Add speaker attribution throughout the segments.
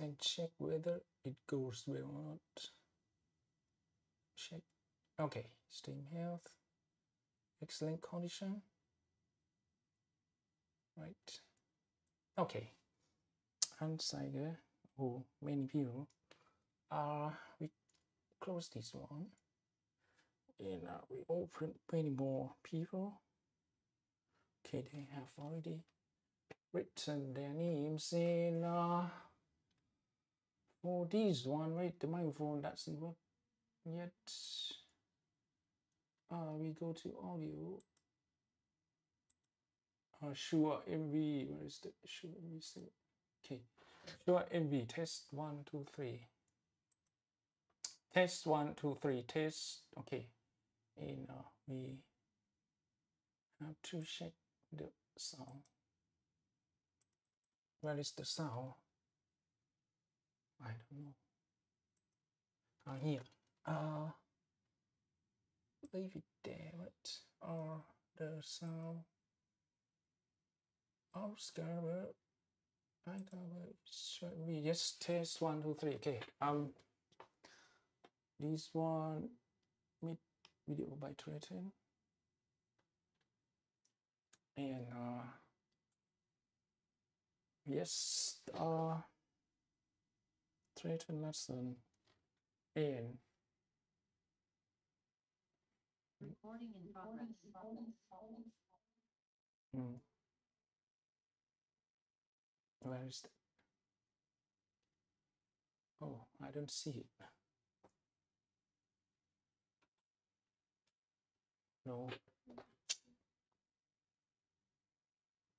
Speaker 1: and check whether it goes well or not. Check. Okay, steam health. Excellent condition. Right. Okay. And Saiga, or many people, uh, we close this one. And uh, we open many more people. Okay, they have already written their names in uh, Oh, this one, right? The microphone, that's not yet. Uh, we go to audio. Uh, sure, MV, where is the sure MV? Okay, sure MV, test one, two, three. Test one, two, three, test. Okay, and uh, we have to check the sound. Where is the sound? I don't know. Ah, uh, here.
Speaker 2: Uh, leave it there, right? Or the
Speaker 1: some or scarab. I don't know. We just test one, two, three. Okay. Um, this one, mid video by Triton, and uh, yes, uh. Treten lesson in.
Speaker 2: Recording in progress.
Speaker 1: Mm. Where is that? Oh, I don't see it. No.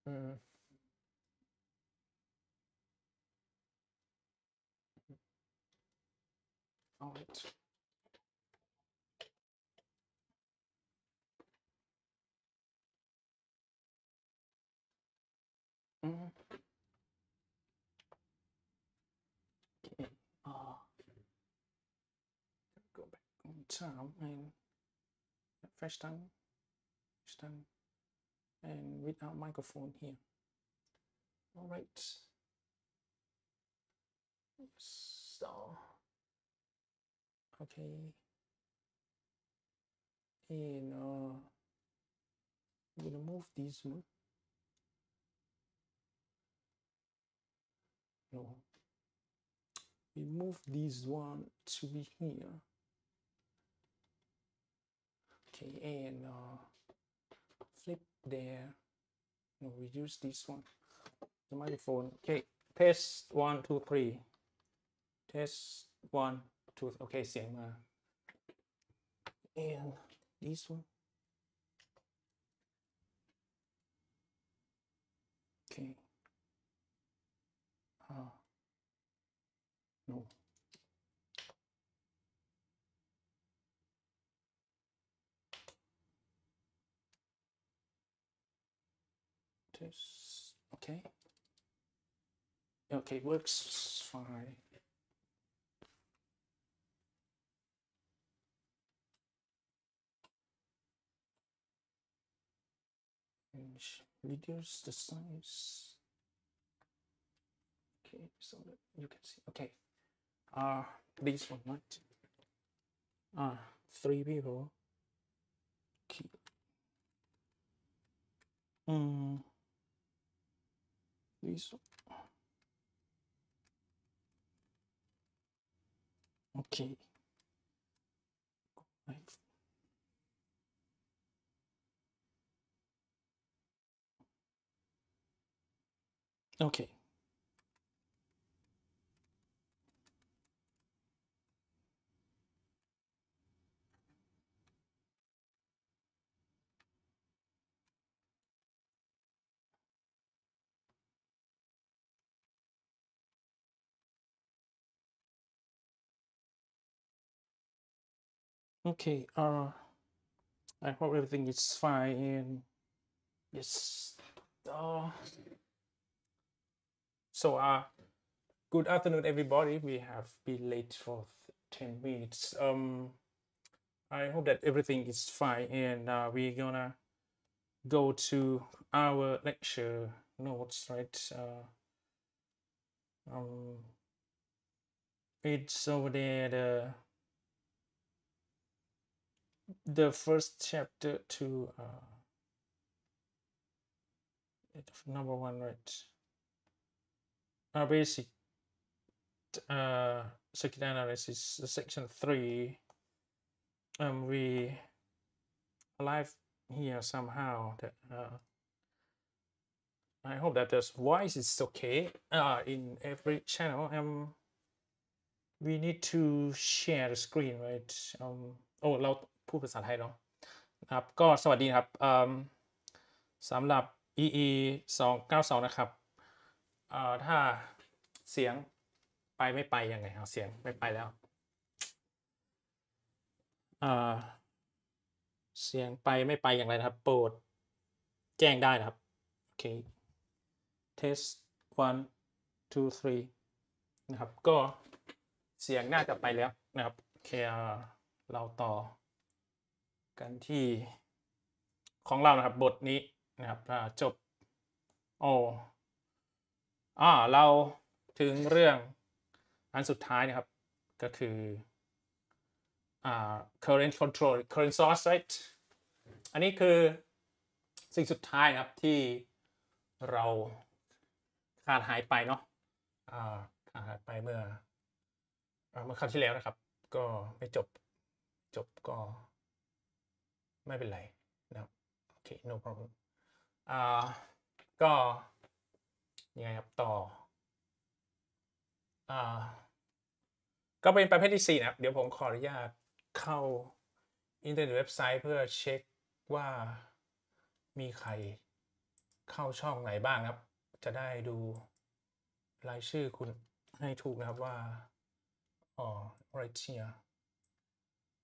Speaker 2: Mm. out. Mm.
Speaker 1: Okay, uh, go back on town and fresh time, fresh time, and without microphone here. All right. So okay and uh, I'm gonna move this one no we move this one to be here okay and uh, flip there no we use this one the microphone okay test one two three test one tooth okay same. Uh, and this one
Speaker 2: okay ah uh, no
Speaker 1: This. okay okay works fine reduce the size okay so that you can see okay uh this one right uh three people mm. okay um this one
Speaker 2: okay Okay.
Speaker 1: Okay, uh, I hope everything is fine. Yes, uh, so, uh, good afternoon, everybody. We have been late for 10 minutes. Um, I hope that everything is fine and uh, we're gonna go to our lecture notes, right? Uh, um, it's over there, the, the first chapter to uh, number one, right? our basic uh, circuit analysis section 3 and we arrive here somehow that uh, I hope that the voice is okay uh, in every channel um we need to share the screen right um โอ้เราพูดภาษาไทยเนาะครับก็สวัสดีครับ oh, um สำหรับ EE 292นะครับเอ่อถ้าเสียงไปไม่ไปยังไงเอาเสียงไม่ไปแล้วเอ่อเสียงไปไม่ไปอย่างไรนะครับ โปรดแจ้งได้นะครับโอเค test one two three นะครับก็เสียงน่าจะไปแล้วนะครับโอเคเราต่อ กันที่ของเรานะครับบทนี้นะครับจบโอ้อ่าเราถึงเรื่องอันสุดท้ายนะครับก็คืออ่า current control current source right อันนี้คือสิ่งสุดท้ายนะครับที่เราขาดหายไปเนาะอ่าขาดหายไปเมื่อเมื่อคราวที่แล้วนะครับ ก็ไม่จบ จบก็ไม่เป็นไรนะโอเค no problem อ่าก็ยังไงครับ ต่อ อ่า ก็เป็นประเภทที่ 4 นะครับ เดี๋ยวผมขออนุญาตเข้าอินเทอร์เน็ตเว็บไซต์เพื่อเช็คว่ามีใครเข้าช่องไหนบ้างครับ จะได้ดูรายชื่อคุณให้ถูกนะครับว่า อ๋อ right here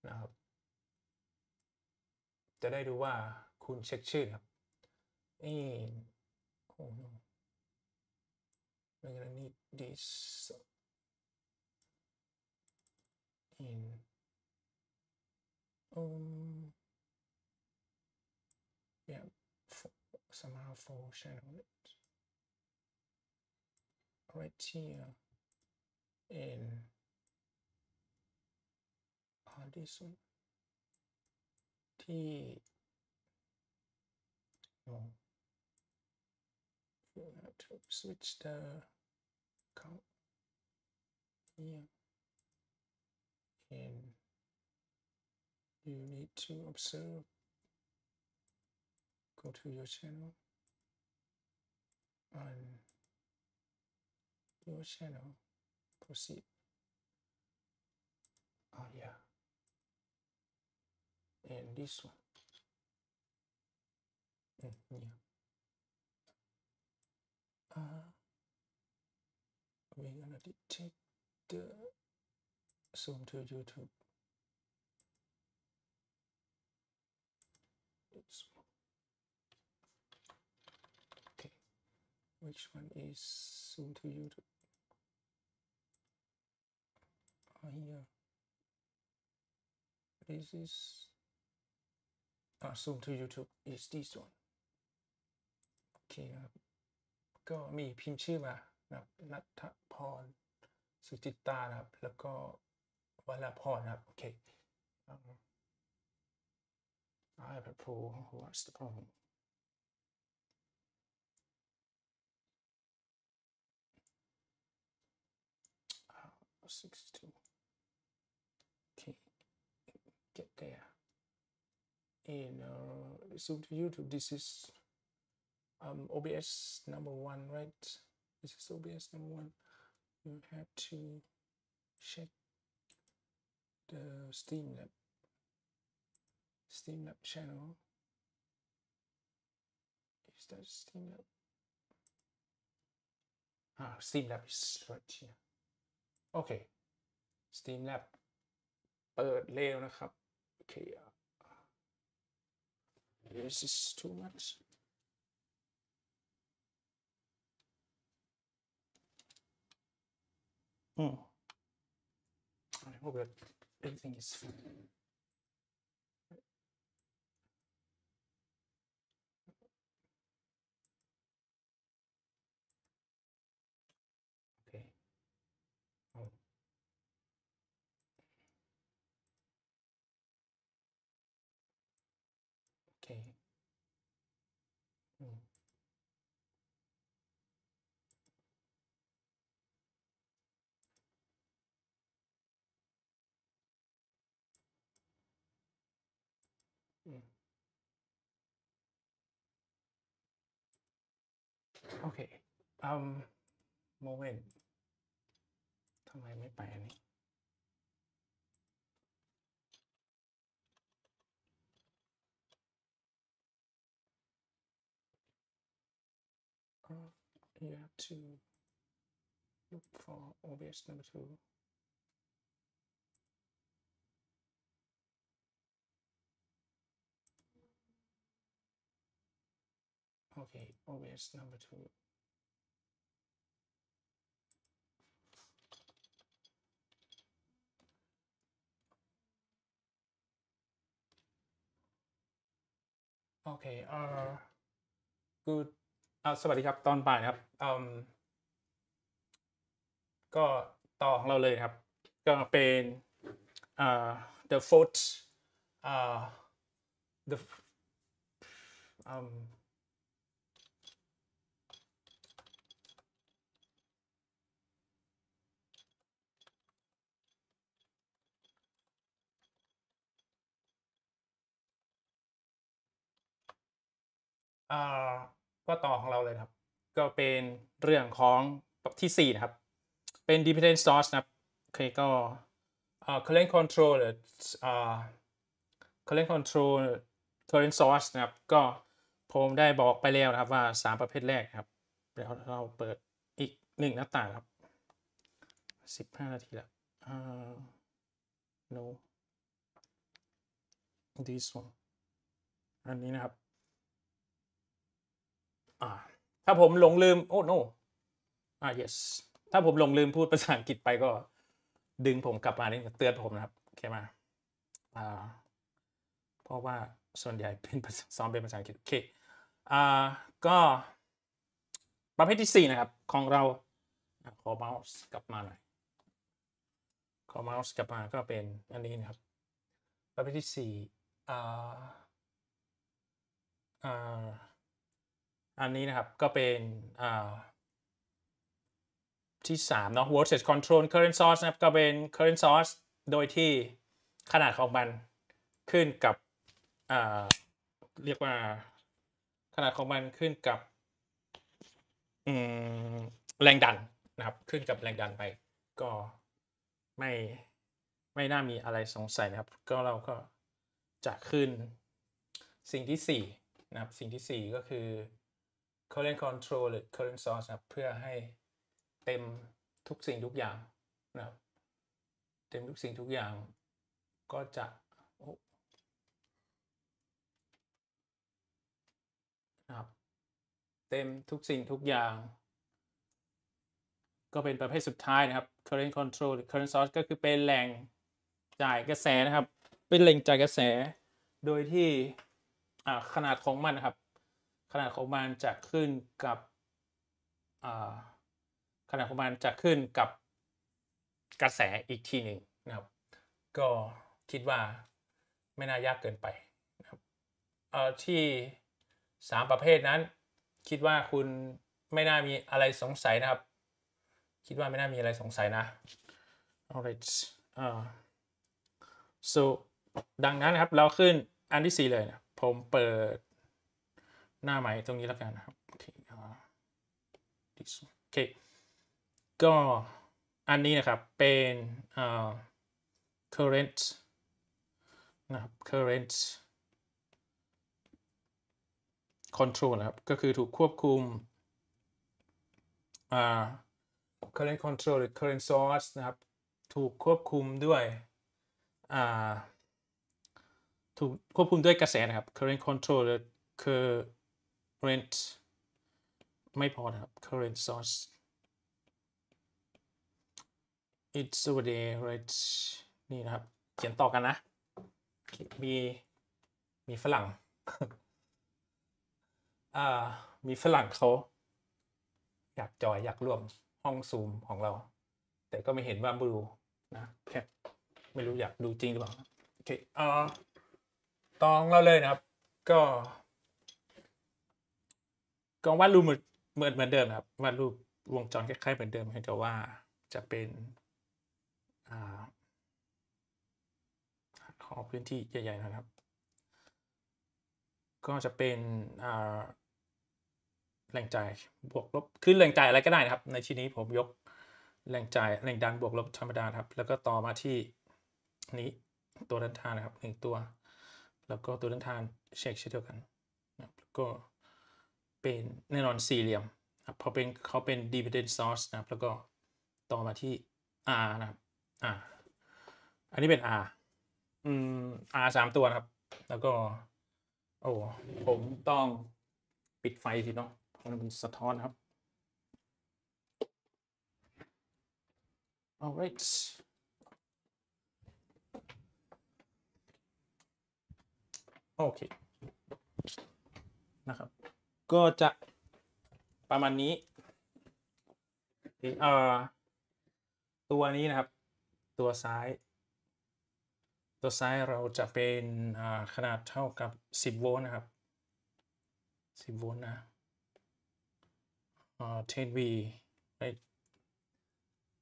Speaker 1: นะครับ จะได้ดูว่าคุณเช็คชื่อครับ นี่โอ้ we're gonna need this in
Speaker 2: um yeah for, somehow it right
Speaker 1: here in uh, this one T no have to switch the Count. here and you need to observe
Speaker 2: go to your channel on your channel proceed
Speaker 1: oh yeah and
Speaker 2: this one mm, yeah uh, already take the zoom to YouTube. Oops.
Speaker 1: Okay, which one is zoom to YouTube? Oh, here. This is ah, zoom to YouTube is this one. Okay, ก็มีพิมพ์ชื่อมา uh, นะครับนัทพรสุจิตานะครับแล้วก็วลาพรนะครับ Okay. I have a pool. What's the problem? Uh, 62. Okay, get there. And uh, so YouTube, this is um, OBS number one, right? This is OBS number one. You have to check the Steam Lab, Steam Lab channel.
Speaker 2: Is that Steam Lab?
Speaker 1: Ah, Steam Lab is right here. Okay, Steam Lab เปิดเร็วนะครับ Okay, this is too much.
Speaker 2: Mm. I hope that everything is fine.
Speaker 1: okay um moment ทำไมไม่ไปอันนี้อ uh, you have to look for OBS number two
Speaker 2: okay always number two.
Speaker 1: Okay, uh, good. อ่าสวัสดีครับตอนบ่ายครับอืมก็ต่อของเราเลยครับ ก็เป็นอ่า the fourth อ่า the อืมก็ต่อของเราเลยครับ ก็เป็นเรื่องของที่ 4 นะครับ เป็น dependent source นะครับโอเค ก็ current control หรือ current control current source นะครับก็ผมได้บอกไปแล้วนะครับว่า 3 ประเภทแรกครับ เดี๋ยวเราเปิดอีก1หน้าต่างครับ 15 นาทีแล้ว no this one อันนี้นะครับถ้าผมหลงลืมโอ้โนอ่า yes ถ้าผมหลงลืมพูดภาษาอังกฤษไปก็ดึงผมกลับมานี่เตือนผมนะครับโอเคมาอ่าเพราะว่าส่วนใหญ่เป็นซ้อมเป็นภาษาอังกฤษโอเค อ่าก็ประเภทที่ 4 นะครับ ของเราขอเมาส์กลับมาหน่อยขอเมาส์กลับมาก็เป็นอันนี้นะครับ ประเภทที่4อ่า อ่าอันนี้นะครับก็เป็นที่ 3 เนาะ voltage control current source นะครับก็เป็น current source โดยที่ขนาดของมัน ขึ้นกับเรียกว่าขนาดของมันขึ้นกับแรงดันนะครับขึ้นกับแรงดันไป ก็ไม่ ไม่น่ามีอะไรสงสัยนะครับ ก็เราก็ จะขึ้นสิ่งที่4นะครับสิ่งที่ 4 ก็คือ current control หรือ current source ครับเพื่อให้เต็มทุกสิ่งทุกอย่างนะครับเต็มทุกสิ่งทุกอย่างก็จะนะครับ เต็มทุกสิ่งทุกอย่าง ก็เป็นประเภทสุดท้ายนะครับ current control หรือ current source ก็คือเป็นแหล่งจ่ายกระแสนะครับ เป็นแหล่งจ่ายกระแสโดยที่ขนาดของมันนะครับขนาดของมันจะขึ้นกับขนาดของมันจะขึ้นกับกระแสอีกทีหนึ่งนะครับ ก็คิดว่าไม่น่ายากเกินไปนะครับที่ 3 ประเภทนั้น คิดว่าคุณไม่น่ามีอะไรสงสัยนะครับ คิดว่าไม่น่ามีอะไรสงสัยนะ alright uh, so ดังนั้นนะครับเราขึ้นอันที่ 4 เลยนะผมเปิดหน้าใหม่ตรงนี้แล้วกันนะครับโอเคโอเคก็อันนี้นะครับเป็น current นะครับ current control นะครับ ก็คือถูกควบคุม current control หรือ current source นะครับ ถูกควบคุมด้วยถูกควบคุมด้วยกระแสนะครับ current control คือ current ไม่พอนะครับ current source it's over there right นี่นะครับ เขียนต่อกันนะ มี มีฝรั่ง อ่า มีฝรั่งเขา อยากจอยอยากร่วมห้องซูมของเรา แต่ก็ไม่เห็นว่าบลูนะแค่ไม่รู้อยากดูจริงหรือเปล่า โอเคอ่าตองเราเลยนะครับ ก็ก็วาดรูปเหมือนเหมือนเดิมครับวาดรูปวงจรคล้ายๆเหมือนเดิมเพียงแต่ว่าจะเป็นขอพื้นที่ใหญ่ๆนะครับ ก็จะเป็นแรงจ่ายบวกลบขึ้นแรงจ่ายอะไรก็ได้นะครับ ในที่นี้ผมยกแรงจ่ายแรงดันบวกลบธรรมดาครับ แล้วก็ต่อมาที่นี้ตัวดันทานนะครับหนึ่งตัว แล้วก็ตัวดันทานเช็คเช่นเดียวกันก็เป็นแน่นอนสี่เหลี่ยมนะเพราะเป็น เขาเป็น dependent source นะครับ แล้วก็ต่อมาที่ r นะครับอันนี้เป็น r อืม r สามตัวนะครับ แล้วก็ โอ้ผมต้องปิดไฟสิเนาะเพราะมันสะท้อนครับ alright โอเค นะครับก็จะประมาณนี้เออตัวนี้นะครับ ตัวซ้าย ตัวซ้ายเราจะเป็นขนาดเท่ากับ 10โวลต์นะครับ10โวลต์นะเออ 10V right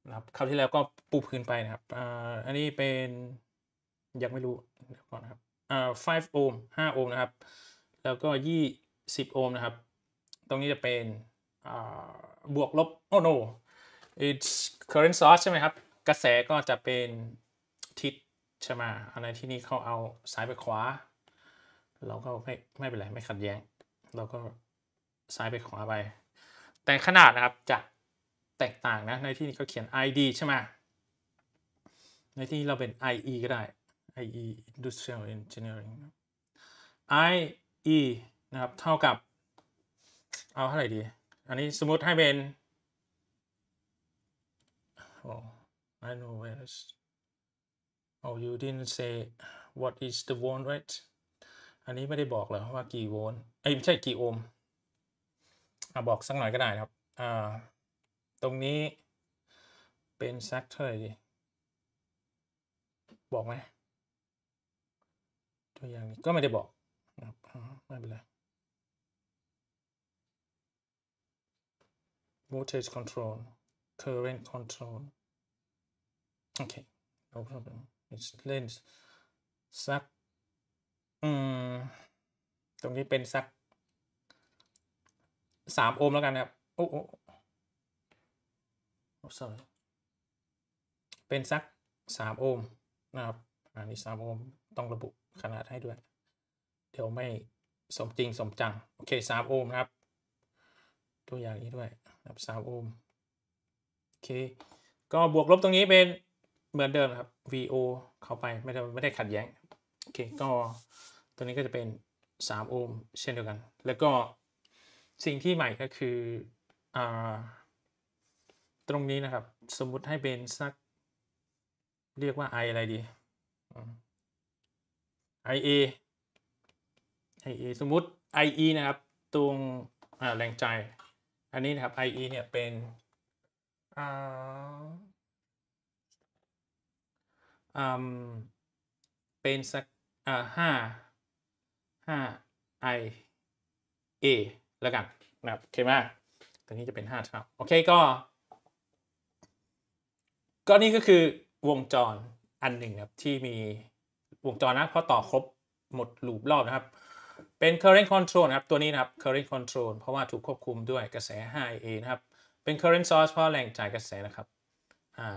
Speaker 1: นะครับคราวที่แล้วก็ปูพื้นไปนะครับอ่าอันนี้เป็นยังไม่รู้เดี๋ยวก่อนนะครับ อ่า5โอห์ม5โอห์มนะครับ แล้วก็ยี่10 โอห์มนะครับ ตรงนี้จะเป็นบวกลบโอ้ no it's current source ใช่ไหมครับ กระแสก็จะเป็น ทิศใช่ไหมอะไรที่นี่เขาเอาซ้ายไปขวาเราก็ไม่ไม่เป็นไร ไม่ขัดแย้ง เราก็ซ้ายไปขวาไป แต่ขนาดนะครับ จะ แตกต่างนะ ในที่นี้เขาเขียน ID ใช่ไหม ในที่นี้เราเป็น IE ก็ได้ IE Industrial Engineering IE นะครับเท่ากับ เอาเท่าไหร่ดี อันนี้สมมติให้เป็นโอ้ I know where is oh you didn't say what is the volt right อันนี้ไม่ได้บอกเลยว่ากี่โวลต์ไอ้ไม่ใช่กี่โอห์มเอาบอกสักหน่อยก็ได้ครับ อ่าตรงนี้เป็นซักเท่าไหร่ดี บอกไหมตัวอย่างนี้ก็ไม่ได้บอก ไม่เป็นไร voltage control current control okay no problem it's lens สักอืม ตรงนี้เป็นสัก สามโอห์มแล้วกันนะครับ โอ้โอ้อ o r r เป็นสักสามโอห์มนะครับอันนี้สามโอห์มต้องระบุขนาดให้ด้วย เดี๋ยวไม่สมจริงสมจัง โอเคสามโอห์มครับ ตัวอย่างนี้ด้วยครับสามโอห์มโอเคก็บวกลบตรงนี้เป็นเหมือนเดิมครับ VO เข้าไปไม่ได้ไม่ได้ขัดแย้งโอเคก็ตัวนี้ก็จะเป็น 3 โอห์มเช่นเดียวกัน แล้วก็สิ่งที่ใหม่ก็คืออตรงนี้นะครับ สมมุติให้เป็นสักเรียกว่า I อะไรดี IA IA สมมุติ IE นะครับตรงแรงใจอันนี้นะครับ IE เนี่ยเป็น อ่า อืม เป็นสักห้าห้า I A แล้วกันนะครับโอเคไหมตัวนี้จะเป็น5เท่าโอเค ก็ก็นี่ก็คือวงจรอันหนึ่งครับที่มีวงจรนะเพราะต่อครบหมดลูปรอบนะครับเป็น current control ครับ ตัวนี้นะครับ current control เพราะว่าถูกควบคุมด้วยกระแส 5A นะครับ เป็น current source เพราะแรงจ่ายกระแสนะครับอ่า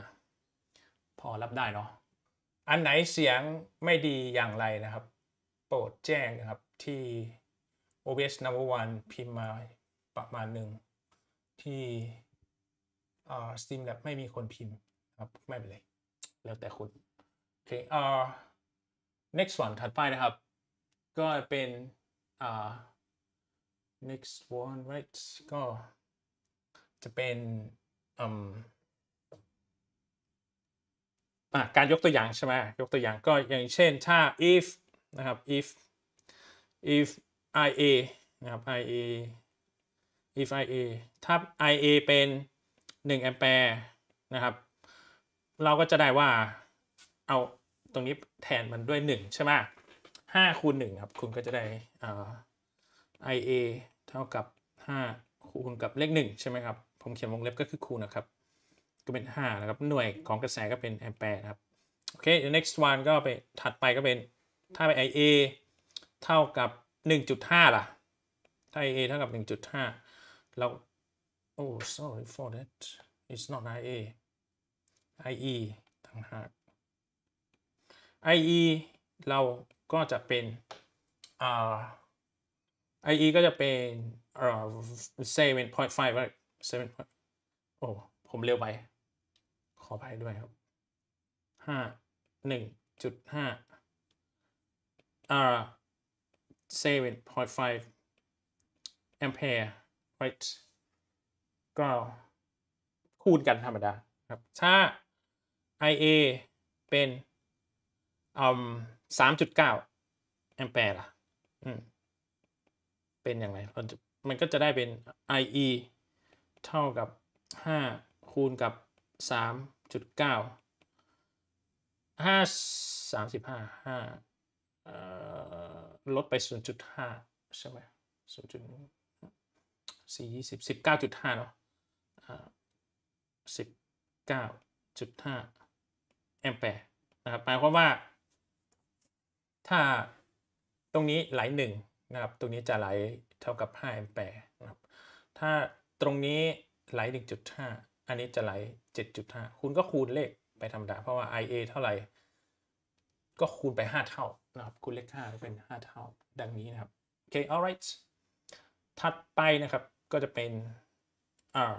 Speaker 1: พอรับได้เนาะ อันไหนเสียงไม่ดีอย่างไรนะครับ โปรดแจ้งนะครับที่ OBS number one พิมพ์มาประมาณหนึ่งที่อ่า Steam Lab ไม่มีคนพิมพ์ครับ ไม่เป็นไร แล้วแต่คุณ โอเคอ่า next one ถัดไปนะครับ ก็เป็นอ่า next one right ก็จะเป็นอ่าการยกตัวอย่างใช่ไหมยกตัวอย่างก็อย่างเช่นถ้า if นะครับ if if ia นะครับ ia if ia ถ้า ia เป็น1แอมแปร์นะครับ เราก็จะได้ว่าเอาตรงนี้แทนมันด้วย 1 ใช่ไหมห้าคูณหนึ่งครับคุณก็จะได้อ่า ia เท่ากับห้าคูณกับเลขหนึ่งใช่ไหมครับ ผมเขียนวงเล็บก็คือคูณนะครับ ก็เป็นห้านะครับ หน่วยของกระแสก็เป็นแอมแปร์ครับโอเค the next one ก็ไปถัดไปก็เป็นถ้าไป ia เท่ากับหนึ่งจุดห้าล่ะถ้า ia เท่ากับหนึ่งจุดห้าเราโอ้ sorry for that it's not ia ie ต่างหาก ie เราก็จะเป็นอ่า IE ก็จะเป็นเอ่อ seven point five seven p o i n โอ้ผมเร็วไป ขอไปด้วยครับห้าหนึ่งจุดห้าอ่า seven point five ampere right ก็คูณกันธรรมดาครับ ถ้า IA เป็นอืมสามจุดเก้าแอมแปร์ล่ะเป็นอย่างไร มันก็จะได้เป็น IE เท่ากับ 5 คูณกับ 3.9 5 35 5ลดไป 0.5 ใช่ไหม0.4ิ0 19.5เนาะ19.5แอมแปร์นะครับหมายความว่าถ้าตรงนี้ไหลหนึ่งนะครับตรงนี้จะไหลเท่ากับ5แอมแปร์นะครับถ้าตรงนี้ไหล 1.5 อันนี้จะไหล 7.5คุณก็คูณเลขไปธรรมดาเพราะว่า IA เท่าไหร่ก็คูณไป 5 เท่านะครับคูณเลข5เป็น5 เท่าดังนี้นะครับโอเค alright ถัดไปนะครับก็จะเป็นอ่า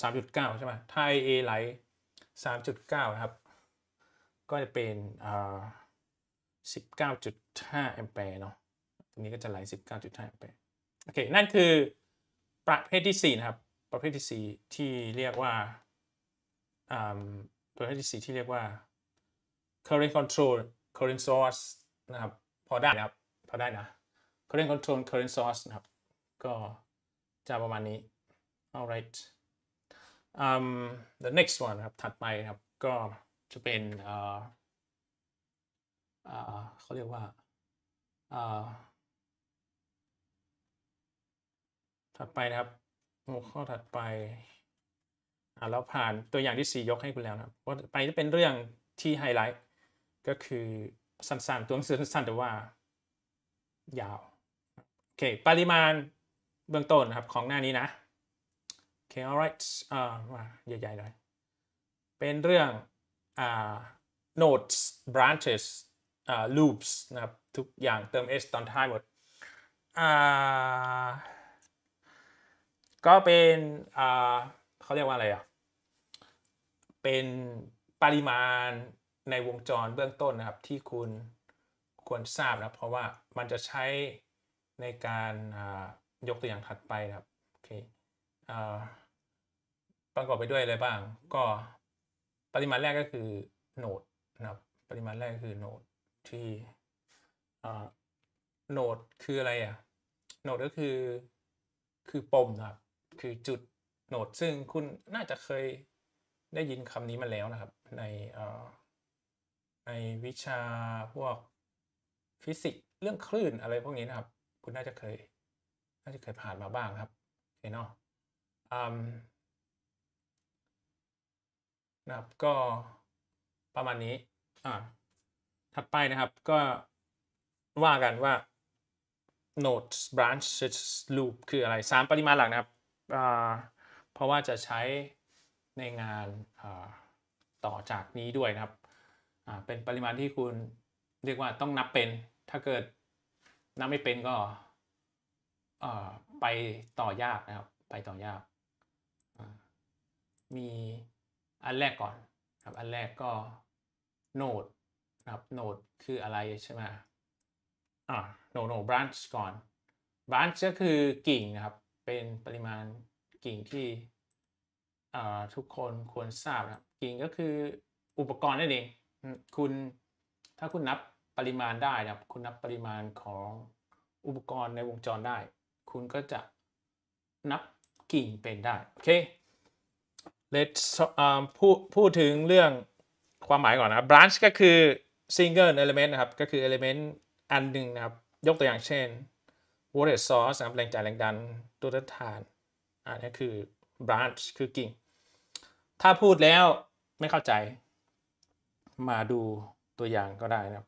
Speaker 1: 3.9ใช่ไหมถ้า IA ไหล 3.9นะครับก็จะเป็นอ่า19.5แอมแปร์เนาะตรงนี้ก็จะไหล19.5แอมแปร์โอเค นั่นคือประเภทที่ 4 นะครับ ประเภทที่ 4 ที่เรียกว่าประเภทที่ 4 ที่เรียกว่า current control current source นะครับพอได้นะครับพอได้นะ current control current source นะครับก็จะประมาณนี้ alright um, the next one ครับถัดไปครับก็จะเป็น uh, เขาเรียกว่า ถัดไปนะครับหัวข้อถัดไปเราแล้วผ่านตัวอย่างที่ 4 ยกให้คุณแล้วนะครับไปจะเป็นเรื่องที่ไฮไลท์ ก็คือสั้นๆตัวหนังสือสั้นๆแต่ว่ายาว โอเคปริมาณเบื้องต้นนะครับของหน้านี้นะ โอเค alright อ่าใหญ่ๆหน่อยเป็นเรื่องอ่า n o t e s branches อ่า loops นะครับทุกอย่างเติม s ตอนท้ายหมด อ่าก็เป็นอ่าเขาเรียกว่าอะไรอ่ะ เป็นปริมาณในวงจรเบื้องต้นนะครับ ที่คุณควรทราบนะเพราะว่ามันจะใช้ในการยกตัวอย่างถัดไปครับโอเคอประกอบไปด้วยอะไรบ้างก็ปริมาณแรกก็คือโนดนะครับปริมาณแรกก็คือโนดที่โหนดคืออะไรอ่ะโหนดก็คือคือปมนะครับ คือจุดโหนด ซึ่งคุณน่าจะเคยได้ยินคำนี้มาแล้วนะครับ ในในวิชาพวกฟิสิกส์เรื่องคลื่นอะไรพวกนี้นะครับ คุณน่าจะเคยน่าจะเคยผ่านมาบ้างครับเเนาะนะครับก็ประมาณนี้อ่าถัดไปนะครับ ก็ ว่ากันว่า node branch loop คืออะไร3ปริมาณหลักนะครับเพราะว่าจะใช้ในงานต่อจากนี้ด้วยนะครับ เป็นปริมาณที่คุณเรียกว่าต้องนับเป็น ถ้าเกิดนับไม่เป็นก็ไปต่อยากนะครับไปต่อยาก มีอันแรกก่อนครับอันแรกก็โนดครับโนดคืออะไรใช่ไหมอ่าโนโน branch ก่อน branch ก็คือกิ่งนะครับ เป็นปริมาณกิ่งที่ทุกคนควรทราบนะครับกิ่งก็คืออุปกรณ์นั่นเองคุณถ้าคุณนับปริมาณได้นะครับ คุณนับปริมาณของอุปกรณ์ในวงจรได้ คุณก็จะนับกิ่งเป็นได้โอเค let's พูดพูดถึงเรื่องความหมายก่อนนะ branch ก็คือ single element นะครับก็คือ element อันหนึ่งนะครับยกตัวอย่างเช่น voltage source นะครับแรงจ่ายแรงดันตัวฐานทานอันนี้คือ branch คือกิ่ง ถ้าพูดแล้วไม่เข้าใจ มาดูตัวอย่างก็ได้นะครับ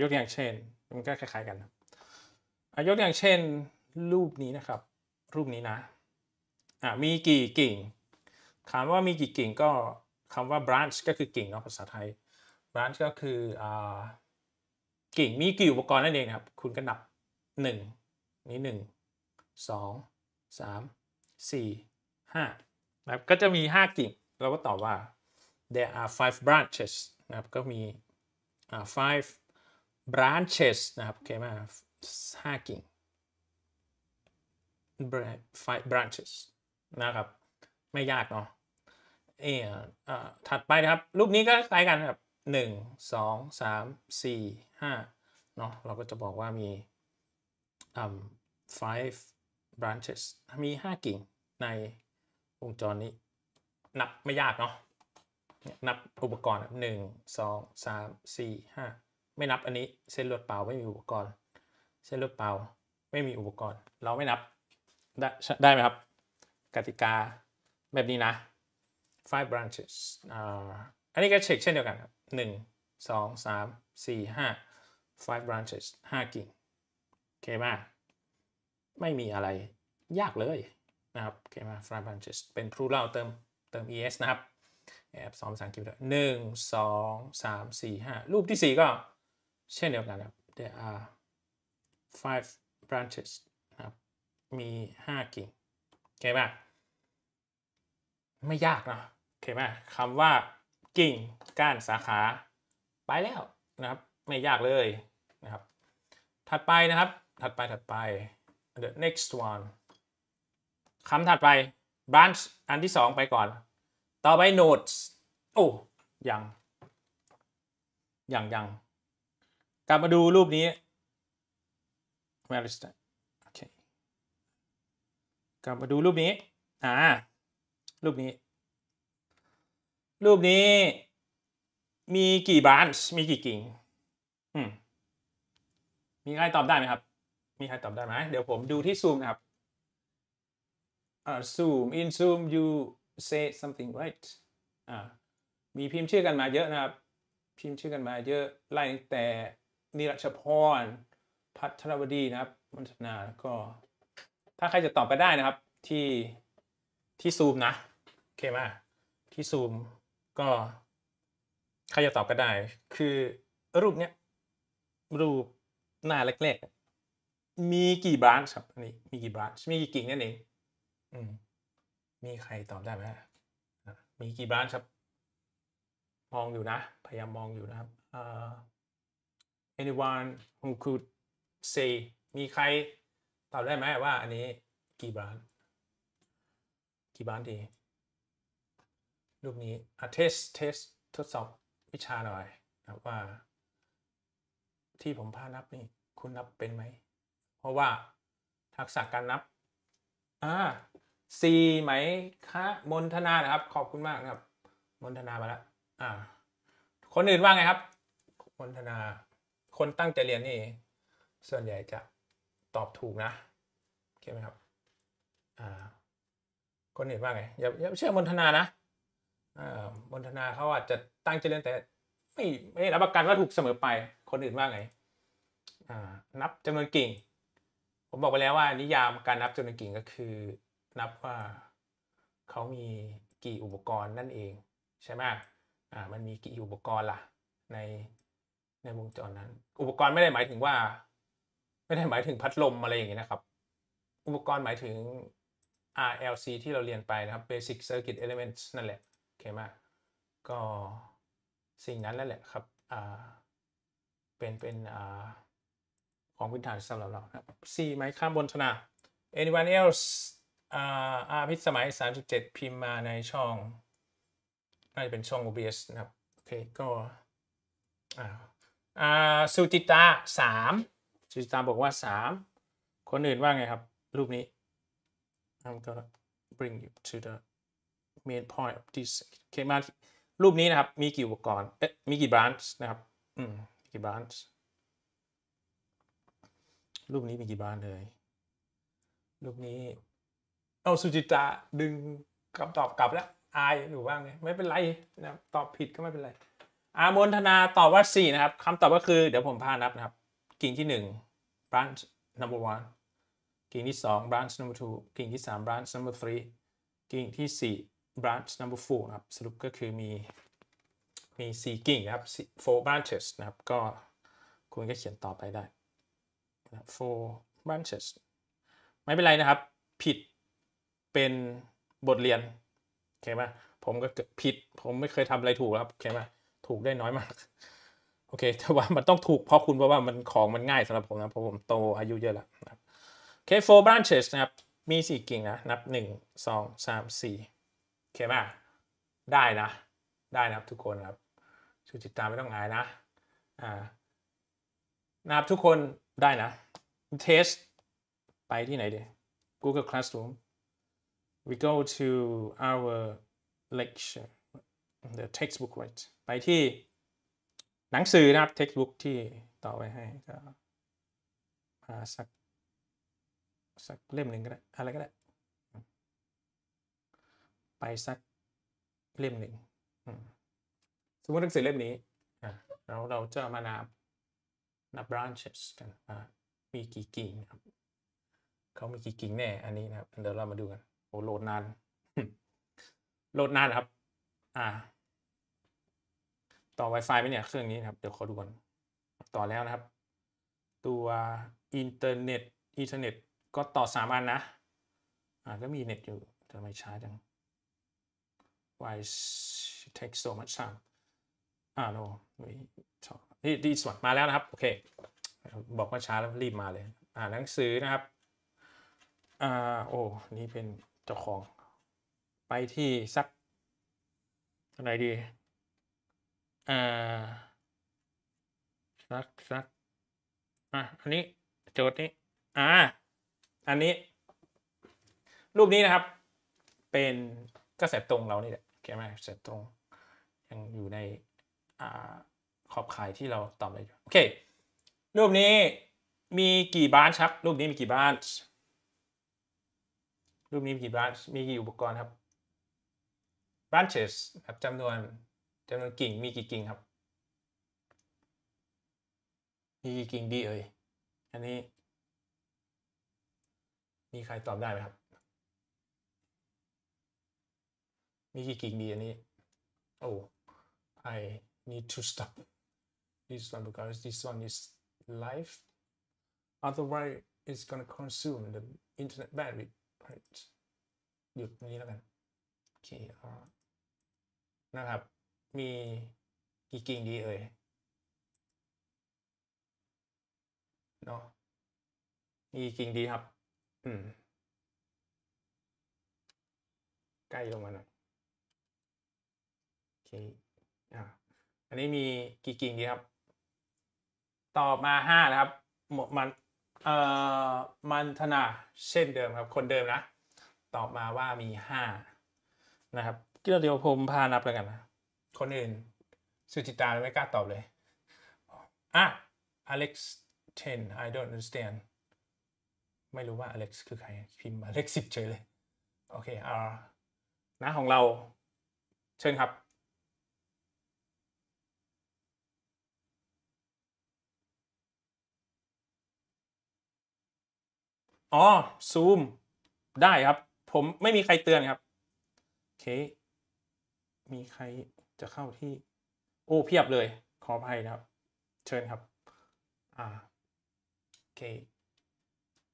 Speaker 1: ยกตัวอย่างเช่น มันก็คล้ายๆกันนะยกตัวอย่างเช่นรูปนี้นะครับ รูปนี้นะะมีกี่กิ่งคำว่ามีกี่กิ่ง ก็คำว่า branch ก็คือกิ่งเนาะภาษาไทยบรันช์ก็คือกิ่งมีกี่อุปกรณ์นั่นเองครับ คุณก็นับหนึ่งนี่หนึ่งงสสสอามี่ห้านะครับก็จะมีห้ากิ่งเราก็ตอบว่า there are five branches นะครับก็มีอ่า five branches นะครับโอเคไหมห้ากิ่ง five branches นะครับ ไม่ยากเนาะเออถัดไปนะครับ รูปนี้ก็คล้ายกันครับ1 2 3 4 5เนาะเราก็จะบอกว่ามี um, five branches มี 5 กิ่งใน วงจรนี้ นับไม่ยากเนาะ นับอุปกรณ์ 1 2 3 4 5 ไม่นับอันนี้เส้นลวดเปล่าไม่มีอุปกรณ์ เส้นลวดเปล่าไม่มีอุปกรณ์ เราไม่นับได้ได้ไหมครับกติกาแบบนี้นะ five branches อันนี้ก็เช็คเช่นเดียวกันครับ1 2 3 4 5 5 branches 5 กิ่ง โอเคมาไม่มีอะไรยากเลยนะครับโอเคมา5 branches เป็น plural เติมเติม es นะครับแอบซ้อมภาษาอังกฤษด้วยหนึ่งสองสามสี่ห้ารูปที่สี่ก็ เช่นเดียวกันครับ there are five branches นะครับมีห้ากิ่ง โอเคไหมไม่ยากนะโอเคไหมคำว่ากิ่งก้านสาขาไปแล้วนะครับไม่ยากเลยนะครับ ถัดไปนะครับถัดไปถัดไป the next one คำถัดไป branch อันที่สองไปก่อน ต่อไป nodes โอ้ยัง ยังยังกลับมาดูรูปนี้ where is that โอเคกลับมาดูรูปนี้อ่ารูปนี้รูปนี้มีกี่บานช์มีกี่กิ่งมีใครตอบได้ไหมครับ มีใครตอบได้ไหม เดี๋ยวผมดูที่ซูมนะครับอ่าซูมอินซูม you say something right อ่ามีพิมพ์ชื่อกันมาเยอะนะครับ พิมพ์ชื่อกันมาเยอะ ไล่แต่นิรัชพร พัทรวดีนะครับ มันนา ก็ ถ้าใครจะตอบไปได้นะครับ ที่ที่ซูมนะ โอเคมาที่ซูมก็ใครจะตอบก็ได้ คือรูปเนี้ย รูปหน้าแรกๆ มีกี่บรานช์ครับอันนี้มีกี่บรานช์มีกี่กิ่ง นั่นเองอืมมีใครตอบได้ไหม มีกี่บรานช์ครับ มองอยู่นะ พยายามมองอยู่นะครับ่อ anyone who could say มีใครตอบได้ไหมว่าอันนี้กี่บรานช์กี่บรานช์ดีรูปนี้อ่ะเทส เทส ทดสอบวิชาหน่อยนะว่า ที่ผมพานับนี่คุณนับเป็นไหม เพราะว่าทักษะการนับ อ่าซีไหมคะมนทนานะครับ ขอบคุณมากครับมนทนามาแล้ว อ่า คนอื่นว่าไงครับมนทนา คนตั้งใจเรียนนี่ส่วนใหญ่จะตอบถูกนะเข้าไหมครับ อ่า คนอื่นว่าไงอย่าอย่าเชื่อมนทนานะบนทนาเขาอาจจะตั้งใจเล่นแต่ไม่ไม่รับประกันว่าถูกเสมอไปคนอื่นว่าไงนับจำนวนกิ่ง ผมบอกไปแล้วว่านิยามการนับจำนวนกิ่งก็คือนับว่าเขามีกี่อุปกรณ์นั่นเองใช่ไหมมันมีกี่อุปกรณ์ล่ะในในวงจรนั้น อุปกรณ์ไม่ได้หมายถึงว่าไม่ได้หมายถึงพัดลมอะไรอย่างเงี้ยนะครับ อุปกรณ์หมายถึง RLC ที่เราเรียนไปนะครับ Basic Circuit Elements นั่นแหละเคไหมก็สิ่งนั้นแล้วแหละครับเป็นเป็นของพื้นฐานสำหรับเราครับ่ไม้ข้ามบนธนา anyone else อาพิสมัย 37 พิมพ์มาในช่อง น่าจะเป็นช่อง OBS นะครับ โอเคก็สุจิตา3สุจิตาบอกว่า 3 คนอื่นว่าไงครับรูปนี้ I'm gonna bring you to the main point of this เคมารูปนี้นะครับ มีกี่อุปกรณ์เอ๊ะ มีกี่ branch นะครับ อืมกี่ branch รูปนี้มีกี่บ r านเลย รูปนี้ เอาสุจิตา ดึงคำตอบกลับแล้ว อายหนู่บ้างไง ไม่เป็นไรนะตอบผิดก็ไม่เป็นไร อามนธนาตอบว่า 4 นะครับ คำตอบก็คือ เดี๋ยวผมพานับนะครับ กิ่งที่1 branch number one กิ่งที่2 branch number two กิ่งที่3 branch number three กิ่งที่4 branch number four นะครับสรุปก็คือมี มี4กิ่งนะครับ four branches นะครับ ก็ คุณก็เขียนต่อไปได้ four branches ไม่เป็นไรนะครับ ผิดเป็นบทเรียนเข้าไหมผม ก็ผิดผมไม่เคยทำอะไรถูก ครับเข้าไหมถูกได้น้อยมาก โอเค แต่ว่า มันต้องถูก เพราะ คุณเพราะว่า มัน ของมันง่ายสำหรับ ผม นะ เพราะ ผม โตอายุเยอะ แล้วโอเค four branches นะครับ มี 4 กิ่ง นะ นับ 1 2 3 4เคไหมได้นะ ได้นะครับ ทุกคนครับ ช่วยจิตตาไม่ต้องอายนะ อ่านะครับ ทุกคนได้นะ เทส ไปที่ไหนดี Google Classroom we go to our lecture the textbook right ไปที่หนังสือนะครับ textbook ที่ต่อไว้ให้ก็าสักสักเล่มหนึ่งก็ได้ อะไรก็ได้ไปสักเล่มหนึ่งสมมติหนังสือเล่มนี้เราเราจะมานับนับ branches กันมีกี่กิ่งครับ เขามีกี่กิ่งแน่ อันนี้นะครับ เดี๋ยวเรามาดูกันโอ้โหลดนาน โหลดนานครับ อ่า ต่อ Wi-Fi ไหมเนี่ยเครื่องนี้นะครับ เดี๋ยวขอดูก่อน ต่อแล้วนะครับ ตัวอินเทอร์เน็ต อินเทอร์เน็ตก็ต่อสามอันนะ อ่า ก็มีเน็ตอยู่ทำไมช้าจัง why she takes so much time อ่า no we ชอ l นี่ดีสวัสดมาแล้วนะครับโอเคบอกว่าช้าแล้วรีบมาเลยอ่านหนังสือนะครับ อ่าโอ้นี่เป็นเจ้าของ ไปที่ซักอะไรดี อ่าซักซักอ่ะอันนี้ โจทย์นี้ อ่า อันนี้ รูปนี้นะครับ เป็นกระแสตรงเรานี่แหละแกมแเสร็จตรงยังอยู่ในขอบข่ายที่เราตอบได้อยู่โอเค รูปนี้มีกี่บ้านครับรูปนี้มีกี่บ้านรูปนี้มีกี่บ้านมีกี่อุปกรณ์ครับ branches ครับจำนวนจำนวนกิ่งมีกี่กิ่งครับ มีกี่กิ่งดีเอ่ยอันนี้ มีใครตอบได้ไหมครับมีกี่กิกดีอันนี้โอ้ I need to stop this one because this one is live otherwise it's gonna consume the internet b a t t e r y right หยุดนี้แล้วกันโอเคนะครับมีกี่กิ่งดีเอ่ยเนาะมีกิ่งดีครับอืมใกล้ลงมาหน่อยเค อ่า อันนี้มีกี่กิ่งดีครับ ตอบมาห้านะครับ มัน เอ่อ มันธนาเช่นเดิมครับ คนเดิมนะ ตอบมาว่ามีห้านะครับกเดียวผมพานับแล้วกันนะ คนอื่น สุจิตา ไม่กล้าตอบเลย อ่ะ Alex 10 I don't understand ไม่รู้ว่า Alex คือใคร พิมพ์ Alex 10เฉยเลย โอเค อ่านะของเรา เชิญครับอ๋อซูมได้ครับ ผมไม่มีใครเตือนครับ โอเค มีใครจะเข้าที่ โอ้เพียบเลย ขออภัยนะครับ เชิญครับอ่าโอเค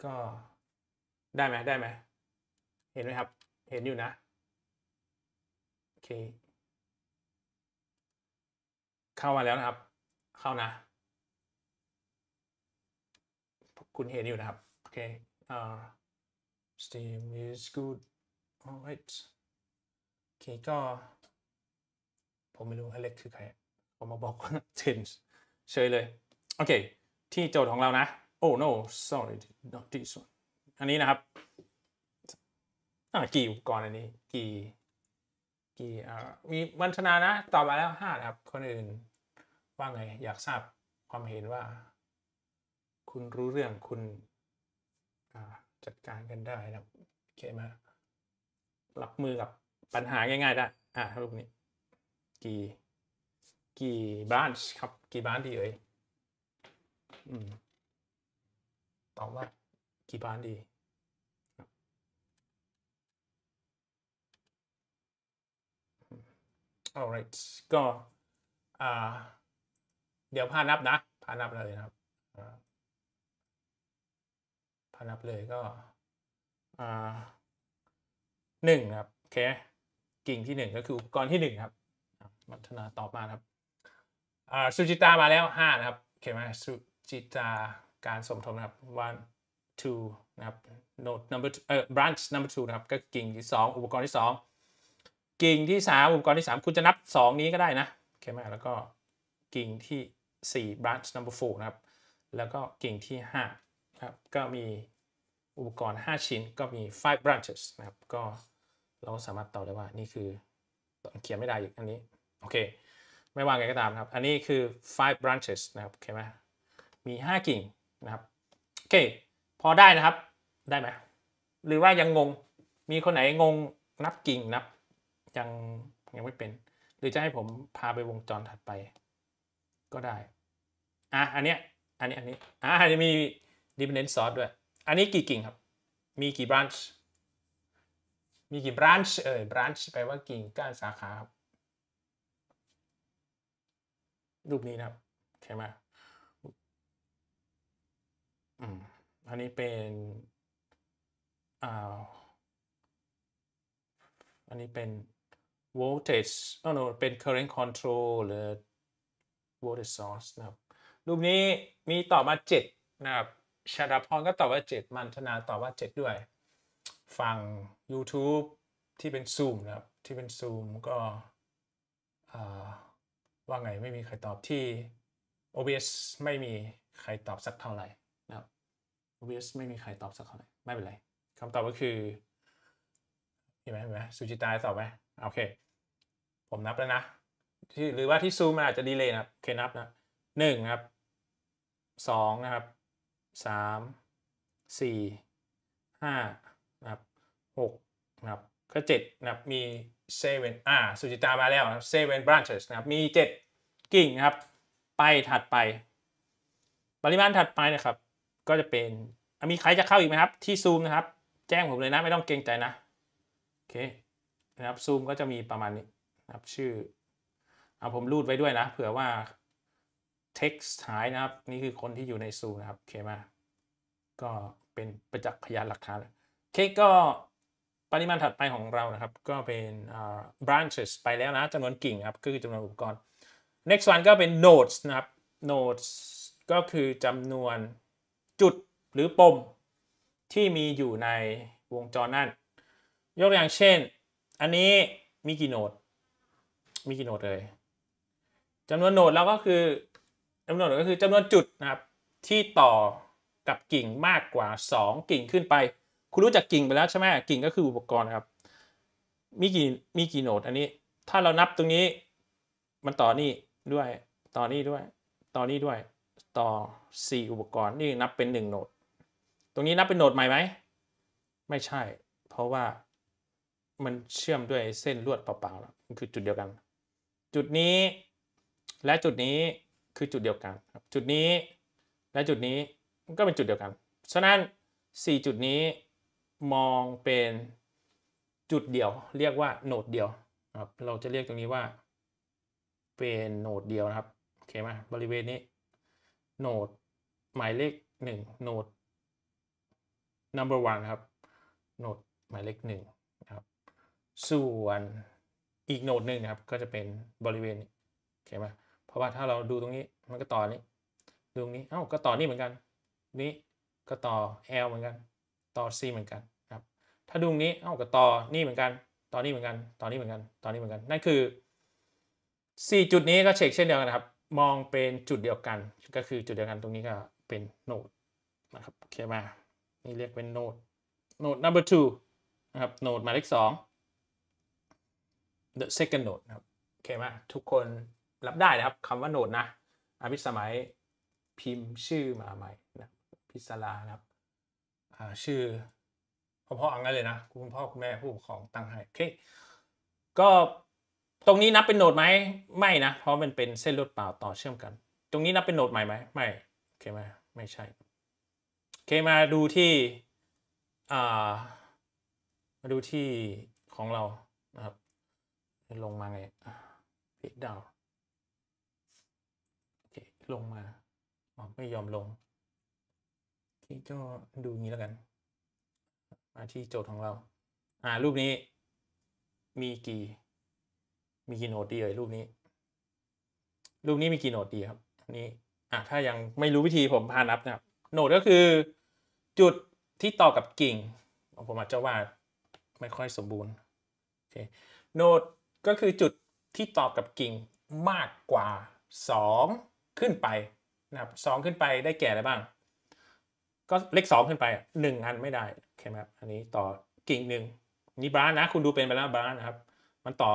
Speaker 1: ก็ได้ไหมได้ไหมเห็นไหมครับ เห็นอยู่นะ โอเค เข้ามาแล้วนะครับ เข้านะ คุณเห็นอยู่นะครับ โอเค uh, Steam is good alright โอเคก็ ผมไม่รู้เล็กคือใครผมมาบอกว่า change เฉยเลย โอเค ที่โจทย์ของเรานะ oh no sorry not this one อันนี้นะครับ อ่า กี่อุกรณ์อันนี้กี่กี่อ่ามีวันชนานะตอบมาแล้วห้านะครับคนอื่น ว่าไงอยากทราบความเห็นว่า คุณรู้เรื่องคุณจัดการกันได้นะโอเคมารับมือกับปัญหาง่ายๆได้อ่ารูปนี้ กี่กี่บ้านครับกี่บ้านดีเอ่ยอตอบว่ากี่บ้านดีอ l r i g h t ก็อ่าเดี๋ยวพานับนะพานับเลยนะครับนับเลยก็หนึ่งครับโอเคกิ่งที่หนึ่งก็คืออุปกรณ์ที่หนึ่งครับมัทนาตอบมาครับสุจิตามาแล้วห้านะครับโอเคไหมสุจิตาการสมทบนะครับ one two นะครับ node number เอ่อ branch number two นะครับก็กิ่งที่สองอุปกรณ์ที่สองกิ่งที่สามอุปกรณ์ที่สามคุณจะนับสองนี้ก็ได้นะโอเคไหมแล้วก็กิ่งที่สี่ branch number four นะครับแล้วก็กิ่งที่ห้าครับก็มีอุปกรณ์5ชิ้นก็มี 5 branches นะครับก็เราสามารถต่อได้ว่านี่คือเขียนไม่ได้อีกอันนี้โอเคไม่ว่าไงก็ตามครับ อันนี้คือ 5 branches นะครับโอเคไหมมี 5 กิ่งนะครับโอเคพอได้นะครับได้ไหมหรือว่ายังงงมีคนไหนงงนับกิ่งนับยังยังไม่เป็น หรือจะให้ผมพาไปวงจรถัดไปก็ได้อ่ะอันเนี้ยอันนี้อันนี้อ่ะจะมี dependent source ด้วยอันนี้กี่กิ่งครับ มีกี่ branch มีกี่ branch เอ่ย branch แปลว่ากิ่งก้านสาขาครับ รูปนี้นะครับใช่ไหมอืมอันนี้เป็น อ่า อันนี้เป็น voltage อ้โ no เป็น current control หรือ voltage source นะครับ รูปนี้มีต่อมา 7 นะครับชาดาพรก็ตอบว่าเจ็ดมันธนาตอบว่าเจ็ดด้วย ฟัง YouTube ที่เป็นซูมนะครับ ที่เป็นซูมก็ว่าไงไม่มีใครตอบที่ OBS ไม่มีใครตอบสักเท่าไหร่นะ OBS ไม่มีใครตอบสักเท่าไหร่ไม่เป็นไรคำตอบก็คือเห็นไหมเห็นไหมสุจิตาตอบไหมโอเคผมนับแล้วนะที่หรือว่าที่ซูมมันอาจจะดีเลยนะครับเคนับนะหนึ่งครับสองนะครับสามสี่ห้านะครับหกนะครับก็เจ็ดนะครับมีเซเว่นอ่าสุจิตามาแล้วนะเซเว่นบรันช์นะครับมีเจ็ดกิ่งนะครับ ไปถัดไป ปริมาณถัดไปนะครับ ก็จะเป็นมีใครจะเข้าอีกไหมครับ ที่ซูมนะครับ แจ้งผมเลยนะไม่ต้องเกรงใจนะ โอเคนะครับซูมก็จะมีประมาณนี้นะครับชื่อเอาผมรูดไว้ด้วยนะ เผื่อว่า text หายนะครับนี่คือคนที่อยู่ในซูนะครับโอเคมาก็เป็นประจักษ์พยานหลักฐานเคก็ปริมาณถัดไปของเรานะครับก็เป็น branches ไปแล้วนะจำนวนกิ่งครับคือจำนวนอุปกรณ์ next one ก็เป็น nodes นะครับ nodes ก็คือจำนวนจุดหรือปม ที่มีอยู่ในวงจรนั่นยกตัวอย่างเช่น อันนี้มีกี่โนด มีกี่โนดเลยจำนวนโนดเราก็คือจำนวนหนก็คือจำนวนจุดนะครับที่ต่อกับกิ่งมากกว่า 2 กิ่งขึ้นไปคุณรู้จักกิ่งไปแล้วใช่ไหมกิ่งก็คืออุปกรณ์ครับมีกี่มีกี่โหนดอันนี้ ถ้าเรานับตรงนี้ มันต่อนี่ด้วยต่อนี่ด้วยต่อนี่ด้วยต่อ4อุปกรณ์ นี่นับเป็น1โหนดตรงนี้นับเป็นโหนดใหม่ไหมไม่ใช่ เพราะว่ามันเชื่อมด้วยเส้นลวดเปล่าๆแล้วมันคือจุดเดียวกัน จุดนี้ และจุดนี้คือจุดเดียวกันครับจุดนี้และจุดนี้ก็เป็นจุดเดียวกันฉะนั้น 4 จุดนี้มองเป็นจุดเดียว เรียกว่าโหนดเดียวครับเราจะเรียกตรงนี้ว่า เป็นโหนดเดียวนะครับโอเคไหมบริเวณนี้โหนดหมายเลข1โหนด number one ครับโหนดหมายเลข1นะครับส่วนอีกโหนดหนึ่งนะครับก็จะเป็นบริเวณนี้โอเคไหมเพราะว่าถ้าเราดูตรงนี้ มันก็ต่อนี้ดูตรงนี้ เอ้าก็ต่อนี่เหมือนกัน นี้ก็ต่อ L เหมือนกัน ต่อ C เหมือนกันครับ ถ้าดูตรงนี้ เอ้าก็ต่อนี่เหมือนกัน ต่อนี่เหมือนกัน ต่อนี่เหมือนกัน ต่อนี่เหมือนกัน นั่นคือ4จุดนี้ก็เช็คเช่นเดียวกันครับ มองเป็นจุดเดียวกัน ก็คือจุดเดียวกันตรงนี้ ก็เป็นโนดนะครับโอเคมา นี่เรียกเป็นโนดโนด number two นะครับโนดหมายเลขสอง the second node นะครับโอเคมาทุกคนรับได้นะครับคำว่าโนดนะอภิสมัยพิมพ์ชื่อมาใหม่นะพิศลานะครับ ชื่อพ่อพ่ออังกันเลยนะคุณพ่อคุณแม่ผู้ปกครองตั้งให้โอเคก็ตรงนี้นับเป็นโนดไหมไม่นะ เพราะมันเป็นเส้นลวดเปล่าต่อเชื่อมกัน ตรงนี้นับเป็นโนดใหม่ไหมไม่โอเคไหมไม่ใช่โอเคมาดูที่อ่ามาดูที่ของเรานะครับลงมาไงพลิกดาวลงมาอ๋อไม่ยอมลงที่ก็ดูงี้แล้วกัน มาที่โจทย์ของเรา อ่า รูปนี้ มีกี่ มีกี่โนดดีเอ่ยรูปนี้ รูปนี้มีกี่โนดดีครับ นี้อ่ะถ้ายังไม่รู้วิธีผมพานับนะครับโนดก็คือจุดที่ต่อกับกิ่ง ผมอาจจะวาดไม่ค่อยสมบูรณ์โอเคโนดก็คือจุดที่ต่อกับกิ่งมากกว่า2ขึ้นไปนะครับสองขึ้นไปได้แก่อะไรบ้าง ก็เลขสองขึ้นไปหนึ่งอันไม่ได้โอเคไหมครับอันนี้ต่อกิ่งหนึ่งนี่บ้านนะ คุณดูเป็นไปแล้วบ้านนะครับมันต่อ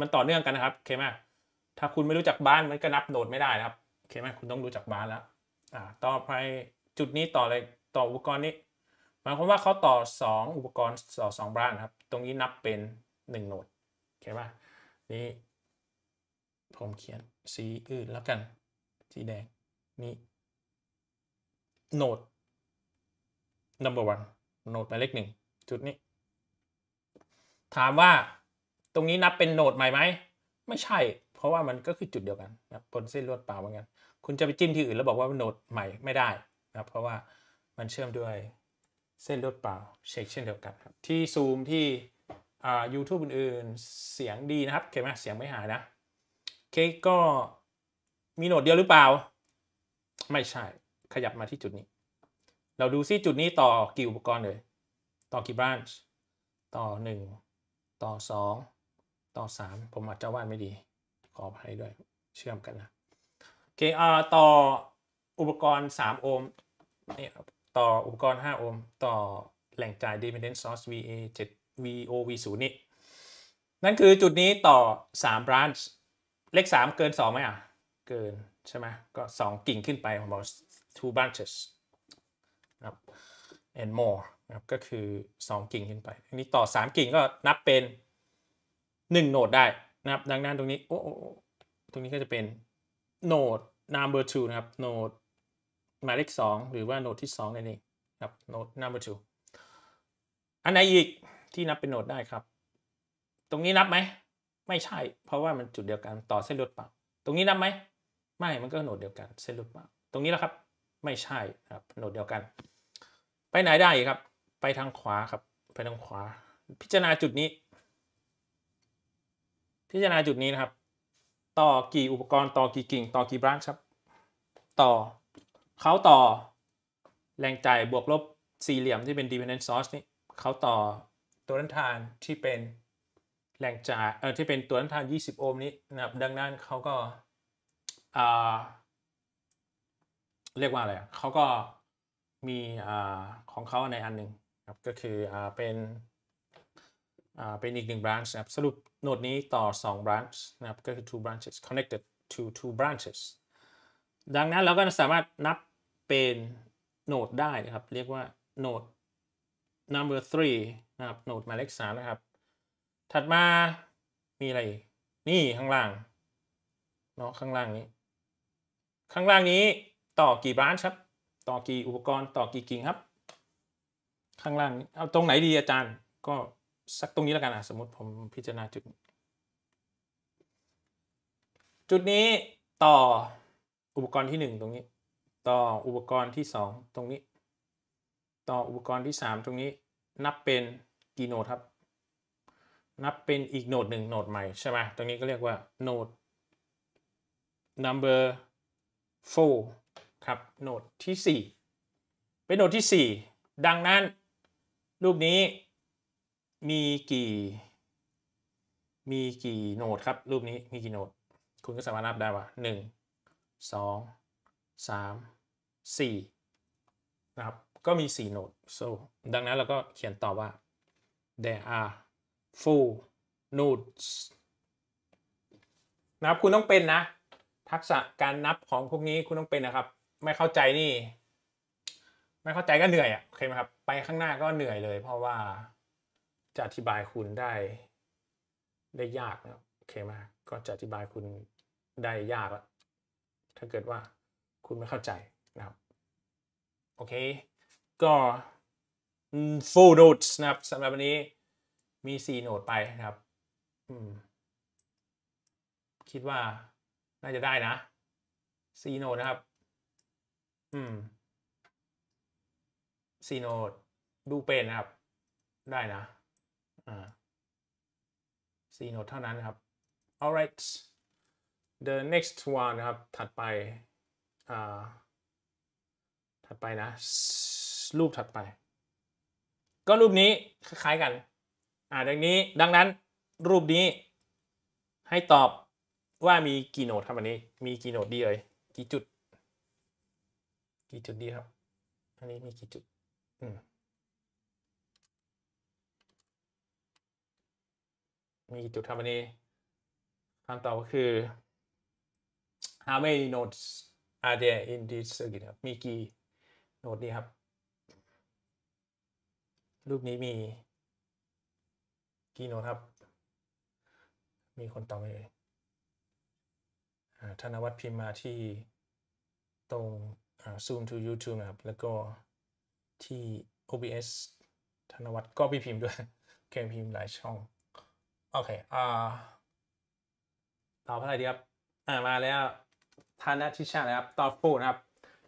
Speaker 1: มันต่อเนื่องกันนะครับโอเคไหมถ้าคุณไม่รู้จักบ้านมันก็นับโนดไม่ได้นะครับโอเคไหมคุณต้องรู้จักบ้านแล้วอ่าต่อไปจุดนี้ต่อเลยต่ออุปกรณ์นี้หมายความว่าเขาต่อ 2 อุปกรณ์ต่อสองบรานครับ ตรงนี้นับเป็น 1โหนดโอเคไหป่ะนี่ผมเขียนสีอื่นแล้วกันสีแดงนี่โนด number one โนดหมายเลขหนึ่งจุดนี้ ถามว่าตรงนี้นับเป็นโนดใหม่ไหมไม่ใช่ เพราะว่ามันก็คือจุดเดียวกันนะบนเส้นลวดเปล่าเหมือนกันคุณจะไปจิ้มที่อื่นแล้วบอกว่าโนดใหม่ไม่ได้นะเพราะว่ามันเชื่อมด้วยเส้นลวดเปล่าเช็คเช่นเดียวกันครับที่ซูมที่ยูทูบอื่นๆเสียงดีนะครับเคไหมเสียงไม่หายนะ เคก็มีโหนดเดียวหรือเปล่า ไม่ใช่ขยับมาที่จุดนี้ เราดูซิจุดนี้ต่อกี่อุปกรณ์เลยต่อกี่ branch ต่อ 1 ต่อ 2 ต่อ 3 ผมอาจจะวาดไม่ดีขออภัยด้วยเชื่อมกันนะโอเคต่ออุปกรณ์ 3 โอห์มเนี่ยต่ออุปกรณ์ 5 โอห์มต่อแหล่งจ่าย dependent source VA 7 VO V0 นี่ นั่นคือจุดนี้ต่อ 3 branch เลข3 เกิน2ไหมอ่ะกินใช่ไหมก็สองกิ่งขึ้นไปผมบอก two branches นะครับ and more นะครับก็คือ2 กิ่งขึ้นไป อันนี้ต่อ3กิ่งก็นับเป็น 1โนดได้นะครับดังนั้นตรงนี้โอ้ตรงนี้ก็จะเป็นโนด number two นะครับโนดหมายเลข2หรือว่าโนดที่2นั่นเองครับโนด number two อันไหนอีกที่นับเป็นโนดได้ครับ ตรงนี้นับไหมไม่ใช่เพราะว่ามันจุดเดียวกันต่อเส้นือดเปล่าตรงนี้นับไหมไม่ มันก็โหนดเดียวกันใช่หรือเปล่าตรงนี้แล้วครับ ไม่ใช่ครับ โหนดเดียวกัน ไปไหนได้ครับ ไปทางขวาครับ ไปทางขวา พิจารณาจุดนี้ พิจารณาจุดนี้นะครับ ต่อกี่อุปกรณ์ต่อกี่กิ่ง ต่อกี่บรานช์ครับ ต่อเขาต่อแรงจ่ายบวกลบสี่เหลี่ยมที่เป็น dependent source นี่เขาต่อตัวนันทานที่เป็นแรงจ่ายเออที่เป็นตัวนันทาน 20 โอห์มนี้นะครับดังนั้นเขาก็เรียกว่าอะไร เขาก็มีของเขาในอันหนึ่งครับก็คือเป็นเป็นอีกหนึ่ง branch นะครับสรุปโนดนี้ต่อ2 branch นะครับก็คือ two branches connected to two branches ดังนั้นเราก็สามารถนับเป็นโนดได้นะครับเรียกว่าโนด number three นะครับโนดหมายเลขสานะครับ ถัดมามีอะไรนี่ข้างล่าง เนาะข้างล่างนี้ข้างล่างนี้ต่อกี่บรานช์ครับ ต่อกี่อุปกรณ์ต่อกี่กิ่งครับ ข้างล่างเอาตรงไหนดีอาจารย์ ก็สักตรงนี้แล้วกันอ่ะสมมติผมพิจารณาจุด จุดนี้ต่ออุปกรณ์ที่ 1 ตรงนี้ ต่ออุปกรณ์ที่ 2 ตรงนี้ต่ออุปกรณ์ที่ 3 ตรงนี้ นับเป็นกี่โนดครับนับเป็นอีกโนดหนึ่งโนดใหม่ใช่ไหมตรงนี้ก็เรียกว่าโนด number โฟครับโหนดที่ 4 เป็นโหนดที่ 4 ดังนั้นรูปนี้มีกี่ มีกี่โหนดครับ รูปนี้มีกี่โหนดคุณก็สามารถนับได้ว่า1 2 3 4นะครับ ก็มี 4โหนด so ดังนั้นเราก็เขียนต่อว่า there are four nodes นะครับ คุณต้องเป็นนะทักษะการนับของพวกนี้คุณต้องเป็นนะครับ ไม่เข้าใจนี่ ไม่เข้าใจก็เหนื่อยอ่ะโอเคไหมครับไปข้างหน้าก็เหนื่อยเลยเพราะว่าจะอธิบายคุณได้ ได้ยากนะโอเคไหมก็จะอธิบายคุณได้ยากละถ้าเกิดว่า คุณไม่เข้าใจนะครับ โอเค ก็ full notes นะครับสำหรับวันนี้ มี4โน้ตไปนะครับคิดว่าน่าจะได้นะซีโนดนะครับ อืมซีโนดดูเป็นนะครับได้นะอ่าซีโนดเท่านั้นครับ alright the next one นะครับ ถัดไปอ่าถัดไปนะ รูปถัดไป ก็รูปนี้คล้ายกันอ่าดังนี้ดังนั้นรูปนี้ให้ตอบว่ามีกี่โหนดครับวันนี้มีกี่โหนดดีเลยกี่จุด กี่จุดดีครับอันนี้มีกี่จุดอืมีกี่จุดครับวันนี้คำตอบก็คือ how many nodes are there in this circuit ครับมีกี่โหนดดีครับรูปนี้มี กี่โหนดครับ มีคนตอบไหมเลยธนวัฒน์พิมพ์มาที่ตรง Zoom to YouTube นะครับแล้วก็ที่ OBS ธนวัฒน์ก็ไปพิมพ์ด้วยเคยพิมพ์หลายช่อง โอเคอ่าตอบเะไรดีครับ อ่ามาแล้วทานทิชานะครับตอบโฟนะครับ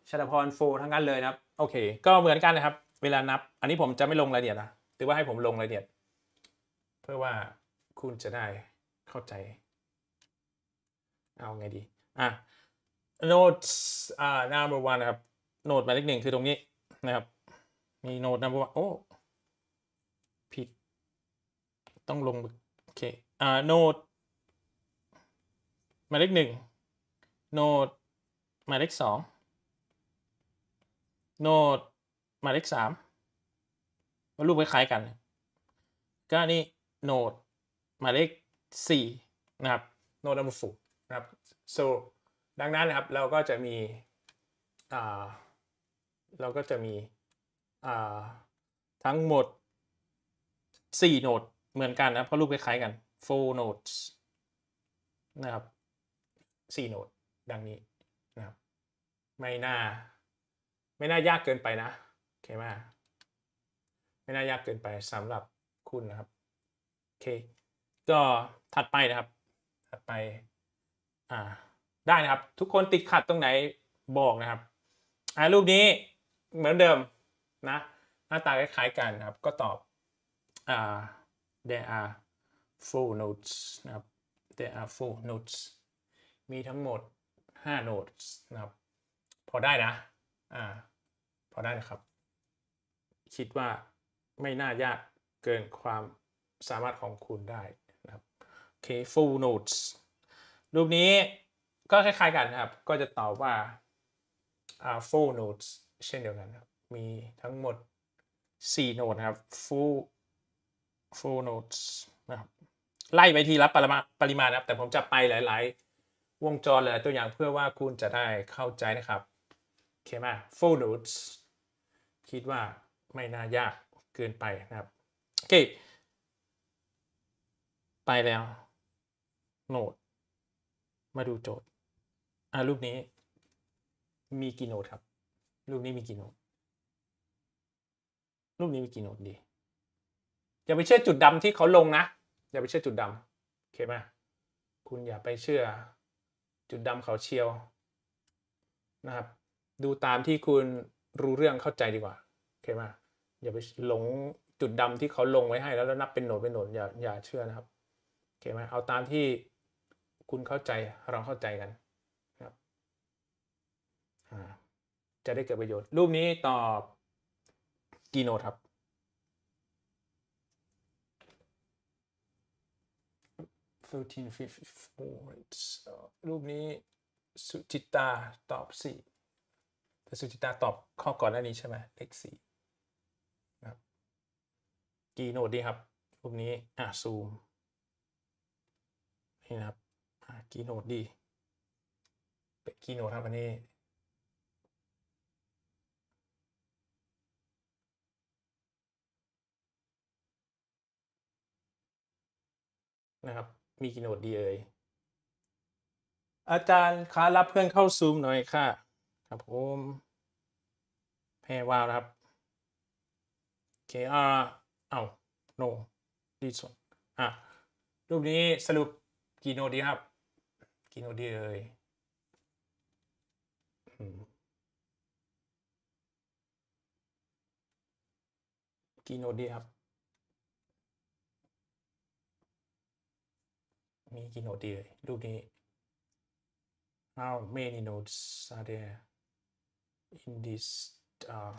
Speaker 1: ชาตพรโฟทั้งนั้นเลยนะครับ โอเค ก็เหมือนกันนะครับ เวลานับอันนี้ผมจะไม่ลงรายละเอียดนะหรือว่าให้ผมลงรายละเอียดเพื่อว่าคุณจะได้เข้าใจเอาไงดี อ่ะโน้ต อ่า number one นะครับโน้ตหมายเลขหนึ่งคือตรงนี้นะครับ มีโน้ต number one โอ้ ผิด ต้องลงโอเค อ่า โน้ตหมายเลขหนึ่งโน้ตหมายเลขสองโน้ตหมายเลขสามว่ารูปคล้ายกัน ก็นี่ โน้ตหมายเลขสี่นะครับ โน้ต number four ครับ so ดังนั้นนะครับเราก็จะมีเราก็จะมีทั้งหมด4โนดเหมือนกันนะ เพราะรูปคล้ายกัน four nodes นะครับ4โนดดังนี้นะครับไม่น่าไม่น่ายากเกินไปนะโอเคมาไม่น่ายากเกินไปสำหรับคุณนะครับโอเคก็ถัดไปนะครับถัดไปได้นะครับ ทุกคนติดขัดตรงไหนบอกนะครับอ่ารูปนี้เหมือนเดิมนะหน้าตาคล้ายๆกันนะครับก็ตอบอ่า there are four notes นะครับ there are four notes มีทั้งหมด 5 notes นะครับพอได้นะอ่าพอได้นะครับ คิดว่าไม่น่ายากเกินความสามารถของคุณได้นะครับ okay full notes รูปนี้ก็คล้ายๆกันครับ ก็จะตอบว่า full nodes เช่นเดียวกันครับ มีทั้งหมด 4 โนดครับ full full nodes นะครับไล่ไปทีละปริมาณปริมาณครับ แต่ผมจะไปหลายๆ วงจรหลายตัวอย่างเพื่อว่าคุณจะได้เข้าใจนะครับโอเคมา full nodes คิดว่าไม่น่ายากเกินไปนะครับ โอเค ไปแล้ว โนดมาดูโจทย์ อ่ารูปนี้ มีกี่โนดครับ รูปนี้มีกี่โนด รูปนี้มีกี่โนดดีอย่าไปเชื่อจุดดำที่เขาลงนะ อย่าไปเชื่อ จุดดำโอเคไหมคุณอย่าไปเชื่อจุดดำเขาเชียวนะครับ ดูตามที่คุณรู้เรื่องเข้าใจดีกว่าโอเคไหมอย่าไปหลงจุดดำที่เขาลงไว้ให้แล้วแล้วนับเป็นโหนดเป็นโหนดอย่าอย่าเชื่อนะครับโอเคไหมเอาตามที่คุณเข้าใจเราเข้าใจกันครับจะได้เกิดประโยชน์รูปนี้ตอบกีโนครับ thirteen fifty four รูปนี้ สุจิตาตอบสี่แต่สุจิตาตอบข้อก่อนหน้านี้ใช่ไหมเลขสี่ครับกีโนดดีครับ รูปนี้ อ่ะ ซูมนี่นะครับกีโนดดีเป็นกีโนดครับอันนี้นะครับ มีกีโนดดีเลยอาจารย์ค้ารับเพื่อนเข้าซูมหน่อยค่ะ ครับผม แพรวาวครับเคเอาอา โนดีสุดอ่ะรูปนี้สรุปกีโนดีครับกินโอดีเลยกีโนดีครับ มีกีโนดีเลยดูนี้ how many nodes are there in this uh,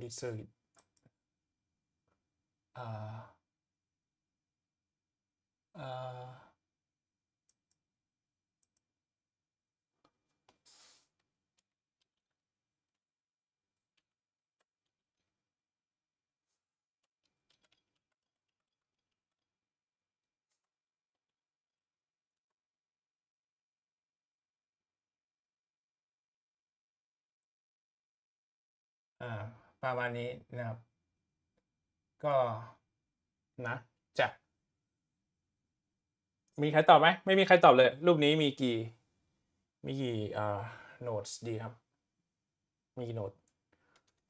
Speaker 1: this circuit uh, uh, ประมาณนี้นะครับ ก็นะจะมีใครตอบไหมไม่มีใครตอบเลย รูปนี้มีกี่ มีกี่อ่าโนดดีครับมีกี่โนด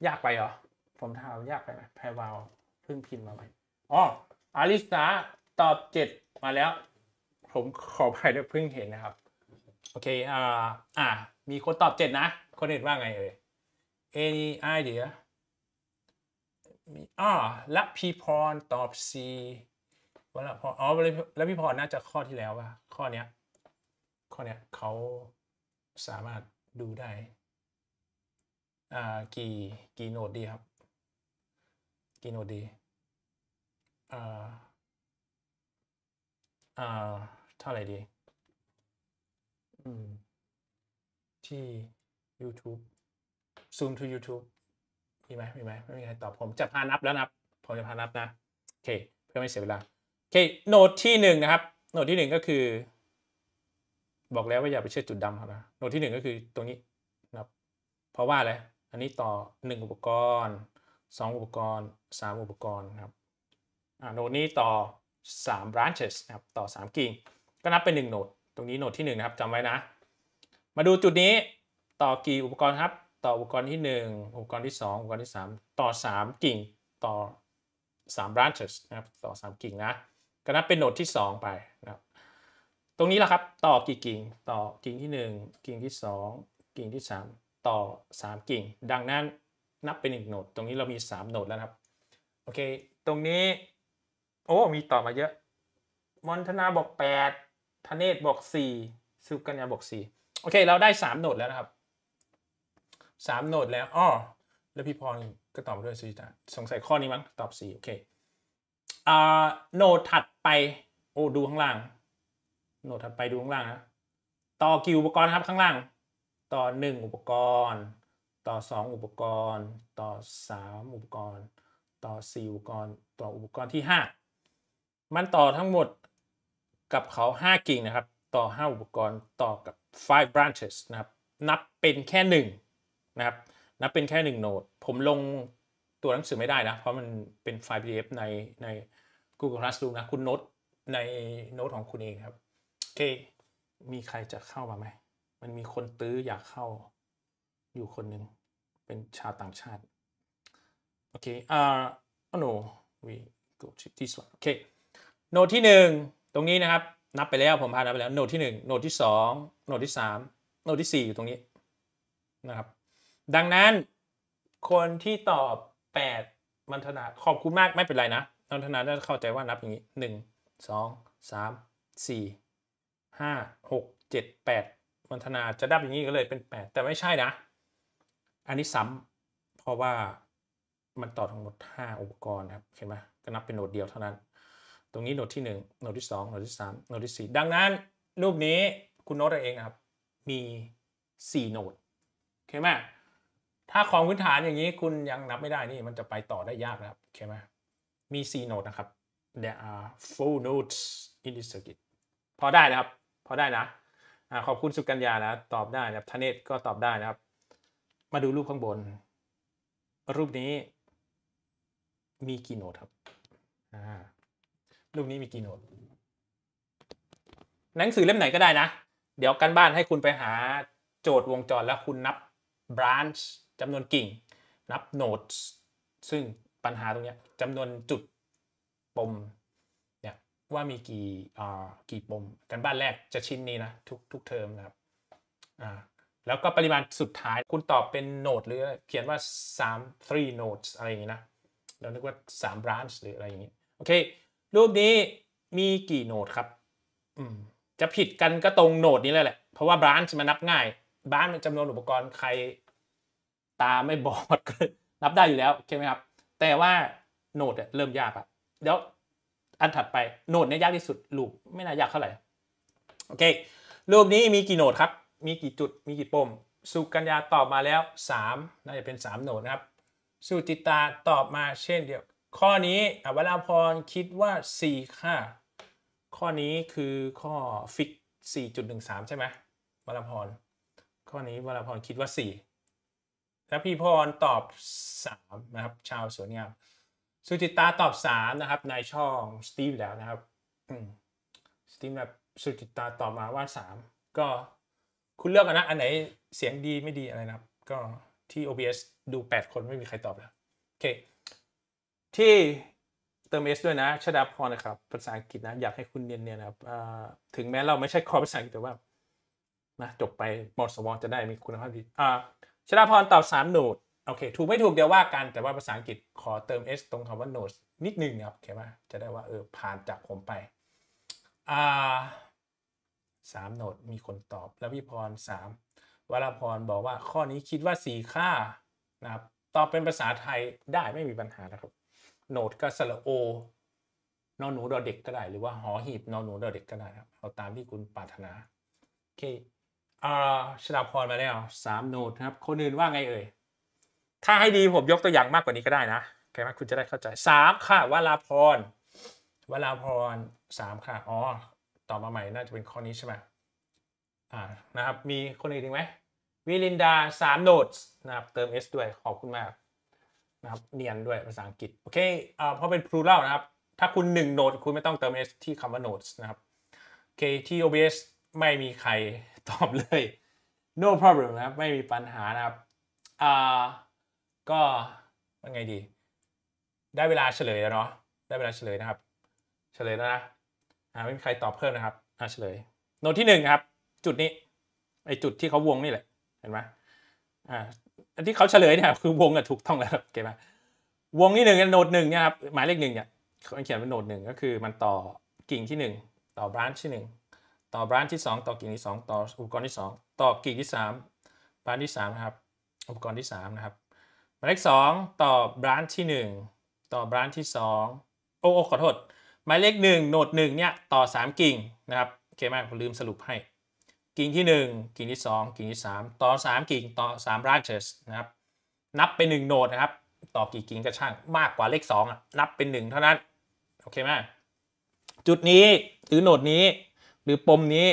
Speaker 1: ยากไปเหรอผมถามยากไปไหมแพรวาวเพิ่งพิมพ์มาใหม่อ๋ออาริสาตอบเจ็ดมาแล้ว ผมขอไปด้วยเพิ่งเห็นนะครับโอเคอ่าอ่ามีคนตอบเจ็ดนะ คนเห่นว่าไงเอ่ย any idea ah อ๋อและพีพรตอบ C ว่าละพอ อ๋อ แล้วพี่พรน่าจะข้อที่แล้วว่าข้อเนี้ย ข้อเนี้ยเขาสามารถดูได้ อ่า กี่ กี่โนดดีครับ กี่โนดดี อ่า อ่า เท่าไหร่ดี อืมที่ YouTube ซูมทูยูทูบมีไหมมีไหมไม่มีใครตอบผม จะพานับแล้วนะผมจะพานับนะ โอเค เพื่อไม่เสียเวลา โอเคโนดที่หนึ่งนะครับโนดที่หนึ่งก็คือ บอกแล้วว่าอย่าไปเชื่อจุดดำนะโนดที่หนึ่งก็คือ ตรงนี้นะครับ เพราะว่าอะไร อันนี้ต่อหนึ่งอุปกรณ์สองอุปกรณ์สามอุปกรณ์ครับโนดนี้ต่อ 3 branches นะครับต่อ 3 กิ่ง ก็นับเป็น1โนด ตรงนี้โนดที่1นะครับจำไว้นะ มาดูจุดนี้ ต่อกี่อุปกรณ์ครับต่ออุปกรณ์ที่ 1อุปกรณ์ที่ 2อุปกรณ์ที่ 3 ต่อ 3 กิ่ง ต่อ3 branches นะครับต่อ3กิ่งนะ ก็นับเป็นโหนดที่ 2 ไปนะครับตรงนี้แหละครับ ต่อกี่กิ่งต่อกิ่งที่ 1 กิ่งที่ 2 กิ่งที่3ต่อ3 กิ่ง ดังนั้นนับเป็นกโหนดตรงนี้เรามี3โหนดแล้วครับ โอเค ตรงนี้ โอ้ มีต่อมาเยอะมอนนาบอก8 ทเนศบอก4สุกัญญาบอก4โอเค เราได้3โหนดแล้วนะครับสามโหนดแล้วอ๋อแล้วพี่พรก็ตอบด้วยสุจิตาสงสัยข้อนี้มั้ง ตอบสี่โอเค อ่า โหนดถัดไป โอ้ดูข้างล่าง โหนดถัดไปดูข้างล่างนะ ต่อกี่อุปกรณ์ครับข้างล่าง ต่อหนึ่งอุปกรณ์ ต่อสองอุปกรณ์ ต่อสามอุปกรณ์ ต่อสี่อุปกรณ์ ต่ออุปกรณ์ที่ห้ามันต่อทั้งหมดกับเขาห้ากิ่งนะครับ ต่อห้าอุปกรณ์ ต่อกับ five branches นะครับ นับเป็นแค่หนึ่งนะครับ นับเป็นแค่ 1 โนดผมลงตัวหนังสือไม่ได้นะ เพราะมันเป็นไฟล์ PDF ในใน Google Classroom นะ คุณโน้ตในโน้ตของคุณเองครับ โอเค มีใครจะเข้ามาไหม มันมีคนตื้ออยากเข้าอยู่คนหนึ่ง เป็นชาวต่างชาติ โอเค อ่าอโน o we go to this one โอเค โนดที่ 1 ตรงนี้นะครับ นับไปแล้วผมพานับไปแล้ว โนดที่ 1 โนดที่ 2 โนดที่3โนดที่4 อยู่ตรงนี้ นะครับดังนั้นคนที่ตอบแปดมันธนาขอบคุณมากไม่เป็นไรนะมันธนาได้เข้าใจว่านับอย่างนี้หนึ่งสองสามสี่ห้าหกเจ็ดแปดมันธนาจะดับอย่างนี้ก็เลยเป็นแปดแต่ไม่ใช่นะ อันนี้ซ้ำเพราะว่ามันต่อทั้งหมด5 อุปกรณ์ครับเห็นไหมก็นับเป็นโหนดเดียวเท่านั้น ตรงนี้โหนดที่1โหนดที่2โหนดที่3โหนดที่ 4 ดังนั้นรูปนี้คุณโน้ตเองครับมี 4โหนด้าเจไหมถ้าของพื้นฐานอย่างนี้คุณยังนับไม่ได้นี่ มันจะไปต่อได้ยากนะครับ โอเคไหมมี4โน t e นะครับ there are four notes in this circuit พอได้นะครับพอได้นะขอบคุณสุกัญญานะ ตอบได้นะครับธเนศก็ตอบได้นะครับ มาดูรูปข้างบน รูปนี้มีกี่โนดครับรูปนี้มีกี่โนด หนังสือเล่มไหนก็ได้นะ เดี๋ยวกันบ้านให้คุณไปหาโจทย์วงจรแล้วคุณนับ branch จำนวนกิ่ง นับโนดซึ่งปัญหาตรงนี้จำนวนจุดปมเนี่ยว่ามีกี่อ่ากี่ปม กันบ้านแรกจะชิ้นนี้นะ ทุกทุกเทอมนะครับอ่าแล้วก็ปริมาณสุดท้ายคุณตอบเป็นโนด หรือเขียนว่า3 e nodes อะไรอย่างนี้นะเราียกว่า3 branch หรืออะไรอย่างนี้ โอเครูปนี้มีกี่โนดครับอืมจะผิดกันก็ตรงโนดนี้ลแหละ เพราะว่า branch มันนับง่าย branch นจำนวนอุปกรณ์ใครตาไม่บอดรับได้อยู่แล้วใช่ไหมครับแต่ว่าโนดเริ่มยากอะแล้วอันถัดไปโนดเนี่ยยากที่สุดลูปไม่น่ายากเท่าไหร่โอเครูปนี้มีกี่โนดครับมีกี่จุดมีกี่ปมสุกัญญาตอบมาแล้ว3น่าจะเป็น 3 โนดนะครับสุจิตาตอบมาเช่นเดียว ข้อนี้อวราพรคิดว่า 4 ค่ะข้อนี้คือข้อฟิก4.13ใช่ไหมวราพร ข้อนี้วราพรคิดว่า 4แลวพี่พรตอบ 3 นะครับ ชาวสวนงามสุจิตาตอบ 3 นะครับนายช่องสตีฟแล้วนะครับสตีฟแบบสุจิตาตอบมาว่า 3 ก็คุณเลือกนะ อันไหนเสียงดีไม่ดีอะไรนะครับ ก็ที่ OBS ดู 8 คนไม่มีใครตอบแล้ว โอเค ที่เติม S ด้วยนะชดาพรนะครับ ภาษาอังกฤษนะอยากให้คุณเรียนเนี่ยนะครับถึงแม้เราไม่ใช่คอภาษาอังกฤษแต่ว่านะจบไปมอสวจะได้มีคุณภาพดีอ่าชลาพรตอบ 3 โนดโอเค ถูกไม่ถูกเดี๋ยวว่ากันแต่ว่าภาษาอังกฤษขอเติม s ตรงคำว่า n o d e นิดนึงครับเข้าว่าจะได้ว่า เออ ผ่านจากผมไป อ่าสามโนดมีคนตอบแล้วพี่พรสามวราพรบอกว่าข้อนี้คิดว่าสี่ค่า นะครับ ตอบเป็นภาษาไทยได้ไม่มีปัญหานะครับ โนดก็สระโอ นอนหนูดอเด็กก็ได้หรือว่าหอหีบนอหนูดอเด็กก็ได้ครับเอาตามที่คุณปรารถนาโอเคอาชดาพรมาแล้วสามโนดครับ คนอื่นว่าไงเอ่ยถ้าให้ดีผมยกตัวอย่างมากกว่านี้ก็ได้นะโอเคไหมคุณจะได้เข้าใจสามค่ะวลาพรวลาพรสามค่ะ อ๋อ ตอบมาใหม่น่าจะเป็นข้อนี้ใช่ไหมอ่า นะครับ มีคนอื่นอีกไหมวิลินดาสามโนดนะครับ เติม S ด้วยขอบคุณมาก นะครับเนียนด้วยภาษาอังกฤษโอเคอ่าเพราะเป็น plural นะครับถ้าคุณหนึ่งโนดคุณไม่ต้องเติม S ที่คำว่า nodes นะครับโอเคที่ OBS ไม่มีใครตอบเลย no problem นะครับไม่มีปัญหานะครับอ่าก็ว่าไงดี ได้เวลาเฉลยแล้วเนาะได้เวลาเฉลยนะครับเฉลยแล้วนะอ่าไม่มีใครตอบเพิ่มนะครับอ่าเฉลย โน้ตที่หนึ่งครับจุดนี้ ไอจุดที่เขาวงนี่แหละ เห็นไหมอ่าอันที่เขาเฉลยเนี่ยคือวงอะถูกต้องแล้วเก็บไหมวงที่หนึ่งโนดหนึ่งเนี่ยครับหมายเลขหนึ่งเนี่ยเขาเขียนเป็นโนดหนึ่งก็คือ มันต่อกิ่งที่หนึ่งต่อบรานช์ที่หนึ่งต่อบรนานที่ 2 ต่อกิ่งที่2ต่ออุปกรณ์ที่ 2 ต่อกิ่งที่3บรนานที่3นะครับอุปกรณ์ที่ 3 นะครับหมายเลข2 ต่อบรนานที่ 1 ต่อบรนานที่ 2โอ้โอขอโทษหมายเลข1โหนด1เนี่ยต่อ3กิ่งนะครับโอเคมากผมลืมสรุปให้กิ่งที่ 1 กิ่งที่ 2 กิ่งที่ 3 ต่อ 3 กิ่งต่อ3 branches นะครับ นับเป็น1โหนดนะครับ ต่อกี่กิ่งก็ช่างมากกว่าเลข2นับเป็น 1 เท่านั้นโอเคไหมจุดนี้หรือโหนดนี้หรือปมนี้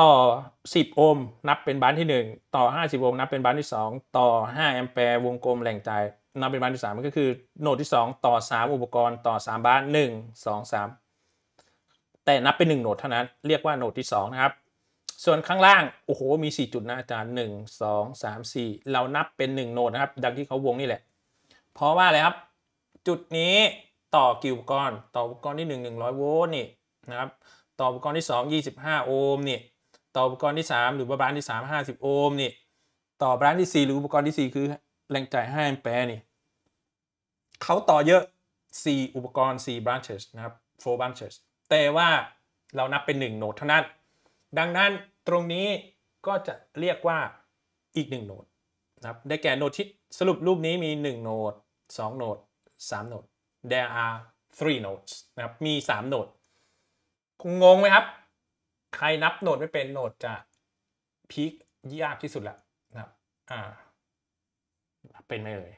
Speaker 1: ต่อ 10 โอห์มนับเป็นบานที่ 1 ต่อ 50 โอห์มนับเป็นบานที่ 2 ต่อ5แอมแปร์วงกลมแหล่งจ่ายนับเป็นบานที่3มก็คือโหนดที่ 2 ต่อ 3 อุปกรณ์ต่อ 3 บาน 1 2 3 แต่นับเป็น 1โหนดเท่านั้นเรียกว่าโหนดที่2นะครับ ส่วนข้างล่างโอ้โหมี 4 จุดนะอาจารย์ 1 2 3 4 เรานับเป็น 1โหนดนะครับดังที่เขาวงนี่แหละ เพราะว่าอะไรครับจุดนี้ต่อกี่อุปกรณ์ ต่ออุปกรณ์ที่ 1 100โวลต์นี่นะครับต่ออุปกรณ์ที่ 2 25โอห์มนี่ต่ออุปกรณ์ที่ 3 หรือบราบานที่ 3 50โอห์มนี่ต่อบานที่ 4 หรืออุปกรณ์ที่ 4 คือแรงจ่าย5แอมแปร์นี่เขาต่อเยอะ 4 อุปกรณ์4 branches นะครับ4 branches แต่ว่าเรานับเป็น 1โหนดเท่านั้น ดังนั้นตรงนี้ก็จะเรียกว่าอีก1โหนดนะครับได้แก่โหนดที่สรุปรูปนี้มี 1โหนด2โหนด3โหนด there are three nodes นะครับมี3 โหนดคุณงงไหมครับ ใครนับโหนดไม่เป็นโหนดจะพีคยากที่สุดละนะครอ่านับเป็นไหมเอ่ย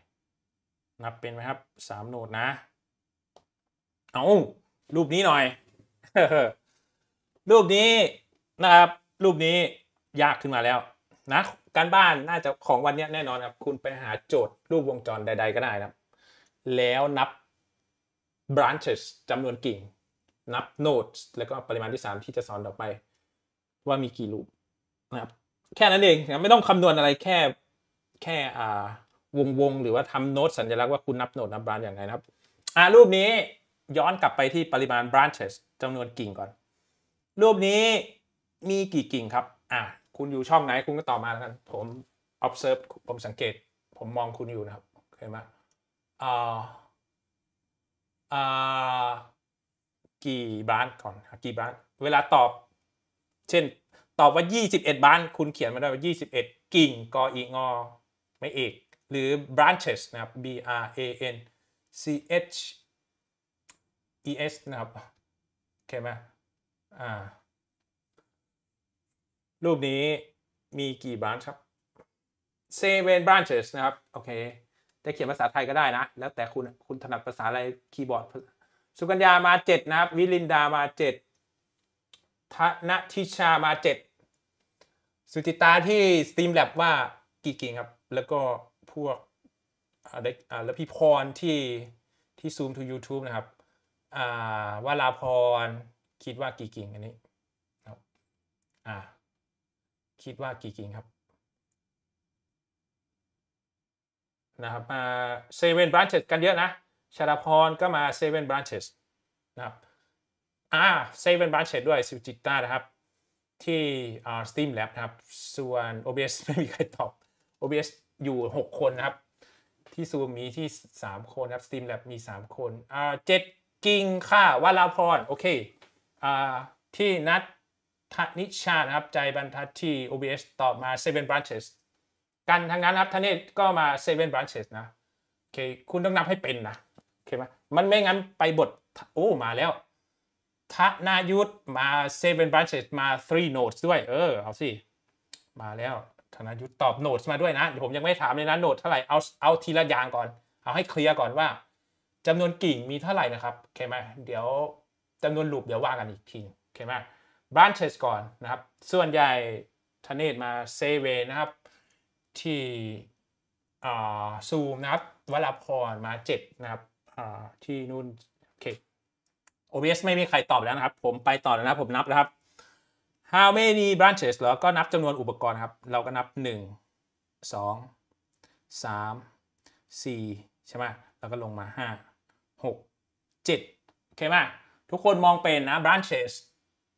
Speaker 1: นับเป็นไหมครับสามโหนดนะ เอารูปนี้หน่อย รูปนี้นะครับ รูปนี้ ยากขึ้นมาแล้วนะการบ้านน่าจะของวันนี้แน่นอนครับ คุณไปหาโจทย์รูปวงจรใดๆก็ได้นะแล้วนับ branches จำนวนกิ่งนับโนดแล้วก็ปริมาณที่ 3 ที่จะสอนต่อไป ว่ามีกี่ลูปนะครับแค่นั้นเองนะไม่ต้องคำนวณอะไรแค่แค่อ่าวงวงหรือว่าทำโน้ตสัญลักษณ์ว่าคุณนับโนดนับบรานอย่างไรนะครับอ่ารูปนี้ ย้อนกลับไปที่ปริมาณ branches จำนวนกิ่งก่อน รูปนี้มีกี่กิ่งครับอ่าคุณอยู่ช่องไหนคุณก็ตอบมาแล้วกันผม observe ผมสังเกต ผมมองคุณอยู่นะครับเห็นไหมอ่าอ่ากี่บานก่อนกี่บานเวลาตอบ เช่นตอบว่า 21บาน คุณเขียนมาได้ว่า 21 กิ่งกออีงอไม่เอก หรือ branches นะครับ b r a n c h e s นะครับโอเคไหม อ่า รูปนี้มีกี่บานครับ seven branches นะครับ โอเคจะเขียนภาษาไทยก็ได้นะ แล้วแต่คุณ คุณถนัดภาษาอะไร คีย์บอร์ดสุกัญญามาเจ็ดนะครับ วิลินดามาเจ็ดธนทิชามาเจ็ดสุจิตาที่สตรีมแลบว่ากี่กิ่งครับ แล้วก็พวกรอ่าแล้วพี่พรที่ที่ซูมทูยูทูบนะครับว่าลาพรคิดว่ากี่กิ่งอันนี้ครับอ่าคิดว่ากี่กิ่งครับนะครับมาเซเว่นบรันเจ็ดกันเยอะนะชลพรก็มา 7 Branches นะครับ อ่า7 Branches ด้วยซิวจิตตานะครับ ที่ Steam Lab นะครับส่วน OBS ไม่มีใครตอบ OBS อยู่ 6 คนนะครับ ที่ซูมมีที่ 3 คนครับ Steam Lab มี 3 คนอ่าเจ็ดกิงค่ะวาลาพร โอเคอ่าที่นัดทนิชานะครับ ใจบรรทัดที่ OBS ตอบมา 7 Branches กันทั้งนั้นครับทเนศก็มา 7 Branches นะโอเคคุณต้องนับให้เป็นนะคไหมมันไม่งั้นไปบทโอ้มาแล้วทะนายุทธมาเ e v e n branches มาทรีโน nodes ด้วย เออเอาสิ มาแล้วทนายุทธตอบโนดมาด้วยนะ ผมยังไม่ถามเลยนะโนดเท่าไหร่ เอาเอาทีละอย่างก่อนเอาให้เคลียร์ก่อนว่า จำนวนกิ่งมีเท่าไหร่นะครับโอเคไหมเดี๋ยวจำนวนลูปเดี๋ยวว่ากันอีกทีโอเคไหม branches ก่อนนะครับ ส่วนใหญ่ทเนตมาเซเวนะครับ ที่อ่าซูมนะครับวลาพรมา7นะครับที่นู่นโอเคเ b สไม่มีใครตอบแล้วนะครับ ผมไปต่อแล้วนะผมนับนะครับ how many branches แล้วก็นับจำนวนอุปกรณ์ครับ เราก็นับ 1 2 3 4 ใช่ไหมแล้วก็ลงมา 5 6 7 โอเคไหมทุกคนมองเป็นนะ branches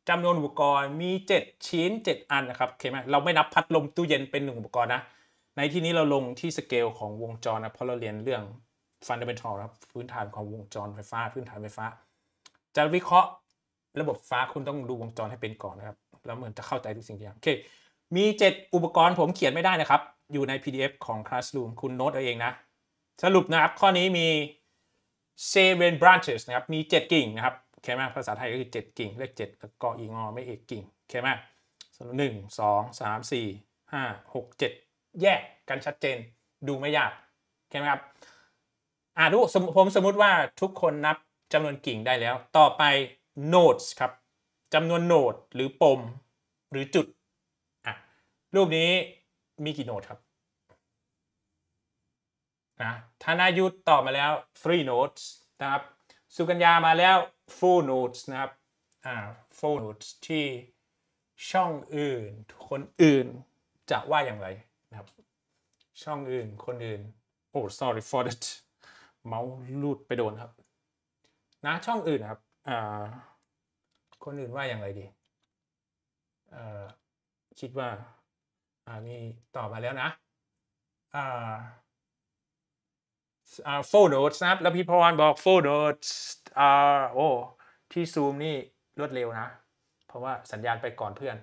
Speaker 1: จำนวนอุปกรณ์มี 7 ชิ้น 7 อันนะครับโอเคไหมเราไม่นับพัดลมตู้เย็นเป็น 1 อุปกรณ์นะ ในที่นี้เราลงที่สเกลของวงจรนะเพราะเราเรียนเรื่องฟันเดเมนทัลครับ พื้นฐานของวงจรไฟฟ้า พื้นฐานไฟฟ้า จะวิเคราะห์ระบบฟ้าคุณต้องดูวงจรให้เป็นก่อนนะครับ แล้วเหมือนจะเข้าใจทุกสิ่งทุกอย่างโอเค มี 7 อุปกรณ์ผมเขียนไม่ได้นะครับ อยู่ใน PDF ของ Classroom คุณโน้ตเอาเองนะ สรุปนะครับข้อนี้มี seven branches นะครับ มี 7 กิ่งนะครับเข้าใจไหมภาษาไทยก็คือ 7 กิ่งเลข7แล้วก็อีงอไม่เอกกิ่งเข้าใจไหมหนึ่งสองสามสี่ห้าหกเจ็ดแยกกันชัดเจนดูไม่ยากเข้าใจไหมครับอ่าทุกผมสมมุติว่าทุกคนนับจำนวนกิ่งได้แล้ว ต่อไป nodes ครับ จำนวนโนดหรือปม หรือจุด อ่ะ รูปนี้มีกี่โนดครับ นะธนายุทธตอบมาแล้ว three nodes นะครับ สุกัญญามาแล้ว four nodes นะครับ อ่า four nodes ที่ช่องอื่น คนอื่นจะว่าอย่างไรนะครับ ช่องอื่นคนอื่น oh sorry for that เมาส์ลูดไปโดนครับ นะ ช่องอื่นครับอ่าคนอื่นว่าอย่างไรดีเอคิดว่าอ่ามีตอบมาแล้วนะอ่าอ่าโฟโดสนะับแล้วพี่พรบอกโฟโดสอ่าโอ้ที่ซูมนี่รวดเร็วนะ เพราะว่าสัญญาณไปก่อนเพื่อน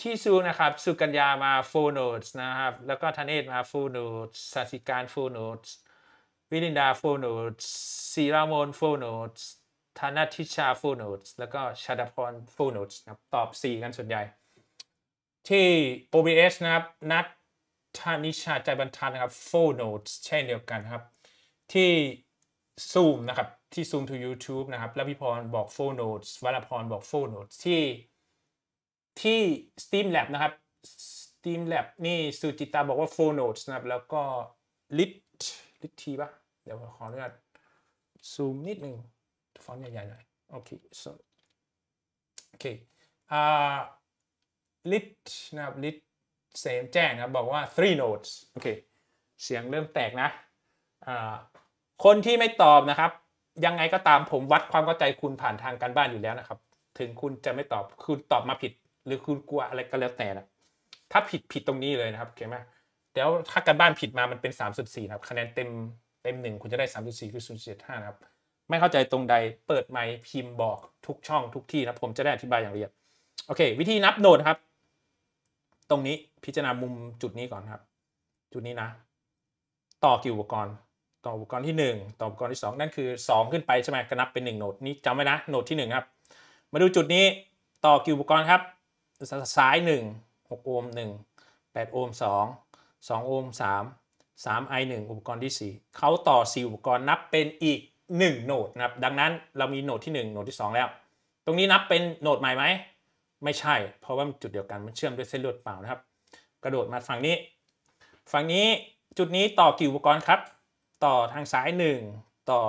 Speaker 1: ที่ซูนะครับ สุกัญญามาโฟโนดสนะครับแล้วก็ธเนศมาโฟโนดสัสิการโฟโนดสวิลินดาโฟโนูดซีรามอนฟโนูดธนทิชาโฟโนูดแล้วก็ชาดพรฟโนูดนะครับตอบ4กันส่วนใหญ่ ที่ OBS นะครับนัดธนิชาใจบรรทันนะครับโฟโนูดเช่นเดียวกันครับ ที่ซูมนะครับที่ซูม to YouTube นะครับแล้วพี่พรบอกโฟโนต o t e วรพรบอกโฟโนตที่ที่ Steam Lab นะครับ Steam Lab นี่สุจิตาบอกว่าโฟโนตนะครับแล้วก็ลิทลิททีปะเดี๋ยวขออนุญาตซูมนิดหนึ่งฟอนต์ใหญ่ๆหน่อยโอเคโอเคอ่าลิทนะครับลิทเซมแจ้งนะบอกว่า three notes โอเค เสียงเริ่มแตกนะอ่าคนที่ไม่ตอบนะครับ ยังไงก็ตามผมวัดความเข้าใจคุณผ่านทางการบ้านอยู่แล้วนะครับ ถึงคุณจะไม่ตอบคุณตอบมาผิด หรือคุณกลัวอะไรก็แล้วแต่นะ ถ้าผิดผิดตรงนี้เลยนะครับ โอเคไหมเดี๋ยวถ้าการบ้านผิดมามันเป็น 3.4นะครับคะแนนเต็มเต็มหนึ่งคุณจะได้3.4คือ0.75นะครับ ไม่เข้าใจตรงใดเปิดไมค์พิมพ์บอกทุกช่องทุกที่นะผมจะได้อธิบายอย่างละเอียดโอเค วิธีนับโนดครับ ตรงนี้พิจารณามุมจุดนี้ก่อนครับ จุดนี้นะ ต่อกี่อุปกรณ์ ต่ออุปกรณ์ที่ 1 ต่ออุปกรณ์ที่ 2 นั่นคือ 2 ขึ้นไปใช่ไหมก็นับเป็น 1โหนดนี้จำไว้นะโหนดที่1ครับมาดูจุดนี้ต่อกี่อุปกรณ์ครับ ซ้าย 1 6โอห์ม1 8 โอห์ม2 2 โอห์ม3 3 i 1อุปกรณ์ที่ 4เขาต่อ4อุปกรณ์นับเป็นอีก 1 โหนดนะครับดังนั้นเรามีโหนดที่ 1โหนดที่ 2 แล้ว ตรงนี้นับเป็นโหนดใหม่ไหมไม่ใช่เพราะว่าจุดเดียวกันมันเชื่อมด้วยเส้นลวดเปล่านะครับกระโดดมาฝั่งนี้ ฝั่งนี้จุดนี้ต่อกี่อุปกรณ์ครับ ต่อทางซ้าย 1 ต่อ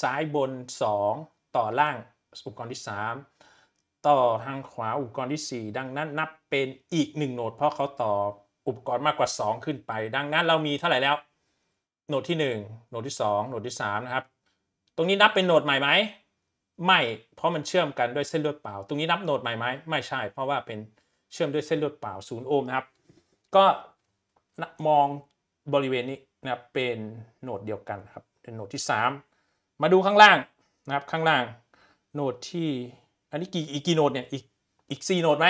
Speaker 1: ซ้ายบน 2 ต่อล่างอุปกรณ์ที่ 3 ต่อทางขวาอุปกรณ์ที่ 4 ดังนั้นนับเป็นอีก 1 โหนดเพราะเขาต่ออุปกรณ์มากกว่า 2 ขึ้นไป ดังนั้นเรามีเท่าไหร่แล้ว โหนดที่ 1โหนดที่2โหนดที่3นะครับตรงนี้นับเป็นโหนดใหม่ไหมไม่เพราะมันเชื่อมกันด้วยเส้นลวดเปล่า ตรงนี้นับโหนดใหม่ไหมไม่ใช่เพราะว่าเป็นเชื่อมด้วยเส้นลวดเปล่าศูนย์โอห์มนะครับก็มองบริเวณนี้นะครับเป็นโหนดเดียวกันครับเป็นโหนดที่ 3 มาดูข้างล่างนะครับข้างล่างโหนดที่ อันนี้กี่อีกกี่โหนดเนี่ยอีกอีกสี่โหนดไหม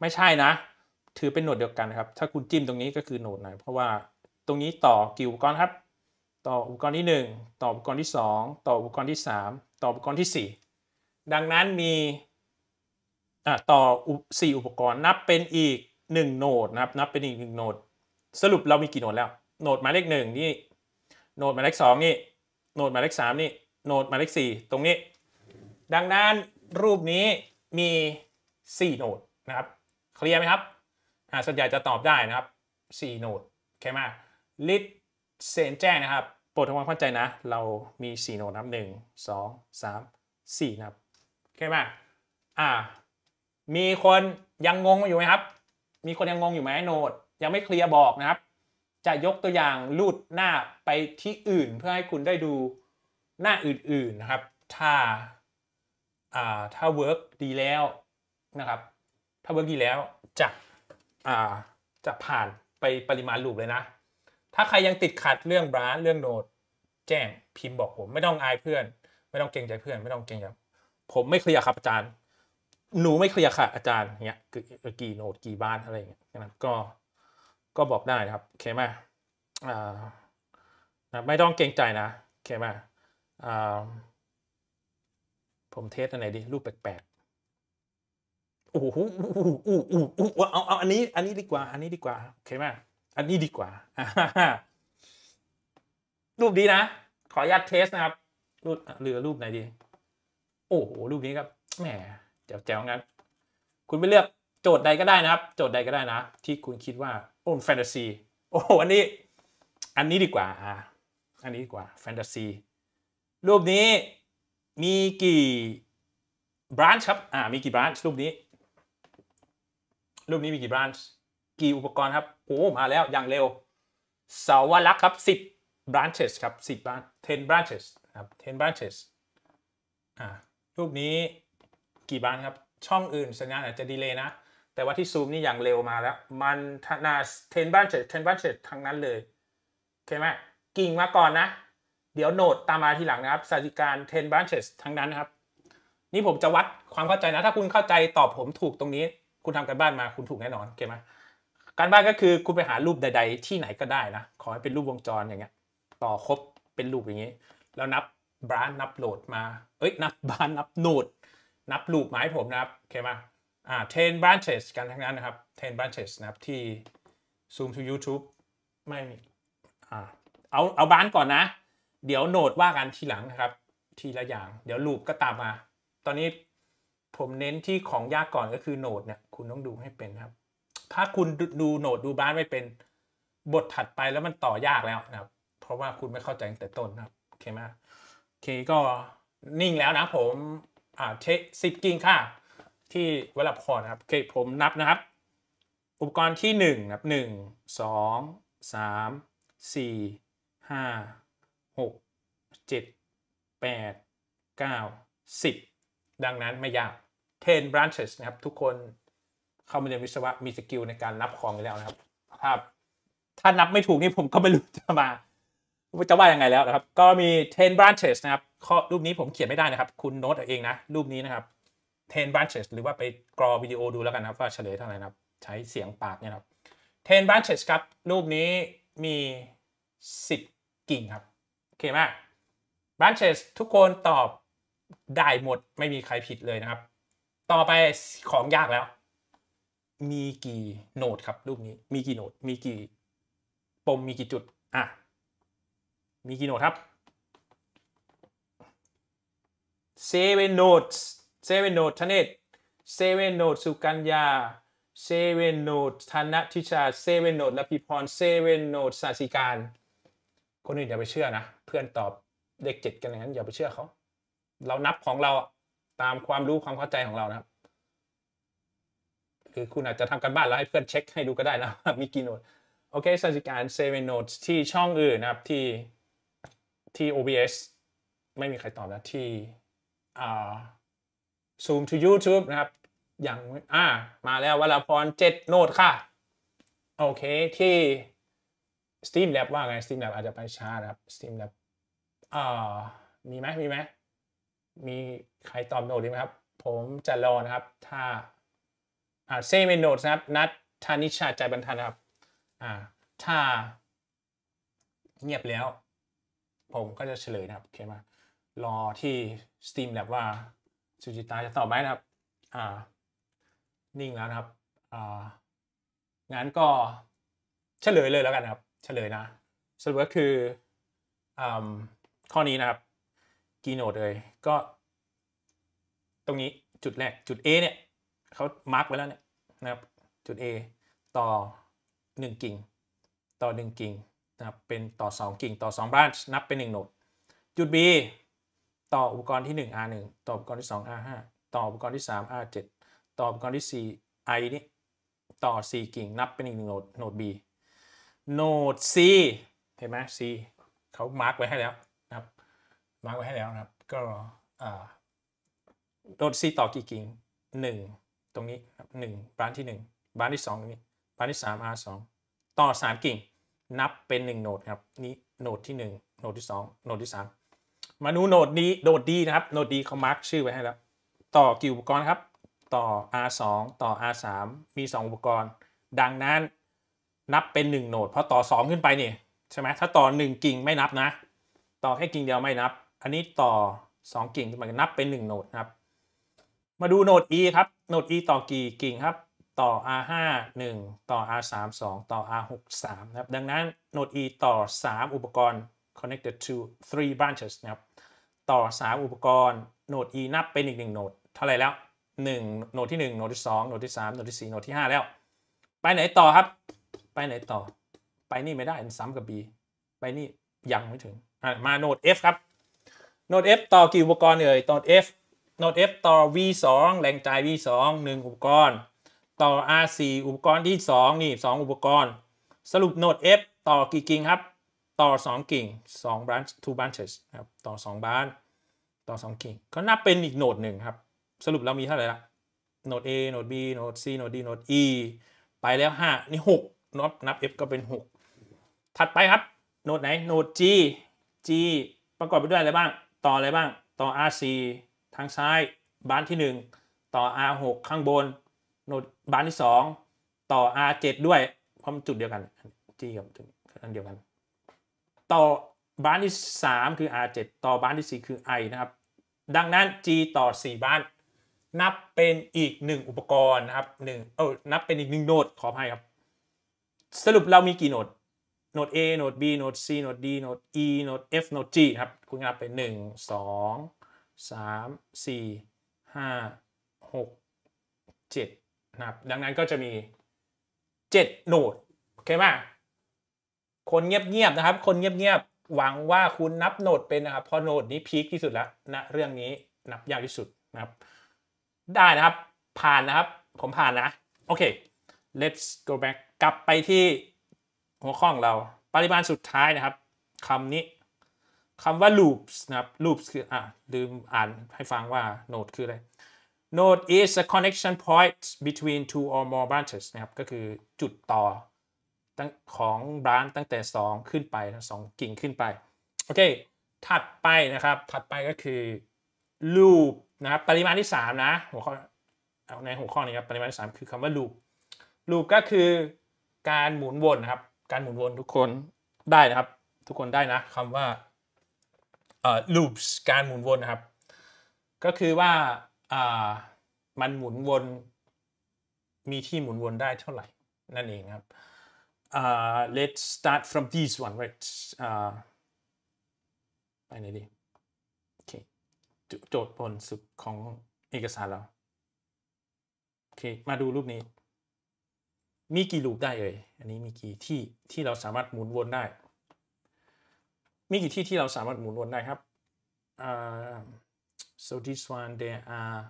Speaker 1: ไม่ใช่นะถือเป็นโหนดเดียวกันนะครับ ถ้าคุณจิ้มตรงนี้ก็คือโหนดไหน เพราะว่าตรงนี้ต่อกี่อุปกรณ์ครับ ต่ออุปกรณ์ที่ 1 ต่ออุปกรณ์ที่ 2 ต่ออุปกรณ์ที่ 3 ต่ออุปกรณ์ที่ 4 ดังนั้นมีอ่าต่อสี่อุปกรณ์นับเป็นอีก 1โหนดนะครับ นับเป็นอีก 1โหนด สรุปเรามีกี่โหนดแล้วโหนดหมายเลข1นี่โหนดหมายเลข2นี่โหนดหมายเลข3นี่โหนดหมายเลข4ตรงนี้ ดังนั้นรูปนี้มี 4โหนดนะครับ เคลียร์ไหมครับ่าส่วนใหญ่จะตอบได้นะครับ 4 โนดแค่มาลิทเซนแจ้งนะครับโปรดทำความเข้าใจนะ เรามี 4 โนดนับหนึ่งสองสามสี่นะครับแค่มาอ่ามีคนยังงงอยู่ไหมครับมีคนยังงงอยู่ไหมโนดยังไม่เคลียร์บอกนะครับ จะยกตัวอย่างลูดหน้าไปที่อื่น เพื่อให้คุณได้ดูหน้าอื่นๆนะครับ ถ้าอ่าถ้าเวิร์กดีแล้วนะครับถ้าเวิร์กดีแล้วจะจะผ่านไปปริมาณลูปเลยนะ ถ้าใครยังติดขัดเรื่องบร้านเรื่องโนด แจ้งพิมพ์บอกผมไม่ต้องอายเพื่อน ไม่ต้องเกรงใจเพื่อนไม่ต้องเกรงใจผมไม่เคลียร์ครับอาจารย์ หนูไม่เคลียร์ค่ะอาจารย์เนี้ยคือกี่โนดกี่บ้านอะไรอย่างเงี้ยนะก็ก็บอกได้นะครับโอเคไหมอ่าไม่ต้องเกรงใจนะโอเคไหมอ่าผมเทสอะไรดีรูปแปลกๆโอ้โหอ้อู้อู้เอาเอาอันนี้อันนี้ดีกว่า อันนี้ดีกว่าโอเคไหมอันนี้ดีกว่ารูปดีนะขออนุญาตเทสนะครับรูปเรือรูปไหนดี โอ้โหรูปนี้ครับแหมแจ๋วแจ๋วงั้นคุณไปเลือก โจทย์ใดก็ได้นะครับโจทย์ใดก็ได้นะ ที่คุณคิดว่าโอ้แฟนตาซีโอ้โหอันนี้ อันนี้ดีกว่า อ่า อันนี้ดีกว่าแฟนตาซีรูปนี้ มีกี่บรันช์ครับอ่ามีกี่บรันช์รูปนี้รูปนี้มีกี่บรันช์กี่อุปกรณ์ครับโอ้มาแล้วอย่างเร็ว เสาวรักษ์ครับ10 branches ครับ10 n 10 branches ครับ10 branches อ่า รูปนี้กี่บานครับ ช่องอื่น สัญญาณอาจจะดีเลยนะ แต่ว่าที่ซูมนี่อย่างเร็วมาแล้ว มันทนา10 branches 10 branches ทั้งนั้นเลยโอเคไหมกิ่งมาก่อนนะ เดี๋ยวโนดตามมาทีหลังนะครับสาธิการ10 branches ทั้งนั้นนะครับ นี่ผมจะวัดความเข้าใจนะ ถ้าคุณเข้าใจตอบผมถูกตรงนี้คุณทำการบ้านมาคุณถูกแน่นอนโอเคไหมการบ้านก็คือคุณไปหารูปใด ๆ ที่ไหนก็ได้นะขอให้เป็นรูปวงจรอย่างเงี้ยต่อครบเป็นรูปอย่างงี้แล้วนับบรานนับโหลดมาเอ้ยนับบรานนับโหนดนับรูปมาให้ผมนะครับโอเคไหมอ่า ten branches กันทั้งนั้นนะครับ ten branches นะครับที่ zoom to YouTube ไม่อ่าเอาเอาบรานก่อนนะ เดี๋ยวโหนดว่ากันทีหลังนะครับทีละอย่าง เดี๋ยวรูปก็ตามมา ตอนนี้ผมเน้นที่ของยากก่อนก็คือโนดเนี่ยคุณต้องดูให้เป็นครับ ถ้าคุณดูโนดดูบ้านไม่เป็นบทถัดไปแล้วมันต่อยากแล้วนะครับ เพราะว่าคุณไม่เข้าใจตั้งแต่ต้นนะครับ โอเคไหมโอเคก็นิ่งแล้วนะ ผมอ่าเทสิบกิ้งค่ะที่เวลาพอนะครับโอเคผมนับนะครับ อุปกรณ์ที่1นะครับ1 2 3 4 5 6 7 8 9 10 ดังนั้นไม่ยาก10 branches นะครับทุกคนเข้ามาเรียนวิศวะมีสกิลในการนับของอยู่แล้วนะครับถ้าถ้านับไม่ถูกนี่ผมก็ไม่รู้จะมาจะว่ายังไงแล้วนะครับก็มี10 branches นะครับ ข้อรูปนี้ผมเขียนไม่ได้นะครับคุณโน้ตเองนะ รูปนี้นะครับ10 branches หรือว่าไปกรอวิดีโอดูแล้วกันนะว่าเฉลยเท่าไหร่นะครับใช้เสียงปากเนี่ยครับ10 branches ครับรูปนี้มี 10กิ่งครับโอเคไหม branches ทุกคนตอบได้หมดไม่มีใครผิดเลยนะครับต่อไปของยากแล้ว มีกี่โนดครับรูปนี้ มีกี่โนดมีกี่ ปมมีกี่จุด อ่ะ มีกี่โนดครับ เซเว n น o d e s seven nodes นเนตเซเว n น o d e s สุกัญญา เซเว n น o d e s ธนทิชา seven nodes นภิพร เซเว n น o d e s สาสิการ คนอื่นอย่าไปเชื่อนะ เพื่อนตอบเลขเจ็ดกันอย่างนั้นอย่าไปเชื่อเขา เรานับของเราตามความรู้ความเข้าใจของเรานะครับ คือคุณอาจจะทำกันบ้านแล้วให้เพื่อนเช็คให้ดูก็ได้นะมีกี่โน้ตโอเคสัญญการเซเว่นโนดที่ช่องอื่นนะครับที่ที่ OBS ไม่มีใครตอบนะที่อ่า Zoom to YouTube นะครับอย่างอ่ามาแล้ววัลาพรเจ็ดโน้ตค่ะ โอเค ที่ Steam Lab ว่าไง Steam Lab อาจจะไปช้านะครับ Steam Lab อ่ามีไหมมีไหมมีใครตอบโนดดีไหมครับ ผมจะรอนะครับ ถ้าอ่าเซมมนโนดนะครับนัดธานิชาใจบรรทัดครับอ่าถ้าเงียบแล้ว ผมก็จะเฉลยนะครับโอเคมารอที่ Steam แบบว่าสุจิตาจะตอบไหมนะครับอ่านิ่งแล้วนะครับอ่างั้นก็เฉลยเลยแล้วกันนะครับ เฉลยนะสรุปก็คืออข้อนี้นะครับกีโนดเลย ก็ตรงนี้จุดแรกจุด A เนี่ยเขามาร์กไว้แล้วเนี่ยนะครับจุด A ต่อ1กิ่งต่อ1กิ่งนะครับเป็นต่อ2กิ่งต่อ2บ r a n c h นับเป็น1โนดจุด B ต่ออุปกรณ์ที่1 R1 ต่ออุปกรณ์ที่2 R5 ต่ออุปกรณ์ที่3 R7 ต่ออุปกรณ์ที่4 I นี่ต่อ4กิ่งนับเป็นอีกหนึ่งโนดโนด B โนด C เห็นไหม C เขามาร์กไว้ให้แล้วมาร์กไว้ให้แล้วนะครับก็โดดซีต่อกี่กิ่งหนึ่งตรงนี้หนึ่งบ้านที่หนึ่งบ้านที่สองตรงนี้บ้านที่สาม R สองต่อสามกิ่งนับเป็นหนึ่งโหนดครับนี้โหนดที่หนึ่งโหนดที่สองโหนดที่สามมาดูโหนดนี้โหนดดีนะครับโหนดดีเขามาร์กชื่อไว้ให้แล้วต่อกี่อุปกรณ์ครับต่อ R สองต่อ R สามมีสองอุปกรณ์ ดังนั้นนับเป็นหนึ่งโหนด เพราะต่อสองขึ้นไปนี่ใช่ไหมถ้าต่อหนึ่งกิ่งไม่นับนะต่อแค่กิ่งเดียวไม่นับอันนี้ต่อ 2 กิ่งมันนับเป็น1โนดครับมาดูโนด e ครับ โนด e ต่อกี่กิ่งครับต่อ r 5 1 ต่อ r 3 2 ต่อ r 6 3นะครับดังนั้นโนด e ต่อ 3 อุปกรณ์ connected to 3 branches นะครับต่อ 3 อุปกรณ์โนด e นับเป็นอีก 1 โนดเท่าไรแล้ว 1 โนดที่1โนดที่2โนดที่3โนดที่4โนดที่ 5 แล้ว ไปไหนต่อครับ ไปไหนต่อ ไปนี่ไม่ได้ซ้ำกับ b ไปนี่ยังไม่ถึงมาโนด f ครับโนด F ต่อกี่อุปกรณ์เอ่ยโนด F โนด F ต่อ V2 แรงจ่าย V2 1 อุปกรณ์ ต่อ R4 อุปกรณ์ที่ 2 นี่ 2 อุปกรณ์ สรุปโนด F ต่อกี่กิ่งครับต่อ2 กิ่ง 2 branch two branches ครับต่อ 2บาน ต่อ2กิ่ง ก็นับเป็นอีกโนดหนึ่งครับ สรุปเรามีเท่าไหร่ละโนด A โนด B โนด C โนด D โนด E ไปแล้ว 5 นี่6นับนับ F ก็เป็น 6 ถัดไปครับโนดไหนโนด G G ประกอบไปด้วยอะไรบ้างต่ออะไรบ้าง ต่อ r 4ทางซ้ายบานที่ 1 ต่อ R6 ข้างบน โนดบานที่ 2 ต่อ R7 ด้วยเพราะมันจุดเดียวกันจีกับอันเดียวกัน ต่อบานที่ 3 คือ R7 ต่อบานที่ 4 คือ I นะครับ ดังนั้น G ต่อ 4บานนับเป็นอีก 1 อุปกรณ์นะครับ1เออนับเป็นอีก 1โนด ขออภัยครับ สรุปเรามีกี่โนดโนด A โนด B โนด C โนด D โนด E โนด F โนด G ครับคุณนับไป 1 2 3 4 5 6 7นะครับดังนั้นก็จะมี7โนดโอเคไหมคนเงียบๆนะครับ คนเงียบๆหวังว่าคุณนับโนดเป็นนะครับพอโนดนี้พีคที่สุดแล้วนะเรื่องนี้นับยากที่สุดนะครับได้นะครับผ่านนะครับผมผ่านนะโอเค let's go back กลับไปที่หัวข้อของเราปริมาณสุดท้ายนะครับคำนี้คำว่า loops นะครับ loops คือ อ่ะ ลืมอ่านให้ฟังว่า node คืออะไร node is a connection point between two or more branches นะครับก็คือจุดต่อของ branch ตั้งแต่ 2 ขึ้นไปสองกิ่งขึ้นไป โอเค ถัดไปนะครับถัดไปก็คือ loop นะครับปริมาณที่ 3 นะ หัวข้อในหัวข้อนี้ครับปริมาณที่ 3 คือคำว่า loop loop ก็คือการหมุนวนนะครับการหมุนวนทุกคนได้นะครับ ทุกคนได้นะคำว่า loops การหมุนวนนะครับ ก็คือว่า่ามันหมุนวน มีที่หมุนวนได้เท่าไหร่ นั่นเองครับ uh, let's start from this one right uh, ไปไหนดีโอเคโจทย์บนสุดของเอกสารเราโอเคมาดูรูปนี้มีกี่ลูปได้เอ่ยอันนี้มีกี่ที่ที่เราสามารถหมุนวนได้ มีกี่ที่ ที่เราสามารถหมุนวนได้ครับ uh, so this one there are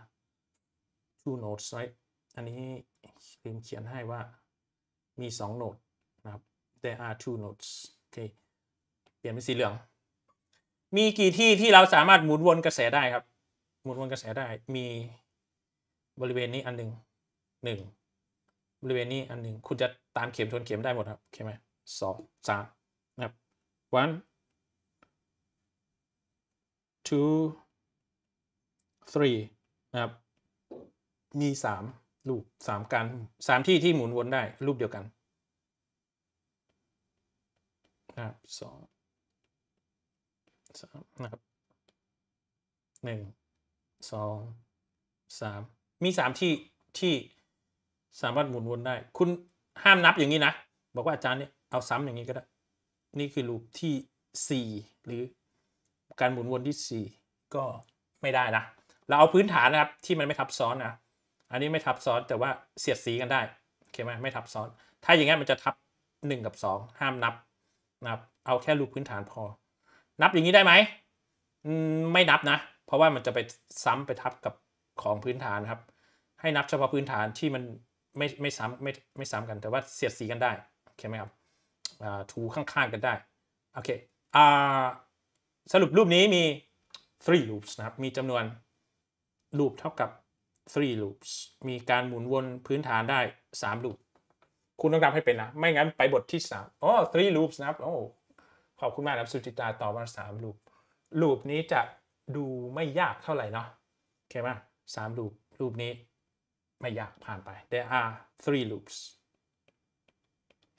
Speaker 1: two nodes right อันนี้ลืมเขียนให้ว่ามี2โนดนะครับ there are two nodes โอเคเปลี่ยนเป็นสีเหลือง มีกี่ที่ที่เราสามารถหมุนวนกระแสได้ครับ หมุนวนกระแสได้มีบริเวณนี้อันหนึ่งหนึ่งบริเวณนี้อันหนึ่งคุณจะตามเข็มชนเข็มได้หมดครับโอเคไหมสองสามนะครับ one two three นะครับ มีสามลูปสามการสามที่ที่หมุนวนได้รูปเดียวกันนะครับสองสามนะครับหนึ่งสองสามมีสามที่ที่สามารถหมุนวนได้ คุณห้ามนับอย่างนี้นะ บอกว่าอาจารย์เนี่ยเอาซ้ำอย่างนี้ก็ได้ นี่คือลูปที่ 4 หรือการหมุนวนที่ 4 ก็ไม่ได้นะ เราเอาพื้นฐานนะครับที่มันไม่ทับซ้อนนะ อันนี้ไม่ทับซ้อนแต่ว่าเสียดสีกันได้ โอเคไหมไม่ทับซ้อน ถ้าอย่างงี้มันจะทับ1กับ2ห้ามนับนะครับเอาแค่รูปพื้นฐานพอ นับอย่างนี้ได้ไหม ไม่นับนะ เพราะว่ามันจะไปซ้ำไปทับกับของพื้นฐานครับ ให้นับเฉพาะพื้นฐานที่มันไม่ไม่ซ้ำไม่ไม่ซ้ำกันแต่ว่าเสียดสีกันได้โอเคไหมครับถูข้างๆกันได้โอเคสรุปรูปนี้มี 3 loops นะครับ มีจำนวน loop เท่ากับ 3 loops มีการหมุนวนพื้นฐานได้3 loop คุณต้องทำให้เป็นนะ ไม่งั้นไปบทที่ 3 อ๋อ3 loops นะครับโอ้ขอบคุณมากครับสุจิตาตอบมา3 loop loop นี้จะดูไม่ยากเท่าไหร่เนาะโอเคไหมสาม loop loop นี้ไม่ยากผ่านไป there are three loops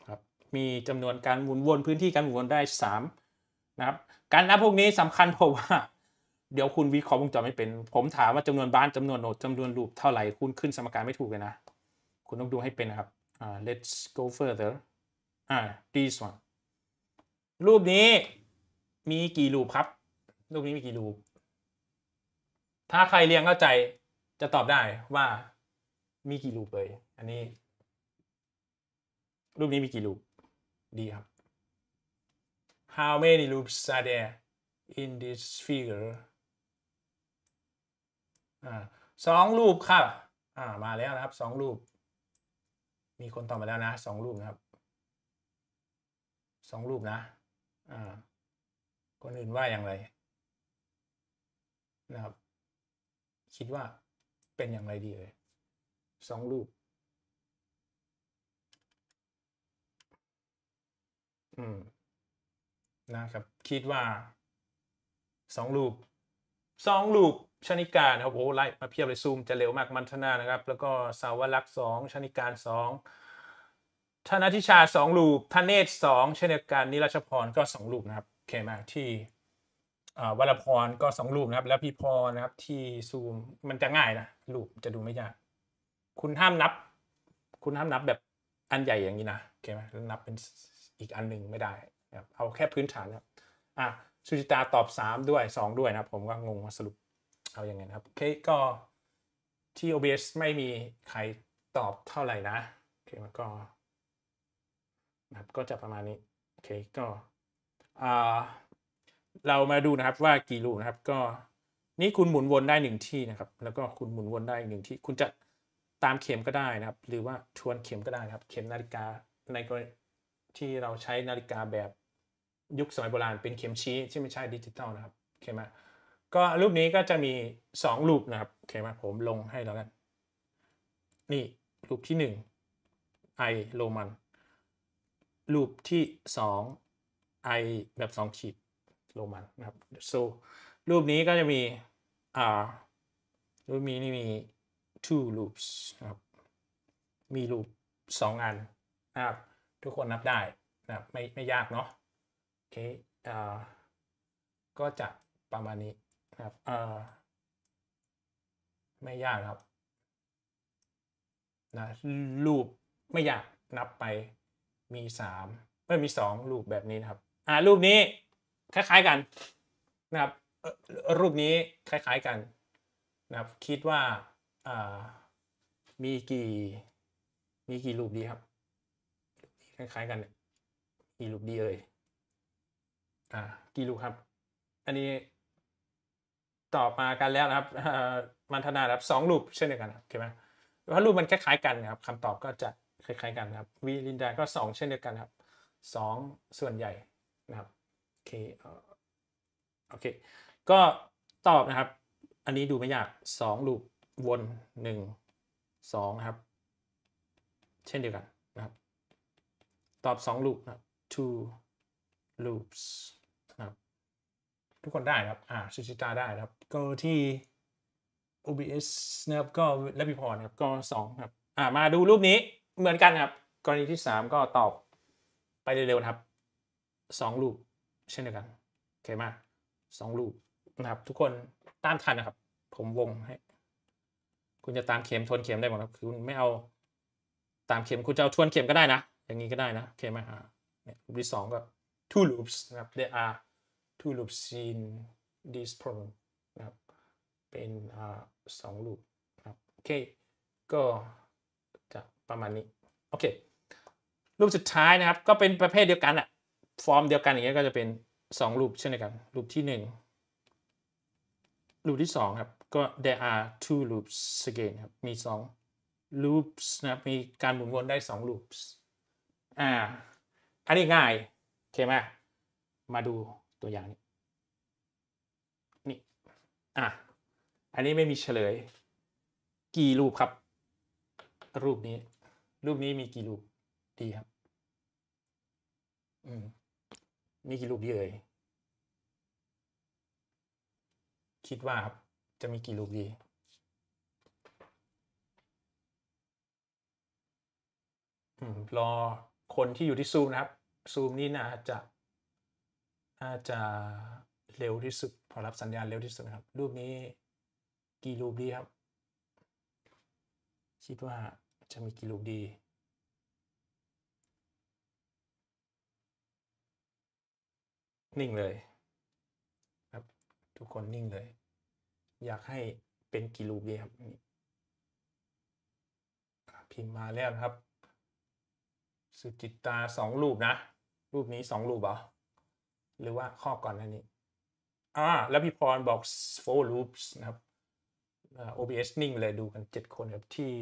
Speaker 1: ครับ มีจำนวนการหมุนวนพื้นที่การหมุนวนได้3นะครับ การนับพวกนี้สำคัญเพราะว่า เดี๋ยวคุณวิเคราะห์วงจรไม่เป็น ผมถามว่าจำนวนบ้านจำนวนโนดจำนวนลูปเท่าไหร่คุณขึ้นสมการไม่ถูกเลยนะ คุณต้องดูให้เป็นนะครับ uh, let's go further อ่า this one รูปนี้มีกี่รูปครับ รูปนี้มีกี่รูป ถ้าใครเรียงเข้าใจจะตอบได้ว่ามีกี่รูปเลยอันนี้ รูปนี้มีกี่รูป ดีครับ how many loops are there in this figure อ่าสองรูปครับ อ่า มาแล้วนะครับสองรูป มีคนตอบมาแล้วนะ สองรูปนะครับ สองรูปนะ อ่า คนอื่นว่าอย่างไรนะครับ คิดว่าเป็นอย่างไรดีเลยสองลูกอืม นะครับ คิดว่าสองลูกสองลูกชนิการนะครับโอ้ ไล่มาเพียบเลยซูมจะเร็วมากมันธนานะครับ แล้วก็สาวรักษ์สองชนิการสองธนทิชาสองลูกธเนศสองชนิการนิราชพรก็สองลูกนะครับ โอเค มาที่วัลพรก็สองลูกนะครับ แล้วพี่พรนะครับที่ซูมมันจะง่ายนะลูกจะดูไม่ยากคุณห้ามนับ คุณห้ามนับแบบอันใหญ่อย่างนี้นะ โอเคไหมนับเป็นอีกอันหนึ่งไม่ได้ครับ เอาแค่พื้นฐานครับอ่ะ สุจิตาตอบ 3 ด้วย 2 ด้วยนะผมก็งงว่าสรุปเอาอย่างไงครับ โอเคก็ที่ OBS ไม่มีใครตอบเท่าไหร่นะ โอเคมันก็นะครับก็จะประมาณนี้ โอเคก็อ่าเรามาดูนะครับว่ากี่ลูกนะครับก็นี่คุณหมุนวนได้หนึ่งที่นะครับ แล้วก็คุณหมุนวนได้หนึ่งที่คุณจะตามเข็มก็ได้นะครับ หรือว่าทวนเข็มก็ได้นะครับเข็มนาฬิกาในกรณีที่เราใช้นาฬิกาแบบยุคสมัยโบราณ เป็นเข็มชี้ที่ไม่ใช่ดิจิตอลนะครับเข็หมก็รูปนี้ก็จะมี 2 รูปนะครับเข็หมผมลงให้แล้วกันนี่รูปที่ 1 I โรมันรูปที่ 2 I แบบ2ขีดโรมันนะครับ so รูปนี้ก็จะมีอ่ารูปนี้นี่มี two loops นะครับ มีลูปสองอันนะครับทุกคนนับได้นะครับไม่ไม่ยากเนาะโอเคอ่าก็จะประมาณนี้นะครับอ่าไม่ยากครับนะลูปไม่ยากนับไปมี3ไม่มี2ลูปแบบนี้นะครับอ่ารูปนี้คล้ายๆกันนะครับ รูปนี้คล้ายๆกันนะครับคิดว่ามีกี่มีกี่รูปดีครับ คล้ายๆกันมีรกีู่ปดีเลยอ่ากี่รูปครับ อันนี้ตอบมากันแล้วนะครับมันธนาครับสองรูปเช่นเดียวกันโอเคไหมเพราะรูปมันคล้ายๆกันนะครับคำตอบก็จะคล้ายๆ กันครับวีลินดาก็ 2 เช่นเดียวกันครับงส่วนใหญ่นะครับโอเคโอเคก็ตอบนะครับ อันนี้ดูไม่ยาก 2 รูปวนหนึ่งสองครับเช่นเดียวกันนะครับ ตอบสองลูปนะครับ two loops นะครับทุกคนได้นะครับอ่าชิชิตาได้นะครับ ก็ที่ OBS นะครับก็และพีพอนะครับก็สองครับอ่ามาดูรูปนี้เหมือนกันครับ กรณีที่สามก็ตอบไปเร็วๆนะครับสองลูปเช่นเดียวกันโอเคมาสองลูปนะครับทุกคนตามทันนะครับ ผมวงให้คุณจะตามเข็มทวนเข็มได้หมดครับคือคุณไม่เอาตามเข็มคุณจะเอาทวนเข็มก็ได้นะ อย่างนี้ก็ได้นะโอเคไหมฮะเนี่ยรูปที่สองก็ two loops นะครับ there are two loops in this problem นะครับ เป็นอ่าสองลูปนะครับ โอเค ก็จะประมาณนี้ โอเครูปสุดท้ายนะครับ ก็เป็นประเภทเดียวกันอะฟอร์มเดียวกันอย่างเงี้ยก็จะเป็นสองลูปเช่นเดียวกันรูปที่หนึ่งรูปที่สองครับก็ there are two loops again ครับ มี2 loops นะมีการหมุนวนได้2 loops อ่า อันนี้ง่าย โอเคไหมมาดูตัวอย่างนี้ นี่ อ่ะ อันนี้ไม่มีเฉลย กี่รูปครับ รูปนี้ รูปนี้มีกี่รูป ดีครับ อืม มีกี่รูปดีเอะยคิดว่าครับจะมีกี่ลูกดีอรอคนที่อยู่ที่ ซูม นะครับ ซูมนี่น่าจะน่าจะเร็วที่สุด พอรับสัญญาณเร็วที่สุดครับ รูปนี้ กี่รูปดีครับ คิดว่าจะมีกี่รูปดี นิ่งเลย ครับทุกคนนิ่งเลยอยากให้เป็นกี่ลูปดีครับพิมพ์มาแล้วนะครับ สุจิตตาสองรูปนะ รูปนี้สองรูปเหรอ หรือว่าข้อก่อนนั้นนี้ อ่า แล้วพี่พรบอก four loops นะครับ OBS นิ่งเลยดูกันเจ็ดคนครับที่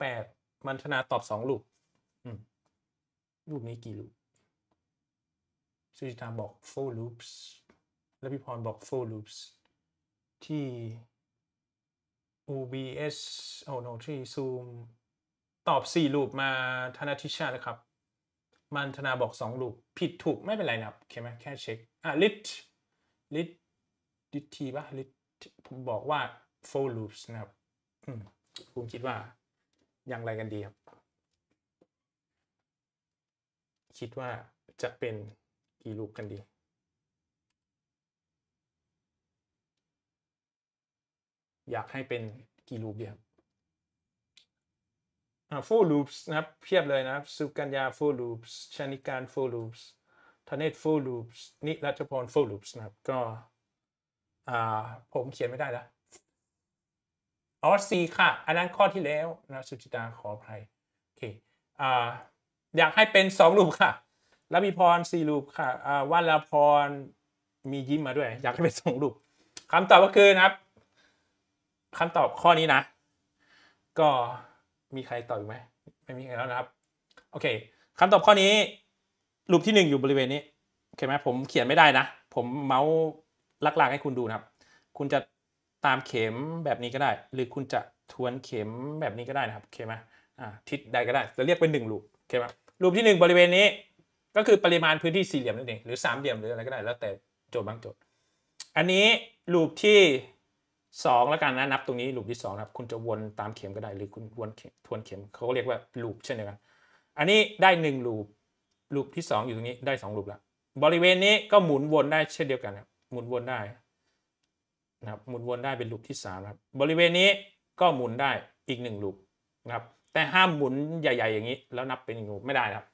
Speaker 1: ปดมันธนาตอบสองลูปรูปนี้กี่ลูป สุจิตาบอก four loops แล้วพี่พรบอก for loops ที่ UBS โอ้โหที่ Zoom ตอบ4 o o p มา ธนทิชา นะครับ มันธนาบอก2 o o p ผิดถูกไม่เป็นไรนะครับเข้าไหมแค่เช็ค อ่ะ lit lit ดิททีปะ lit ผมบอกว่า for loops นะครับผมคิดว่าอย่างไรกันดีครับ คิดว่าจะเป็นกี่ลูกกันดีอยากให้เป็นกี่ลูปดีครับอ่า four loops นะครับเพียบเลยนะครับ สุกัญญา four loops ชนิการ four loops ธเนศ four loops นิรัชพร four loops นะครับก็อ่าผมเขียนไม่ได้ละออ๋อ C ค่ะ อันนั้นข้อที่แล้วนะสุจิตาขออภัยโอเคอ่าอยากให้เป็น2ลูปค่ะรับมีพรสี่ลูปค่ะอ่าวันละพรมียิ้มมาด้วย อยากให้เป็นสองลูปคำตอบก็คือนะครับคำตอบข้อนี้นะ ก็มีใครตอบอไหมไม่มีใครแล้วนะครับโอเคคำตอบข้อนี้รูปที่หนึ่งอยู่บริเวณนี้โอเคไหมผมเขียนไม่ได้นะผมเมาส์ลักลาให้คุณดูนะครับ คุณจะตามเข็มแบบนี้ก็ได้ หรือคุณจะทวนเข็มแบบนี้ก็ได้นะครับโอเคไหมอ่าทิศใดก็ได้ จะเรียกเป็นหนึ่งรูปโอเคไหมรูปที่หนึ่งบริเวณนี้ ก็คือปริมาณพื้นที่สี่เหลี่ยมนั่นเองหรือสามเหลี่ยมหรืออะไรก็ได้ แล้วแต่โจทย์บางโจทย์ อันนี้รูปที่สองแล้วกันนะนับตรงนี้ลูปที่สอะครับ คุณจะวนตามเข็มก็ได้หรือคุณวนทวนเข็มเขาเรียกว่าลูปเช่นเดียวกัน อันนี้ได้หนึ่งลูปลูปที่สองอยู่ตรงนี้ได้สองลูปแล้วบริเวณนี้ก็หมุนวนได้เช่นเดียวกันครับหมุนวนได้นะครับหมุนวนได้เป็นลูปที่สามครับบริเวณนี้ก็หมุนได้อีกหนึ่งลูปนะครับแต่ห้ามหมุนใหญ่ ๆ อย่างนี้ แล้วนับเป็นหนึ่งลูปไม่ได้ครับ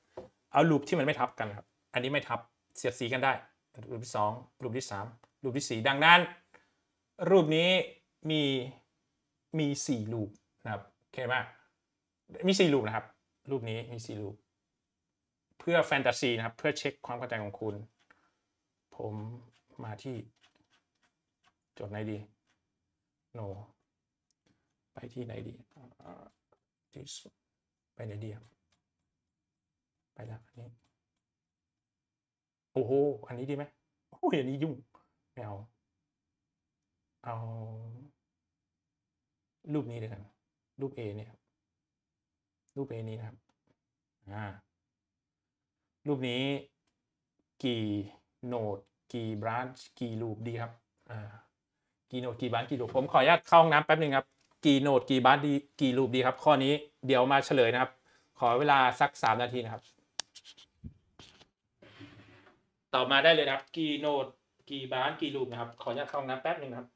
Speaker 1: เอาลูปที่มันไม่ทับกันครับอันนี้ไม่ทับเสียดสีกันได้ลูปที่สองลูปที่สามลูปที่สี่ดังนั้นรูปนี้มีมีสี่รูปนะครับโอเคไหมมีสี่รูปนะครับ รูปนี้มีสี่รูปเพื่อแฟนตาซีนะครับ เพื่อเช็คความเข้าใจของคุณ ผมมาที่จดไหนดี no ไปที่ไหนดีไปไหนดี ไปแล้วอันนี้โอ้โหอันนี้ดีไหมโอ้ยอันนี้ยุ่งไม่เอาเอารูปนี้เลยกันรูป A เนี่ยครับ รูป A นี้นะครับอ่ารูปนี้ กี่โนดกี่บรันช์กี่รูปดีครับอ่ากี่โนดกี่บรันช์กี่รูปผมขออนุญาตเข้าห้องน้ำแป๊บนึงครับกี่โนดกี่บรันช์ดีกี่รูปดีครับ ข้อนี้เดี๋ยวมาเฉลยนะครับ ขอเวลาสักสามนาทีนะครับ ต่อมาได้เลยนะครับกี่โนดกี่บรันช์กี่รูปนะครับ ขออนุญาตเข้าห้องน้ำแป๊บนึงครับ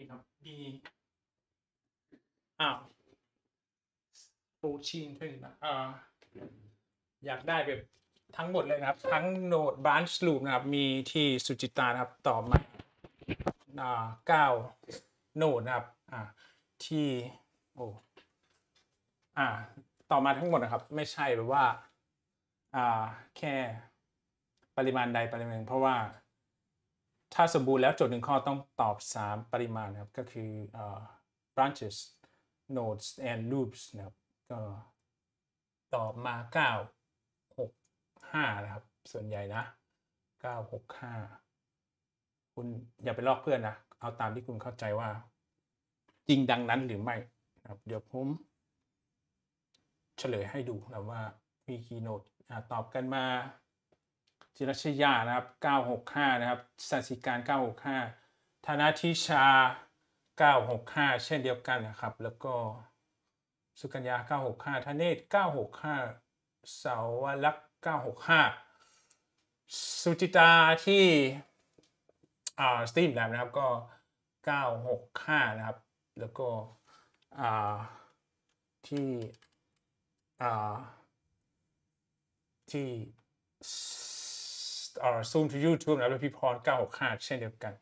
Speaker 1: ดีครับอ้าวปูชีนขึ้นนะอ่า อยากได้แบบทั้งหมดเลยนะครับ ทั้งโนดบรานช์ลูปนะครับ มีที่สุจิตานะครับต่อมาอ่าเก้าโนดนะครับอ่าที่โอ้อ่า ต่อมาทั้งหมดนะครับ ไม่ใช่แบบว่าอ่าแค่ปริมาณใดปริมาณหนึ่งเพราะว่าถ้าสมบูรณ์แล้วโจทย์หนึ่งข้อต้องตอบ 3 ปริมาณนะครับ ก็คือ branches nodes and loops นะครับก็ตอบมา 9 6 5 นะครับ ส่วนใหญ่นะ 9 6 5คุณอย่าไปลอกเพื่อนนะ เอาตามที่คุณเข้าใจว่าจริงดังนั้นหรือไม่นะครับเดี๋ยวผมเฉลยให้ดูนะว่ามีกี่โนดตอบกันมาจิรชยานะครับ 965 นะครับ สัสิการ 965 ธนาทิชา 965 เช่นเดียวกันนะครับ แล้วก็ สุกัญญา 965 ธเนศ 965 เสาวลักษ์965 สุจิตาที่ อ่าสตีมแลบนะครับ ก็ 965 นะครับ แล้วก็ อ่า ที่ อ่า ที่ซูมทูยูทูบนะรุพี่พร965เช่นเดียวกัน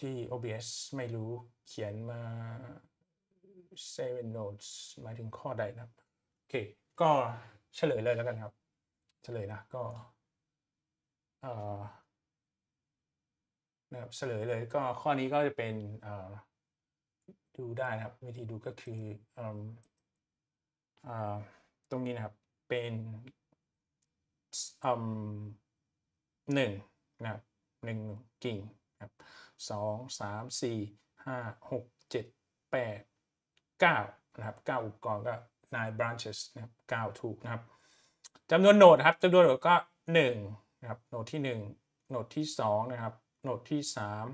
Speaker 1: ที่ OBS ไม่รู้เขียนมา7 n o t e s หมายถึงข้อใดนะครับ โอเค ก็เฉลยเลยแล้วกันครับ เฉลยนะก็นะครับเฉลยเลยก็ข้อนี้ก็จะเป็นดูได้นะครับ วิธีดูก็คืออตรงนี้นะครับเป็นอืมหนึ่งนะครับหนึ่งกิ่งครับสองสามสี่ห้าหกเจ็ดแปดเก้านะครับเก้าอุปกรณ์ก็ nine branches นะครับเก้าถูกนะครับจำนวนโหนดครับจำนวนโหนดก็หนึ่งนะครับโหนดที่หนึ่งโหนดที่สองนะครับโหนดที่สาม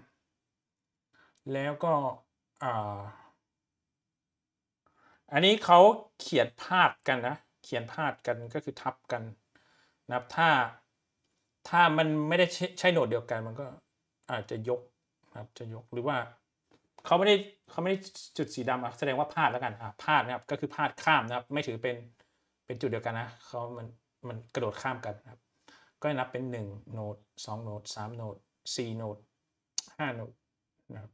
Speaker 1: แล้วก็ อันนี้เขาเขียนพาดกันนะเขียนพาดกันก็คือทับกันนะครับถ้าถ้ามันไม่ได้ใช้โนดเดียวกัน มันก็อาจจะยกนะครับจะยกหรือว่าเขาไม่ได้เขาไม่ได้จุดสีดำแสดงว่าพลาดแล้วกันอ่ะพลาดนะครับก็คือพลาดข้ามนะครับไม่ถือเป็นเป็นจุดเดียวกันนะเขามัน มันกระโดดข้ามกันนะครับก็นับเป็น 1 โนด2โนด3โนด4โนด5โนดนะครับ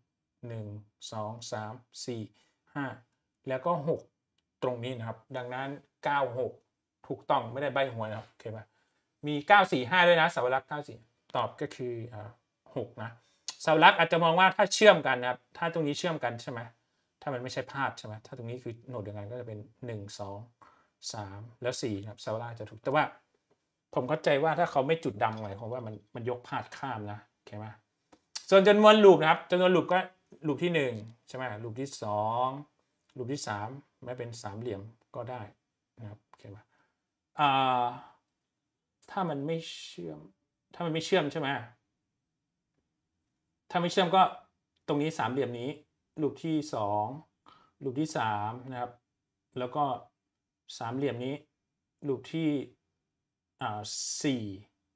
Speaker 1: 1 2 3 4 5 แล้วก็6ตรงนี้นะครับดังนั้น 96 ถูกต้องไม่ได้ใบหวยนะครับโอเคไหมมี 945 ด้วยนะสาวรักษ์94 ตอบก็คือ6นะสาวรักษ์อาจจะมองว่าถ้าเชื่อมกันนะครับถ้าตรงนี้เชื่อมกันใช่ไหมถ้ามันไม่ใช่พาดใช่ไหมถ้าตรงนี้คือโนดเดียวกันก็จะเป็น 1 2 3 แล้ว 4 ครับสาวรักษ์จะถูก แต่ว่า ผมเข้าใจว่าถ้าเขาไม่จุดดำอะไรผมว่ามันมันยกพาดข้ามนะโอเคไหมส่วนจำนวนลูปนะครับจำนวนลูปก็ลูปที่1ใช่ไหมลูปที่ 2 ลูปที่3ไม่เป็นสามเหลี่ยมก็ได้นะครับโอเคไหมอ่าถ้ามันไม่เชื่อม ถ้ามันไม่เชื่อมใช่ไหมถ้าไม่เชื่อมก็ตรงนี้สามเหลี่ยมนี้ลูปที่สองลูปที่สามนะครับ แล้วก็สามเหลี่ยมนี้ลูปที่อ่าสี่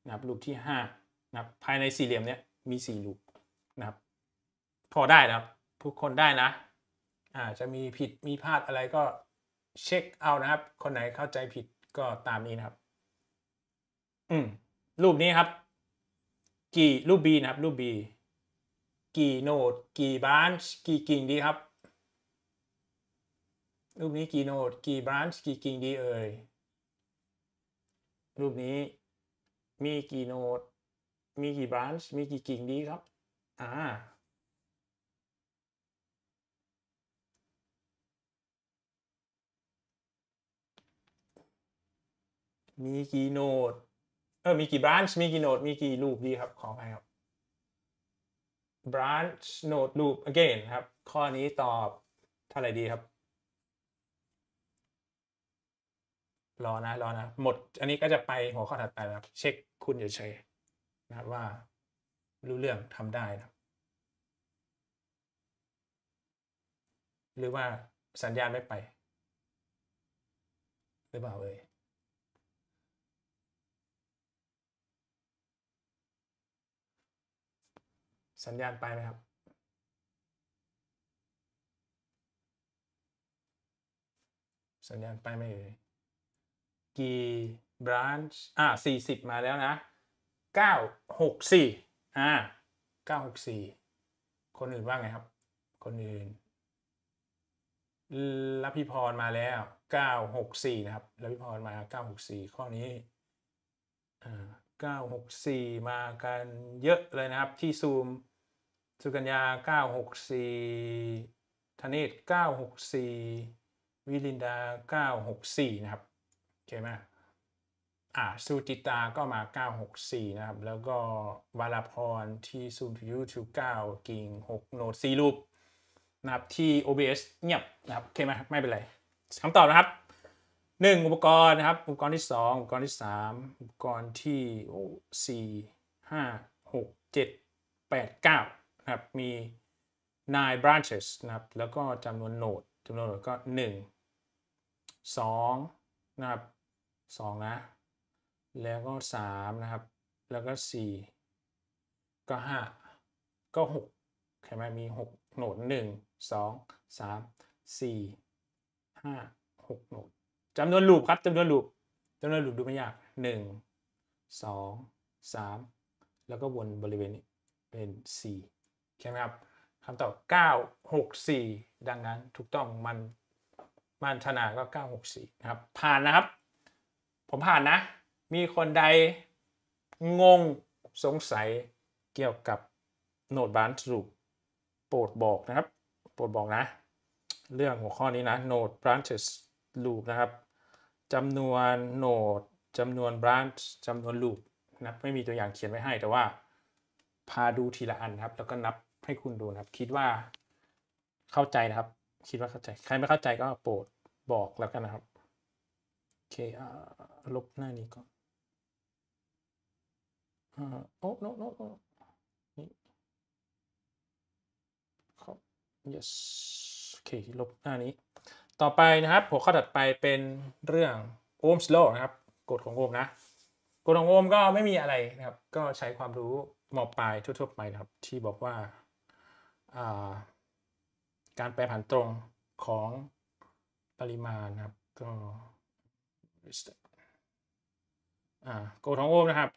Speaker 1: นะครับลูปที่ห้านะครับ ภายในสี่เหลี่ยมเนี้ยมีสี่ลูปนะครับ พอได้นะครับทุกคนได้นะอ่าจะมีผิดมีพลาดอะไรก็เช็คเอานะครับคนไหนเข้าใจผิดก็ตามนี้นะครับอืม รูปนี้ครับ กี่รูปบีนะครับรูปบี กี่โนดกี่บานช์กี่กิ่งดีครับ รูปนี้กี่โนดกี่บานช์กี่กิ่งดีเอ่ยรูปนี้มีกี่โนดมีกี่บานช์มีกี่กิ่งดีครับอ่ามีกี่โนดเออ มีกี่ branch มีกี่ node มีกี่ loop ดีครับ ขอไปครับ branch node loop again ครับ ข้อนี้ตอบ เท่าไหร่ดีครับ รอนะ รอนะ หมดอันนี้ก็จะไปหัวข้อถัดไปนะครับ เช็คคุณเฉยๆนะว่ารู้เรื่องทำได้นะหรือว่าสัญญาณไม่ไป หรือเปล่าเอ่ยสัญญาณไปไหมครับ สัญญาณไปไหมเอ่ยกี่ บรันช์อ่าสี่สิบมาแล้วนะเก้าหกสี่อ่าเก้าหกสี่คนอื่นว่าไงครับ คนอื่นรับพิพรมาแล้วเก้าหกสี่นะครับรับพิพรมาเก้าหกสี่ข้อนี้อ่าเกก้าหสี่มากันเยอะเลยนะครับที่ซูมสุกัญญา 964ธเนศ964 วิลินดา 964 นะครับ โอเคไหม อ่า สุจิตา ก็มา 964 นะครับ แล้วก็วาลาพรที่ซูมทูยูทู9กิ่ง 6 โนด4รูปนะครับที่ OBS เงียบนะครับโอเคไหมไม่เป็นไร คำตอบนะครับ1อุปกรณ์ นะครับ อุปกรณ์ที่ 2 อุปกรณ์ที่ 3 อุปกรณ์ที่้สี่หหากเจ็ดแปดเก้านะครับมี 9 branches นะครับ แล้วก็จำนวนโหนด จำนวนโหนดก็ 1 2นะครับ2นะ แล้วก็ 3 นะครับ แล้วก็ 4 ก็ 5 ก็6ใช่ไหมมี 6โหนด 1 2 3 4 5 6โหนด จำนวนลูปครับ จำนวนลูปจำนวนลูปดูไม่ยาก 1 2 3 แล้วก็วนบริเวณนี้เป็น 4ใช่ไหมครับคำตอบ 964 ดังนั้นถูกต้องมันมันธนาก็ 964 นะครับ ผ่านนะครับ ผมผ่านนะมีคนใดงงสงสัยเกี่ยวกับโนดบานสูุโปรดบอกนะครับ โปรดบอกนะ เรื่องหัวข้อนี้นะโนด branches loop นะครับจำนวนโนดจำนวน branch จำนวน loop นะไม่มีตัวอย่างเขียนไว้ให้แต่ว่า พาดูทีละอันครับ แล้วก็นับให้คุณดูนะครับ คิดว่าเข้าใจนะครับ คิดว่าเข้าใจใครไม่เข้าใจก็โปรดบอกแล้วกันนะครับโอเคลบหน้านี้ก่อนโอ้โนโนโนนี่ครับ yes โอเคลบหน้านี้ ต่อไปนะครับ หัวข้อถัดไปเป็นเรื่องโอมสโลนะครับกฎของโอมนะกฎของโอมก็ไม่มีอะไรนะครับ ก็ใช้ความรู้มอปลายทั่วๆไปนะครับ ที่บอกว่าการแปรผันตรงของปริมาณนะครับก็โกของโอมนะครับ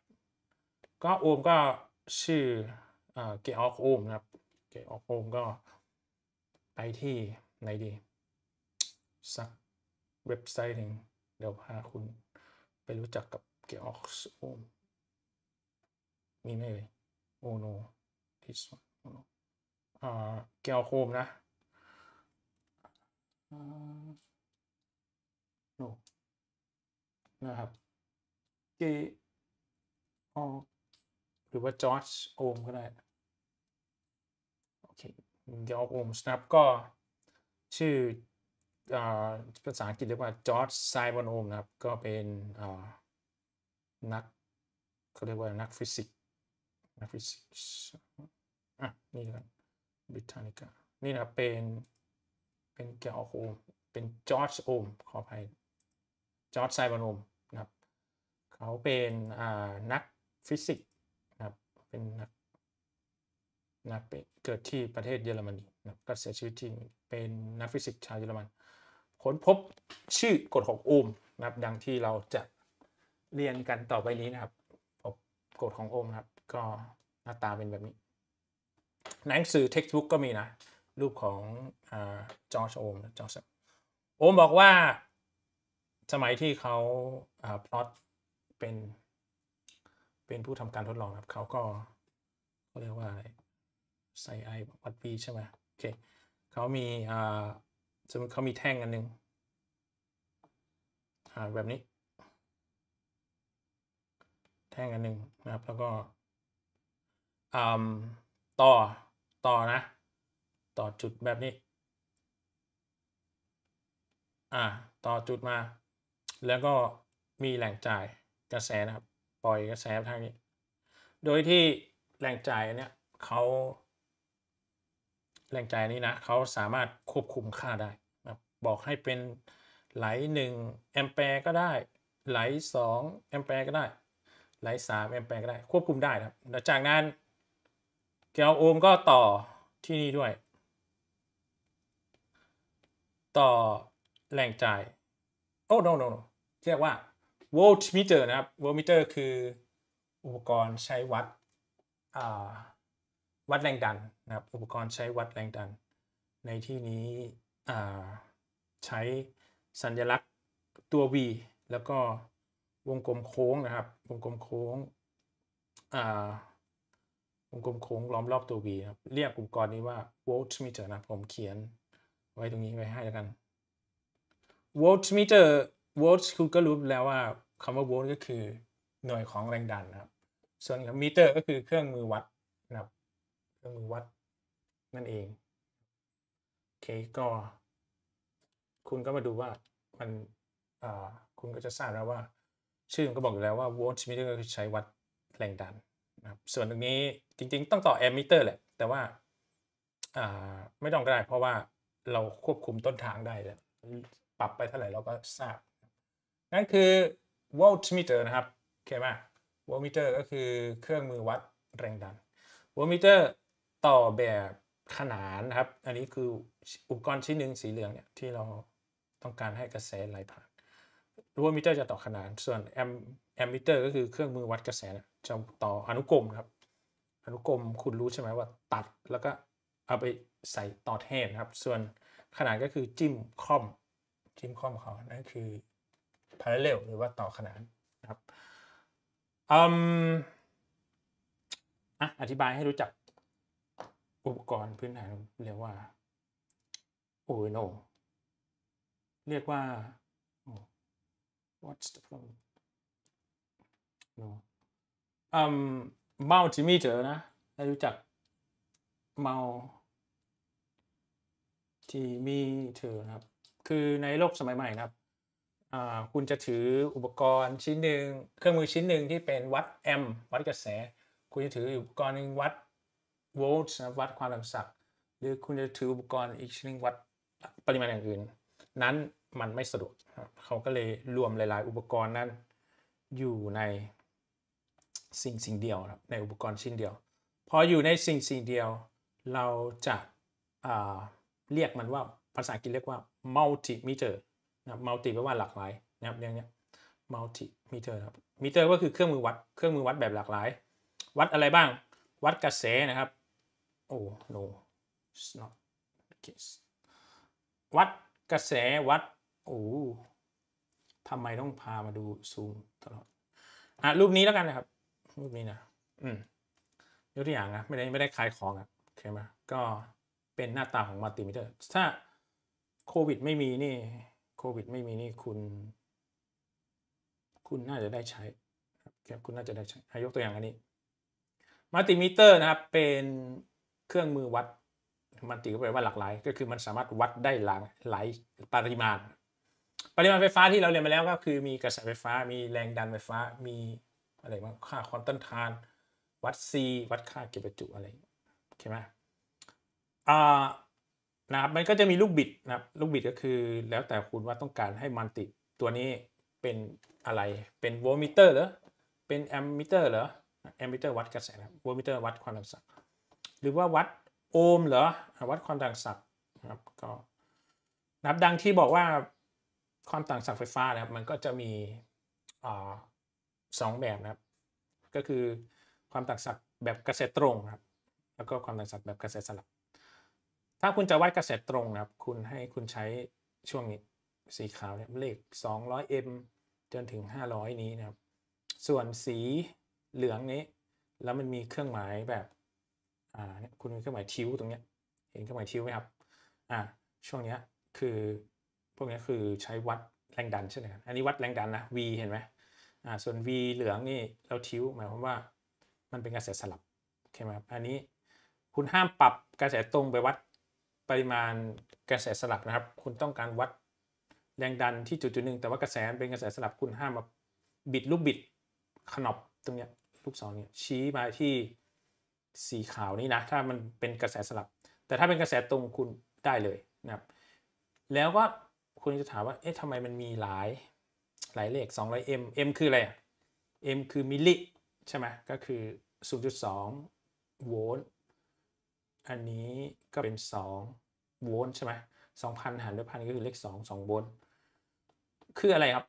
Speaker 1: ก็โอมก็ชื่อเกออกโอมนะครับเกออกโอมก็ไปที่ไหนดีสักเว็บไซต์หนึ่งเดี๋ยวพาคุณไปรู้จักกับเกออกโอมมีไหมเล่ยโอโนที่สุดเกลโคมนะโนนะครับ เกอหรือว่าจอร์จโอมก็ได้ โอเค เกลโอมสแนปก็ชื่อภาษาอังกฤษเรียกว่าจอร์จไซบอนโอมนะครับ ก็เป็นนัก เขาเรียกว่านักฟิสิกส์ นักฟิสิกส์ อ่ะ นี่กรันบริทานิกานี่นะครับเป็นเป็นแกลโอมเป็นจอร์จโอมขออภัยจอร์จไซบานโอมนะครับเขาเป็นนักฟิสิกส์นะครับเป็นนักนกเกิดที่ประเทศเยอรมนีนะก็เสียชีวิตที่เป็นนักฟิสิกส์ชาวเยอรมันค้นพบชื่อกฎของโอห์มนะครับดังที่เราจะเรียนกันต่อไปนี้นะครับบกฎของโอห์มครับก็หน้าตาเป็นแบบนี้หนังสือเท็กซ์บุ๊กก็มีนะ รูปของจอร์จโอมจอร์จโอมบอกว่า สมัยที่เขาพลอตเป็น เป็นผู้ทำการทดลองครับเขาก็เขาเรียกว่าอะไรไซไอวัดปีใช่ไหมโอเคเขามีอ่าสมมติเขามีแท่งอันหนึ่งอ่าแบบนี้ แท่งอันหนึ่งนะครับแล้วก็อ่าต่อต่อนะ ต่อจุดแบบนี้ อ่า ต่อจุดมา แล้วก็มีแหล่งจ่ายกระแสนะครับ ปล่อยกระแสทางนี้ โดยที่แหล่งจ่ายเนี้ยเขาแหล่งจ่ายนี้นะ เขาสามารถควบคุมค่าได้นะบอกให้เป็นไหล1แอมแปร์ก็ได้ ไหล2แอมแปร์ก็ได้ ไหล3แอมแปร์ก็ได้ ควบคุมได้ครับลจากนั้นเกลโอมก็ต่อที่นี่ด้วย ต่อแรงจ่าย โอ้ no no no เรียกว่า volt meter นะครับ volt meter คืออุปกรณ์ใช้วัดวัดแรงดันนะครับอุปกรณ์ใช้วัดแรงดัน ในที่นี้ใช้สัญลักษณ์ตัว v แล้วก็วงกลมโค้งนะครับวงกลมโค้งอ่างกลมโค้งล้อมรอบตัว v ครับ เรียกกลุ่มก้อนนี้ว่า voltmeter นะผมเขียนไว้ตรงนี้ไว้ให้แล้วกัน voltmeter volt คุณก็รู้แล้วว่าคำว่า volt ก็คือหน่วยของแรงดันนะครับ ส่วนมิเตอร์ก็คือเครื่องมือวัดนะครับเครื่องมือวัดนั่นเองโอเคก็ คุณก็มาดูว่ามันคุณก็จะทราบแล้วว่าชื่อมันก็บอกอยู่แล้วว่า volt meter ก็คือใช้วัดแรงดันครับส่วนตรงนี้จริง ๆ ต้องต่อแอมมิเตอร์แหละแต่ว่าไม่ต้องก็ได้เพราะว่าเราควบคุมต้นทางได้แล้วปรับไปเท่าไหร่เราก็ทราบ นั่นคือวอลต์มิเตอร์นะครับเข้าใจไหมวอลต์มิเตอร์ก็คือเครื่องมือวัดแรงดันวอลต์มิเตอร์ต่อแบบขนานนะครับ อันนี้คืออุปกรณ์ชิ้นหนึ่งสีเหลืองเนี่ยที่เราต้องการให้กระแสไหลผ่านวอลต์มิเตอร์จะต่อขนานส่วนแอมแอมมิเตอร์ก็คือเครื่องมือวัดกระแสนะจะต่ออนุกรมครับ อนุกรมคุณรู้ใช่ไหมว่าตัดแล้วก็เอาไปใส่ต่อแทนครับ ส่วนขนาดก็คือจิ้มคอม จิ้มคอมเขา นั่นคือ parallel หรือว่าต่อขนานนะครับอืมอ่ะอธิบายให้รู้จัก อุปกรณ์พื้นฐานเรียกว่าโอโนเรียกว่า what's the problem no อืมเมาจิมี่เจอนะได้รู้จักเมาจิมี่เธอครับ คือในโลกสมัยใหม่นะครับ คุณจะถืออุปกรณ์ชิ้นหนึ่ง เครื่องมือชิ้นหนึ่งที่เป็นวัดแอมวัดกระแส คุณจะถืออุปกรณ์หนึ่งวัดโวลต์นะวัดความดังศัก์หรือคุณจะถืออุปกรณ์อีกชิ้นหนึ่งวัด ปริมาณอย่างอื่นนั้นมันไม่สะดวกเขาก็เลยรวมหลายๆ อุปกรณ์นั้นอยู่ในสิ่งสิ่งเดียวครับในอุปกรณ์ชิ้นเดียว พออยู่ในสิ่งสิ่งเดียวเราจะเรียกมันว่าภาษาอังกฤษเรียกว่า multi meter นะ multi แปลว่าหลากหลายนะครับอย่างเนี้ย multi meter ครับมิเตอร์ก็คือเครื่องมือวัดเครื่องมือวัดแบบหลากหลาย วัดอะไรบ้าง วัดกระแสนะครับโอ้ no not case วัดกระแสวัดโอ้ทำไมต้องพามาดูซูมตลอดอ่ะรูปนี้แล้วกันนะครับรูปนี้นะ อืม ยกตัวอย่างนะไม่ได้ไม่ได้ขายของอะโอเคไหมก็เป็นหน้าตาของมัลติมิเตอร์ ถ้าโควิด ไม่มีนี่ โควิด ไม่มีนี่คุณ คุณน่าจะได้ใช้ ครับคุณน่าจะได้ใช้ยกตัวอย่างอันนี้ มัลติมิเตอร์ นะครับ เป็นเครื่องมือวัด มันติก็แปลว่าหลากหลาย ก็คือมันสามารถวัดได้หลาย หลายปริมาณ ปริมาณไฟฟ้าที่เราเรียนมาแล้วก็คือมีกระแสไฟฟ้า มีแรงดันไฟฟ้า มีอะไรบ้างค่าความตานทาน วัด C วัดค่าเก็บประจุอะไรโอเคไหมอ่านะครับมันก็จะมีลูกบิดนะครับ ลูกบิดก็คือแล้วแต่คุณว่าต้องการให้มันติดตัวนี้เป็นอะไร เป็นโวลต์มิเตอร์เหรอเป็นแอมมิเตอร์เหรอแอมมิเตอร์วัดกระแสนะโวลต์มิเตอร์ วัดความดังสักหรือว่าวัดโอห์มเหรอวัดความดังสักนะครับก็นับดังที่บอกว่าความต่างสักไฟฟ้านะครับ มันก็จะมีอ่า2แบบนะครับก็คือความต่างศักย์แบบกระแสตรงครับ แล้วก็ความต่างศักย์แบบกระแสสลับ ถ้าคุณจะวัดกระแสตรงนะครับ คุณให้คุณใช้ช่วงนี้สีขาวเนี่ยเลข 200m จนถึง 500 นี้นะครับ ส่วนสีเหลืองนี้ แล้วมันมีเครื่องหมายแบบอ่าเนี่ยคุณมีเครื่องหมายทิ้วตรงเนี้ยเห็นเครื่องหมายทิ้วไหมครับอ่าช่วงเนี้ยคือพวกนี้คือใช้วัดแรงดันใช่ไหมครับอันนี้วัดแรงดันนะ V เห็นไหมอ่าส่วน v เหลืองนี่เราทิ้วหมายความว่า มันเป็นกระแสสลับโอเคไหมครับอันนี้ คุณห้ามปรับกระแสตรงไปวัดปริมาณกระแสสลับนะครับ คุณต้องการวัดแรงดันที่จุดจุดหนึ่งแต่ว่ากระแสเป็นกระแสสลับ คุณห้ามมาบิดลูกบิดขนบตรงเนี้ยลูกศรเนี้ยชี้มาที่สีขาวนี้นะถ้ามันเป็นกระแสสลับ แต่ถ้าเป็นกระแสตรงคุณได้เลยนะครับแล้วก็คุณจะถามว่าเอ๊ะทำไมมันมีหลายหลายเลข200 m m คืออะไร m คือมิลลิใช่ไหมก็คือ0.2โวลต์อันนี้ก็เป็น2โวลต์ใช่ไหม2,000 หารด้วยพันก็คือเลข 2 2โวลต์คืออะไรครับ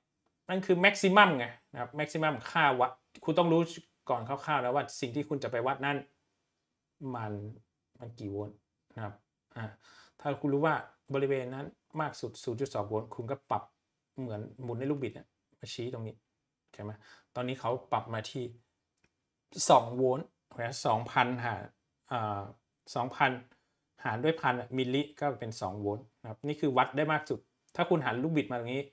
Speaker 1: นั่นคือแม็กซิมัมไงนะครับแม็กซิมัมค่าวัดคุณต้องรู้ก่อนคร่าวๆแล้วว่าสิ่งที่คุณจะไปวัดนั้นมันมันกี่โวลต์นะครับอ่าถ้าคุณรู้ว่าบริเวณนั้นมากสุด0.2โวลต์คุณก็ปรับเหมือนหมุนในลูกบิดนะชี้ตรงนี้ใช่ไหมตอนนี้เขาปรับมาที่2โวลต์นสองพันหารสองพันหารด้วยพันมิลลิ ก็เป็น2โวลต์นะครับนี่คือวัดได้มากสุด ถ้าคุณหันลูกบิดมาตรงนี้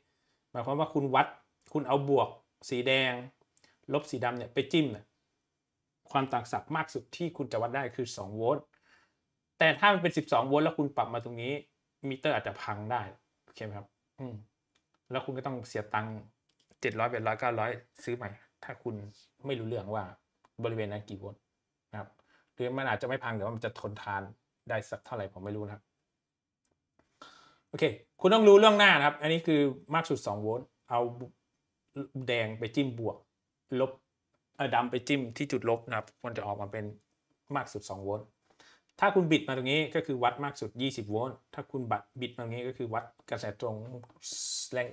Speaker 1: หมายความว่าคุณวัด คุณเอาบวกสีแดง ลบสีดำเนี่ย ไปจิ้มเนี่ยความต่างศักย์มากสุดที่คุณจะวัดได้คือ 2 โวลต์ แต่ถ้ามันเป็น 12โวลต์แล้วคุณปรับมาตรงนี้ มิเตอร์อาจจะพังได้ โอเคไหมครับ อืมแล้วคุณก็ต้องเสียตังค์เจ็ดร้อยแปดร้อยเก้าร้อยซื้อใหม่ถ้าคุณไม่รู้เรื่องว่าบริเวณนั้นกี่โวลต์นะครับหรือมันอาจจะไม่พังแต่ว่ามันจะทนทานได้สักเท่าไหร่ผมไม่รู้นะครับโอเคคุณต้องรู้เรื่องหน้านะครับ อันนี้คือมากสุด 2 โวลต์เอาแดงไปจิ้มบวก ลบดำไปจิ้มที่จุดลบ นะครับมันจะออกมาเป็นมากสุด 2 โวลต์ถ้าคุณบิดมาตรงนี้ก็คือวัดมากสุด 20 โวลต์ถ้าคุณบัดบิดมาตรงนี้ก็คือวัดกระแสตรงแรง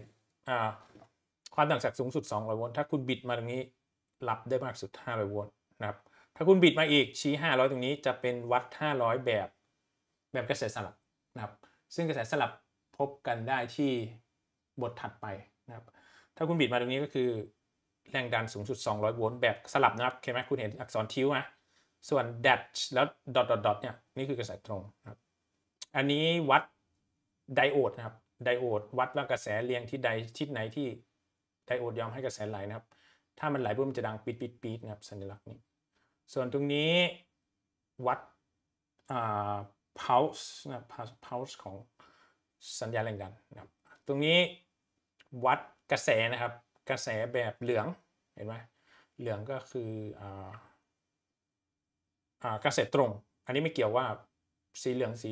Speaker 1: ความต่างศักย์สูงสุด 200 โวลต์ ถ้าคุณบิดมาตรงนี้รับได้มากสุด 500 โวลต์นะครับ ถ้าคุณบิดมาอีกชี้ 500 ตรงนี้จะเป็นวัด 500 แบบ แบบกระแสสลับนะครับ ซึ่งกระแสสลับพบกันได้ที่บทถัดไปนะครับ ถ้าคุณบิดมาตรงนี้ก็คือ แรงดันสูงสุด 200 โวลต์แบบสลับนะครับเห็นไหมคุณเห็นอักษรทิ้วไหมส่วน d ัช h แล้วดอทดอเนี่ยนี่คือกระแสตรงครับ อันนี้วัดไดโอดนะครับไดโอดวัดว่ากระแสเรียงที่ใดทิศไหนที่ไดโอดยอมให้กระแสไหลนะครับ ถ้ามันไหลปุ๊บมันจะดังปี๊ดปี๊ดปี๊ดนะครับสัญลักษณ์นี้ ส่วนตรงนี้วัดอ่า pulse นะ pulse ของสัญญาณแรงดันนะครับตรงนี้วัดกระแสนะครับ กระแสแบบเหลือง เห็นไหมเหลืองก็คืออ่าอ่ากระแสตรง อันนี้ไม่เกี่ยวว่าสีเหลืองสี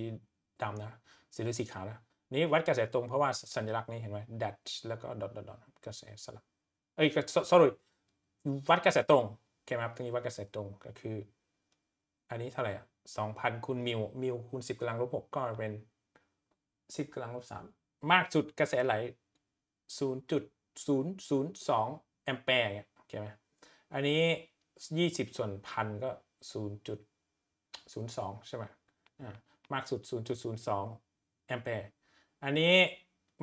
Speaker 1: ดำนะ สีหรือสีขาวนะนี้วัดกระแสตรงเพราะว่าสัญลักษณ์นี้เห็นไหมดัชแล้วก็ดอทดอทดอทกระแสสลับเอ้ยสรุปวัดกระแสตรงเข้าไหมครับตรงนี้วัดกระแสตรงก็คือ อันนี้เท่าไหร่อ่ะสองพันคูณมิลมิลคูณสิบกำลังลบหกก็เป็นสิบกำลังลบสามมากสุดกระแสไหลศูนย์จุดศูนย์ศูนย์สองแอมแปร์เนี้ยโอเาไหมอันนี้ยี่สิบส่วนพันก็ศูนย์จุดศูนย์สองใช่ไหมอ่ามากสุดศูนย์จุดศูนย์สองแอมแปร์อันนี้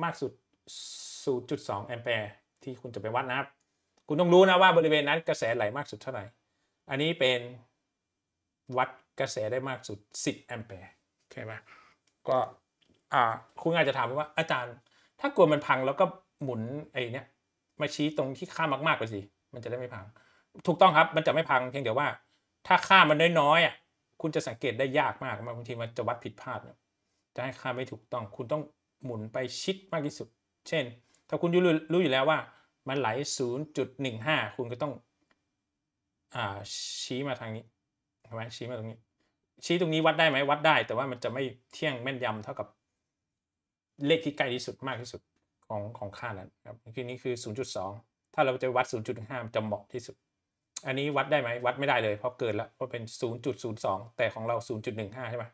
Speaker 1: มากสุด 0.2 แอมแปร์ที่คุณจะไปวัดนะครับ คุณต้องรู้นะว่าบริเวณนั้นกระแสไหลมากสุดเท่าไหร่ อันนี้เป็นวัดกระแสได้มากสุด 10 แอมแปร์โอเคไหมก็คุณอาจจะถามว่าอาจารย์ ถ้ากลัวมันพังแล้วก็หมุนไอ้นี่มาชี้ตรงที่ค่ามากๆไปสิ มันจะได้ไม่พัง ถูกต้องครับ มันจะไม่พังเพียงแต่ว่า ถ้าค่ามันน้อยๆอ่ะ คุณจะสังเกตได้ยากมากบางทีมันจะวัดผิดพลาดจะให้ค่าไม่ถูกต้อง คุณต้องหมุนไปชิดมากที่สุด เช่น ถ้าคุณรู้รู้อยู่แล้วว่ามันไหล 0.15 คุณก็ต้องอชี้มาทางนี้ ใช่ไหมชี้มาตรงนี้ ชี้ตรงนี้วัดได้ไหมวัดได้ แต่ว่ามันจะไม่เที่ยงแม่นยำเท่ากับเลขที่ใกล้ที่สุดมากที่สุดของของค่านั้นครับคือนี้คือ 0.2 ถ้าเราจะวัด 0.5 1จะเหมาะที่สุด อันนี้วัดได้ไหมวัดไม่ได้เลย เพราะเกินแล้วเพราะเป็น 0.02 แต่ของเรา 0.15 ใช่ไหม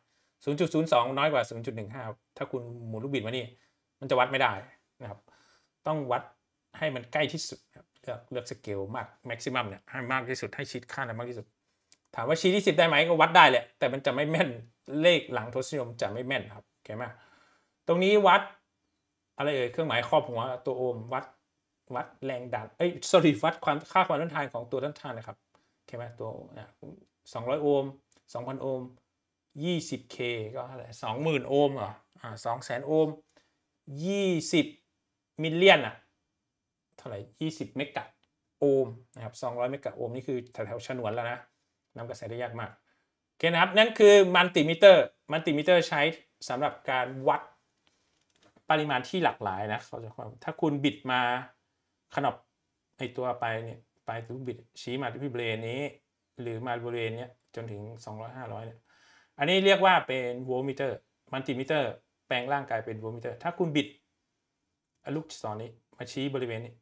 Speaker 1: 0.02น้อยกว่า0.15 ถ้าคุณหมุนลูกบิดมานี่มันจะวัดไม่ได้นะครับต้องวัดให้มันใกล้ที่สุดเลือกเลือกสเกลมากแม็กซิมัมเนี่ยให้มากที่สุดให้ชิดค่านั้นมากที่สุด ถามว่าชี้ที่สิบได้ไหมก็วัดได้แหละแต่มันจะไม่แม่นเลขหลังทศนิยมจะไม่แม่นครับเข้าใจไหมตรงนี้วัดอะไรเอ่ยเครื่องหมายครอบหัวตัวโอห์มวัดวัดแรงดันเอ้ยสรีวัดความค่าความต้านทานของตัวต้านทานนะครับเข้าใจไหมตัวสองร้อยโอห์มสองพันโอห์ม 20K ก็อะไรสองหมื่นโอห์มเหรออ่าสองแสนโอห์ม20 มิลเลียนอ่ะเท่าไหร่ 20 เมกะโอห์มนะครับ200 เมกะโอห์มนี่คือแถวๆฉนวนแล้วนะนำกระแสได้ยากมากโอเคนะครับ นั่นคือมัลติมิเตอร์ มัลติมิเตอร์ใช้สำหรับการวัดปริมาณที่หลากหลายนะเขาจะถ้าคุณบิดมาขนบไอตัวไปเนี่ยไปทุกบิดชี้มาที่บริเวณนี้ หรือมาบริเวณนี้จนถึง200 500เนี่ยอันนี้เรียกว่าเป็นโวลต์มิเตอร์มัลติมิเตอร์แปลงร่างกายเป็นโวลต์มิเตอร์ ถ้าคุณบิดลูกศรนี้ มาชี้บริเวณนี้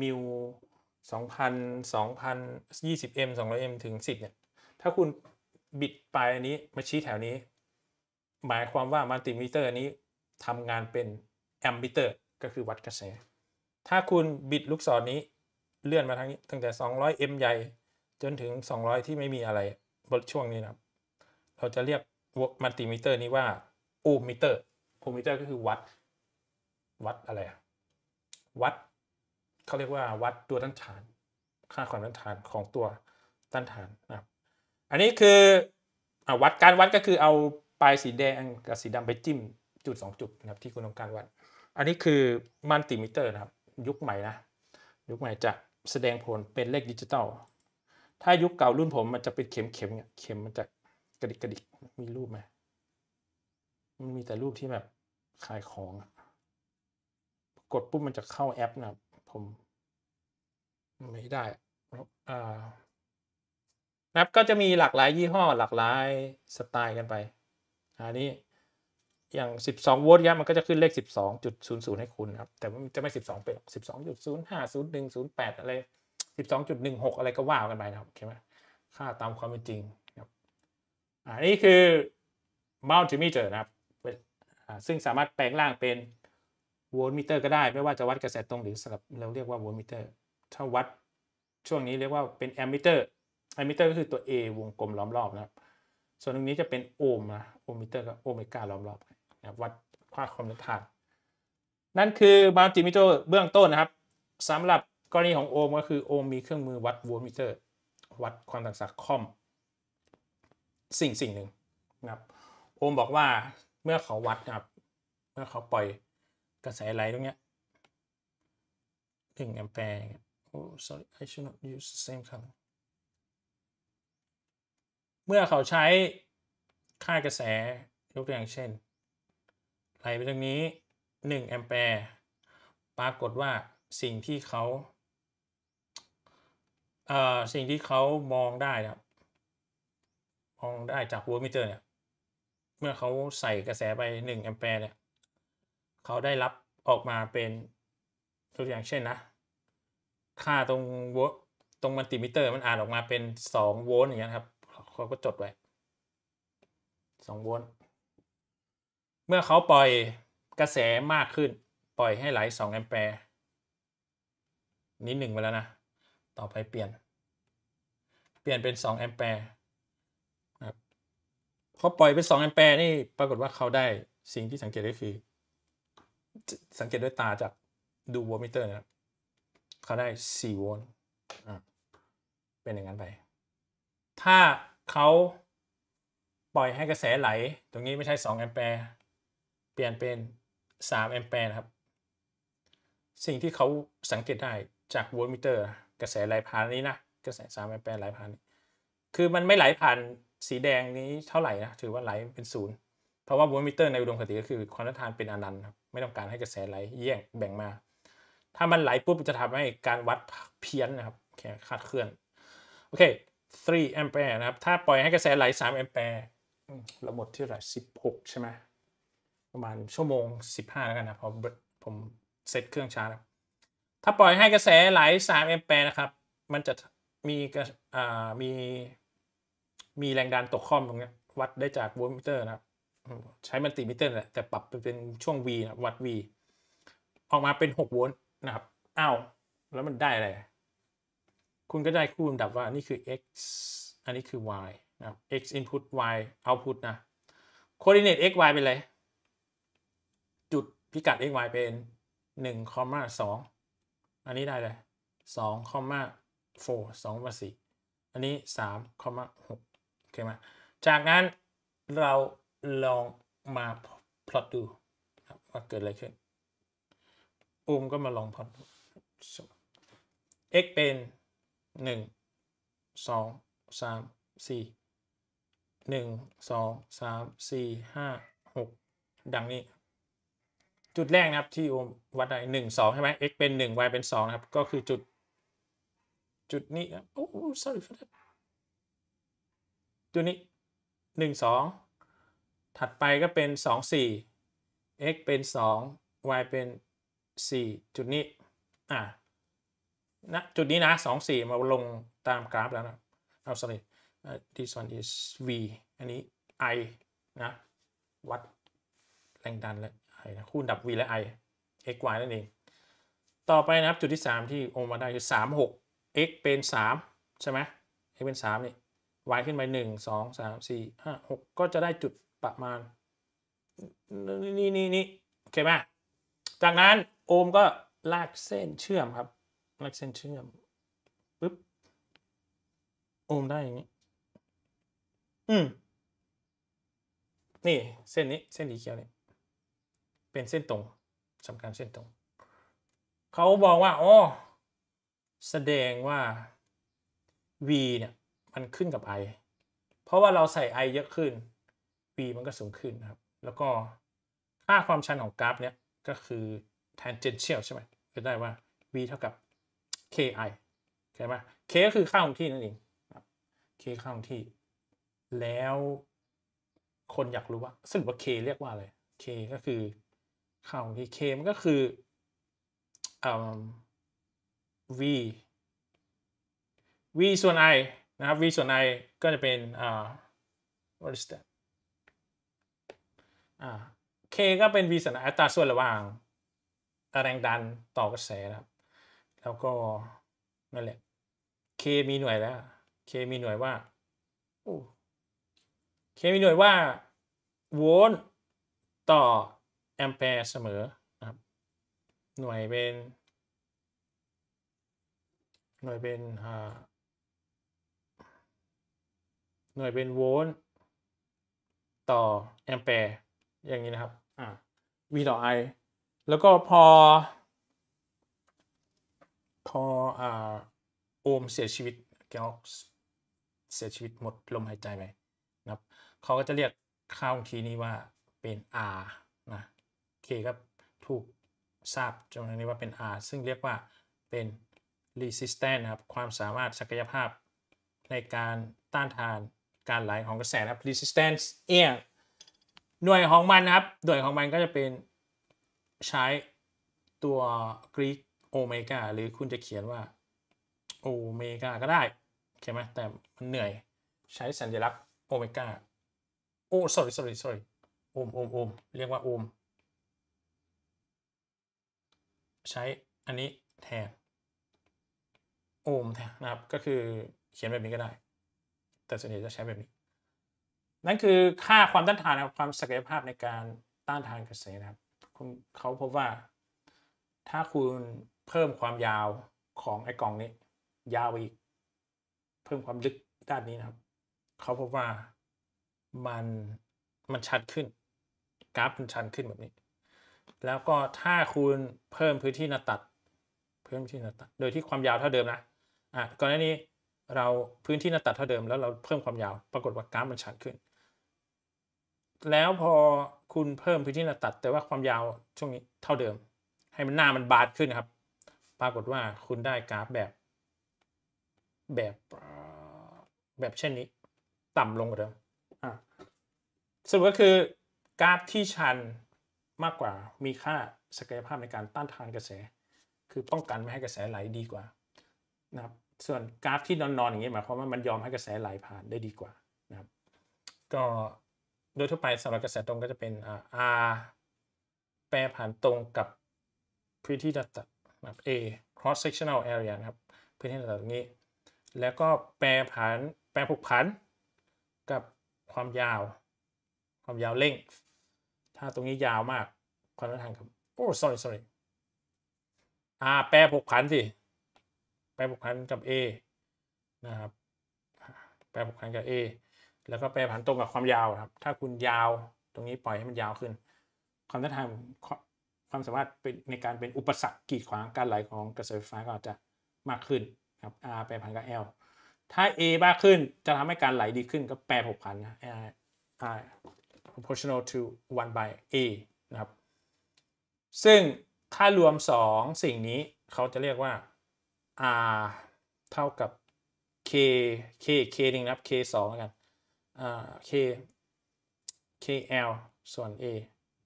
Speaker 1: มิวสสสอองงพพัันนยี่ิบเอ็มสองร้อเอ็มถึงสิบเนี่ยถ้าคุณบิดปลายอันนี้มาชี้แถวนี้ หมายความว่ามัลติมิเตอร์นี้ทำงานเป็นแอมมิเตอร์ก็คือวัดกระแส ถ้าคุณบิดลูกศรนนี้เลื่อนมาทางนี้ตั้งแต่สอองร้ยเอ็มใหญ่จนถึงสองร้อยที่ไม่มีอะไรบนช่วงนี้นะครับเราจะเรียกมัลติมิเตอร์นี้ว่าโอห์มมิเตอร์โอห์มมิเตอร์ก็คือวัดวัดอะไรอะวัด เขาเรียกว่าวัดตัวต้านทาน ค่าความต้านทานของตัวต้านทานนะครับอันนี้คืออวัดการวัดก็คือเอาปลายสีแดงกับสีดำไปจิ้มจุด 2 จุดนะครับที่คุณต้องการวัด อันนี้คือมัลติมิเตอร์นะครับยุคใหม่นะยุคใหม่จะแสดงผลเป็นเลขดิจิตอล ถ้ายุคเก่ารุ่นผมมันจะเป็นเข็มเข็มเนี่ยเข็มมันจะกระดิกกระดิกมีรูปไหมมันมีแต่รูปที่แบบขายของ กดปุ๊บมันจะเข้าแอปนะผมไม่ได้อ่าแอปก็จะมีหลากหลายยี่ห้อหลากหลายสไตล์กันไป อันนี้อย่าง 12โวลต์ยมันก็จะขึ้นเลข12.00 ให้คุณครับ แต่มันจะไม่ 12เป็น12.05 01 08 อะไร 12.16 อะไรก็ว่ากันไปนะครับอเคไหมค่าตามความเป็นจริงอันนี้คือ multimeter นะครับ ซึ่งสามารถแปลงร่างเป็นโวลต์มิเตอร์ก็ได้ไม่ว่าจะวัดกระแสตรงหรือสลับเราเรียกว่าโวลต์มิเตอร์ ถ้าวัดช่วงนี้เรียกว่าเป็นแอมมิเตอร์แอมมิเตอร์ก็คือตัว A วงกลมล้อมรอบนะครับ ส่วนตรงนี้จะเป็นโอห์มนะโอห์มมิเตอร์กับโอเมก้าล้อมรอบนะวัดค่าความต้านทาน นั่นคือมัลติมิเตอร์เบื้องต้นนะครับสำหรับกรณีของโอห์มก็คือโอห์มมีเครื่องมือวัดโวลต์มิเตอร์วัดความต่างศักย์คอมสิ่งสิ่งหนึ่งนะครับ โอมบอกว่าเมื่อเขาวัดนะครับ เมื่อเขาปล่อยกระแสไหลตรงเนี้ยหนึ่งแอมแปร์โอ้ sorry I should not use the same color เมื่อเขาใช้ค่ากระแสยกตัวอย่างเช่น ไหลไปตรงนี้หนึ่งแอมแปร์ปรากฏว่าสิ่งที่เขาสิ่งที่เขามองได้นะครับมองได้จากวัวมิเตอร์เนี่ยเมื่อเขาใส่กระแสไป1แอมแปร์เนี่ยเขาได้รับออกมาเป็นตัวอย่างเช่นนะ ค่าตรงวัวตรงมันติมิเตอร์มันอ่านออกมาเป็น2โวลต์อย่างเงี้ยครับเขาก็จดไว้2โวลต์เมื่อเขาปล่อยกระแสมากขึ้น ปล่อยให้ไหล2แอมแปร์นี้1ไปแล้วนะ ต่อไปเปลี่ยนเปลี่ยนเป็น2แอมแปร์เขาปล่อยไป2แอมแปร์นี่ปรากฏว่าเขาได้สิ่งที่สังเกตได้คือ สังเกตด้วยตาจากดูโวลต์มิเตอร์นะครับเขาได้4โวลต์เป็นอย่างนั้นไป ถ้าเขาปล่อยให้กระแสไหล ตรงนี้ไม่ใช่2แอมแปร์เปลี่ยนเป็น3แอมแปร์นะครับสิ่งที่เขาสังเกตได้จากโวลต์มิเตอร์ กระแสไหลผ่านนี้นะกระแส3แอมแปร์ไหลผ่านคือมันไม่ไหลผ่านสีแดงนี้เท่าไหร่นะ ถือว่าไหลเป็นศูนย์เพราะว่าโวลต์มิเตอร์ในอุดมคติก็คือความต้านทานเป็นอนันต์ครับไม่ต้องการให้กระแสไหลแยกแบ่งมา ถ้ามันไหลปุ๊บ จะทำให้การวัดเพี้ยนนะครับแค่คาดเคลื่อน โอเค3แอมแปร์นะครับ ถ้าปล่อยให้กระแสไหล3แอมแปร์เราหมดที่ไหล16 ใช่ไหมประมาณชั่วโมง 15แล้วกันนะพอผมเซตเครื่องชาร์จถ้าปล่อยให้กระแสไหล3แอมแปร์นะครับมันจะมีมีมีแรงดันตกคอมตรงนี้วัดได้จากโวลต์มิเตอร์นะครับใช้มันติมิเตอร์แหละแต่ปรับเป็นช่วง V นะวัด V ออกมาเป็น6โวลต์นะครับ อ้าว แล้วมันได้อะไร คุณก็ได้คู่ลำดับว่านี่คือ x อันนี้คือ y นะ x input y output นะ coordinate x y เป็นอะไร จุดพิกัด x y เป็น1คอมมา2อันนี้ได้เลย2คอมมา4 2มา4อันนี้3คอมมา6ช่ไหมจากนั้นเราลองมาพลอตดูว่าเกิดอะไรขึ้น อุ้มก็มาลองพลอต x เป็น 1 2 3 4 1 2 3 4 5 6 ดังนี้จุดแรกนะครับที่อุ้มวัดได้หนึ่งสองใช่ไหม x เป็น 1 y เป็น 2 นะครับก็คือจุด จุดนี้โอ้ sorry for that ตัวนี้1 2 ถัดไปก็เป็น 2 4 x เป็น 2 y เป็น 4 จุดนี้อ่ะนะจุดนี้นะ2 4 มาลงตามกราฟแล้วนะเอาสิ uh, this one is v อันนี้ i นะ วัด แรงดันและ i นะคูณดับ v และ i x y นั่นเองต่อไปนะจุดที่ 3 ที่โอมมาได้คือ3 6 x เป็น 3 ใช่ไหม x เป็น 3 นี่วายขึ้นไปหนึ่งสองสามสี่ห้าหกก็จะได้จุดประมาณ นี่นี่นี่โอเคไหมจากนั้นโอมก็ลากเส้นเชื่อมครับลากเส้นเชื่อมปึ๊บโอมได้อย่างนี้ อืมนี่ เส้นนี้เส้นสีเขียวนี่เป็นเส้นตรงสำคัญเส้นตรง เขาบอกว่าอ๋อแสดงว่า v เนี่ยมันขึ้นกับ i เพราะว่าเราใส่ i เยอะขึ้น v มันก็สูงขึ้นครับ แล้วก็ค่าความชันของกราฟเนี้ยก็คือ tangential ใช่ไหมก็ได้ว่า v เท่ากับ ki ใช่ไหม k ก็คือค่าคงที่นั่นเองครับ k ค่าคงที่ แล้วคนอยากรู้ว่าสรุปว่า k เรียกว่าอะไร k ก็คือค่าคงที่ k มันก็คืออ่า v v ส่วน i นะครับ v ส่วน i ก็จะเป็นอ่า what is that อ่า k ก็เป็น v ส่วน i อัตราส่วนระหว่าง แรงดันต่อกระแสนะครับ แล้วก็นั่นแหละ k มีหน่วยแล้ว k มีหน่วยว่า k มีหน่วยว่าโวลต์ต่อแอมแปร์เสมอนะครับ หน่วยเป็น หน่วยเป็นอ่าหน่วยเป็นโวลต์ต่อแอมแปร์อย่างนี้นะครับอ่า v ต่อ i แล้วก็พอ พออ่าโอมเสียชีวิตเกลกเสียชีวิตหมดลมหายใจไปนะครับเขาก็จะเรียกค่าของทีนี้ว่าเป็น r นะเคก็ถูกทราบจำนวนนี้ว่าเป็น r ซึ่งเรียกว่าเป็น resistance นะครับ ความสามารถศักยภาพในการต้านทานการไหลของกระแสครับ resistance เอียหน่วยของมันนะครับ หน่วยของมันก็จะเป็นใช้ตัวกรีกโอเมกาหรือคุณจะเขียนว่าโอเมกาก็ได้เข้าไหม แต่มันเหนื่อยใช้สัญลักษณ์โอเมกาโอ้ sorry sorry sorry โอมโอมโอมเรียกว่าโอมใช้อันนี้แทน โอมแทนนะครับ ก็คือเขียนแบบนี้ก็ได้แต่ส่วนใหญ่จะใช้แบบนี้ นั่นคือค่าความต้านทานคละความศักยภาพในการต้านทานกระแสนะครับคุณเขาพบว่าถ้าคุณเพิ่มความยาวของไอ้กล่องนี้ ยาวไปอีก เพิ่มความลึกด้านนี้นะครับ เขาพบว่ามันมันชัดขึ้น กราฟมันชันขึ้นแบบนี้ แล้วก็ถ้าคุณเพิ่มพื้นที่หน้าตัดเพิ่มพื้นที่หน้าตัด โดยที่ความยาวเท่าเดิมนะอ่ะก่อนหน้านี้เราพื้นที่หน้าตัดเท่าเดิมแล้วเราเพิ่มความยาว ปรากฏว่ากราฟมันชัดขึ้น แล้วพอคุณเพิ่มพื้นที่หน้าตัด แต่ว่าความยาวช่วงนี้เท่าเดิม ให้มันหน้ามันบาดขึ้นครับ ปรากฏว่าคุณได้กราฟแบบ แบบแบบเช่นนี้ ต่ำลงกว่าเดิมสรุปก็คือ กราฟที่ชันมากกว่ามีค่าศักยภาพในการต้านทานกระแส คือป้องกันไม่ให้กระแสไหลดีกว่านะครับส่วนกราฟที่นอนๆอย่างเงี้หมายความว่ามันยอมให้กระแสไหลผ่านได้ดีกว่านะครับก็โดยทั่วไปสำหรับกระแสตรงก็จะเป็นอ่ R แปรผ่านตรงกับพื้นที่ดัดตัดแบบ A cross sectional area นะครับพื้นที่ดัดตัดตรงนี้ แล้วก็แปรผ่านแปรผูกผัน กับความยาว ความยาวเล่ง ถ้าตรงนี้ยาวมากความต้นทางกับโอ้ sorry sorry าแปรผูกผันสิแปรผกพันกับ A นะครับ แปรผกพันกับ A แล้วก็แปรผันตรงกับความยาวครับ ถ้าคุณยาวตรงนี้ปล่อยให้มันยาวขึ้น ความท้าทายความสามารถเป็นในการเป็นอุปสรรคกีดขวางการไหลของกระแสไฟฟ้าก็จะมากขึ้นครับ R แปรผันกับ L ถ้า A มากขึ้นจะทำให้การไหลดีขึ้นก็แปรผกพันนะ R proportional to 1 by A นะครับ ซึ่งค่ารวม 2 สิ่งนี้เขาจะเรียกว่า r เท่ากับ k k k หนึ่งนะครับ k สองแล้วกัน k k l ส่วน a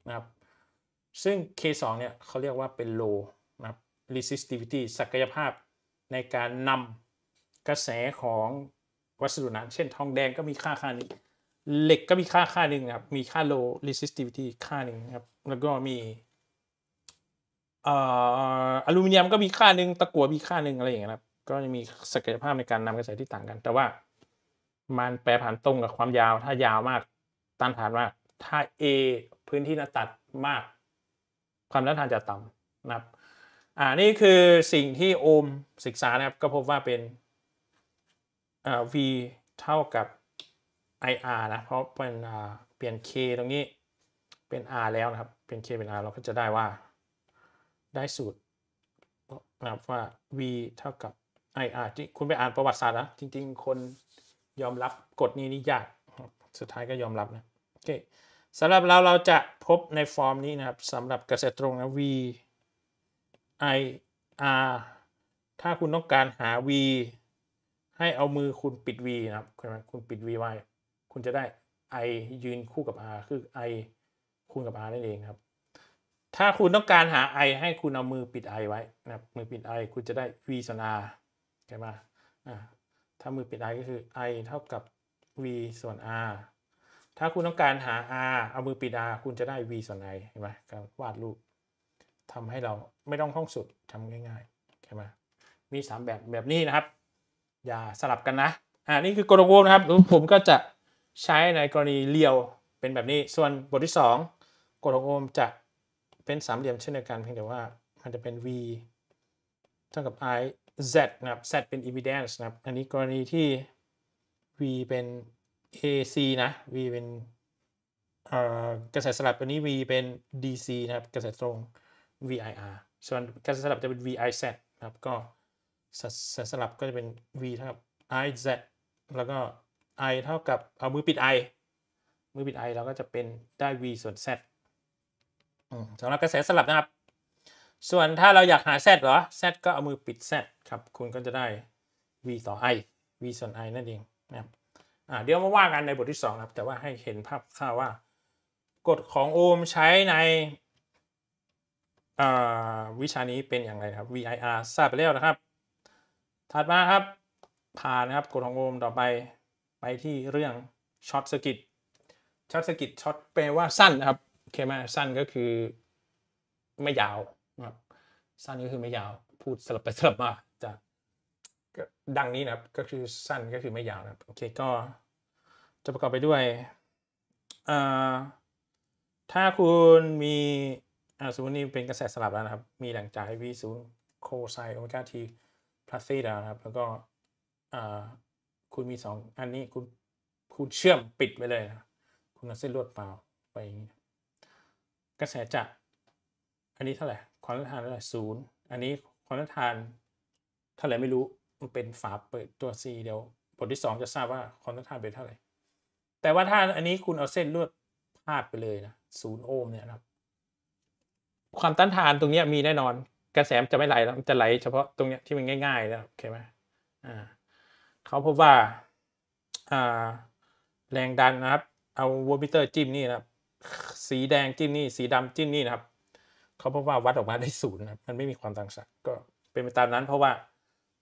Speaker 1: นะครับ ซึ่ง k สองเนี่ยเขาเรียกว่าเป็น low นะครับ resistivity ศักยภาพในการนำกระแสของวัสดุนั้น เช่นทองแดงก็มีค่าค่านี้ เหล็กก็มีค่าค่าหนึ่งครับ มีค่า low resistivity ค่าหนึ่งครับ แล้วก็มีออลูมิเนียมก็มีค่าหนึ่งตะกั่วมีค่าหนึ่งอะไรอย่างเงี้ยครับ ก็จะมีศักยภาพในการนำกระแสที่ต่างกัน แต่ว่ามันแปรผันตรงกับความยาว ถ้ายาวมากต้านทานมากถ้า A พื้นที่น่าตัดมาก ความต้านทานจะต่ำนะครับอ่านี่คือสิ่งที่โอมศึกษานะครับ ก็พบว่าเป็นอ่า V เท่ากับ IR นะ เพราะเป็นอ่าเปลี่ยน K ตรงนี้เป็น R แล้วนะครับเป็น K เป็น R เราก็จะได้ว่าได้สูตรนะครับว่า v เท่ากับ ir ที่คุณไปอ่านประวัติศาสตร์นะ จริง ๆ คนยอมรับกฎนี้นี่ยากสุดท้ายก็ยอมรับนะโอเคสำหรับเราเราจะพบในฟอร์มนี้นะครับสำหรับกระแสตรงนะ v i r ถ้าคุณต้องการหา v ให้เอามือคุณปิด v นะครับ คุณปิด v ไว้ คุณจะได้ i ยืนคู่กับ r คือ i คูณกับ r นั่นเองครับถ้าคุณต้องการหาไอให้คุณเอามือปิดไอไว้นะมือปิดไอคุณจะได้ v ส่วน r ใช่ไหมถ้ามือปิดไอก็คือ i เท่ากับ v ส่วน r ถ้าคุณต้องการหา r เอามือปิด r คุณจะได้ v ส่วน i เช่ไหมการวาดรูปทำให้เราไม่ต้องท่องสุดทำง่ายๆใช่ไหมมี 3 แบบแบบนี้นะครับ อย่าสลับกันนะอ่านี่คือกลวกนะครับ ผมก็จะใช้ในกรณีเรียวเป็นแบบนี้ส่วนบทที่ 2กลโกมจะเป็นสามเหลี่ยมเช่นเดียวกันเพียงแต่ว่ามันจะเป็น v เท่ากับ i z นะครับ z เป็น impedance นะครับอันนี้กรณีที่ v เป็น ac นะ v เป็นกระแสสลับอันนี้ v เป็น dc นะครับกระแสตรง vir ส่วนกระแสสลับจะเป็น viz นะครับก็สสลับก็จะเป็น v เท่ากับ iz แล้วก็ i เท่ากับเอา มือปิด i มือปิด i เราก็จะเป็นได้ v ส่วน z สำหรับกระแสสลับนะครับ ส่วนถ้าเราอยากหา z เหรอ z ก็เอามือปิด z ครับ คุณก็จะได้ v ต่อ i v ส่วน i นั่นเองนะครับเดี๋ยวมาว่ากันในบทที่2ครับ แต่ว่าให้เห็นภาพคร่าวว่า กฎของโอห์มใช้ในวิชานี้เป็นอย่างไรครับ VIR ทราบไปแล้วนะครับ ถัดมาครับ ผ่านนะครับ กฎของโอห์มต่อไปไปที่เรื่องช็อตสกิดช็อตสกิดช็อตแปลว่าสั้นนะครับเค่ไหมสั้นก็คือไม่ยาวนะครับสั้นก็คือไม่ยาว พูดสลับไปสลับมาจากดังนี้นะครับ ก็คือสั้นก็คือไม่ยาวนะครับโอเคก็จะประกอบไปด้วยถ้าคุณมีสมมตินี่เป็นกระแสสลับแล้วนะครับ มีแหล่งจ่าย v ศูนย์โคไซโอเมก้าทีพลัสซีดานะครับแล้วก็คุณมี 2 อันนี้คุณคุณเชื่อมปิดไปเลยนะคุณเอาเส้นลวดเปล่าไปอย่างนี้กระแสจะกอันนี้เท่าไหร่ความต้านทานเท่าไหร่ศูนย์อันนี้ความต้านทานเท่าไหร่ไม่รู้มันเป็นฝาเปิดตัว C เดี๋ยวบทที่ 2 จะทราบว่าความต้านทานเป็นเท่าไหร่แต่ว่าถ้าอันนี้คุณเอาเส้นลวดพาดไปเลยนะศูนย์โอห์มเนี่ยนะครับความต้านทานตรงนี้มีแน่นอนกระแสจะไม่ไหลแล้วจะไหล เฉพาะตรงนี้ที่มันง่ายๆแล้วโอเคไหมอ่าเขาพบว่าอ่าแรงดันนะครับเอาวอลปิเตอร์จิ้มนี่นะครับสีแดงจิ้มนี่สีดำจิ้มนี่นะครับเขาพบว่าวัดออกมาได้ศูนย์นะมันไม่มีความต่างศักย์ก็เป็นไปตามนั้น เพราะว่า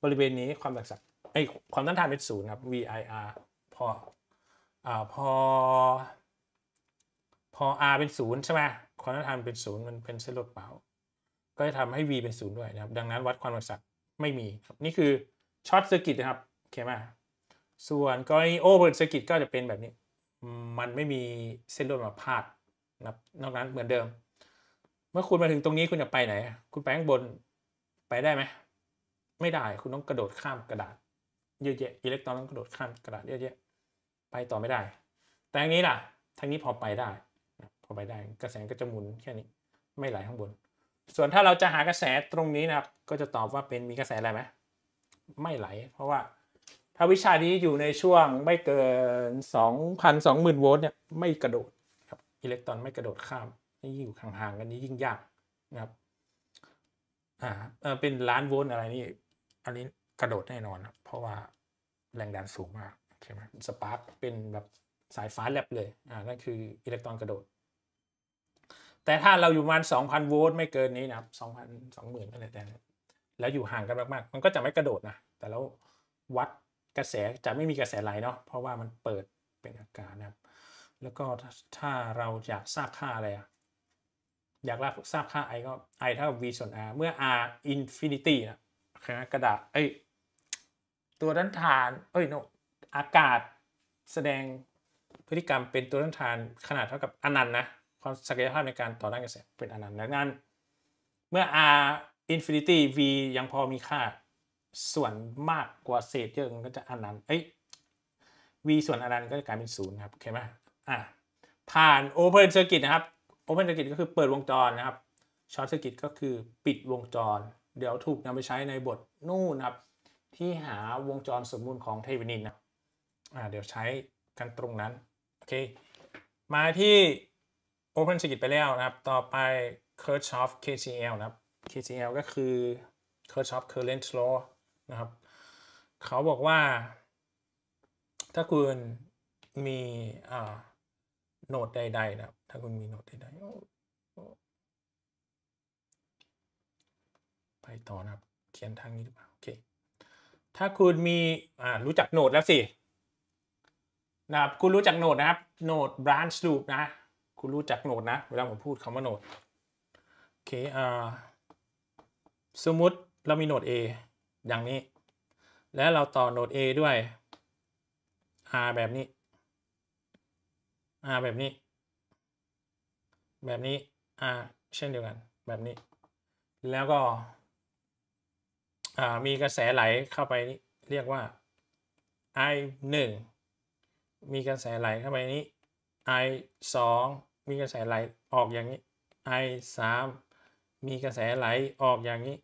Speaker 1: บริเวณนี้ความต่างศักย์ไอความต้านทานเป็นศูนย์ครับ VIR พออ่าพอพอ R เป็นศูนย์ใช่ไหมความต้านทานเป็นศูนย์มันเป็นเส้นลดเปล่าก็จะทำให้ V เป็นศูนย์ด้วยนะครับดังนั้นวัดความต่างศักย์ไม่มีครับนี่คือช็อตเซอร์กิตนะครับโอเคไหมส่วนกรณีโอเวอร์เซอร์กิตก็จะเป็นแบบนี้มันไม่มีเส้นลวดมาพาดนะนอกนั้นเหมือนเดิม เมื่อคุณมาถึงตรงนี้คุณจะไปไหน คุณไปข้างบน ไปได้ไหม ไม่ได้ คุณต้องกระโดดข้ามกระดาษเยอะแยะ อิเล็กตรอนต้องกระโดดข้ามกระดาษเยอะแยะ ไปต่อไม่ได้ แต่อันนี้ล่ะ ทางนี้พอไปได้ พอไปได้ กระแสก็จะหมุนแค่นี้ ไม่ไหลข้างบน ส่วนถ้าเราจะหากระแสตรงนี้นะครับก็จะตอบว่าเป็นมีกระแสอะไรไหมไม่ไหล เพราะว่าถ้าวิชานี้อยู่ในช่วงไม่เกิน 2,000 20,000 โวลต์เนี่ยไม่กระโดดครับอิเล็กตรอนไม่กระโดดข้ามนี่อยู่ห่างๆกันนี้ยิ่งยากนะครับอ่าเป็นล้านโวลต์อะไรนี่อันนี้กระโดดแน่นอนนะเพราะว่าแรงดันสูงมากอเคไหมสปาร์กเป็นแบบสายฟ้าแลบเลยอ่านั่นคืออิเล็กตรอนกระโดด แต่ถ้าเราอยู่ประมาณ 2,000 โวลต์ไม่เกินนี้นะครับ 2,000 20,000อะไรแต่แล้วอยู่ห่างกันมากๆ มันก็จะไม่กระโดดนะแต่แล้ววัดกระแสจะไม่มีกระแสไหลเนาะเพราะว่ามันเปิดเป็นอากาศนะครับแล้วก็ถ้าเราอยากทราบค่าอะไรอยากทราบค่า i ก็ i เท่ากับ v ส่วน r เมื่อ r infinity นะกระดาษเอ้ยตัวด้านทานเอ้ยโนอากาศแสดงพฤติกรรม เป็นตัวต้านทานขนาดเท่ากับอนันต์นะความศักยภาพในการต่อต้านกระแสเป็นอนันต์ดังนั้นเมื่อ r infinity v ยังพอมีค่าส่วนมากกว่าเศษเยอะมันก็จะอนันต์ เอ้ย v ส่วนอนันต์ก็จะกลายเป็นศูนย์ครับ โอเคไหมอ่ะผ่าน open circuit นะครับ open circuit ก็คือเปิดวงจรนะครับ short circuit ก็คือปิดวงจร เดี๋ยวถูกนำไปใช้ในบทนู่นครับ ที่หาวงจรสมบูรณ์ของเทวินินนะ อ่า เดี๋ยวใช้กันตรงนั้น โอเค มาที่ open circuit ไปแล้วนะครับ ต่อไป Kirchhoff KCL นะครับ KCL ก็คือ Kirchhoff current law นะครับ เขาบอกว่า ถ้าคุณมีอ่าโนดใดๆนะครับ ถ้าคุณมีโนดใดๆไปต่อนะครับเขียนทางนี้หรือเปล่าโอเคถ้าคุณมีอ่ารู้จักโนดแล้วสินะครับคุณรู้จักโนดนะครับโนด branch loop นะคุณรู้จักโนดนะเวลาผมพูดคำว่าโนดโอเคอ่าสมมติเรามีโนด A อย่างนี้ แล้วเราต่อโหนด A ด้วย R แบบนี้ R แบบนี้ แบบนี้ R เช่นเดียวกัน แบบนี้ แล้วก็ มีกระแสไหลเข้าไป เรียกว่า I 1มีกระแสไหลเข้าไปนี้ I 2มีกระแสไหลออกอย่างนี้ I 3มีกระแสไหลออกอย่างนี้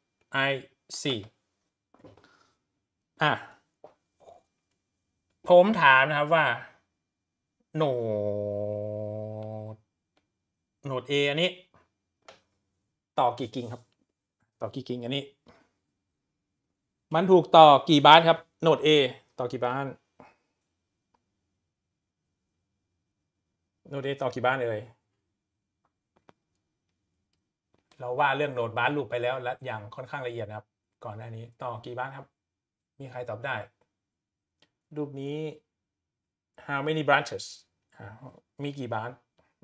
Speaker 1: I 4อ่ะผมถามนะครับว่าโหนดโหนดเออันนี้ ต่อกี่กิ่งครับ ต่อกี่กิ่งอันนี้ มันถูกต่อกี่บาทครับโหนดเอต่อกี่บ้านโหนดเอต่อกี่บ้านเลย เราว่าเรื่องโหนดบ้านลูปไปแล้วและอย่างค่อนข้างละเอียดนะครับ ก่อนหน้านี้ ต่อกี่บ้านครับมีใครตอบได้ รูปนี้ how many branches มีกี่บาน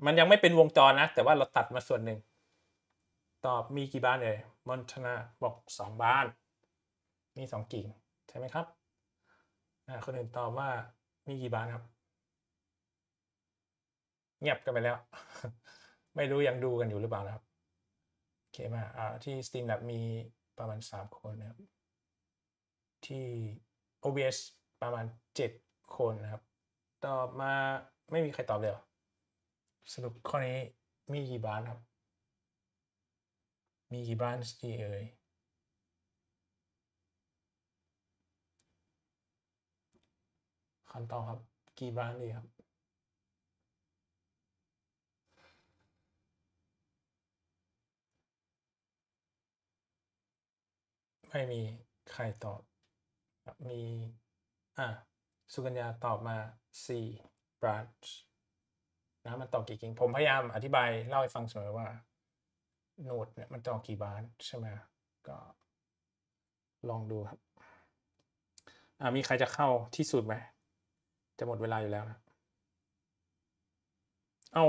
Speaker 1: มันยังไม่เป็นวงจรนะ แต่ว่าเราตัดมาส่วนหนึ่ง ตอบมีกี่บานเลยมอนทนาบอกสองบาน มีสองกิ่งใช่ไหมครับ คนอื่นตอบว่ามีกี่บานครับ เงียบกันไปแล้ว ไม่รู้ยังดูกันอยู่หรือเปล่านะครับโอเคมาที่สตรีมแบบมีประมาณ 3 คนนะครับที่ OBS ประมาณ 7 คนนะครับตอบมาไม่มีใครตอบเลยสรุปข้อนี้มีกี่บ้านครับ มีกี่บ้านที่เอ่ยคำตอบครับ กี่บ้านดีครับ ไม่มีใครตอบมี อ่ะ สุกัญญาตอบมา C branch นะมันต่อกี่กิ่ง ผมพยายามอธิบายเล่าให้ฟังเสมอว่า โนดเนี่ย มันต่อกี่บานใช่ไหม ก็ ลองดูครับ อ่ามีใครจะเข้าที่สุดไหม จะหมดเวลาอยู่แล้วนะ เอา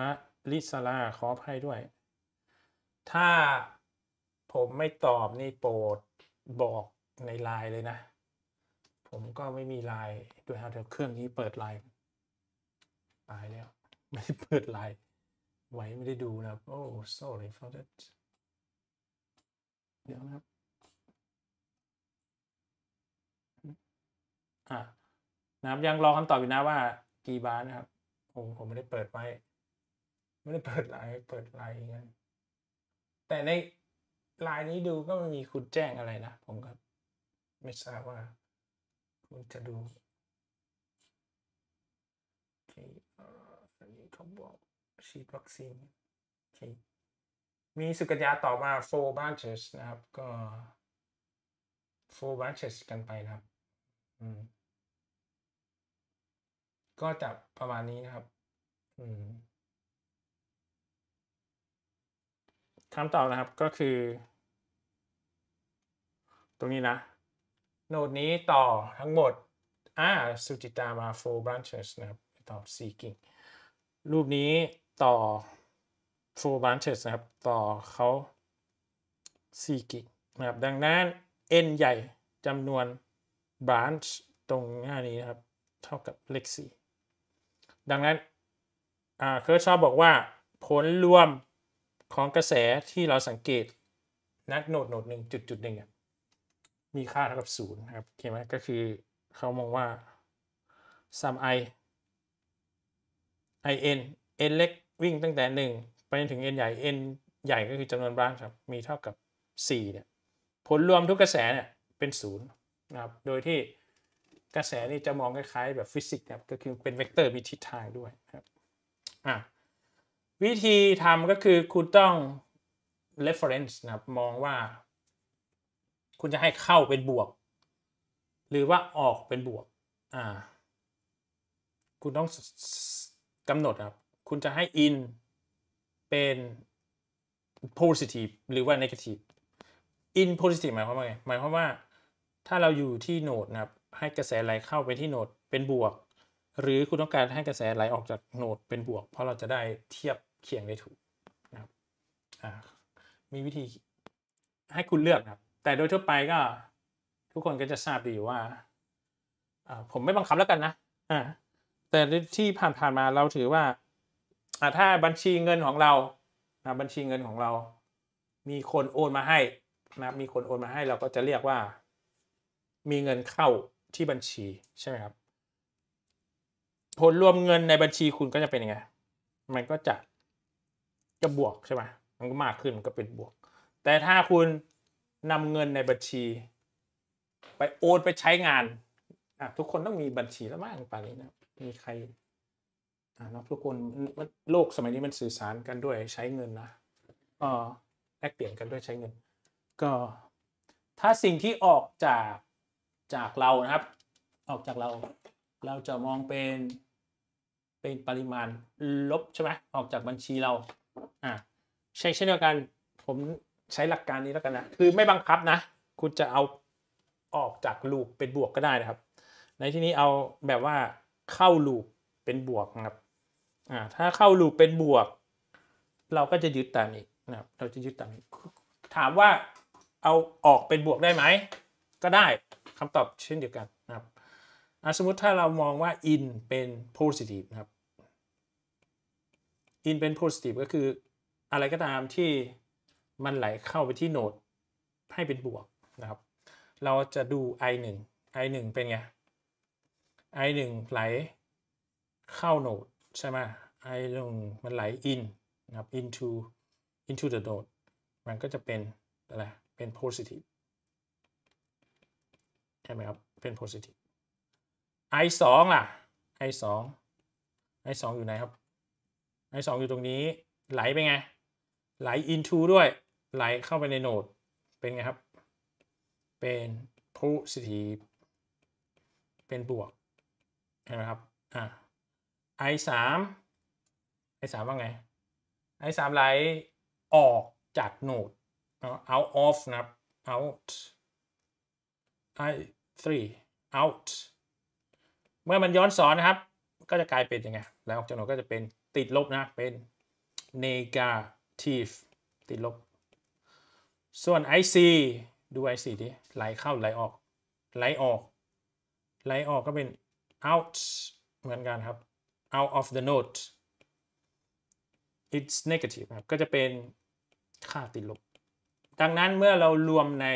Speaker 1: นะ ลิซาร่าขออภัยด้วย ถ้าผมไม่ตอบนี่โปรดบอกในไลน์เลยนะผมก็ไม่มีไลน์ด้วยฮะเดี๋ยวเครื่องนี้เปิดไลน์ตายแล้ว ไม่ได้เปิดไลน์ไว้ไม่ได้ดูนะโอ้ sorry for that เดี๋ยวนะครับ อ่ะนะครับ ยังรอคำตอบอยู่นะว่า กี่บาทนะครับ ผม ผมไม่ได้เปิดไว้ไม่ได้เปิดไลน์เปิดไลน์งั้นแต่ในไลน์นี้ดูก็ไม่มีคุณแจ้งอะไรนะ ผมก็ไม่ทราบว่ามันจะดู โอเคอันนี้เขาบอกฉีดวัคซีน โอเค มีสุกัญญาต่อมา f o u r branches นะครับ ก็ f o u r branches กันไปนะครับ อืม ก็จะประมาณนี้นะครับ อืมคำตอบนะครับก็คือ ตรงนี้นะโนดนี้ต่อทั้งหมดอ่าสุจิตามา four branches นะครับต่อ4กิ่งรูปนี้ต่อ four branches นะครับต่อเขา4กิ่งนะครับดังนั้น n ใหญ่จำนวน branch ตรงหน้านี้นะครับเท่ากับเลขสี่ดังนั้นอ่าเคอร์ชอบบอกว่าผลรวมของกระแสที่เราสังเกต นัดโนดโนดหนึ่งจุดจุดหนึ่งมีค่าเท่ากับศูนย์ครับโอเคไหมก็คือเขามองว่า sum i i n n เล็กวิ่งตั้งแต่ 1 ไปจนถึง n ใหญ่ n ใหญ่ก็คือจำนวนบรันครับ มีเท่ากับ4เนี่ยผลรวมทุกกระแสเนี่ยเป็น0นะครับ โดยที่กระแสนี่จะมองคล้ายๆ แบบฟิสิกส์ครับก็คือเป็นเวกเตอร์มีทิศทางด้วยครับอ่ะวิธีทำก็คือคุณต้อง reference นะครับมองว่าคุณจะให้เข้าเป็นบวก หรือว่าออกเป็นบวกอ่าคุณต้องกำหนดครับ คุณจะให้ in เป็น positive หรือว่า negative in positive หมายความว่าไง หมายความว่าถ้าเราอยู่ที่โนดนะครับ ให้กระแสไหลเข้าไปที่โนดเป็นบวก หรือคุณต้องการให้กระแสไหลออกจากโนดเป็นบวก เพราะเราจะได้เทียบเคียงได้ถูกนะครับมีวิธีให้คุณเลือกนะครับแต่โดยทั่วไปก็ทุกคนก็จะทราบดีว่าผมไม่บังคับแล้วกันนะแต่ที่ผ่านๆมาเราถือว่า ถ้าบัญชีเงินของเรา นะบัญชีเงินของเรามีคนโอนมาให้นะมีคนโอนมาให้เราก็จะเรียกว่า มีเงินเข้าที่บัญชีใช่ไหมครับ ผลรวมเงินในบัญชีคุณก็จะเป็นยังไงมันก็จะจะบวกใช่ไหมมันก็มากขึ้นมันก็เป็นบวก แต่ถ้าคุณนำเงินในบัญชี ไปโอนไปใช้งาน อ่ะทุกคนต้องมีบัญชีแล้วมั้งป่านนี้นะ มีใคร อ่านะทุกคน โลกสมัยนี้มันสื่อสารกันด้วยใช้เงินนะก็แลกเปลี่ยนกันด้วยใช้เงิน ก็ถ้าสิ่งที่ออกจากจากเรานะครับ ออกจากเรา เราจะมองเป็นเป็นปริมาณลบใช่ไหมออกจากบัญชีเรา อ่ะใช่เช่นเดียวกันผมใช้หลักการนี้แล้วกันนะ คือไม่บังคับนะ คุณจะเอาออกจากลูปเป็นบวกก็ได้นะครับ ในที่นี้เอาแบบว่าเข้าลูปเป็นบวกนะครับอ่าถ้าเข้าลูปเป็นบวก เราก็จะยึดตามนี้นะครับ เราจะยึดตามนี้ ถามว่าเอาออกเป็นบวกได้ไหม ก็ได้คำตอบเช่นเดียวกันนะครับสมมติถ้าเรามองว่า in เป็น positive นะครับ in เป็น positive ก็คืออะไรก็ตามที่มันไหลเข้าไปที่โนดให้เป็นบวกนะครับ เราจะดู i1 i1 เป็นไง i1 ไหลเข้าโนดใช่ไหม i1 มันไหล in นะครับ into into the node มันก็จะเป็นอะไรเป็น positive ใช่ไหมครับ เป็น positive i 2ล่ะ i 2 i 2อยู่ไหนครับ i 2อยู่ตรงนี้ไหลไปไงไหล into ด้วยไหลเข้าไปในโหนดเป็นไงครับ เป็น p o s i t ีเป็นบวกเห็นไหมครับ อ่า i สาม i สามว่าไง i สามไหลออกจากโหนด out of นะครับ out i 3 out เมื่อมันย้อนสอนนะครับ ก็จะกลายเป็นยังไงแล้วจากโหนดก็จะเป็นติดลบนะ เป็น negative ติดลบส่วน IC ดู IC ดิไหลเข้าไหลออกไหลออกไหลออกก็เป็น out เหมือนกันครับ out of the node it's negative ครับก็จะเป็นค่าติดลบ ดังนั้นเมื่อเรารวมใน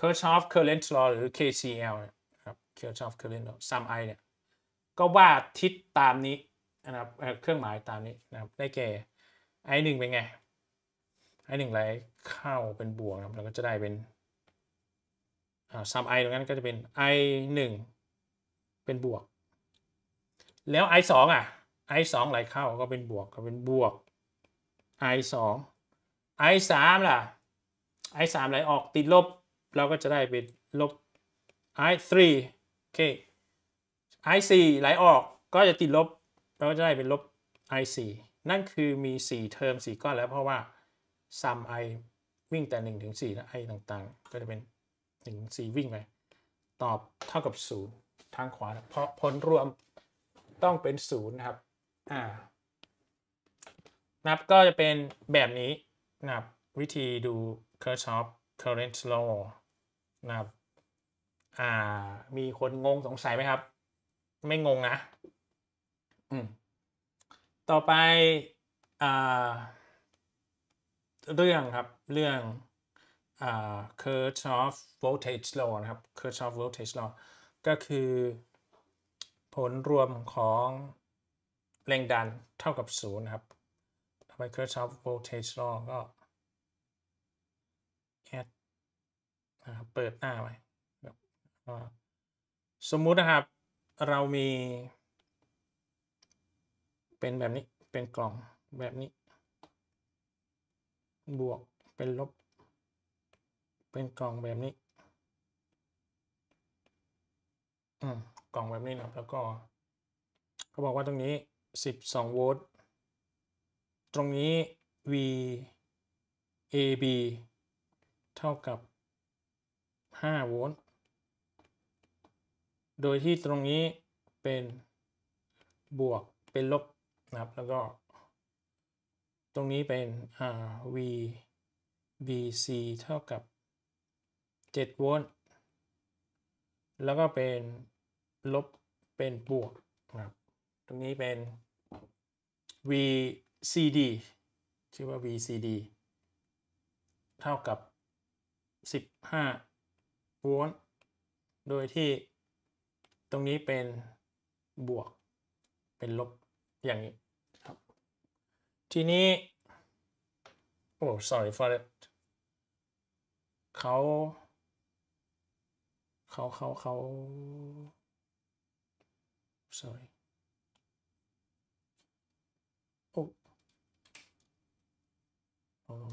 Speaker 1: Kirchhoff current law หรือ KCL ครับ Kirchhoff current law sum i เนี่ยก็วาดทิศตามนี้นะครับเครื่องหมายตามนี้นะครับได้แก่ i 1เป็นไงให้หนึ่งไหลเข้าเป็นบวกนะครับเราก็จะได้เป็นซัมไอตรงนั้นก็จะเป็น i 1เป็นบวก แล้ว i 2อ่ะ i 2ไหลเข้าก็เป็นบวกก็เป็นบวก i 2 i 3ล่ะ i 3ไหลออกติดลบเราก็จะได้เป็นลบ i 3โอเค i 4ไหลออกก็จะติดลบเราก็จะได้เป็นลบ i 4 นั่นคือมี 4 เทอม4ก้อนแล้วเพราะว่าซัมไอวิ่งแต่ 1 ถึง4นะไอต่างๆ ก็จะเป็น 1 ถึง 4 วิ่งไปตอบเท่ากับ 0ทางขวานะเพราะผลรวมต้องเป็น 0 นะครับอ่านับก็จะเป็นแบบนี้นะครับ วิธีดู Kirchhoff current law นะครับ อ่า มีคนงงสงสัยไหมครับ ไม่งงนะอืมต่อไปอ่าเรื่องครับเรื่อง k i r c h o f f voltage law นะครับ k i r c h o f f voltage law ก็คือผลรวมของแรงดันเท่ากับศูนย์ครับทำไม k i r c h o f f voltage law ก็แอดนะครับเปิดหน้าไว้สมมุตินะครับเรามี เป็นแบบนี้เป็นกล่องแบบนี้บวก เป็นลบ เป็นกล่องแบบนี้อกล่องแบบนี้นะ แล้วก็เขาบอกว่าตรงนี้12โวลต์ตรงนี้ V AB เท่ากับ5โวลต์โดยที่ตรงนี้เป็นบวกเป็นลบนะครับ แล้วก็รงนี้เป็น RV BC เท่ากับ7โวลต์ แล้วก็เป็นลบเป็นบวกครับ ตรงนี้เป็น VCD ชื่อว่า VCD เท่ากับ15โวลต์ โดยที่ตรงนี้เป็นบวกเป็นลบอย่างนี้ทีนี้โอ้ sorry for it เขาเขาเขาเขา sorry โอ้โอ้โอเคส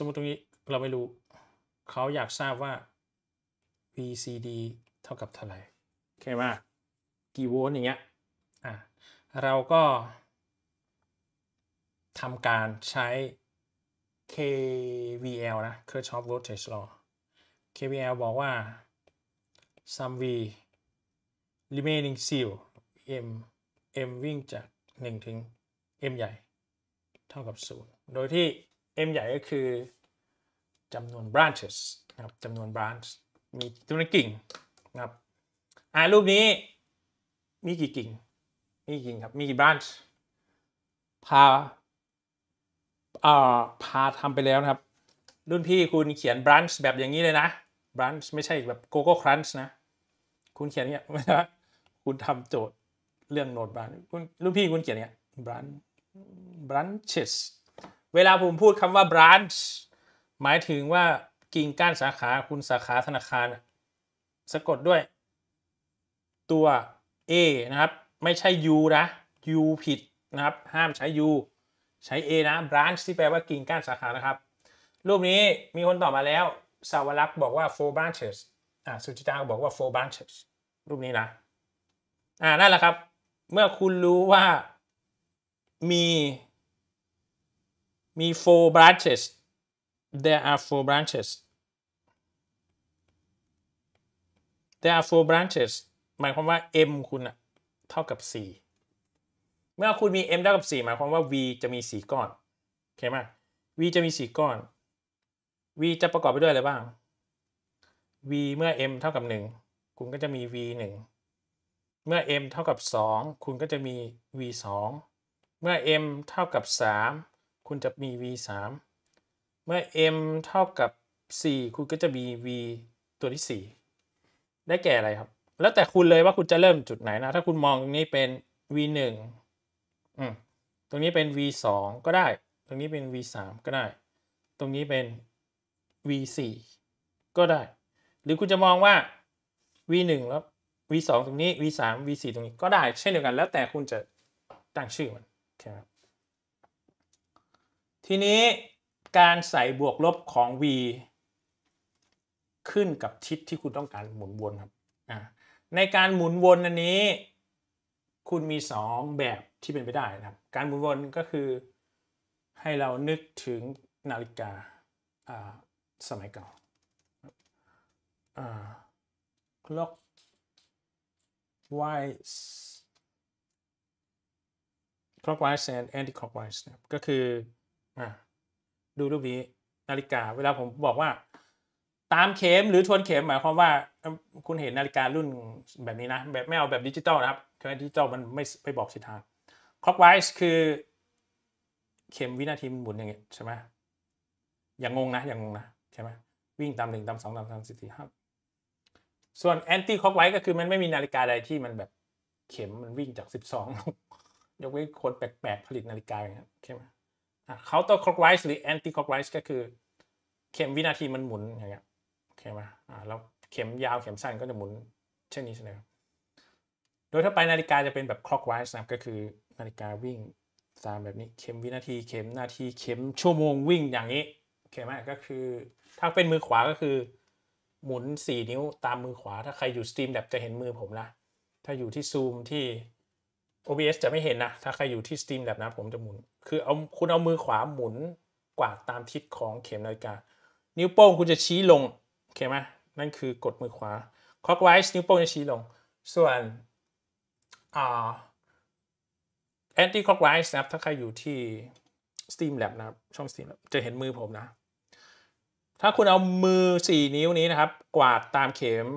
Speaker 1: มมติตรงนี้เราไม่รู้ เขาอยากทราบว่า VCD เท่ากับเท่าไหร่โอเคไ่มกี่โวลต์อย่างเงี้ยเราก็ทำการใช้ KVL นะ Kirchhoff Voltage Law KVL บอกว่า sum V remaining seal M M วิ่งจาก 1 ถึง M ใหญ่ เท่ากับ 0 โดยที่ M ใหญ่ก็คือจำนวน branches นะครับจำนวน branch มีจำนวนกิ่งนะครับอ่ารูปนี้มีกี่กิ่งมีกี่ครับ มีกี่บรันช์พาเอ่อพาทำไปแล้วนะครับ รุ่นพี่คุณเขียนบรันช์แบบอย่างนี้เลยนะบรันช์ไม่ใช่แบบโกโก้ครันช์นะ คุณเขียนเนี้ยนะคุณทำโจทย์เรื่องโนดบรันช์คุณรุ่นพี่คุณเขียนเนี้ยบรันบรันช์เวลาผมพูดคำว่าบรันช์หมายถึงว่ากิ่งก้านสาขาคุณสาขาธนาคาร สะกดด้วยตัว A นะครับไม่ใช่ u นะ u ผิดนะครับ ห้ามใช้ u ใช้ a นะ branch ที่แปลว่ากิ่งก้านสาขา นะครับ รูปนี้มีคนตอบมาแล้ว สาวรักษ์บอกว่า four branches อ่าสุจิตาบอกว่า four branches รูปนี้นะ อ่านั่นแหละครับ เมื่อคุณรู้ว่ามีมี four branches there are four branches there are four branches หมายความว่า m คุณอะเท่ากับ 4 เมื่อคุณมี m เท่ากับ4หมายความว่า v จะมี 4 ก้อน โอเคไหม v จะมี4ก้อน v จะประกอบไปด้วยอะไรบ้าง v เมื่อ m เท่ากับ 1คุณก็จะมี v 1เมื่อ m เท่ากับ 2คุณก็จะมี v 2 เมื่อ m เท่ากับ 3 คุณจะมี v 3เมื่อ m เท่ากับ 4คุณก็จะมี v ตัวที่ 4 ได้แก่อะไรครับแล้วแต่คุณเลยว่าคุณจะเริ่มจุดไหนนะถ้าคุณมองตรงนี้เป็น v1 อืมตรงนี้เป็น v2 ก็ได้ ตรงนี้เป็น v3 ก็ได้ ตรงนี้เป็น v4 ก็ได้ หรือคุณจะมองว่า v1 แล้ว v2 ตรงนี้ v3 v4 ตรงนี้ก็ได้ เช่นเดียวกัน แล้วแต่คุณจะตั้งชื่อมันครับทีนี้การใส่บวกลบของ v ขึ้นกับทิศที่คุณต้องการหมุนวนครับในการหมุนวนอันนี้ คุณมี 2 แบบที่เป็นไปได้นะครับ การหมุนวนก็คือให้เรานึกถึงนาฬิกาสมัยเก่า clock wise clockwise and anti clockwise ก็คืออดูรูปนี้นาฬิกา เวลาผมบอกว่าตามเข็มหรือทวนเข็มหมายความว่าคุณเห็นนาฬิการุ่นแบบนี้นะแบบไม่เอาแบบดิจิตอลนะครับเพราะดิจิตอลมันไม่ไปบอกทิศทาง clockwise คือเข็มวินาทีมันหมุนอย่างเงี้ยใช่ไหมอย่างงงนะ อย่างงงนะใช่ไหมวิ่งตามหนึ่งตามสองตามสามสี่ห้าส่วน anti clockwise ก็คือมันไม่มีนาฬิกาใดที่มันแบบเข็มมันวิ่งจากสสิบองยกเว้นคนแปลกๆผลิตนาฬิกาอย่างเงี้ยใช่ไหมเขาตัว clockwise หรือ anti clockwise ก็คือเข็มวินาทีมันหมุนอย่างเงี้ยคไหมอ่า แล้วเข็มยาวเข็มสั้นก็จะหมุนเช่นนี้ใช่ไหมโดยถ้าไปนาฬิกาจะเป็นแบบ clockwise นะครับก็คือนาฬิกาวิ่งตามแบบนี้เข็มวินาที เข็มนาทีเข็มชั่วโมงวิ่งอย่างนี้โอเคไหมก็คือ ถ้าเป็นมือขวาก็คือหมุน 4 นิ้ว ตามมือขวา ถ้าใครอยู่สตรีมแบบจะเห็นมือผมนะถ้าอยู่ที่ซูมที่ OBS จะไม่เห็นนะถ้าใครอยู่ที่สตรีมแบบนะผมจะหมุน คือเอาคุณเอามือขวาหมุนกวาดตามทิศของเข็มนาฬิกา นิ้วโป้งคุณจะชี้ลงอเคไหม นั่นคือกดมือขวา clockwise นิ้วโป้งจะชี้ลง ส่วนอนต anti clockwise นะครับถ้าใครอยู่ที่ Steam Lab นะครับช่อง Steam จะเห็นมือผมนะ ถ้าคุณเอามือ 4 นิ้วนี้นะครับ กวาดตามเข็ม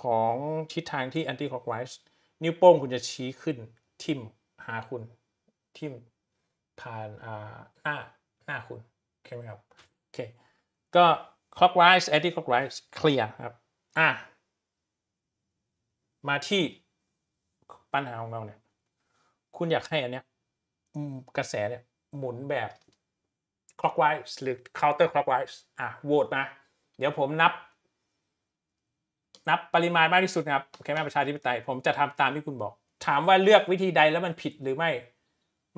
Speaker 1: ของทิศทางที่ anti clockwise นิ้วโป้งคุณจะชี้ขึ้นทิมหาคุณทิมผ่านหน้าหน้าคุณโอเคไหมครับโอเคก็ clockwise anti-clockwise clear ครับ อ่ะ มาที่ปัญหาของเราเนี่ย คุณอยากให้อันเนี้ยกระแสเนี่ยหมุนแบบ clockwise หรือ counter clockwise อ่ะโหวตมา เดี๋ยวผมนับ นับปริมาณมากที่สุดนะครับแค่แม่ประชาธิปไตยผมจะทำตามที่คุณบอก ถามว่าเลือกวิธีใดแล้วมันผิดหรือไม่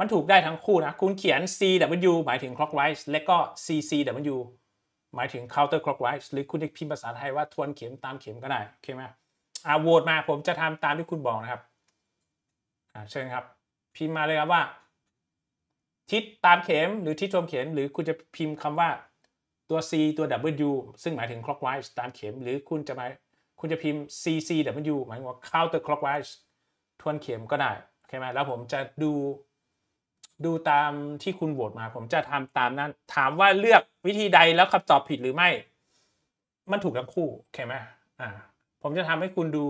Speaker 1: มันถูกได้ทั้งคู่นะ คุณเขียน CW หมายถึง clockwise และก็ CCW หมายถึง counter clockwise หรือคุณจะพิมพ์ภาษาไทยว่าทวนเข็มตามเข็มก็ได้โอเคไหมอ่า โหวตมาผมจะทำตามที่คุณบอกนะครับ อ่า เชิญครับพิมพ์มาเลยครับว่า ทิศ ตามเข็ม หรือทิศทวนเข็ม หรือคุณจะพิมพ์คำว่าตัว c ตัว w ซึ่งหมายถึง clockwise ตามเข็ม หรือคุณจะมา คุณจะพิมพ์ ccw หมายว่า counter clockwise ทวนเข็มก็ได้โอเคไหมแล้วผมจะดูดูตามที่คุณโหวตมา ผมจะทำตามนั้น ถามว่าเลือกวิธีใดแล้วคำตอบผิดหรือไม่ มันถูกทั้งคู่เข้าไหมอ่าผมจะทำให้คุณดู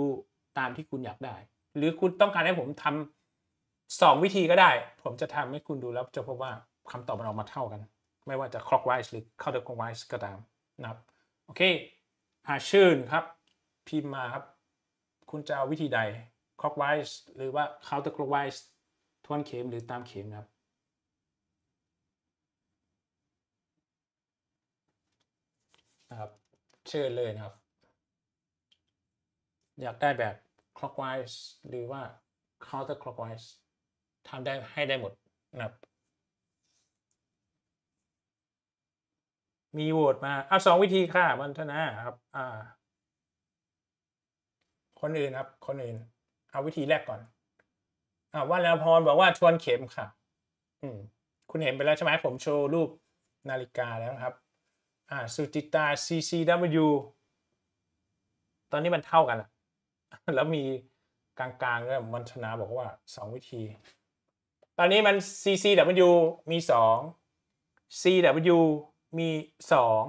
Speaker 1: ตามที่คุณอยากได้ หรือคุณต้องการให้ผมทำ 2 วิธีก็ได้ ผมจะทำให้คุณดูแล้ว จะพบว่าคำตอบมันออกมาเท่ากัน ไม่ว่าจะ clockwise หรือ counterclockwise ก็ตามนะครับโอเคหาชื่นครับ พิมพ์มาครับคุณจะเอาวิธีใด clockwise หรือว่า counterclockwise ทวนเข็มหรือตามเข็มนะครับเชิญเลยนะครับ อยากได้แบบ clockwise หรือว่า counter clockwise ทำได้ให้ได้หมดนะครับ มีโหวตมาอ่ะสองวิธีค่ะมันทนาครับ อ่า คนอื่นครับคนอื่น เอาวิธีแรกก่อนอ่าว่าแล้วพรบอกว่าชวนเข็มค่ะอืมคุณเห็นไปแล้วใช่ไหมผมโชว์รูปนาฬิกาแล้วครับอ่าสุจิตา CCW ตอนนี้มันเท่ากัน แล้วมีกลางๆด้วยมันชนะบอกว่าสองวิธี ตอนนี้มัน CCW มีสอง CW มีสอง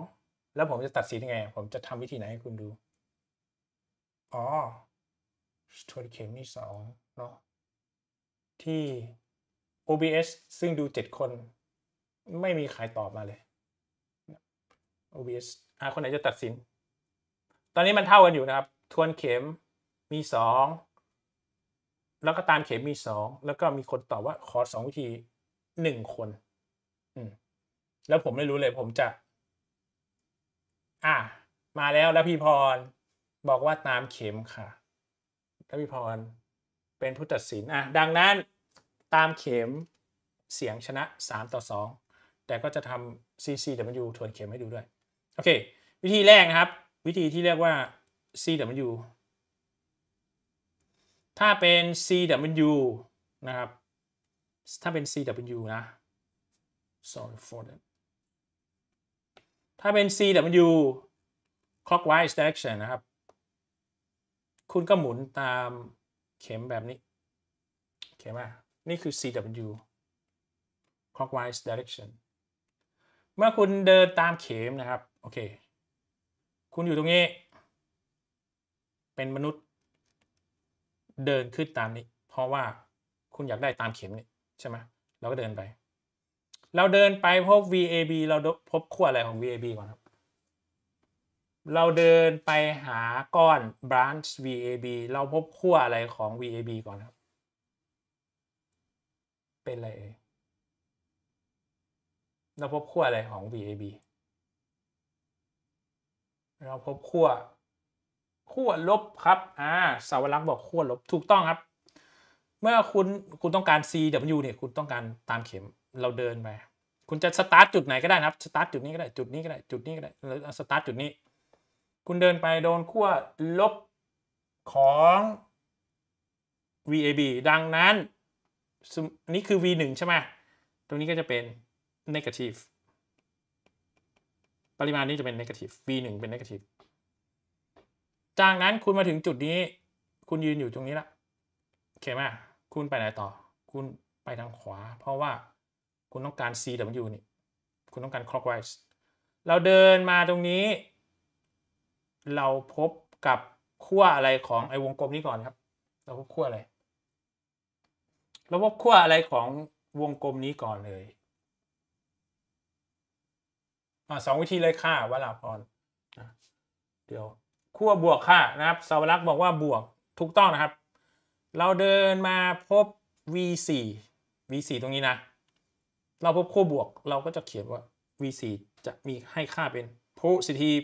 Speaker 1: แล้วผมจะตัดสินยังไง ผมจะทำวิธีไหนให้คุณดู อ๋อทวนเข็มมีงเนาะที่ OBS ซึ่งดูเจ็ดคน ไม่มีใครตอบมาเลย OBS อ่าคนไหนจะตัดสิน ตอนนี้มันเท่ากันอยู่นะครับ ทวนเข็ม มีสอง แล้วก็ตามเข็มมีสอง แล้วก็มีคนตอบว่า ขอสองวิธีหนึ่งคน อืม แล้วผมไม่รู้เลยผมจะ อ่า มาแล้วแล้วพี่พรบอกว่าตามเข็มค่ะแล้วพี่พรเป็นผู้ตัดสิน อ่ะ ดังนั้นตามเข็มเสียงชนะ3ต่อ2แต่ก็จะทำ CCW ทวนเข็มให้ดูด้วยโอเค วิธีแรกนะครับวิธีที่เรียกว่า CW ถ้าเป็น CW นะครับ ถ้าเป็น CW นะ sorry for that ถ้าเป็น CW clockwise direction นะครับ คุณก็หมุนตามเข็มแบบนี้ เข็มอ่ะ นี่คือ CW clockwise direction เมื่อคุณเดินตามเข็มนะครับโอเค คุณอยู่ตรงนี้ เป็นมนุษย์ เดินขึ้นตามนี้ เพราะว่า คุณอยากได้ตามเข็มนี่ใช่ไหมเราก็เดินไป เราเดินไปพบ VAB เราพบขั้วอะไรของ VAB ก่อนครับ เราเดินไปหาก้อน branch VAB เราพบขั้วอะไรของ VAB ก่อนครับ เป็นอะไรเเราพบขั้วอะไรของ VAB เราพบขั้วขั้วลบครับ อ่าสาวรักษ์บอกขั้วลบ ถูกต้องครับ เมื่อคุณคุณต้องการ CW เนี่ย คุณต้องการตามเข็ม เราเดินไป คุณจะสตาร์ทจุดไหนก็ได้นะครับสตาร์ทจุดนี้ก็ได้ จุดนี้ก็ได้ จุดนี้ก็ได้แร้สตาร์ทจุดนี้ คุณเดินไปโดนขั้วลบของ VAB ดังนั้นนี่คือ V1 ใช่ไหม ตรงนี้ก็จะเป็น negative ปริมาณนี้จะเป็นเนกาทีฟ e v 1เป็นเนกาทีฟจากนั้น คุณมาถึงจุดนี้ คุณยืนอยู่ตรงนี้ละโอเคไหมคุณไปไหนต่อ คุณไปทางขวา เพราะว่าคุณต้องการ CW นี่คุณต้องการ clockwise เราเดินมาตรงนี้ เราพบกับขั้วอะไรของไอ้วงกลมนี้ก่อนครับ เราพบขั้วอะไร เราพบขั้วอะไรของวงกลมนี้ก่อนเลยอ่าสองวิธีเลยค่ะวลาพรเดี๋ยวขั้วบวกค่ะนะครับสวรักษ์บอกว่าบวก ถูกต้องนะครับ เราเดินมาพบ v4 v4 ตรงนี้นะ เราพบขั้วบวกเราก็จะเขียนว่า v4 จะมีให้ค่าเป็น positive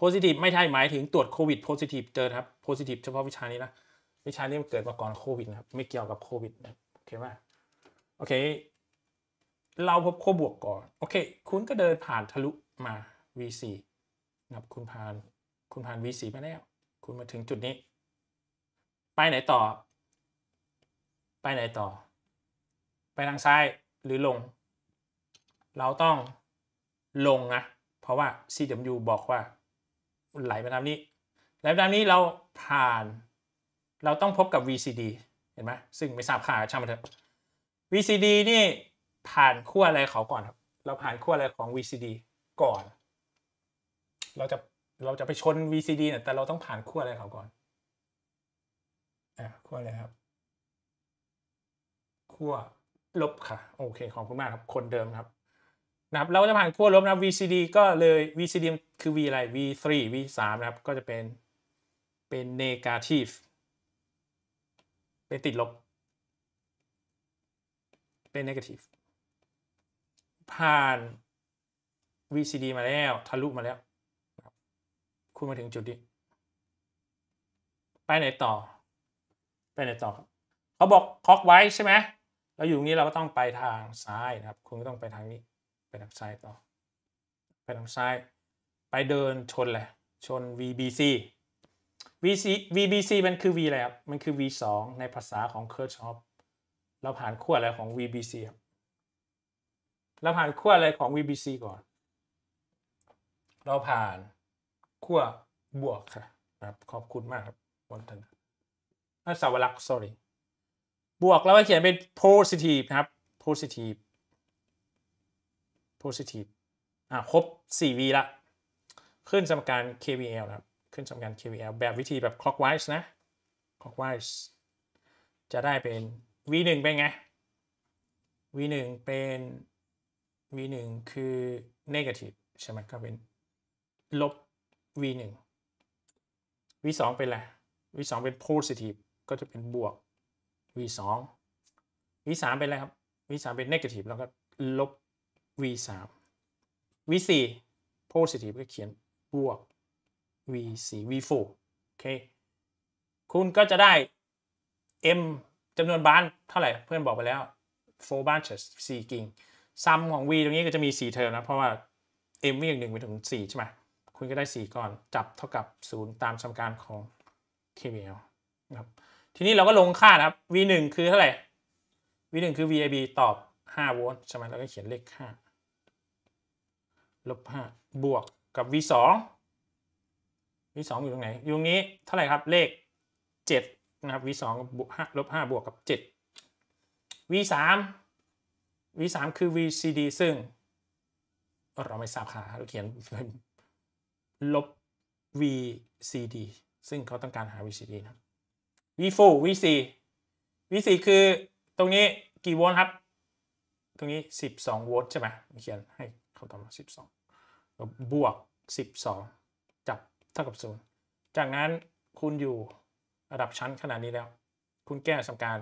Speaker 1: positive ไม่ใช่หมายถึงตรวจโควิด positive เจอครับ positive เฉพาะวิชานี้นะ วิชานี้มันเกิดมาก่อนโควิดนะครับ ไม่เกี่ยวกับโควิดนะโอเคไหมโอเคเราพบขั้วบวกก่อน โอเค คุณก็เดินผ่านทะลุมา VC นะครับคุณผ่านคุณผ่าน VC มาแล้วคุณมาถึงจุดนี้ ไปไหนต่อ ไปไหนต่อ ไปทางซ้ายหรือลง เราต้องลงนะ เพราะว่า CW บอกว่าไหลไปตามนี้ไหลไตามนี้เราผ่าน เราต้องพบกับ VCD เห็นไหมซึ่งไม่ทราบข่าช่างมันเถอะ VCD นี่ผ่านขั้วอะไรเขาก่อนครับ เราผ่านขั้วอะไรของ VCD ก่อน เราจะ เราจะไปชน VCD เนี่ยแต่เราต้องผ่านขั้วอะไรเขาก่อน อ่ะขั้วอะไรครับ ขั้วลบค่ะ โอเค ขอบคุณมากครับ คนเดิมครับ นะครับ เราจะผ่านขั้วลบนะ VCD ก็เลย VCD คือ V อะไร V3 V3 นะครับ ก็จะเป็น เป็นเนกาทีฟ เป็นติดลบ เป็นเนกาทีฟผ่าน VCD มาแล้ว ทะลุมาแล้ว คุณมาถึงจุดนี้ ไปไหนต่อ ไปไหนต่อครับ เขาบอกคอกไว้ใช่ไหมเราอยู่ตรงนี้เราก็ต้องไปทางซ้ายนะครับ คุณก็ต้องไปทางนี้ ไปทางซ้ายต่อ ไปทางซ้าย ไปเดินชนเลย ชน VBC VC VBC มันคือ V อะไรครับ มันคือ V2 ในภาษาของ Kirchhoff เราผ่านขั้วอะไรของ VBC ครับเราผ่านขั้วอะไรของ VBC ก่อน เราผ่านขั้วบวกค่ะครับ ขอบคุณมากครับวันธนาอสาวรักษ์ sorry บวก แล้วก็เขียนเป็น positive นะครับ positive positive อ่ะครบ 4V ละ ขึ้นสมการ KVL นะครับ ขึ้นสมการ KVL แบบวิธีแบบ clockwise นะ clockwise จะได้เป็น V1 เป็นไง V1 เป็น v1 คือ negative ใช่ไหมก็เป็น ลบ v1 v2 เป็นอะไร v2 เป็น positive ก็จะเป็นบวก v2 v3 เป็นอะไรครับ v3 เป็น negative แล้วก็ลบ v3 v4 positive ก็เขียนบวก v4 v4 โอเคคุณก็จะได้ m จำนวนบานเท่าไหร่ เพื่อนบอกไปแล้ว4 branches 4กิ่งซัมของ v ตรงนี้ก็จะมี 4 เทอมนะ เพราะว่า m วิ่งหนึ่งไปถึง4 ใช่ไหม คุณก็ได้ 4 ก่อน จับเท่ากับ 0 ตามสมการของ KVL นะครับ ทีนี้เราก็ลงค่านะครับ v 1คือเท่าไหร่ v 1คือ vab ตอบ 5 โวลต์ใช่ไหมเราก็เขียนเลข5ลบ5บวกกับ v 2 v 2อยู่ตรงไหน อยู่ตรงนี้เท่าไหร่ครับ เลข7นะครับ v 2บวกลบ5 บวกกับ 7 v 3 V3 คือ VCD ซึ่ง เราไม่ทราบเราเขียน ลบ VCD ซึ่งเขาต้องการหา VCD นะ V4 V4 V4 คือตรงนี้กี่โวลต์ครับ ตรงนี้ 12โวลต์ใช่ไหมเขียนให้เขาตอบมา 12 บวก 12 จับเท่ากับ 0จากนั้นคุณอยู่ระดับชั้นขนาดนี้แล้ว คุณแก้สมการ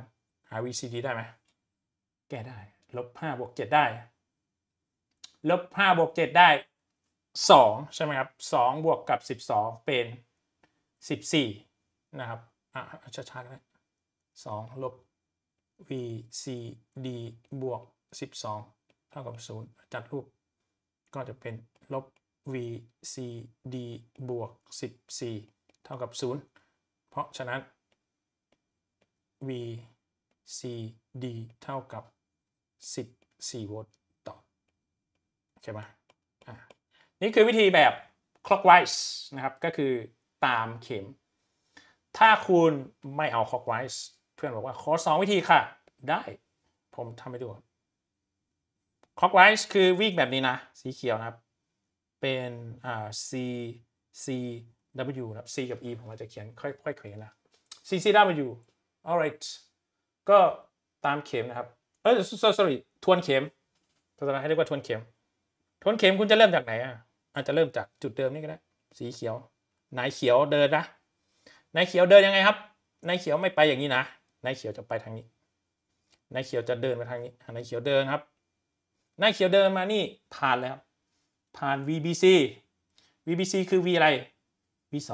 Speaker 1: หา VCD ได้ไหมแก้ได้ลบห้าบวกเจ็ดได้ลบห้าบวกเจ็ดได้สองใช่ไหมครับสองบวกกับสิบสองเป็นสิบสี่นะครับ อ่ะช้าๆนะสองลบ vcd บวกสิบสองเท่ากับศูนย์จัดรูป ก็จะเป็นลบ vcd บวกสิบสี่เท่ากับศูนย์เพราะฉะนั้น vcd เท่ากับ14โวลต์ต่อใช่ไหมนี่คือวิธีแบบ clockwise นะครับก็คือตามเข็ม ถ้าคุณไม่เอา clockwise เพื่อนบอกว่าขอ2 วิธีค่ะ ได้ ผมทำให้ดู clockwise คือวิ่งแบบนี้นะ สีเขียวนะครับ เป็นอ่า c c w นะครับ c กับ e ผมอาจจะเขียนค่อย ๆเขียนนะ c c w alright ก็ตามเข็มนะครับเออ sorry ทวนเข็มศาสนาให้เรียกว่าทวนเข็ม ทวนเข็มคุณจะเริ่มจากไหนอ่ะอาจจะเริ่มจากจุดเดิมนี่ก็ได้สีเขียวนายเขียวเดินนะนายเขียวเดินยังไงครับนายเขียวไม่ไปอย่างนี้นะนายเขียวจะไปทางนี้นายเขียวจะเดินไปทางนี้นายเขียวเดินครับนายเขียวเดินมานี่ผ่านแล้วผ่าน VBC VBC คือ V อะไร V2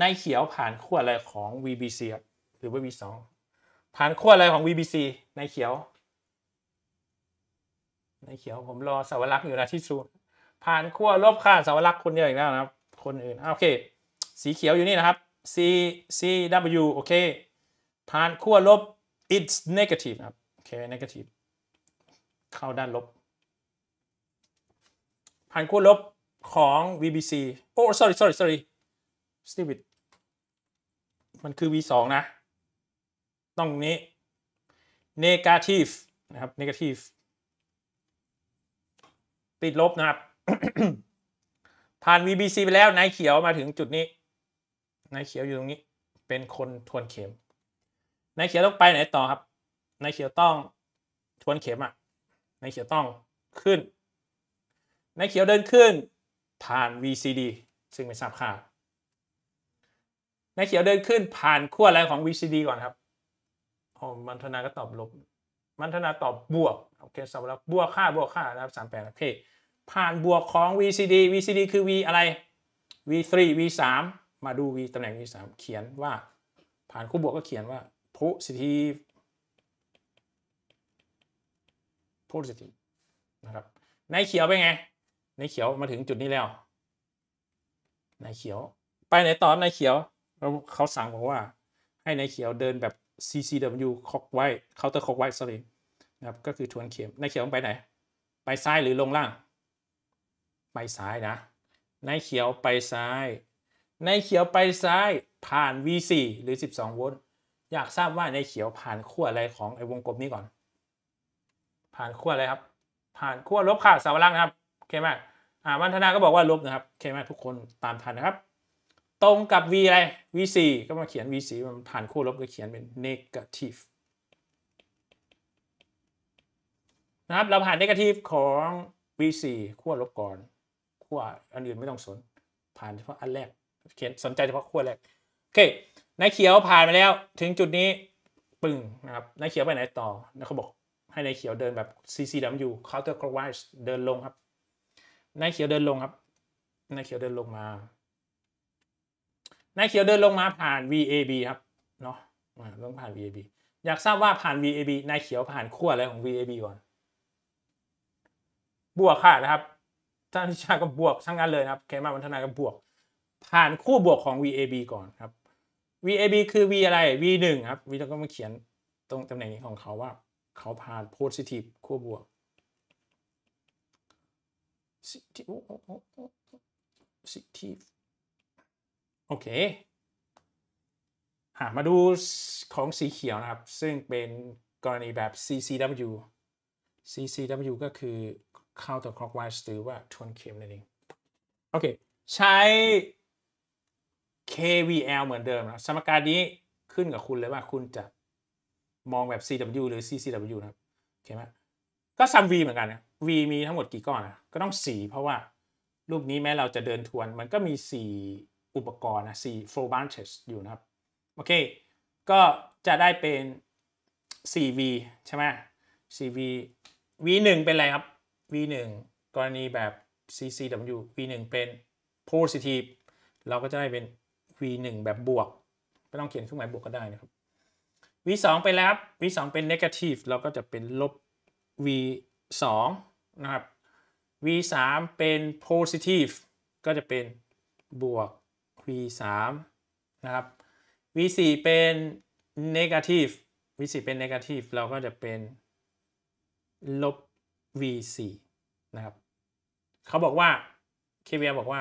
Speaker 1: นายเขียวผ่านขั้วอะไรของ VBC หรือว่า V2 ผ่านขั้วอะไรของ VBC ในเขียวในเขียวผมรอสวรักษ์อยู่นะที่สูนผ่านขั้วลบค่าสวรักษ์คนเดียวอีกแล้วนะครับ คนอื่นโอเค สีเขียวอยู่นี่นะครับ C C W โอเค ผ่านขั้วลบ it's negative ครับ โอเค negative เข้าด้านลบ ผ่านขั้วลบของ VBC โอ้ sorry sorry sorry stupid มันคือ V2 นะต้องนี้ negative นะครับ negative ติดลบนะครับ ผ่าน VBC ไปแล้ว นายเขียวมาถึงจุดนี้นายเขียวอยู่ตรงนี้เป็นคนทวนเข็มนายเขียวต้องไปไหนต่อครับนายเขียวต้องทวนเข็มอ่ะนายเขียวต้องขึ้น นายเขียวเดินขึ้นผ่าน VCD ซึ่งไม่ทราบค่านายเขียวเดินขึ้นผ่านขั้วแรงของ VCD ก่อนครับมันธนาก็ตอบลบมันธนาตอบบวก โอเคสำหรับบวกค่าบวกค่านะครับสามแปดโอเคผ่านบวกของ VCD VCD คือ V อะไร V3 V3 มาดู V ตำแหน่ง V3 เขียนว่า ผ่านคู่บวกก็เขียนว่า positive positive นะครับในเขียวเป็นไงในเขียวมาถึงจุดนี้แล้วในเขียว ไปไหนต่อในเขียวเขาสั่งบอกว่าให้ในเขียวเดินแบบ CCW คอกไว้เคาน์เตอร์คอกไว้สลีนะครับ ก็คือทวนเข็มนายเขียวไปไหน ไปซ้ายหรือลงล่าง ไปซ้ายนะนายเขียวไปซ้ายนายเขียวไปซ้าย ผ่าน v c หรือ 12โวลต์ อยากทราบว่านายเขียวผ่านขั้วอะไรของไอ้วงกลมนี้ก่อน ผ่านขั้วอะไรครับ ผ่านขั้วลบค่ะสาล่างนะครับโอเคไหมอ่า วันธนา ก็บอกว่าลบนะครับโอเคไหมทุกคน ตามทันนะครับตรงกับ v อะไร v4 ก็มาเขียน v4 มันผ่านคู่ลบก็เขียนเป็น negative นะครับเราผ่าน negative ของ v4 คู่ลบก่อนคู่อันอื่นไม่ต้องสน ผ่านเฉพาะอันแรกเขียนสนใจเฉพาะคู่แรก โอเคนายเขียวผ่านไปแล้วถึงจุดนี้ปึ้งนะครับนายเขียวไปไหนต่อนะเขาบอกให้นายเขียวเดินแบบ CCW counterclockwise เดินลงครับนายเขียวเดินลงครับนายเขียวเดินลงมานายเขียวเดินลงมาผ่าน VAB ครับเนาะต้องผ่าน VAB อยากทราบว่าผ่าน VAB นายเขียวผ่านขั้วอะไรของ VAB ก่อน บวกค่ะนะครับท่านชาก็บวกทั้งนั้นเลยครับเคมาวัฒนาก็บวก ผ่านคู่บวกของ VAB ก่อนครับ VAB คือ V อะไร V1 ครับ V แล้ก็มาเขียนตรงตำแหน่งนี้ของเขาว่าเขาผ่าน positive คู่บวก positive โอเคอมาดูของสีเขียวนะครับ ซึ่งเป็นกรณีแบบ CCW CCW ก็คือ counter clockwise หรือว่า ทวนเข็มนั่นเองโอเค ใช้ KVL เหมือนเดิมนะสมการนี้ขึ้นกับคุณเลยว่าคุณจะมองแบบ CW หรือ CCW นะครับ โอเคไหมก็ซัม V เหมือนกันนะ V มีทั้งหมดกี่ก้อนนะก็ต้อง 4 เพราะว่า รูปนี้แม้เราจะเดินทวน มันก็มี 4อุปกรณ์นะ C flow branches อยู่นะครับ โอเค ก็จะได้เป็น c v ใช่ไหม c v V1 เป็นอะไรครับ V1 กรณีแบบ CCW V1 เป็น positive เราก็จะได้เป็น V1 แบบบวก ไม่ต้องเขียนเครื่องหมายบวกก็ได้นะครับ V2 ไปแล้ว V2 เป็น negative เราก็จะเป็นลบ V2 นะครับ V3 เป็น positive ก็จะเป็นบวก v3 นะครับ v4 เป็น negative v4 เป็น negative เราก็จะเป็นลบ v4 นะครับเขาบอกว่า KVL บอกว่า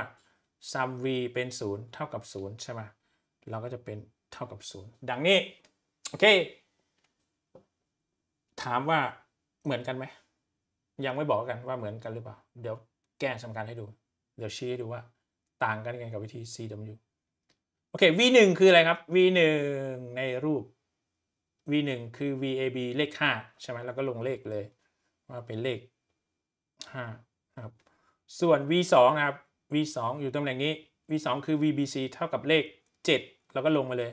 Speaker 1: sum v เป็น0เท่ากับ0ใช่ไหมเราก็จะเป็นเท่ากับ0 ดังนี้ โอเค ถามว่าเหมือนกันไหม ยังไม่บอกกันว่าเหมือนกันหรือเปล่า เดี๋ยวแก้สำคัญให้ดู เดี๋ยวชี้ให้ดูว่าต่างกันยังไงกับวิธี CW โอเค V1 คืออะไรครับ V1 ในรูป V1 คือ VAB เลข 5 ใช่ไหมแล้วก็ลงเลขเลยว่าเป็นเลข5ครับส่วน V2 นะครับ V2 อยู่ตำแหน่งนี้ V2 คือ VBC เท่ากับเลข 7 แล้วก็ลงมาเลย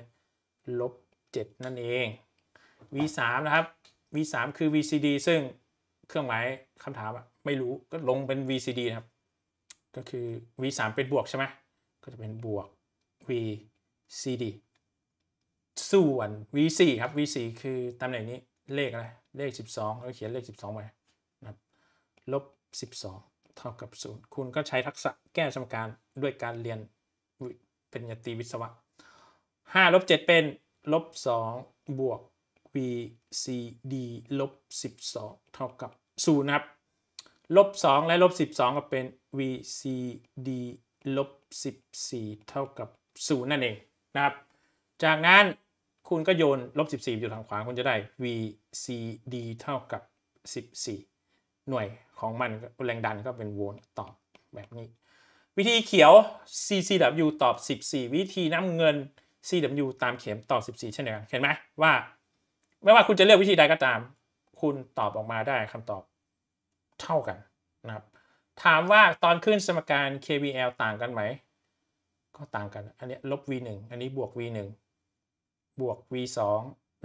Speaker 1: ลบ7นั่นเอง V3 นะครับ V3 คือ VCD ซึ่งเครื่องหมายคำถามอะไม่รู้ก็ลงเป็น VCD นะครับก็คือ v 3เป็นบวกใช่ไหม ก็จะเป็นบวก v cd ส่วน v 4ครับ v 4คือตำแหน่งนี้เลขอะไร เลข 12เราเขียนเลข 12ไปนะบลบ12เท่ากับ0คุณก็ใช้ทักษะแก้สมการ ด้วยการเรียนเป็นยติีวิศวะ5ลบ7เป็นลบ2บวก vcd ลบ12เท่ากับ0นะครับลบ2และลบ12ก็เป็น VCD ลบ14เท่ากับ0นั่นเองนะครับจากนั้นคุณก็โยนลบ 14 อยู่ทางขวาคุณจะได้ VCD เท่ากับ14 หน่วยของมันแรงดันก็เป็นโวลต์ตอบแบบนี้ วิธีเขียว CCW ตอบ 14 วิธีน้ำเงิน CW ตามเข็มตอบ14เช่นเดียวกันเห็นไหมว่า ไม่ว่าคุณจะเลือกวิธีใดก็ตาม คุณตอบออกมาได้คำตอบเท่ากันนะครับถามว่าตอนขึ้นสมการ KBL ต่างกันไหม ก็ต่างกัน อันนี้ลบ v1 อันนี้บวก v1 บวก v2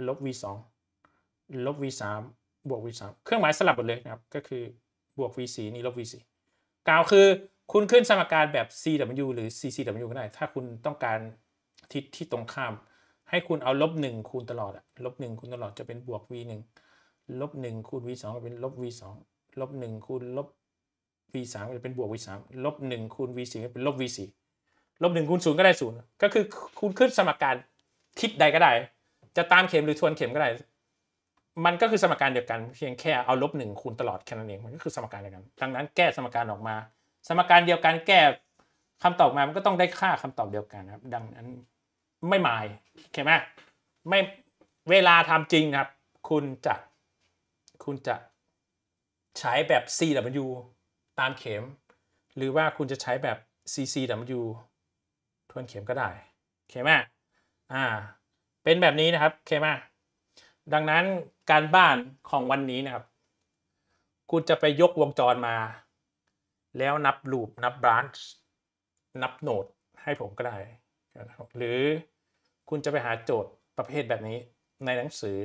Speaker 1: ลบ v2 ลบ v3 บวก v3 เครื่องหมายสลับหมดเลยนะครับ ก็คือบวก v4 นี่ลบ v4 กล่าวคือคุณขึ้นสมการแบบ CW หรือ CCW ก็ได้ ถ้าคุณต้องการ ทิศที่ตรงข้าม ให้คุณเอาลบ 1คูณตลอดอะลบ1คูณตลอดจะเป็นบวก v1 ลบ1คูณ v2 เป็นลบ v2 ลบ1คูณลบ v สามเป็นบวก v สามลบหนึ่งคูณ v สี่เป็นลบ v สี่ลบหนึ่งคูณศูนย์ก็ได้ศูนย์ก็คือคูณขึ้นสมการทิศใดก็ได้ จะตามเข็มหรือ ทวนเข็มก็ได้ มันก็คือสมการเดียวกันเพียงแค่เอาลบหนึ่งคูณตลอดแค่นั้นเองมันก็คือสมการเดียวกันดังนั้นแก้สมการออกมา สมการเดียวกันแก้คำตอบมา มันก็ต้องได้ค่าคำตอบเดียวกันครับดังนั้นไม่หมายเข้าไหมไม่เวลาทำจริงครับคุณจะ คุณจะใช้แบบ CW ตามเข็ม หรือว่าคุณจะใช้แบบ CCW ทวนเข็มก็ได้เข็มาอ่า เป็นแบบนี้นะครับเข็มาดังนั้นการบ้านของวันนี้นะครับ คุณจะไปยกวงจรมา แล้วนับลูปนับบรานช์นับโนดให้ผมก็ได้ หรือคุณจะไปหาโจทย์ประเภทแบบนี้ในหนังสือ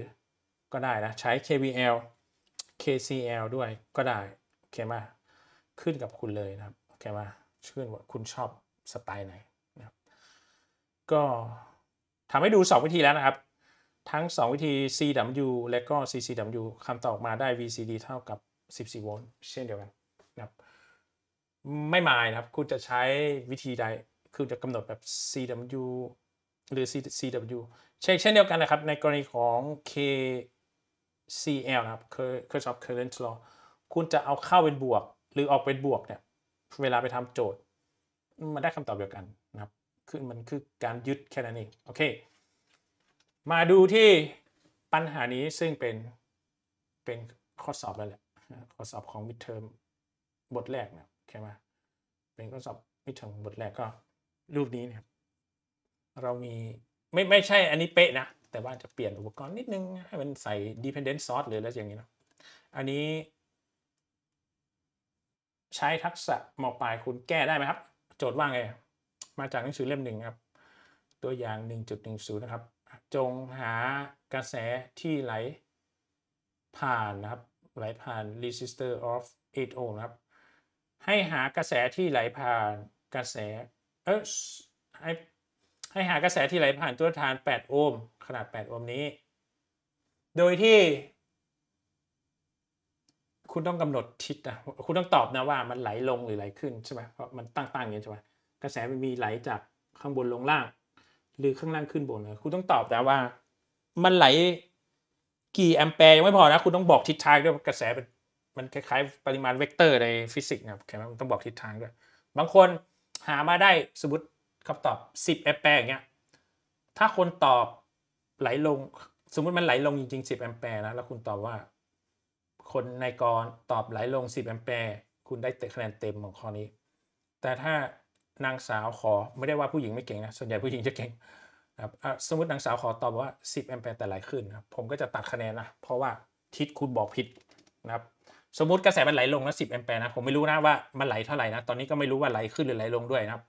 Speaker 1: ก็ได้นะ ใช้ KVL KCL ด้วยก็ได้เข้คมาขึ้นกับคุณเลยนะครับ โอเคไหมขึ้นว่าคุณชอบสไตล์ไหนนะครับ ก็ทำให้ดู 2 วิธีแล้วนะครับ ทั้ง 2 วิธี CW และก็ CCW คำตอบมาได้ VCD เท่ากับ 14 โวลต์ เช่นเดียวกันนะครับ ไม่หมายนะครับ คุณจะใช้วิธีใดคือจะกำหนดแบบ CW หรือ CW เช่นเช่นเดียวกันนะครับ ในกรณีของ KCL นะครับ c u r h e of Current Law คุณจะเอาเข้าเป็นบวกรือออกเป็นบวกเนี่ยเวลาไปทำโจทย์มันได้คำตอบเดียวกันนะครับคือมันคือการยึดแค่นั้นเองโอเคมาดูที่ปัญหานี้ซึ่งเป็นเป็นข้อสอบแล้วแหละข้อสอบของมิดเทอมบทแรกนะใเ่ไหมเป็นข้อสอบมิดเทอมบทแรกก็รูปนี้นะครับ เรามีไม่ไม่ใช่อันนี้เป๊ะนะ แต่ว่าจะเปลี่ยนอุปกรณ์นิดนึงให้มันใส่ dependent source หรืออะไรอย่างนี้นะอันนี้ใช้ทักษะมปลายคุณแก้ได้ไหมครับ โจทย์ว่าไง มาจากหนังสือเล่มหนึ่งครับ ตัวอย่าง 1.10 นะครับ จงหากระแสที่ไหลผ่านนะครับไหลผ่าน resistor of 8 ohm นะครับให้หากระแสที่ไหลผ่านกระแสเออให้ให้หากระแสที่ไหลผ่านตัวทาน 8 โอห์มขนาด 8 โอห์มนี้ โดยที่คุณต้องกำหนดทิศนะคุณต้องตอบนะว่ามันไหลลงหรือไหลขึ้นใช่ไหมเพราะมันตั้งๆอย่างนี้ใช่ไหมกระแสมันมีไหลจากข้างบนลงล่าง หรือข้างล่างขึ้นบนนะ คุณต้องตอบนะว่ามันไหลกี่แอมแปร์ยังไม่พอนะ คุณต้องบอกทิศทางด้วย กระแสมันมันคล้ายๆปริมาณเวกเตอร์ในฟิสิกส์นะแค่มันต้องบอกทิศทางด้วย บางคนหามาได้สมมติคำตอบ10แอมแปร์อย่างเงี้ย ถ้าคนตอบไหลลงสมมติมันไหลลงจริงๆ 10แอมแปร์นะ แล้วคุณตอบว่าคนในกรตอบไหลลง 10 แอมแปร์ คุณได้เตะคะแนนเต็มของข้อนี้ แต่ถ้านางสาวขอไม่ได้ว่าผู้หญิงไม่เก่งนะ ส่วนใหญ่ผู้หญิงจะเก่งครับสมมตินางสาวขอตอบว่า 10 แอมแปร์แต่ไหลขึ้นครับ ผมก็จะตัดคะแนนนะ เพราะว่าทิศคุณบอกผิดนะครับ สมมติกระแสมันไหลลงนะ 10 แอมแปร์นะ ผมไม่รู้นะว่ามันไหลเท่าไหร่นะ ตอนนี้ก็ไม่รู้ว่าไหลขึ้นหรือไหลลงด้วยนะครับ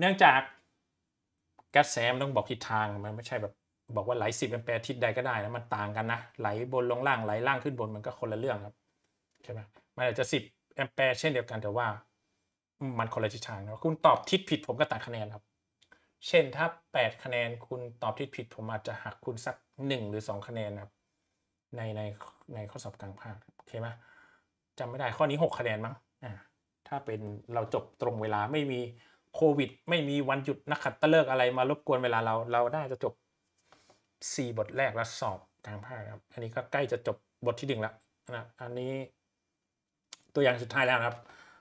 Speaker 1: เนื่องจากกระแสมันต้องบอกทิศทาง มันไม่ใช่แบบบอกว่าไหลสิบเป็นแปรทิศใดก็ได้นะมันต่างกันนะไหลบนลงล่างไหลล่างขึ้นบนมันก็คนละเรื่องครับใช่ไหมมันอาจจะสิบแอมแปร์เช่นเดียวกันแต่ว่า มันคนละทิศทางนะคุณตอบทิศผิด ผมก็ตัดคะแนนครับเช่นถ้าแปดคะแนนคุณตอบทิศผิดผมอาจจะหักคุณสักหนึ่งหรือสองคะแนนครับในในในข้อสอบกลางภาคโอเคไหมจำไม่ได้ข้อนี้หกคะแนนมั้งอ่าถ้าเป็นเราจบตรงเวลาไม่มีโควิดไม่มีวันหยุด นักขัตฤกษ์อะไรมารบกวนเวลาเราเราได้จะจบ4 บทแรกและสอบกลางภาคครับ อันนี้ก็ใกล้จะจบบทที่หนึ่งแล้วนะอันนี้ตัวอย่างสุดท้ายแล้วครับ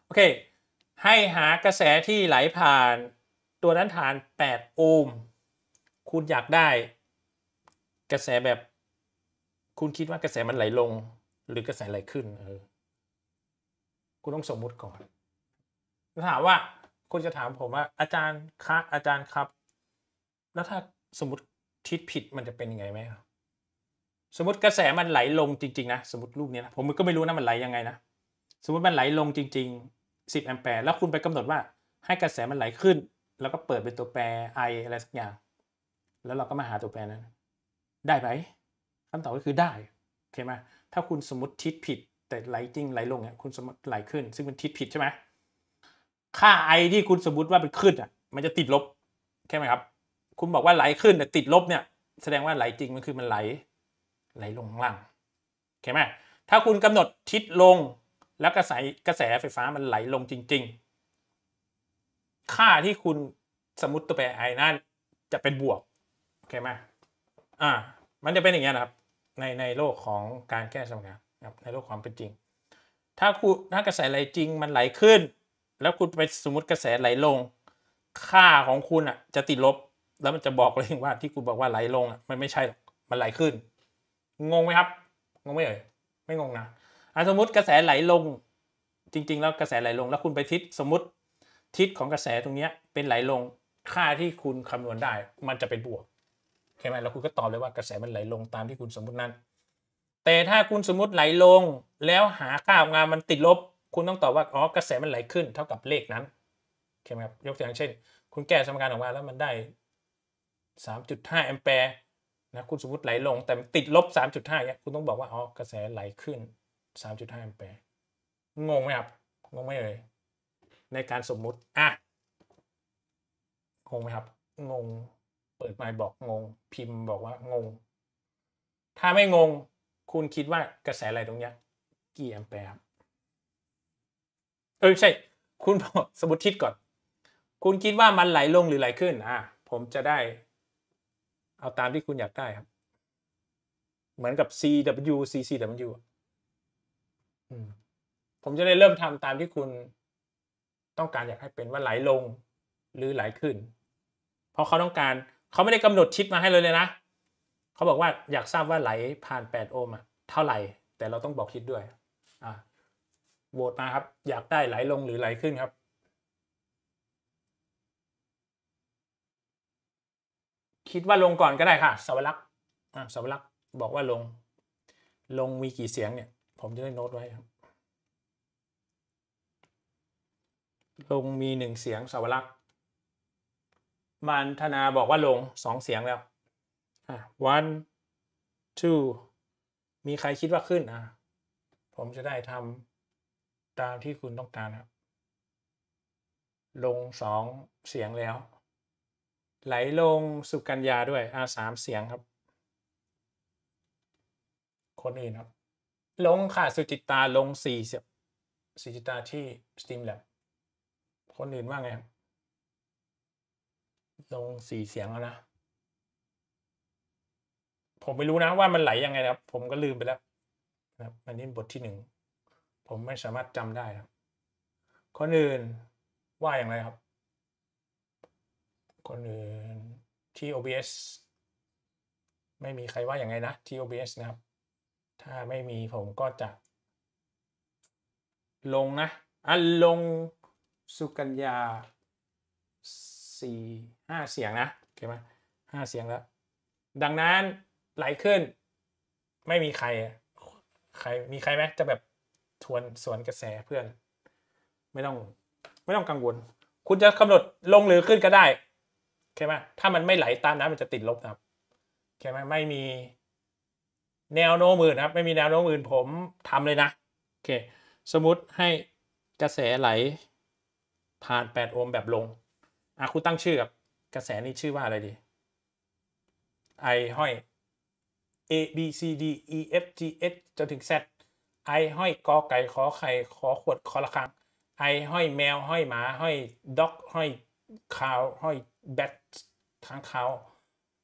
Speaker 1: โอเค ให้หากระแสที่ไหลผ่านตัวนั้นฐาน 8 โอห์มคุณอยากได้กระแสแบบ คุณคิดว่ากระแสมันไหลลงหรือกระแสไหลขึ้นเออคุณต้องสมมุติก่อนถามว่า คุณจะถามผมว่า อาจารย์คะอาจารย์ครับ แล้วถ้าสมมติทิศผิดมันจะเป็นยังไงไหมสมมติกระแสมันไหลลงจริงๆนะ สมมติรูปนี้นะผมก็ไม่รู้นะมันไหลยังไงนะสมมติมันไหลลงจริง ๆ10แอมแปร์แล้วคุณไปกำหนดว่าให้กระแสมันไหลขึ้น แล้วก็เปิดเป็นตัวแปร i อะไรสักอย่างแล้วเราก็มาหาตัวแปรนั้น ได้ไหมคำตอบก็คือได้โอเคไหมถ้าคุณสมมติทิศผิด แต่ไหลจริงไหลลงเนี่ยคุณสมมติไหลขึ้น ซึ่งมันทิศผิดใช่ไหมค่า i ที่คุณสมมติว่าเป็นขึ้นอ่ะมันจะติดลบอเ่ไหมครับคุณบอกว่าไหลขึ้นแต่ติดลบเนี่ย แสดงว่าไหลจริงมันคือมันไหล ไหลลงล่างโอเคไหมถ้าคุณกำหนดทิศลงแล้วกระแสกระแสไฟฟ้ามันไหลลงจริง ๆ ค่าที่คุณสมมติตัวแปรไอนั่น จะเป็นบวก โอเคไหมอ่ามันจะเป็นอย่างนี้นะครับ ในในโลกของการแก้สมการครับ ในโลกความเป็นจริง ถ้าคุณถ้ากระแสไหลจริงมันไหลขึ้น แล้วคุณไปสมมติกระแสไหลลง ค่าของคุณอ่ะจะติดลบแล้วมันจะบอกเลยว่าที่คุณบอกว่าไหลลงอ่ะมันไม่ใช่หรอกมันไหลขึ้น งงไหมครับ งงไหมเอ่ย ไม่งงนะอสมมติกระแสไหลลง จริง ๆ แล้วกระแสไหลลง แล้วคุณไปทิศสมมติทิศของกระแสตรงนี้เป็นไหลลง ค่าที่คุณคำนวณได้มันจะเป็นบวกใช่ไหมแล้วคุณก็ตอบเลยว่ากระแสมันไหลลงตามที่คุณสมมตินั้น แต่ถ้าคุณสมมติไหลลงแล้วหาค่าของงานมันติดลบ คุณต้องตอบว่าอ๋อกระแสมันไหลขึ้นเท่ากับเลขนั้นใช่ไหมครับ ยกตัวอย่างเช่น คุณแก้สมการออกมาแล้วมันได้3.5แอมแปร์นะคุณสมมติไหลลงแต่ติดลบ 3.5เนี่ยคุณต้องบอกว่าอ๋อกระแสไหลขึ้น 3.5แอมแปร์งงไหมครับ งงไหมเอ่ยในการสมมุติอ่ะงงไหมครับงงเปิดไมค์บอกงง พิมพ์บอกว่างง ถ้าไม่งงคุณคิดว่ากระแสอะไรตรงเนี้ยกี่แอมแปร์ครับเออใช่คุณอสมมติทิศก่อน คุณคิดว่ามันไหลลงหรือไหลขึ้นอ่ะผมจะได้เอาตามที่คุณอยากได้ครับ เหมือนกับ CW CCW ผมจะได้เริ่มทำตามที่คุณ ต้องการอยากให้เป็นว่าไหลลง หรือไหลขึ้น เพราะเขาต้องการ เขาไม่ได้กำหนดชิดมาให้เลยเลยนะ เขาบอกว่าอยากทราบว่าไหลผ่าน 8 โอห์มเท่าไหร่ แต่เราต้องบอกชิดด้วยโหวตมาครับ อยากได้ไหลลงหรือไหลขึ้นครับคิดว่าลงก่อนก็ได้ค่ะสวรักษ์สวรักษ์บอกว่าลง ลงมีกี่เสียงเนี่ย ผมจะได้ โน้ตไว้ครับลงมีหนึ่งเสียงสวรักษ์มันธนาบอกว่าลงสองเสียงแล้วอ่ะ one two มีใครคิดว่าขึ้นอ่ะผมจะได้ทำตามที่คุณต้องการครับ ลงสองเสียงแล้วไหลลงสุกัญญาด้วยอาสามเสียงครับ คนอื่นครับลงค่ะสุจิตาลงสี่เสียสุจิตาที่สตรีมแลบคนอื่นว่าไงครับ ลงสี่เสียงแล้วนะ ผมไม่รู้นะว่ามันไหลยังไงนะครับ ผมก็ลืมไปแล้วนะครับอันนี้บทที่หนึ่งผมไม่สามารถจำได้ครับคนอื่นว่าอย่างไรครับคนอื่นที่ OBS ไม่มีใครว่าอย่างไงนะที่ OBS นะครับ ถ้าไม่มีผมก็จะ ลงนะอ่ะลงสุกัญญาสี่ห้าเสียงนะโอเคไหมห้าเสียงแล้ว ดังนั้นไหลขึ้นไม่มีใครใครมีใครไหมจะแบบทวนสวนกระแสเพื่อน ไม่ต้องไม่ต้องกังวล คุณจะกำหนดลงหรือขึ้นก็ได้ใช่ไหมถ้ามันไม่ไหลตามน้ำมันจะติดลบนะครับใช่ไหมไม่มีแนวโน้มอื่นครับ ไม่มีแนวโน้มอื่นผมทำเลยนะ โอเค สมมติให้กระแสไหลผ่าน 8 โอห์มแบบลงอ่ะคุณตั้งชื่อกับกระแสนี้ชื่อว่าอะไรดี ไอห้อย A B C D E F G H จนถึง Z ไอห้อยกอไก่ขอไข่ขอขวดขอละครังไอห้อย แมวห้อยหมาห้อยด็อกห้อยคาวห้อยแบทค้างคาว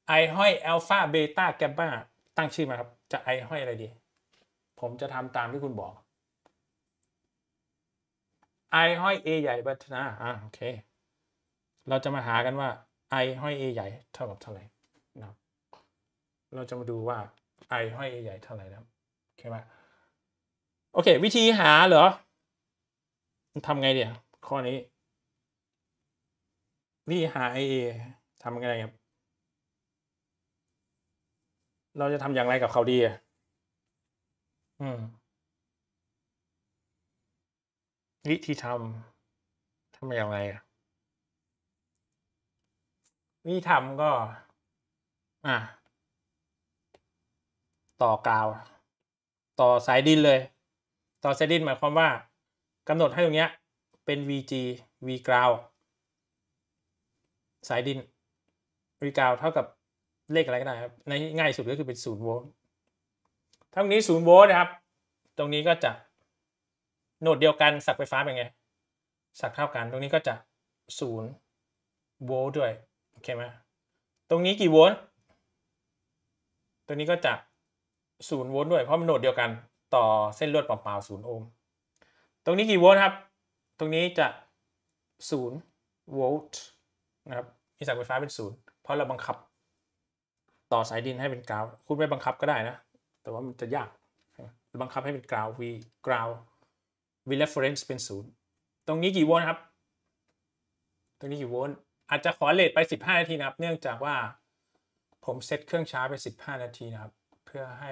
Speaker 1: ไอห้อยอัลฟาเบต้าแกมมาตั้งชื่อมาครับ จะไอห้อยอะไรดี ผมจะทำตามที่คุณบอกไอห้อยเอใหญ่บัฒนาอ่ะโอเคเราจะมาหากันว่าไอห้อยเอใหญ่เท่ากับเท่าไหร่นะเราจะมาดูว่าไอห้อยเอใหญ่เท่าไหร่นะโอเคไหมโอเค วิธีหาเหรอทำไงเดี๋ยวข้อนี้นี่หา IA ทำยังไงครับ เราจะทำอย่างไรกับเขาดีอ่ะอืม วิธีทำทำอย่างไรอ่ะวิธีทำก็ อ่ะต่อกาว ต่อสายดินเลย ต่อสายดินหมายความว่ากำหนดให้ตรงเนี้ย เป็น VG V ground สายดินรีกาวเท่ากับเลขอะไรก็ได้ครับในง่ายสุดก็คือเป็นศูนย์โวลต์ทั้งนี้ศูนย์โวลต์นะครับตรงนี้ก็จะโนดเดียวกันสักไฟฟ้าเป็นไง สักเท่ากัน ตรงนี้ก็จะศูนย์โวลต์ด้วยโอเคไหมตรงนี้กี่โวลต์ตรงนี้ก็จะศูนย์โวลต์ด้วย เพราะมันโนดเดียวกันต่อเส้นลวดเปล่าๆศูนย์โอห์มตรงนี้กี่โวลต์ครับ ตรงนี้จะศูนย์โวลต์นะครับมีสายไฟฟ้าเป็นศูนย์เพราะเราบังคับ ต่อสายดินให้เป็นกราวคุณไม่บังคับก็ได้นะ แต่ว่ามันจะยากบังคับให้เป็นกราว v กราว v reference เป็นศูนย์ตรงนี้กี่โวลต์ครับตรงนี้กี่โวลต์อาจจะขอเลทไป 15 นาทีนะครับ เนื่องจากว่าผมเซตเครื่องช้าไป 15 นาทีนะครับ เพื่อให้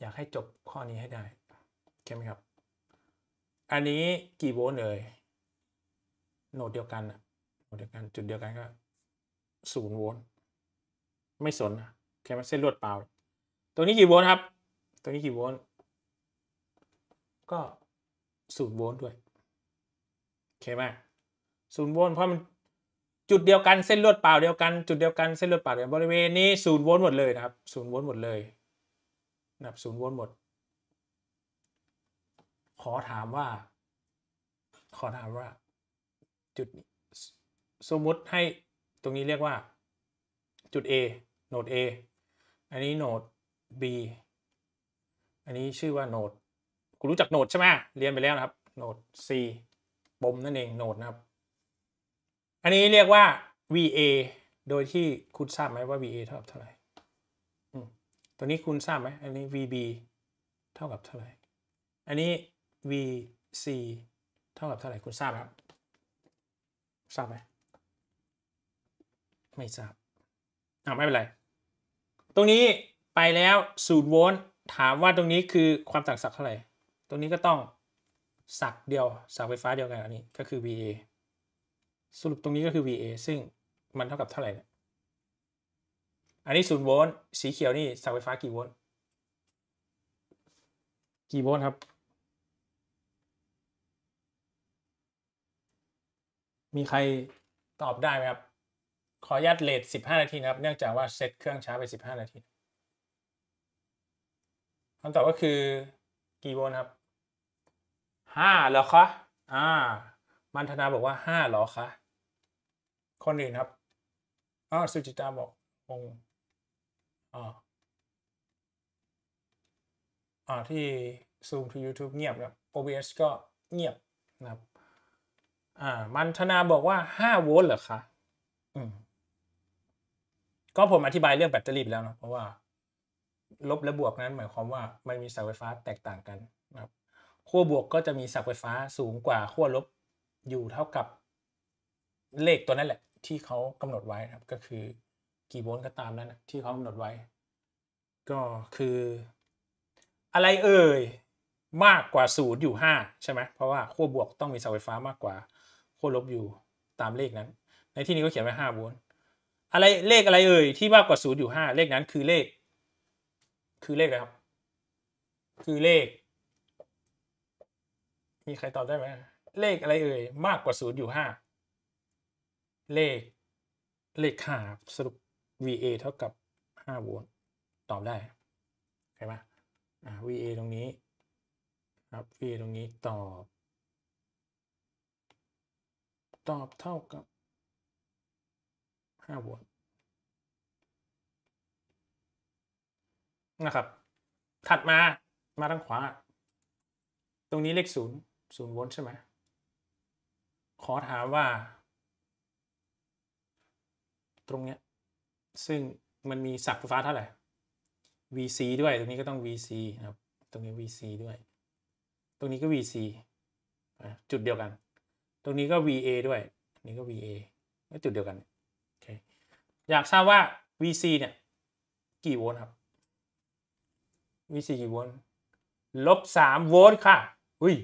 Speaker 1: อยากให้จบข้อนี้ให้ได้เข้าไหมครับ อันนี้กี่โวลต์เลยโนนดเดียวกันนะเดียวกันจุดเดียวกันก็ศูนย์โวลต์ไม่สนนะแค่ม่เส้นลวดเปล่าตัวนี้กี่โวลต์ครับตัวนี้กี่โวลต์ก็ศูนย์โวลต์ด้วยโอเคไหมศูนย์โวลต์เพราะมัน จุดเดียวกันเส้นลวดเปล่าเดียวกันจุดเดียวกันเส้นลวดเปล่าบริเวณนี้ศูนย์โวลต์หมดเลยนะครับศูนย์โวลต์หมดเลยนะับศูนย์โวลต์หมด ขอถามว่า ขอถามว่าจุดนี้สมมุติให้ตรงนี้เรียกว่า จุด A โนด A อันนี้โนด B อันนี้ชื่อว่าโนดคุณรู้จักโนดใช่ไหมเรียนไปแล้วนะครับ โนด C ปมนั่นเอง โนดนะครับ อันนี้เรียกว่า VA โดยที่คุณทราบไหมว่า VA เท่ากับเท่าไหร่ตัวนี้คุณทราบไหมอันนี้ VB เท่ากับเท่าไหร่ อันนี้ VC เท่ากับเท่าไหร่ คุณทราบไหมครับ ทราบไหมไม่ทราบอ่าไม่เป็นไร ตรงนี้ไปแล้วสูตรโวลต์ถามว่าตรงนี้คือความต่างศักย์เท่าไหร่ ตรงนี้ก็ต้องศักย์เดียวศักย์ไฟฟ้าเดียวกันอันนี้ก็คือ VA สรุปตรงนี้ก็คือ VA ซึ่งมันเท่ากับเท่าไหร่อันนี้ศูนย์โวลต์สีเขียวนี่เส์ไฟฟ้ากี่โวลต์ กี่โวลต์ครับ มีใครตอบได้ไหมครับออนุญาตเลท15 นาทีนะครับเนื่องจากว่าเซตเครื่องช้าไป 15 นาทีคำตอบก็คือกี่โวลต์ครับ 5 เหรอคะอ่ามันธนาบอกว่า5เหรอคะ คนอื่นครับอ๋อสุจิตาบอกองอ๋ออ๋อที่ซูมที่ YouTube เงียบครับ OBS ก็เงียบนะครับ อ่ามันธนาบอกว่า5โวลต์เหรอคะอืมก็ผมอธิบายเรื่องแบตเตอรี่ไปแล้วนะเพราะว่าลบและบวกนั้นหมายความว่ามันมีเสาไฟฟ้าแตกต่างกันครับขั้วบวกก็จะมีเสาไฟฟ้าสูงกว่าขั้วลบอยู่เท่ากับเลขตัวนั้นแหละที่เขากำหนดไว้นะครับ ก็คือกี่โวลต์ก็ตามนั้นนะที่เขากำหนดไว้ ก็คือ อะไรเอ่ยมากกว่าศูนย์อยู่ห้าใช่ไหมเพราะว่าขั้วบวกต้องมีเสาไฟฟ้ามากกว่าขั้วลบอยู่ตามเลขนั้น ในที่นี้ก็เขียนไว้ห้าโวลต์อะไรเลขอะไรเอ่ยที่มากกว่าศูนย์อยู่ห้าเลขนั้นคือเลข คือเลขอะไรครับ คือเลขมีใครตอบได้ไหมเลขอะไร เอ่ยมากกว่าศูนย์อยู่ห้าเลข เลขข่าสรุป VA เท่ากับห้าโวลต์ตอบได้เห็นไหมอ่า VA ตรงนี้ครับ VA ตรงนี้ตอบตอบเท่ากับห้าโวลต์นะครับ ถัดมามาทางขวา ตรงนี้เลขศูนย์ศูนย์โวลต์ใช่ไหม ขอถามว่า ตรงเนี้ยซึ่งมันมีสักไฟฟ้าเท่าไหร่ VC ด้วย ตรงนี้ก็ต้อง VC นะครับ ตรงนี้ VC ด้วย ตรงนี้ก็ VC จุดเดียวกัน ตรงนี้ก็ VA ด้วย นี่ก็ VA ก็จุดเดียวกันอยากทราบว่า VC เนี่ย กี่โวลต์ครับ VC กี่โวลต์ลบสามโวลต์ค่ะอุ้ย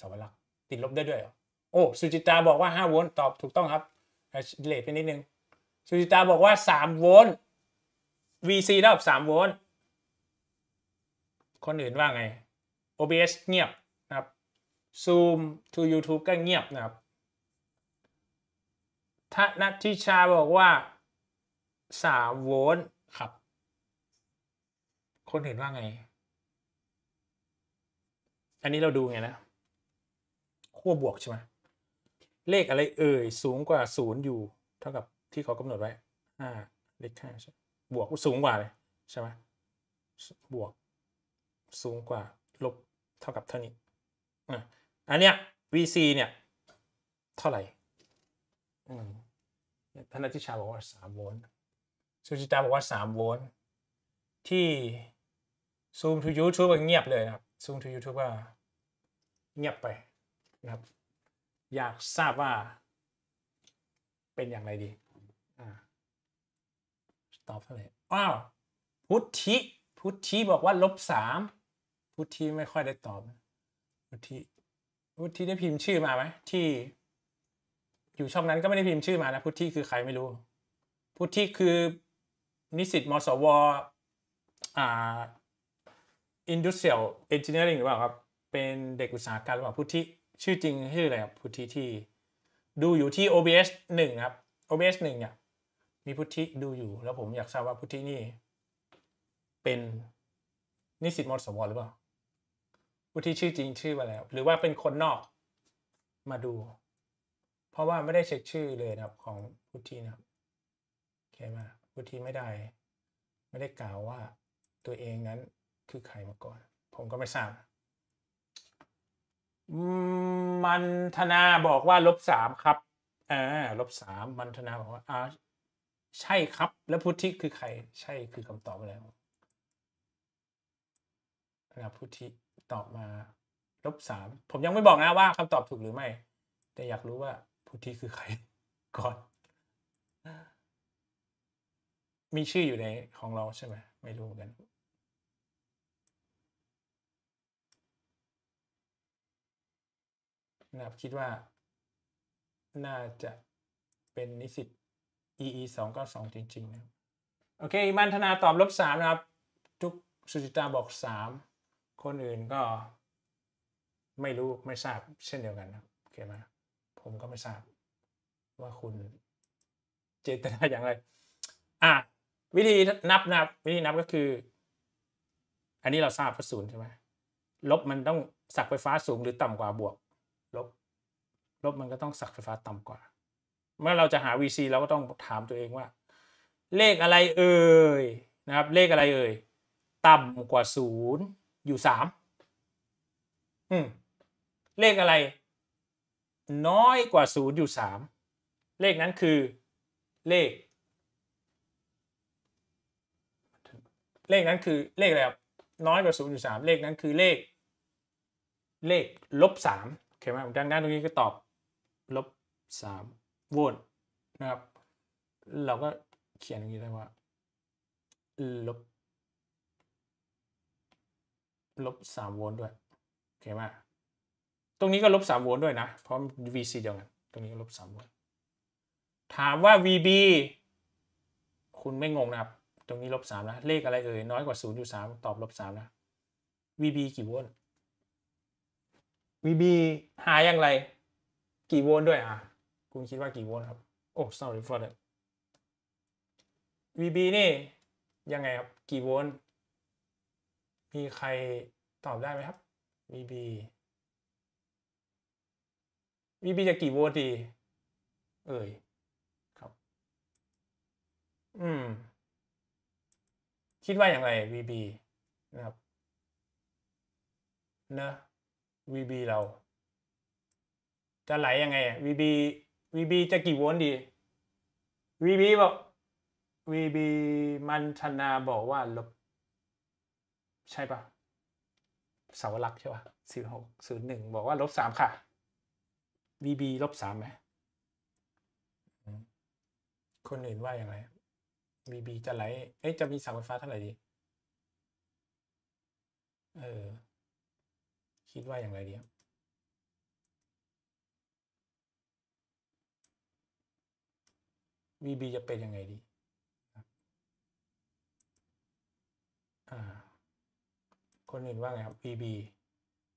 Speaker 1: สวรรค์ติดลบได้ด้วยเหรอ โอ้ สุจิตาบอกว่าห้าโวลต์ตอบถูกต้องครับเลทไปนิดนึง สุจิตาบอกว่าสามโวลต์ VC ลบสามโวลต์คนอื่นว่าไง OBS เงียบนะครับ Zoom to YouTube ก็เงียบนะครับทนัทิชาบอกว่าสามโวลต์ครับ คนเห็นว่าไงอันนี้เราดูไงนะขั้วบวกใช่ไหมเลขอะไรเอ่ย สูงกว่าศูนย์อยู่ เท่ากับที่เขากำหนดไว้ห้าเลขห้าใช่บวกสูงกว่าเลย ใช่ไหมบวก สูงกว่าลบ เท่ากับเท่านี้อันเนี้ย VC เนี่ย เท่าไหร่ท่านอาจารย์ชาบอกว่าสามโวลต์ซูจิตาบอกว่า3โวลต์ที่ ซูมทูยูทูบกเงียบเลยนะครับซูมทูยูทูบกาเงียบไปนะครับอยากทราบว่า เป็นอย่างไรดีอตอบเท่าไหร่อ้าว พุทธิพุทธิบอกว่าลบสามพุทธิไม่ค่อยได้ตอบ พุทธิพุทธิได้พิมพ์ชื่อมาไหมที่อยู่ช่องนั้นก็ไม่ได้พิมพ์ชื่อมานะ พุทธิคือใครไม่รู้ พุทธิคือนิสิตมสวอ่าอินดัสเซียลเอนจิเนียริงหรือเปล่าครับเป็นเด็กอุตสาหกรรมหรือเปล่าพุทธิชื่อจริงชื่ออะไรครับพุทธิที่ดูอยู่ที่ OBS 1ครับ OBS 1เนี่ยมีพุทธิดูอยู่แล้วผมอยากทราบว่าพุทธินี่เป็นนิสิตมสวหรือเปล่าพุทธิชื่อจริงชื่อมาแล้ว หรือว่าเป็นคนนอกมาดู เพราะว่าไม่ได้เช็คชื่อเลยนะครับของพุทธินะครับโอเคมาวุฒิไม่ได้ ไม่ได้กล่าวว่า ตัวเองนั้นคือใครมาก่อน ผมก็ไม่ทราบมันธนาบอกว่าลบสามครับอ่ลบสามมันธนาบอกว่าอ่า ใช่ครับ แล้วพุทธิคือใคร ใช่คือคำตอบแล้วนะพุทธิตอบมาลบสามผมยังไม่บอกนะว่า คำตอบถูกหรือไม่แต่อยากรู้ว่าพุทธิคือใครก่อนมีชื่ออยู่ในของเราใช่ไหมไม่รู้เหมือนกัน นะครับคิดว่าน่าจะเป็นนิสิต EE 2 9 2จริงๆนะโอเค มันธนาตอบลบสามนะครับ ทุกสุจิตาบอกสามคนอื่นก็ไม่รู้ไม่ทราบเช่นเดียวกันนะโอเคไหมผมก็ไม่ทราบว่าคุณเจตนาอย่างไรอ่ะวิธีนับนะครับ วิธีนับก็คือ อันนี้เราทราบวพาศูนย์ใช่ไหมลบมันต้องสักไฟฟ้าสูงหรือต่ำกว่าบวก ลบ ลบมันก็ต้องสักไฟฟ้าต่ำกว่า เมื่อเราจะหา VC เราก็ต้องถามตัวเองว่า เลขอะไรเอ่ยนะครับ เลขอะไรเอ่ยต่ำกว่าศูนย์อยู่สามอืมเลขอะไร น้อยกว่าศูนย์อยู่สามเลขนั้นคือ เลขเลขนั้นคือเลขอะไรครับ น้อยกว่าศูนย์อยู่สามเลขนั้นคือเลขเลขลบสามโอเคไหมดังนั้นตรงนี้ก็ตอบลบสามโวลต์นะครับ เราก็เขียนอย่างนี้ได้ว่าลบลบสามโวลต์ด้วยโอเคไหมตรงนี้ก็ลบสามโวลต์ด้วยนะเพราะ VC เดียวกันตรงนี้ก็ลบสามโวลต์ถามว่า VB คุณไม่งงนะครับตรงนี้ลบสามนะเลขอะไรเอ่ย น้อยกว่าศูนย์อยู่สามตอบลบสามนะ VB กี่โวลต์ VB หายอย่างไร กี่โวลต์ด้วยอ่ะ คุณคิดว่ากี่โวลต์ครับ โอ้ sorry for that VB นี่ยังไงครับ กี่โวลต์มีใครตอบได้ไหมครับ VB VB จะกี่โวลต์ดี เอ่ย ครับ อืมคิดว่าอย่างไร VB นะครับนะ VB เรา จะไหลยังไง VB VB จะกี่โวลต์ดี VB บอก VB มันธนาบอกว่าลบใช่ปะเสาหลักใช่ปะสิบหกศูนย์หนึ่งบอกว่า ลบสามค่ะ VB ลบสามไหม คนอื่นว่าอย่างไรบีบีจะไหลเอ๊ะจะมีเสาไฟฟ้าเท่าไหร่ดี เออ คิดว่าอย่างไรดีบวีบีจะเป็นยังไงดีคนอื่นว่าไงครับ VB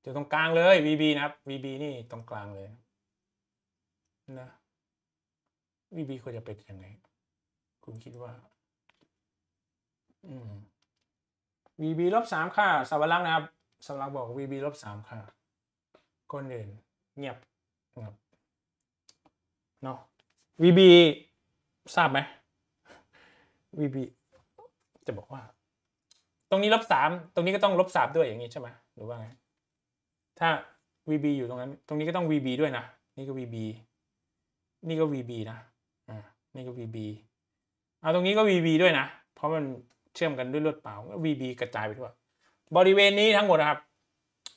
Speaker 1: จะตรงกลางเลย VB นะครับ VB นี่ตรงกลางเลย นะ VB ควรจะเป็นยังไง คุณคิดว่าวีบีลบสามค่ะสวรักษ์นะครับสวรักษ์บอกวีบีลบสามค่ะคนอื่นเงียบเงียบเนาะวีบีทราบไหมวีบีจะบอกว่า ตรงนี้ลบสามตรงนี้ก็ต้องลบสามด้วยอย่างนี้ใช่ไหมหรือว่าไงถ้าวีบีอยู่ตรงนั้น ตรงนี้ก็ต้องวีบีด้วยนะนี่ก็วีบีนี่ก็วีบีนะอ่านี่ก็วีบีเอาตรงนี้ก็วีบีด้วยนะ เพราะมันเชื่อมกันด้วยลวดเปล่า VB กระจายไปทั่วบริเวณนี้ทั้งหมดนะครับ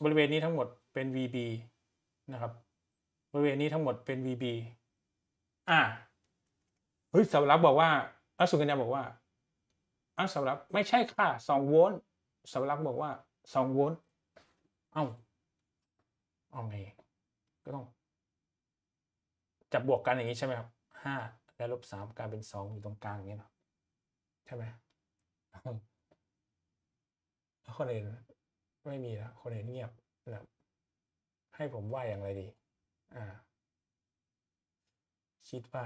Speaker 1: บริเวณนี้ทั้งหมดเป็น VB นะครับบริเวณนี้ทั้งหมดเป็น VB อ่าเฮ้ยสารับบอกว่าอัสุกัญญาบอกว่าอัสารับไม่ใช่ค่ะสองโวลต์สารับบอกว่าสองโวลต์เอ้าเอาไงก็ต้องจับบวกกันอย่างนี้ใช่ไหมครับห้าแล้วลบสามกลายเป็นสองอยู่ตรงกลางอย่างนี้เนาะใช่ไหมแล้วคนอื่นไม่มีแล้วคนอื่นเงียบนะให้ผมว่าอย่างไรดี อ่าคิดว่า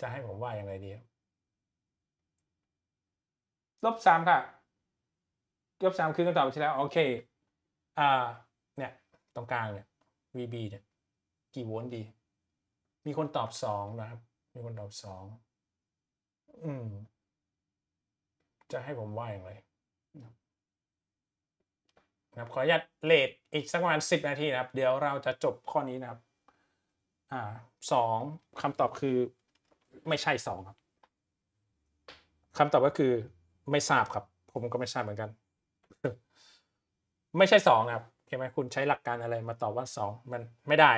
Speaker 1: จะให้ผมว่าอย่างไรดีลบสามค่ะลบสามคือคำตอบที่แล้ว โอเค อ่า เนี่ยตรงกลางเนี่ย VB เนี่ย กี่โวลต์ดี มีคนตอบสองนะครับ มีคนตอบสองอืมจะให้ผมว่าอย่างไรนะครับขออนุญาตเลทอีกสักประมาณสิบนาทีนะครับ เดี๋ยวเราจะจบข้อนี้นะครับ อ่าสองคำตอบคือ ไม่ใช่สองครับคำตอบก็คือ ไม่ทราบครับ ผมก็ไม่ทราบเหมือนกัน ไม่ใช่สองครับเข้าไหมคุณใช้หลักการอะไรมาตอบว่าสองมันไม่ได้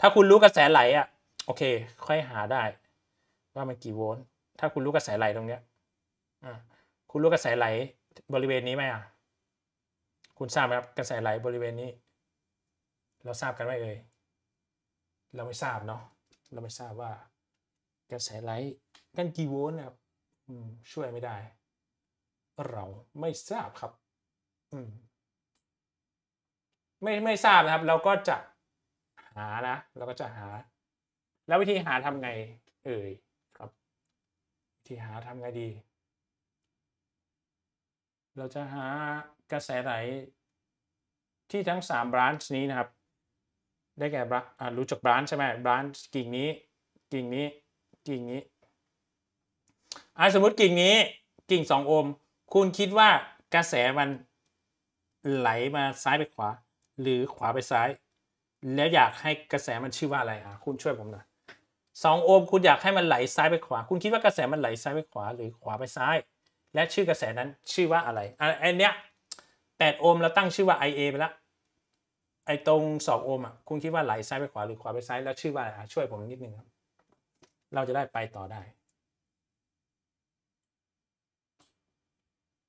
Speaker 1: ถ้าคุณรู้กระแสไหลอ่ะโอเค ค่อยหาได้ ว่ามันกี่โวลต์ถ้าคุณรู้กระแสไหลตรงเนี้ยอ่าคุณรู้กระแสไหลบริเวณนี้ไหมอ่ะคุณทราบไหมครับกระแสไหลบริเวณนี้ เราทราบกันไหมเอ่ย เราไม่ทราบเนาะ เราไม่ทราบว่า กระแสไหลกันกี่โวลต์นะครับช่วยไม่ได้ เราไม่ทราบครับ อืม ไม่ไม่ทราบนะครับ เราก็จะหานะ เราก็จะหา แล้ววิธีหาทำไง เอ่ยครับวิธีหาทำไงดีเราจะหากระแสไหลที่ทั้ง 3บรานช์นี้นะครับ ได้แก่บรู้จักบรานช์ใช่ไหมบรานช์กิ่งนี้ กิ่งนี้กิ่งนี้อาสมมติกิ่งนี้กิ่ง 2 โอห์มคุณคิดว่ากระแสมันไหลมาซ้ายไปขวา หรือขวาไปซ้าย แล้วอยากให้กระแสมันชื่อว่าอะไรอ่ะคุณช่วยผมหน่อยสองโอห์มคุณอยากให้มันไหลซ้ายไปขวา คุณคิดว่ากระแสมันไหลซ้ายไปขวาหรือขวาไปซ้ายและชื่อกระแสนั้นชื่อว่าอะไรอันเนี้ย8โอห์มเราตั้งชื่อว่า IA ไปละไอตรง 2 โอห์มอ่ะ คุณคิดว่าไหลซ้ายไปขวาหรือขวาไปซ้ายแล้วชื่อว่าอะไรช่วยผมนิดนึงครับ เราจะได้ไปต่อได้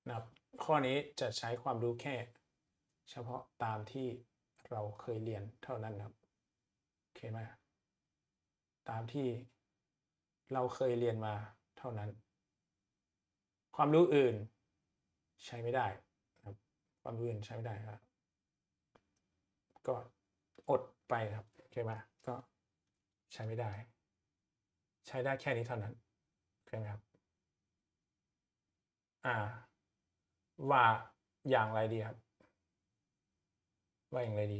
Speaker 1: นะครับ ข้อนี้จะใช้ความรู้แค่ เฉพาะตามที่เราเคยเรียนเท่านั้นครับโอเคไหมตามที่เราเคยเรียนมาเท่านั้นความรู้อื่นใช้ไม่ได้ครับความรู้อื่นใช้ไม่ได้ครับก็อดไปครับเข้าใจไหมก็ใช้ไม่ได้ ใช้ได้แค่นี้เท่านั้นเข้าใจไหมครับอ่าว่าอย่างไรดีครับ ว่าอย่างไรดี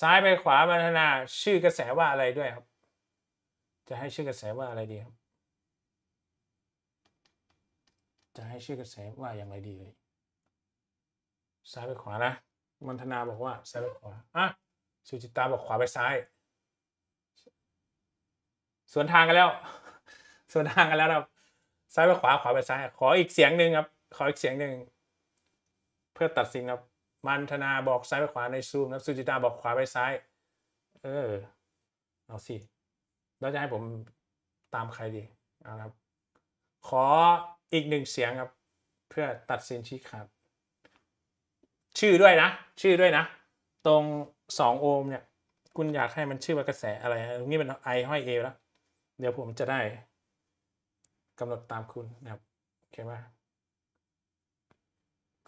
Speaker 1: ซ้ายไปขวาบรรณาชื่อกระแสว่าอะไรด้วยครับ จะให้ชื่อกระแสว่าอะไรดีครับจะให้ชื่อกระแสว่าอย่างไรดีเลย ซ้ายไปขวานะมันธนาบอกว่าซ้ายไปขวาอ่ะสุจิตาบอกขวาไปซ้าย ส่วนทางกันแล้ว ส่วนทางกันแล้ว ครับซ้ายไปขวาขวาไปซ้าย ขออีกเสียงหนึ่งครับ ขออีกเสียงหนึ่งเพื่อตัดสินครับมันธนาบอกซ้ายไปขวาในซูมนะสุจิตาบอกขวาไปซ้าย เออเอาสิแล้วจะให้ผมตามใครดีนะครับ ขออีกหนึ่งเสียงครับเพื่อตัดสินชี้ขาดชื่อด้วยนะ ชื่อด้วยนะ ตรงสองโอห์มเนี่ยคุณอยากให้มันชื่อว่ากระแสอะไรตรงนี้เป็นไอห้อยเอแล้ว เดี๋ยวผมจะได้กำหนดตามคุณนะครับโอเคไหม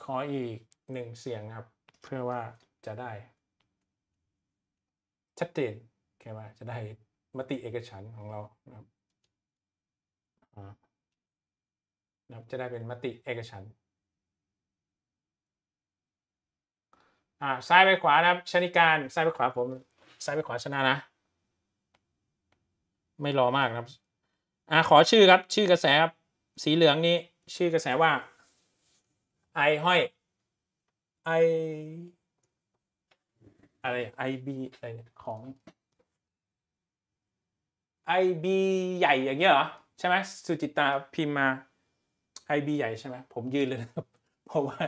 Speaker 1: ขออีกหนึ่งเสียงครับ เพื่อว่าจะได้ ชัดเจนโอเคไหมจะได้มติเอกฉันของเราครับครับจะได้เป็นมติเอกฉันอ่าซ้ายไปขวานะครับ ชนิการซ้ายไปขวาผม ซ้ายไปขวาชนะนะ ไม่รอมากครับ อ่าขอชื่อครับ ชื่อกระแสครับสีเหลืองนี้ ชื่อกระแสว่าไอห้อย ไออะไรไอบีอะไรของไอบีใหญ่อย่างเงี้ยเหรอใช่ไหมสุจิตาพิมมาบีใหญ่ใช่ไหมผมยืนเลยนะครับ เพราะว่า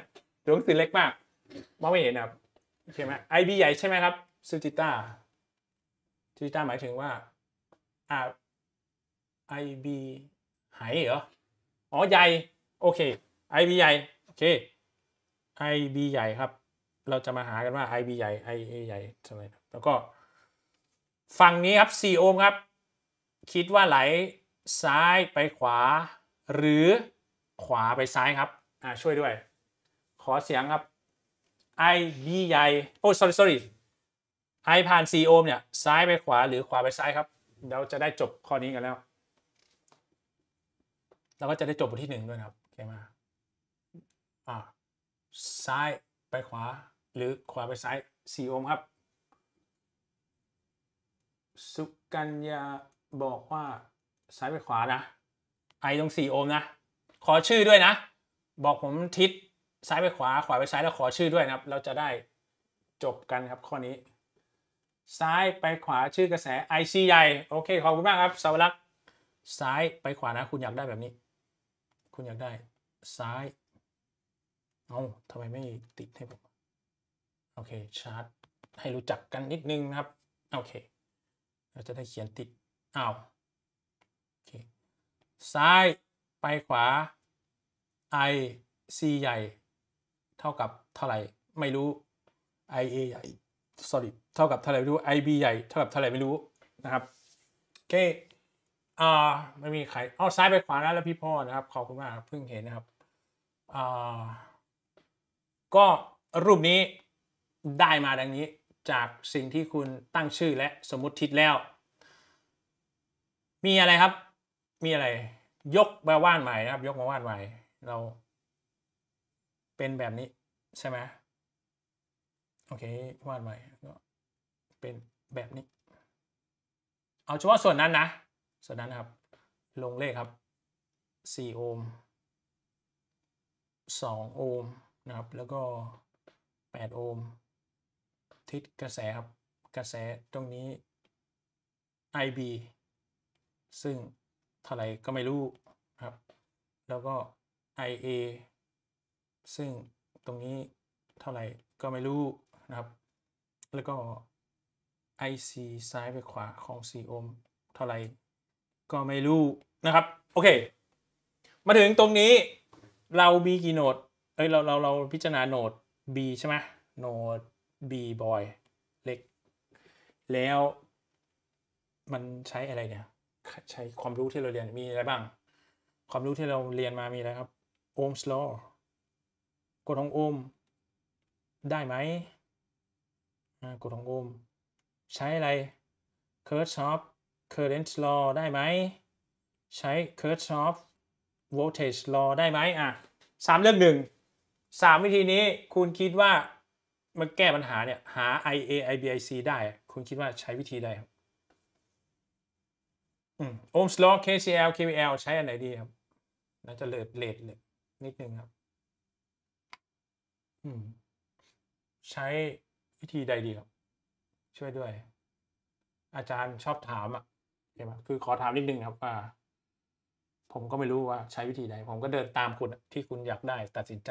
Speaker 1: ตัวหนังสือเล็กมาก มองไม่เห็นครับโอเคไหมไอบีใหญ่ใช่ไหมครับซูจิต้าซูจิต้าหมายถึงว่า อ่าบีหายเหรออ๋อใหญ่ โอเคไอบีใหญ่ โอเคไอบีใหญ่ครับ เราจะมาหากันว่าไอบีใหญ่ ไอใหญ่ทำไมรแล้วก็ฝั่งนี้ครับ4โอห์มครับ คิดว่าไหลซ้ายไปขวา หรือขวาไปซ้ายครับอ่าช่วยด้วย ขอเสียงครับ i b ใหญ่ โอ้ sorry sorry i ผ่าน c โอห์มเนี่ย ซ้ายไปขวาหรือขวาไปซ้ายครับ เราจะได้จบข้อนี้กันแล้ว เราก็จะได้จบบทที่หนึ่งด้วยครับเข้ามาอ่าซ้ายไปขวา หรือขวาไปซ้าย c โอห์มครับ สุกัญญาบอกว่า ซ้ายไปขวานะ i ตรง c โอห์มนะขอชื่อด้วยนะ บอกผมทิศซ้ายไปขวาขวาไปซ้ายแล้วขอชื่อด้วยนะครับ เราจะได้จบกันครับข้อนี้ ซ้ายไปขวาชื่อกระแสไอซีใหญ่โอเคขอบคุณมากครับสวรักษ์ซ้ายไปขวานะคุณอยากได้แบบนี้ คุณอยากได้ซ้ายเอาทำไมไม่ติดให้ผมโอเคชาร์จให้รู้จักกันนิดนึงนะครับโอเคเราจะได้เขียนติดอ้าวโอเคซ้ายไปขวา i c ใหญ่ เท่ากับเท่าไหร่ไม่รู้ i a ใหญ่ sorry เท่ากับเท่าไหร่ไม่รู้ i b ใหญ่เท่ากับเท่าไหร่ไม่รู้นะครับโอเคอ่าไม่มีใครอ้อซ้ายไปขวาแล้วพี่พ่อนะครับขอบคุณมากเพิ่งเห็นนะครับอ่าก็รูปนี้ได้มาดังนี้จากสิ่งที่คุณตั้งชื่อและสมมติทิศแล้ว มีอะไรครับมีอะไรยกมาว่านใหม่นะครับยกมาว่านใหม่เราเป็นแบบนี้ ใช่ไหมโอเควาดใหม่ก็เป็นแบบนี้ เอาเฉพาะส่วนนั้นนะ ส่วนนั้นครับ ลงเลขครับ 4 โอห์ม2 โอห์มนะครับ แล้วก็ 8 โอห์มทิศกระแสครับ กระแสตรงนี้ IB ซึ่ง เท่าไหร่ก็ไม่รู้ ครับ แล้วก็ IA ซึ่งตรงนี้เท่าไหร่ ก็ไม่รู้นะครับ แล้วก็ IC ซ้ายไปขวาของ4โอห์มเท่าไหร่ ก็ไม่รู้นะครับ โอเค มาถึงตรงนี้เรามีกี่โหนดเอ้ยเราเราเราพิจารณาโหนด B ใช่ไหมโหนด B boy เล็ก แล้วมันใช้อะไรเนี่ยใช้ความรู้ที่เราเรียนมีอะไรบ้าง ความรู้ที่เราเรียนมามีอะไรครับโอห์มสโลอกดของโอห์มได้ไหมกดของโอห์มใช้อะไรเค Kirchhoff current l ว์ได้ไหมใช้เคอร์ชอฟโวลเทจสโล a ได้ไหมอ่ะสามเรื่องหนึ่งสามวิธีนี้คุณคิดว่า มันแก้ปัญหาเนี่ยหา IA IBIC ได้คุณคิดว่าใช้วิธีใดครับอืมโอ์มสโลอ KCL KVL ใช้อันไหนดีครับน่าจะเลดเลดเลยนิดนึงครับ อืม ใช้วิธีใดดีครับ ช่วยด้วย อาจารย์ชอบถามอ่ะเข้าไหมคือขอถามนิดนึงครับ อ่า ผมก็ไม่รู้ว่าใช้วิธีใด ผมก็เดินตามคุณที่คุณอยากได้ตัดสินใจ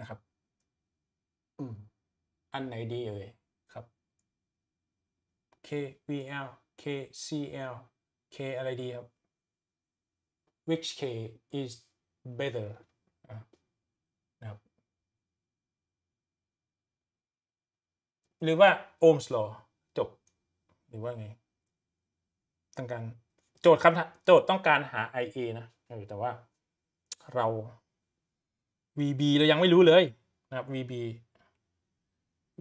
Speaker 1: นะครับ อืม อันไหนดี เอ่ยครับ KVL KCL K อะไรดีครับ which K is better นะครับหรือว่า Ohm's law จบหรือว่าไงต้องการโจทย์คำโจทย์ต้องการหา IA นะเอะแต่ว่าเรา VB เรายังไม่รู้เลยนะครับ VB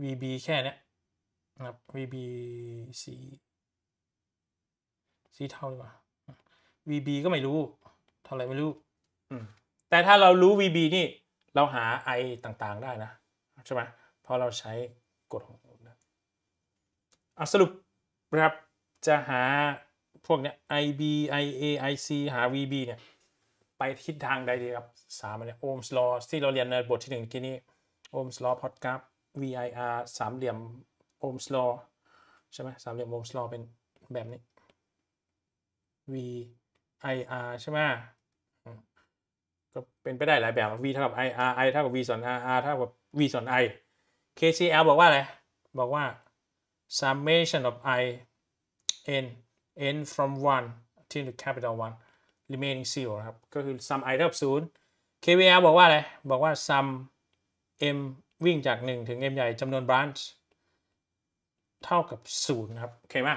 Speaker 1: VB แค่นี้นะครับ VB สีสีเท่าดีกว่า VB ก็ไม่รู้ เท่าไรไม่รู้แต่ถ้าเรารู้ VB นี่ เราหา i ต่างๆ ได้นะ ใช่ไหม เพราะเราใช้กฎของเอาสรุปนะครับจะหาพวกเนี้ย IB IA IC หา VB เนี่ย ไปทิศทางใดดีครับสามอันเนี้ยโอห์มส์ลอที่เราเรียนในบทที่หนึ่งกี้นี้โอห์มส์ลอพอดกราฟ VIR สามเหลี่ยมโอห์มส์ลอใช่ไหมสามเหลี่ยมโอห์มส์ลอเป็นแบบนี้ VIR ใช่ไหมก็เป็นไปได้หลายแบบ v เท่ากับ i r i เท่ากับ v ส่วน r r เท่ากับ v ส่วน i kcl บอกว่าอะไร บอกว่า summation of i n n from 1 t o the capital 1 remaining zero ครับ ก็คือ sum i เท่ากับศูนย์ kvl บอกว่าอะไร บอกว่า sum m วิ่งจาก 1 ถึง m ใหญ่จำนวน branch เท่ากับศูนย์ครับ โอเคไหม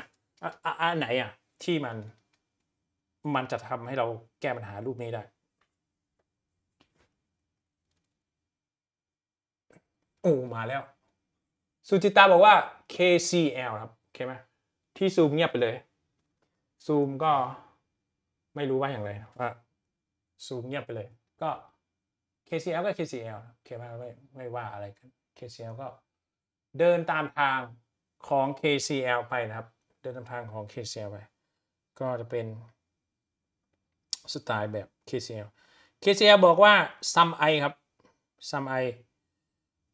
Speaker 1: อันไหนอ่ะ ที่มัน มันจะทำให้เราแก้ปัญหารูปนี้ได้โอ้มาแล้ว สุจิตาบอกว่า KCL ครับโอเคไหมที่ซูมเงียบไปเลย ซูมก็ไม่รู้ว่าอย่างไรว่าซูมเงียบไปเลยก็ KCL ก็ KCL โอเคไหมไม่ไม่ว่าอะไรกัน KCL ก็เดินตามทางของ KCL ไปนะครับ เดินตามทางของ KCL ไปก็จะเป็นสไตล์แบบ KCL KCL บอกว่า some i ครับ some i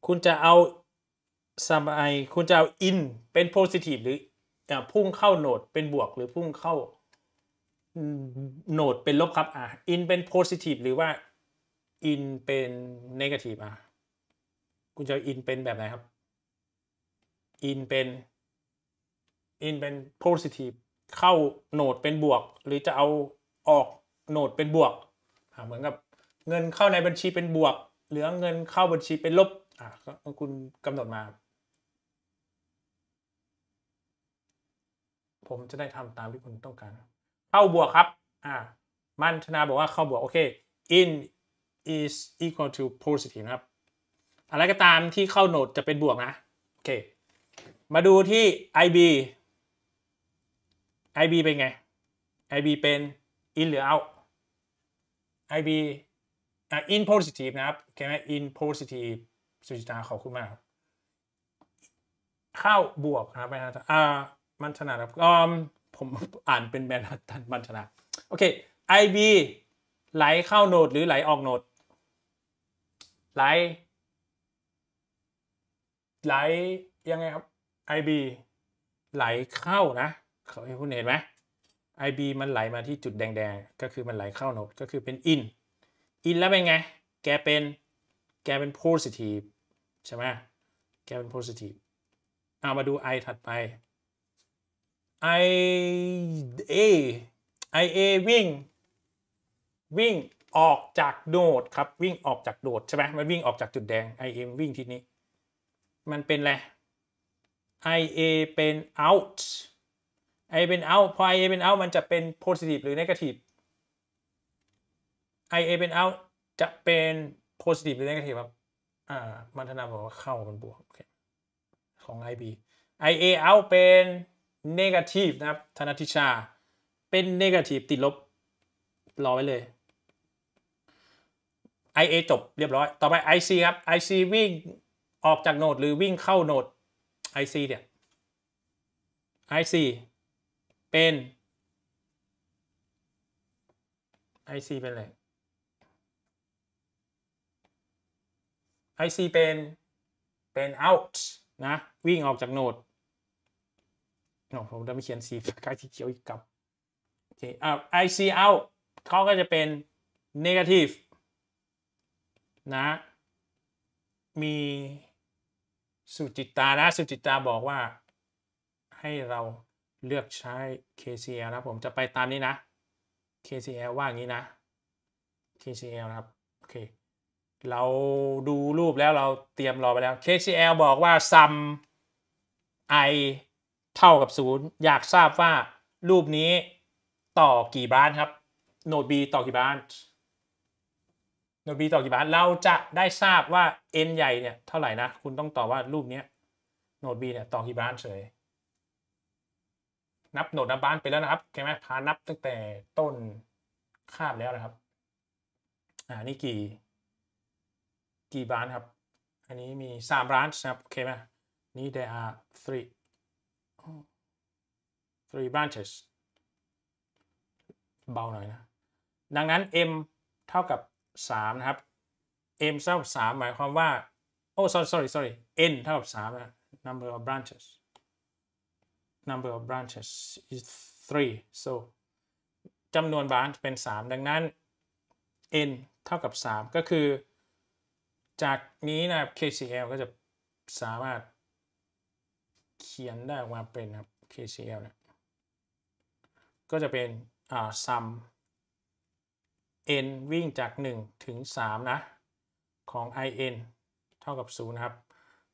Speaker 1: คุณจะเอาสมัยคุณจะเอา in เป็น positive หรือพุ่งเข้าโหนดเป็นบวกหรือพุ่งเข้าโหนดเป็นลบครับอ่ะ in เป็น positive หรือว่า in เป็น negative อ่ะคุณจะ in เป็นแบบไหนครับ in เป็น in เป็น positive เข้าโหนดเป็นบวก หรือจะเอาออกโหนดเป็นบวกเหมือนกับ เงินเข้าในบัญชีเป็นบวกหรือเงินเข้าบัญชีเป็นลบอ่ะก็คุณกำหนดมา ผมจะได้ทำตามที่คุณต้องการเข้าบวกครับ อ่ามันธนาบอกว่าเข้าบวก โอเค in is equal to positive นะครับ อะไรก็ตามที่เข้าโหนดจะเป็นบวกนะ โอเค มาดูที่ ib ib เป็นไง ib เป็น in หรือ out ib อ่า in positive นะครับ โอเคไหม in positive สุจิตาขอบคุณมากข้าวบวกครับไมนฮะอ่ามันชนะครับอืมผมอ่านเป็นแมนฮัตตันมันชนะโอเคไอ IB ไหลเข้าโนดหรือไหลออกโนดไหลไหลยังไงครับไอ IB ไหลเข้านะเขาคุณเห็นไหมไอ IB มันไหลมาที่จุดแดงๆก็คือมันไหลเข้าโนดก็คือเป็นอินอินแล้วเป็นไงแกเป็นแกเป็น positive ใช่ไหมแกเป็น positive เอามาดู i ถัดไป i a i a วิ่งวิ่งออกจากโดดครับวิ่งออกจากโดดใช่ไหมมันวิ่งออกจากจุดแดง i m วิ่งทีนี้มันเป็นอะไร i a เป็น out i เป็น out พอ i a เป็น out มันจะเป็น positive หรือ negative i a เป็น out จะเป็นโพสติฟหรือเนกาทีฟครับ อ่า มันธนาบอกว่าเข้าเป็นบวกอของ IB IA เอาเป็นเนกาทีฟนะครับธนทิชาเป็นเนกาทีฟติดลบ รอไว้เลย IA จบเรียบร้อย ต่อไป IC ครับ IC วิ่งออกจากโนดหรือวิ่งเข้าโนด IC เนี่ย IC เป็น IC เป็นอะไร IC เป็น เป็น out นะ วิ่งออกจากโนดโอ้ผมจะไม่เขียนสีกลายสีเขียวอีกกับ โอเคอ่า IC out เขาก็จะเป็น negative นะ มีสุจิตตานะ สุจิตตาบอกว่า ให้เราเลือกใช้ KCL นะผมจะไปตามนี้นะ KCL ว่าอย่างนี้นะ KCL นะครับ โอเคเราดูรูปแล้วเราเตรียมรอไปแล้ว KCL บอกว่าซัม i เท่ากับ0อยากทราบว่า รูปนี้ต่อกี่บานครับโนด B ต่อกี่บานโนด B ต่อกี่บานเราจะได้ทราบว่า n ใหญ่เนี่ยเท่าไหร่นะคุณต้องตอบว่ารูปนี้โนด B เนี่ยต่อกี่บานเฉยนับโนดนับบานไปแล้วนะครับใช่ไหมพานับตั้งแต่ต้นคาบแล้วนะครับอ่านี่กี่กี่บานครับ อันนี้มีสามร้านนะครับ โอเคไหม นี่ there are three three branches เบาหน่อยนะ ดังนั้น m เท่ากับ 3 นะครับ m เท่ากับ3หมายความว่าโอ้ sorry sorry sorry n เท่ากับ3นะ number of branches number of branches is 3 so จำนวนบานเป็น 3 ดังนั้น n เท่ากับ 3 ก็คือจากนี้นะครับ KCL ก็จะสามารถเขียนได้ออกมาเป็นครับ KCL เนี่ย ก็จะเป็น อ่า sum n วิ่งจาก 1 ถึง 3 นะ ของ in เท่ากับ0ครับ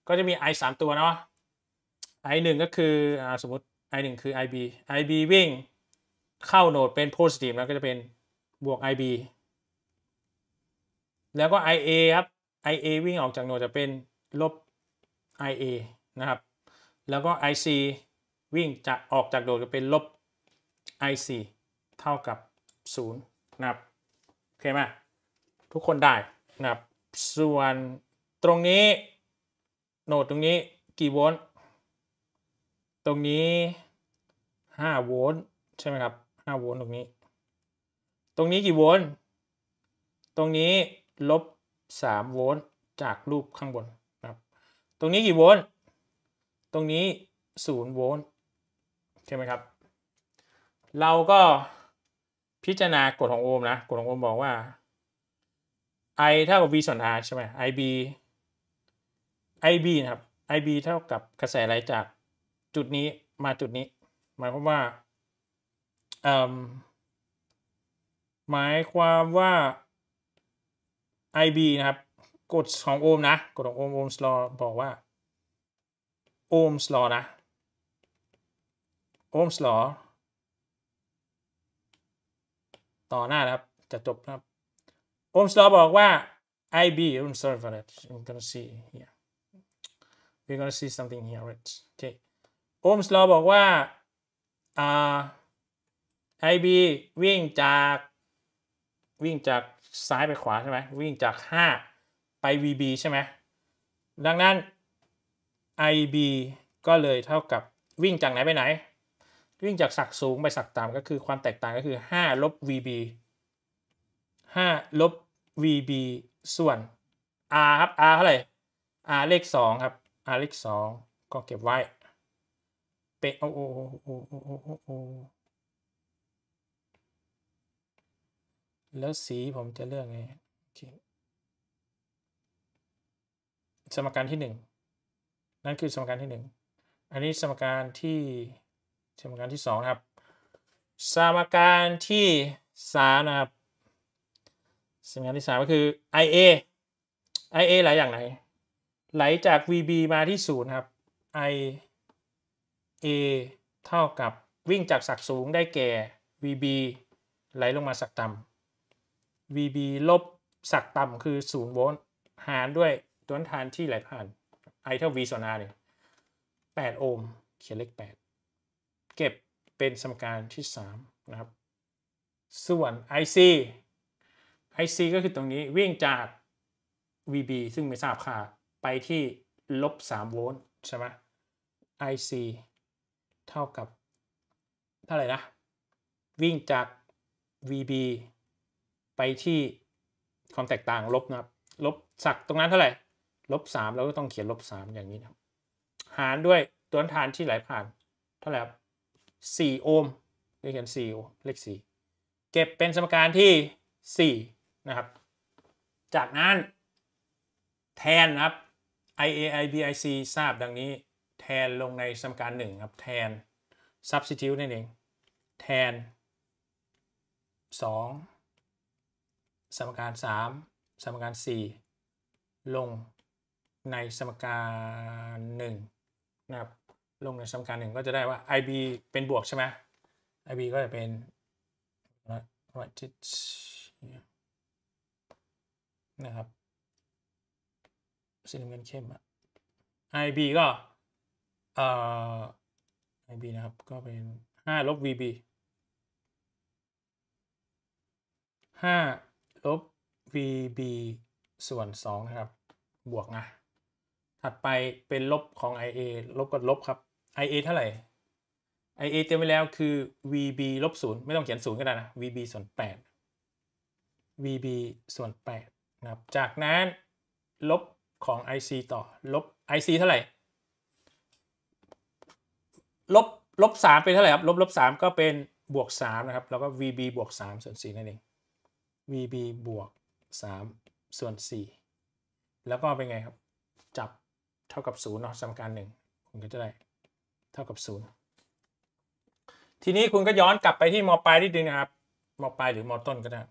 Speaker 1: ก็จะมี i 3ตัวเนาะ i 1ก็คืออสมมติ i 1คือ ib ib วิ่งเข้าโหนดเป็น positive แล้วก็จะเป็นบวก ib แล้วก็ ia ครับ IA วิ่งออกจากหนดจะเป็นลบ IA นะครับ แล้วก็ IC วิ่งจะออกจากโนดจะเป็นลบ IC เท่ากับ0นะครับโอเคไหมทุกคนได้นะครับ ส่วนตรงนี้โหนดตรงนี้ กี่โวลต์ตรงนี้5โวลต์ใช่ไหมครับ5โวลต์ตรงนี้ ตรงนี้กี่โวลต์ตรงนี้ลบ3 โวลต์จากรูปข้างบนครับตรงนี้กี่โวลต์ตรงนี้ 0 โวลต์ใช่ไหมครับ เราก็พิจารณากฎของโอห์มนะกฎของโอห์มบอกว่า I เท่ากับ V ส่วน R ใช่ไหม IB IB นะครับ IB เท่ากับกระแสไหลจากจุดนี้มาจุดนี้ หมายความว่าหมายความว่า IB นะครับกฎของโอห์มนะกฎของโอห์มโอห์มสลอบอกว่าโอห์มสลอนะโอห์มสลอต่อหน้าะครับจะจบนะครับโอห์มสลอบอกว่า IB อ m sorry for that I'm gonna see here we're gonna see something here right okay โอห์มสลอบอกว่าอ่า IB วิ่งจากวิ่งจากซ้ายไปขวาใช่ไหมวิ่งจาก 5 ไป VB ใช่ไหมดังนั้น IB ก็เลยเท่ากับวิ่งจากไหนไปไหน วิ่งจากศักสูงไปศักต่ำก็คือความแตกต่างก็คือ5ลบ VB 5ลบ VB ส่วน R ครับ R เท่าไหร่ R เลข2ครับ R เลข2ก็เก็บไว้เป๊ะโอ้โอ้โอ้โอ้โอ้โอ้แล้วสีผมจะเลือกไงสมการที่หนึ่งนั่นคือสมการที่หนึ่งอันนี้สมการที่สมการที่สองครับสมการที่สามนะครับ สมการที่สามก็คือ IA IA ไหลอย่างไหน ไหลจาก VB มาที่ศูนย์ครับ IA เท่ากับวิ่งจากศักสูงได้แก่ VB ไหลลงมาศักต่ำ VB ลบสักต่ำคือ0โวลต์หารด้วยตัวทานที่ไหลผ่านไอเท่า V ส่วน R เนี่ย8โอห์มเขียนเลข8เก็บเป็นสมการที่ 3 นะครับ ส่วน IC IC ก็คือตรงนี้วิ่งจาก VB ซึ่งไม่ทราบค่าไปที่ลบ3โวลต์ใช่ไหม IC เท่ากับ เท่าไหร่นะ วิ่งจาก VB ไปที่ความแตกต่างลบนะครับลบสักตรงนั้นเท่าไหร่ลบสามเราก็ต้องเขียนลบสามอย่างนี้นะครับ หารด้วยตัวทานที่ไหลผ่าน เท่าไหร่ครับสี่โอห์มเขียนสี่เลขสี่เก็บเป็นสมการที่สี่นะครับ จากนั้นแทนนะครับ IAIBIC ทราบดังนี้แทนลงในสมการ 1 ครับแทน substitute นั่นเองแทน 2สมการ 3 สมการ 4 ลงในสมการ1นะครับ ลงในสมการ 1 ก็จะได้ว่า ib เป็นบวกใช่ไหม ib ก็จะเป็น นะครับสีน้ำเงินเข้มอะ ib ก็เอ่อ ib นะครับ ก็เป็น 5 ลบ vb 5ลบ vb ส่วน2นะครับ บวกนะถัดไปเป็นลบของ ia ลบกับลบครับ ia เท่าไหร่ ia เต็มไปแล้วคือ vb ลบ0ไม่ต้องเขียน 0 ก็ได้นะ vb ส่วน 8 vb ส่วน8นะครับ จากนั้น ลบของ ic ต่อ ลบ ic เท่าไหร่ ลบลบ3เป็นเท่าไหร่ครับลบลบ3ก็เป็นบวก3นะครับแล้วก็ vb บวก3ส่วน4นั่นเอง vb บวก 3 ส่วน 4 แล้วก็เป็นไงครับ จับเท่ากับ0เนาะสมการ1คุณก็จะได้ เท่ากับ 0 ทีนี้คุณก็ย้อนกลับไปที่มปลายที่ดึงนะครับมปลายหรือมอต้นก็ได้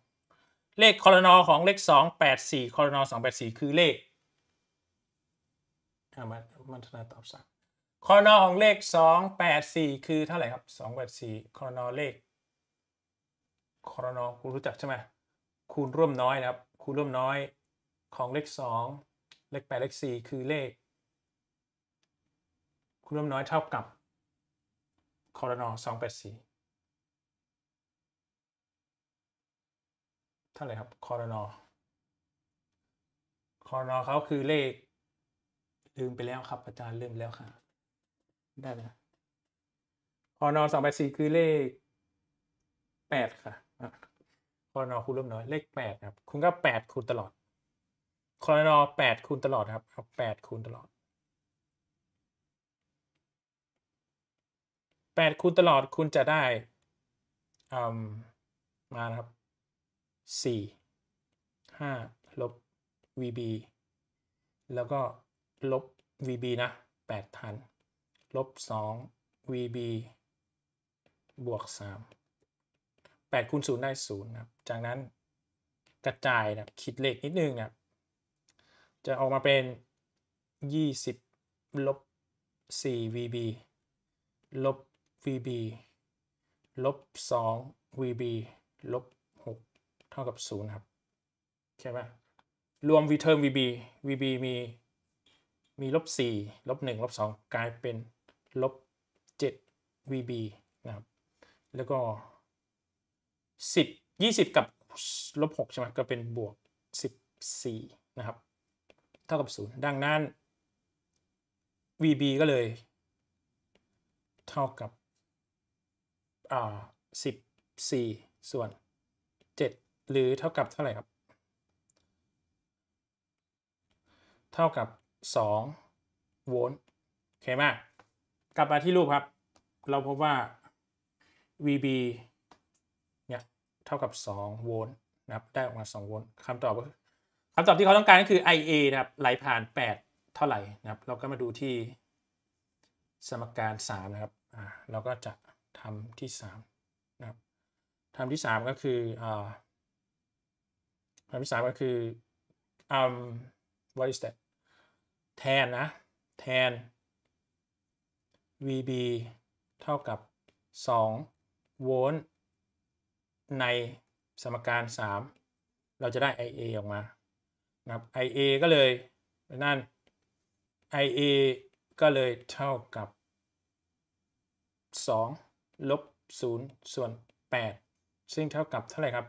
Speaker 1: เลขคอรนอของเลข 284คอรนอ284 คือเลขมามันนาตอบสามคอรนอของเลข 284 คือเท่าไหร่ครับ 284คอรนอเลขคอรนอคุณรู้จักใช่ไหมคูณร่วมน้อยนะครับ คูณร่วมน้อยของเลข 2 เลข 8 เลข4คือเลขคูณร่วมน้อยเท่ากับคอรนอ284เท่าไหร่ครับคอรนอคอรนอเขาคือเลขลืมไปแล้วครับ อาจารย์ลืมไปแล้วค่ะได้ไหมคอรนอ284คือเลข 8 ค่ะคอนอคูณร่วมน้อยเลขแปดครับ คุณก็แปดคูณตลอดคอนอแปดคูณตลอดครับเอาแปดคูณตลอดแปดคูณตลอดคุณจะได้มมานะครับสี่ห้าลบ vb แล้วก็ลบ vb นะแปดพัน ลบสอง vb บวกสาม8 คูณ 0 ได้0ครับ จากนั้นกระจายนะคิดเลขนิดนึงนะจะออกมาเป็น 20 ลบ4 vb ลบ vb ลบ2 vb ลบ 6 เท่ากับ0ครับเข้าไหมรวม v term vb vb มี มีลบ 4 ลบ 1 ลบ 2 กลายเป็น ลบ 7 vb นะครับ แล้วก็สิบยี่สิบกับลบหกใช่ไหมก็เป็นบวกสสิบี่นะครับ เท่ากับศูนย์ดังนั้น vb ก็เลย เท่ากับ อ่าิบส่วนเจ็ดหรือเท่ากับเท่าไหร่ครับ เท่ากับสองโวลต์โอเคไหมกลับมาที่รูปครับ เราพบว่า vb เท่ากับ2โวลต์นะครับ ได้ออกมา2โวลต์คำตอบก็คำตอบที่เขาต้องการก็คือ IA นะครับ ไหลผ่าน 8 เท่าไหร่นะครับ เราก็มาดูที่สมการ 3 นะครับ อ่า เราก็จะทำที่ 3 นะครับทำที่ 3 ก็คือ อ่าทำที่ 3 ก็คืออืม what is that แทนนะ แทน VB เท่ากับ2โวลต์ในสมการ 3 เราจะได้ IA ออกมานะครับ IA ก็เลยนั่น IA ก็เลยเท่ากับ 2 ลบ 0 ส่วน 8 ซึ่งเท่ากับเท่าไหร่ครับ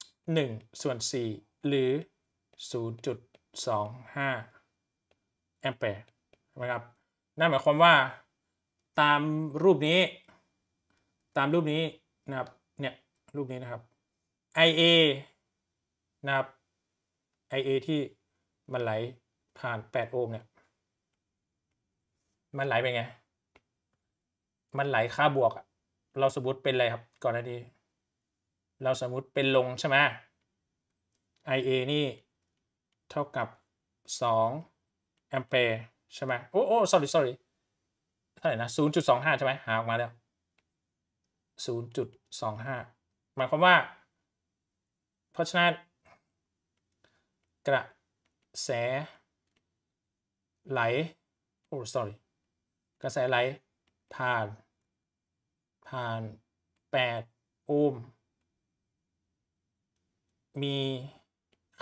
Speaker 1: 1ส่วน 4 หรือ 0.25แอมแปร์นะครับนั่นหมายความว่าตามรูปนี้ ตามรูปนี้นะครับรูปนี้นะครับ IA นะครับ IA ที่มันไหลผ่าน 8 โอห์มเนี่ย มันไหลไปไง มันไหลค่าบวกอะเราสมมติเป็นอะไรครับก่อนหน้านี้เราสมมติเป็นลงใช่ไหม IA นี่เท่ากับ 2 แอมเปร์ใช่ไหม โอ้โอ้ sorry sorry เท่าไหร่นะ 0.25 ใช่ไหมหาออกมาแล้ว 0.25หมายความว่า เพราะฉะนั้นกระแสไหลโอ้ sorry กระแสไหลผ่าน ผ่าน 8 โอห์ม มี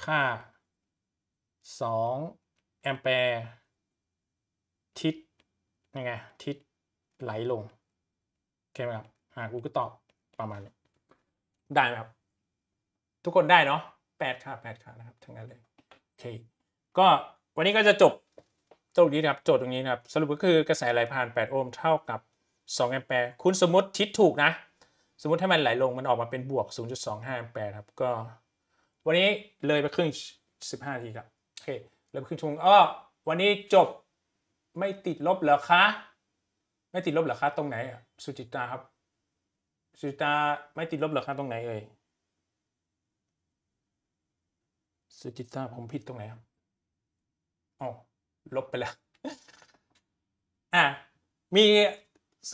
Speaker 1: ค่า 2 แอมแปร์ทิศ ยังไงทิศไหลลง โอเคไหมครับอ่ากูก็ตอบประมาณนี้ได้ไหมครับทุกคนได้เนาะแปดขาแปดขานะครับทั้งนั้นเลยโอเคก็วันนี้ก็จะจบตรงนี้นะครับโจทย์ตรงนี้นะครับสรุปก็คือกระแสไหลผ่าน 8 โอห์มเท่ากับ 2 แอมแปร์คุณสมมติทิศถูกนะสมมติถ้ามันไหลลงมันออกมาเป็นบวก 0.25แอมแปร์ครับก็ วันนี้เลยไปครึ่ง15ทีครับโอเคเลยไปครึ่งชั่วโมงอ้อวันนี้จบไม่ติดลบเหรอคะไม่ติดลบเหรอคะตรงไหนสุจิตาครับสุจิตาไม่ติดลบหรอครับตรงไหนเอ่ยสุจิตาผมผิดตรงไหนครับอ๋อลบไปแล้วอ่ะมี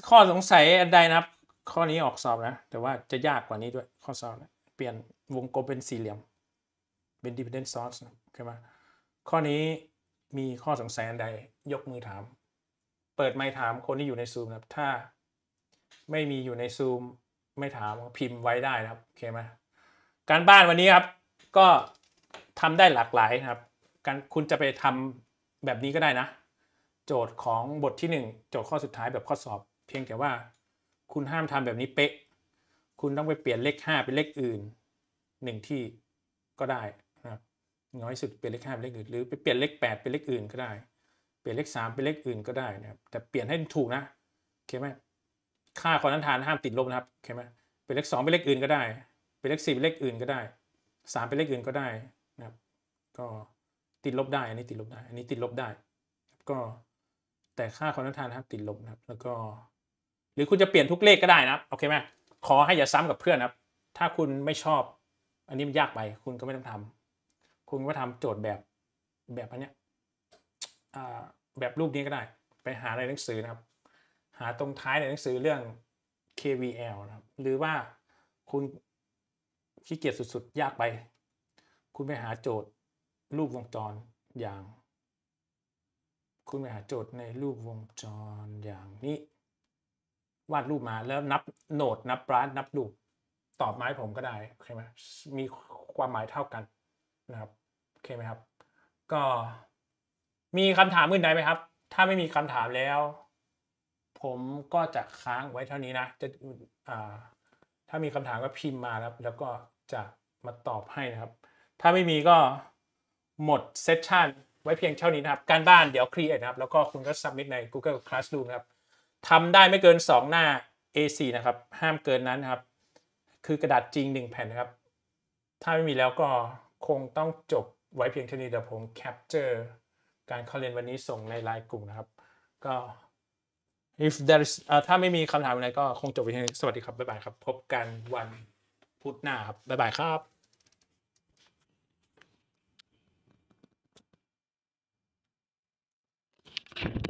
Speaker 1: ข้อสงสัยอันใดนะครับ ข้อนี้ออกสอบนะ แต่ว่าจะยากกว่านี้ด้วย ข้อสอบนะเปลี่ยนวงกลมเป็นสี่เหลี่ยมเป็น dependent source นะอเคไหมข้อนี้มีข้อสงสัยอันใด ยกมือถาม เปิดไมค์ถามคนที่อยู่ในซูมนะครับ ถ้าไม่มีอยู่ในซูมไม่ถามพิมพ์ไว้ได้นะครับโอเคไหมการบ้านวันนี้ครับก็ทำได้หลากหลายครับ การคุณจะไปทำแบบนี้ก็ได้นะ โจทย์ของบทที่1โจทย์ข้อสุดท้ายแบบข้อสอบ เพียงแต่ว่า คุณห้ามทำแบบนี้เป๊ะ คุณต้องไปเปลี่ยนเลข5เป็นเลขอื่น1ที่ก็ได้นะครับน้อยสุดเปลี่ยนเลข5เป็นเลขอื่นหรือไปเปลี่ยนเลข8เป็นเลขอื่นก็ได้เปลี่ยนเลข3เป็นเลขอื่นก็ได้นะครับแต่เปลี่ยนให้ถูกนะโอเคไหมค่าความต้านทานห้ามติดลบนะครับโอเคไหมเป็นเลขสองเป็นเลขอื่นก็ได้ เป็นเลขสเป็นเลขอื่น ก็ได้สามเป็นเลขอื่นก็ได้นะครับ ก็ติดลบได้อันนี้ติดลบได้ อันนี้ติดลบได้ ก็แต่ค่าความต้านทานห้ามติดลบนะครับแล้วก็หรือคุณจะเปลี่ยนทุกเลขก็ได้นะครับโอเคไหมขอให้อย่าซ้ำกับเพื่อนนะครับ ถ้าคุณไม่ชอบอันนี้มันยากไปคุณก็ไม่ต้องทำ คุณก็ทำโจทย์แบบแบบอันเนี้ยแบบรูปนี้ก็ได้ ไปหาในหนังสือนะครับหาตรงท้ายในหนังสือเรื่อง KVL นะครับ หรือว่าคุณขี้เกียจสุดๆ ยากไป คุณไปหาโจทย์รูปวงจรอย่าง คุณไปหาโจทย์ในรูปวงจรอย่างนี้ วาดรูปมาแล้วนับโนดนับปราสนับรูปตอบไม้ผมก็ได้โอเคไหมมีความหมายเท่ากันนะครับโอเคไหมครับ ก็มีคำถามอื่นใดไหมครับ ถ้าไม่มีคำถามแล้วผมก็จะค้างไว้เท่านี้นะ จะถ้ามีคำถามก็พิมพ์มาแล้วแล้วก็จะมาตอบให้นะครับ ถ้าไม่มีก็หมดเซสชันไว้เพียงเท่านี้นะครับ การบ้านเดี๋ยวครีเอทนะครับ แล้วก็คุณก็สัมมิตใน Google Classroom นะครับทำได้ไม่เกิน 2 หน้า A4 นะครับ ห้ามเกินนั้นนะครับ คือกระดาษจริง 1 แผ่นนะครับ ถ้าไม่มีแล้วก็คงต้องจบไว้เพียงเท่านี้เดี๋ยวผมแคปเจอร์การเข้าเรียนวันนี้ส่งในไลน์กลุ่มนะครับ ก็ if there is ถ้าไม่มีคำถามอะไรก็คงจบไปที่สวัสดีครับ บ๊ายบายครับ พบกันวันพุธหน้าครับ บ๊ายบายค
Speaker 2: รับ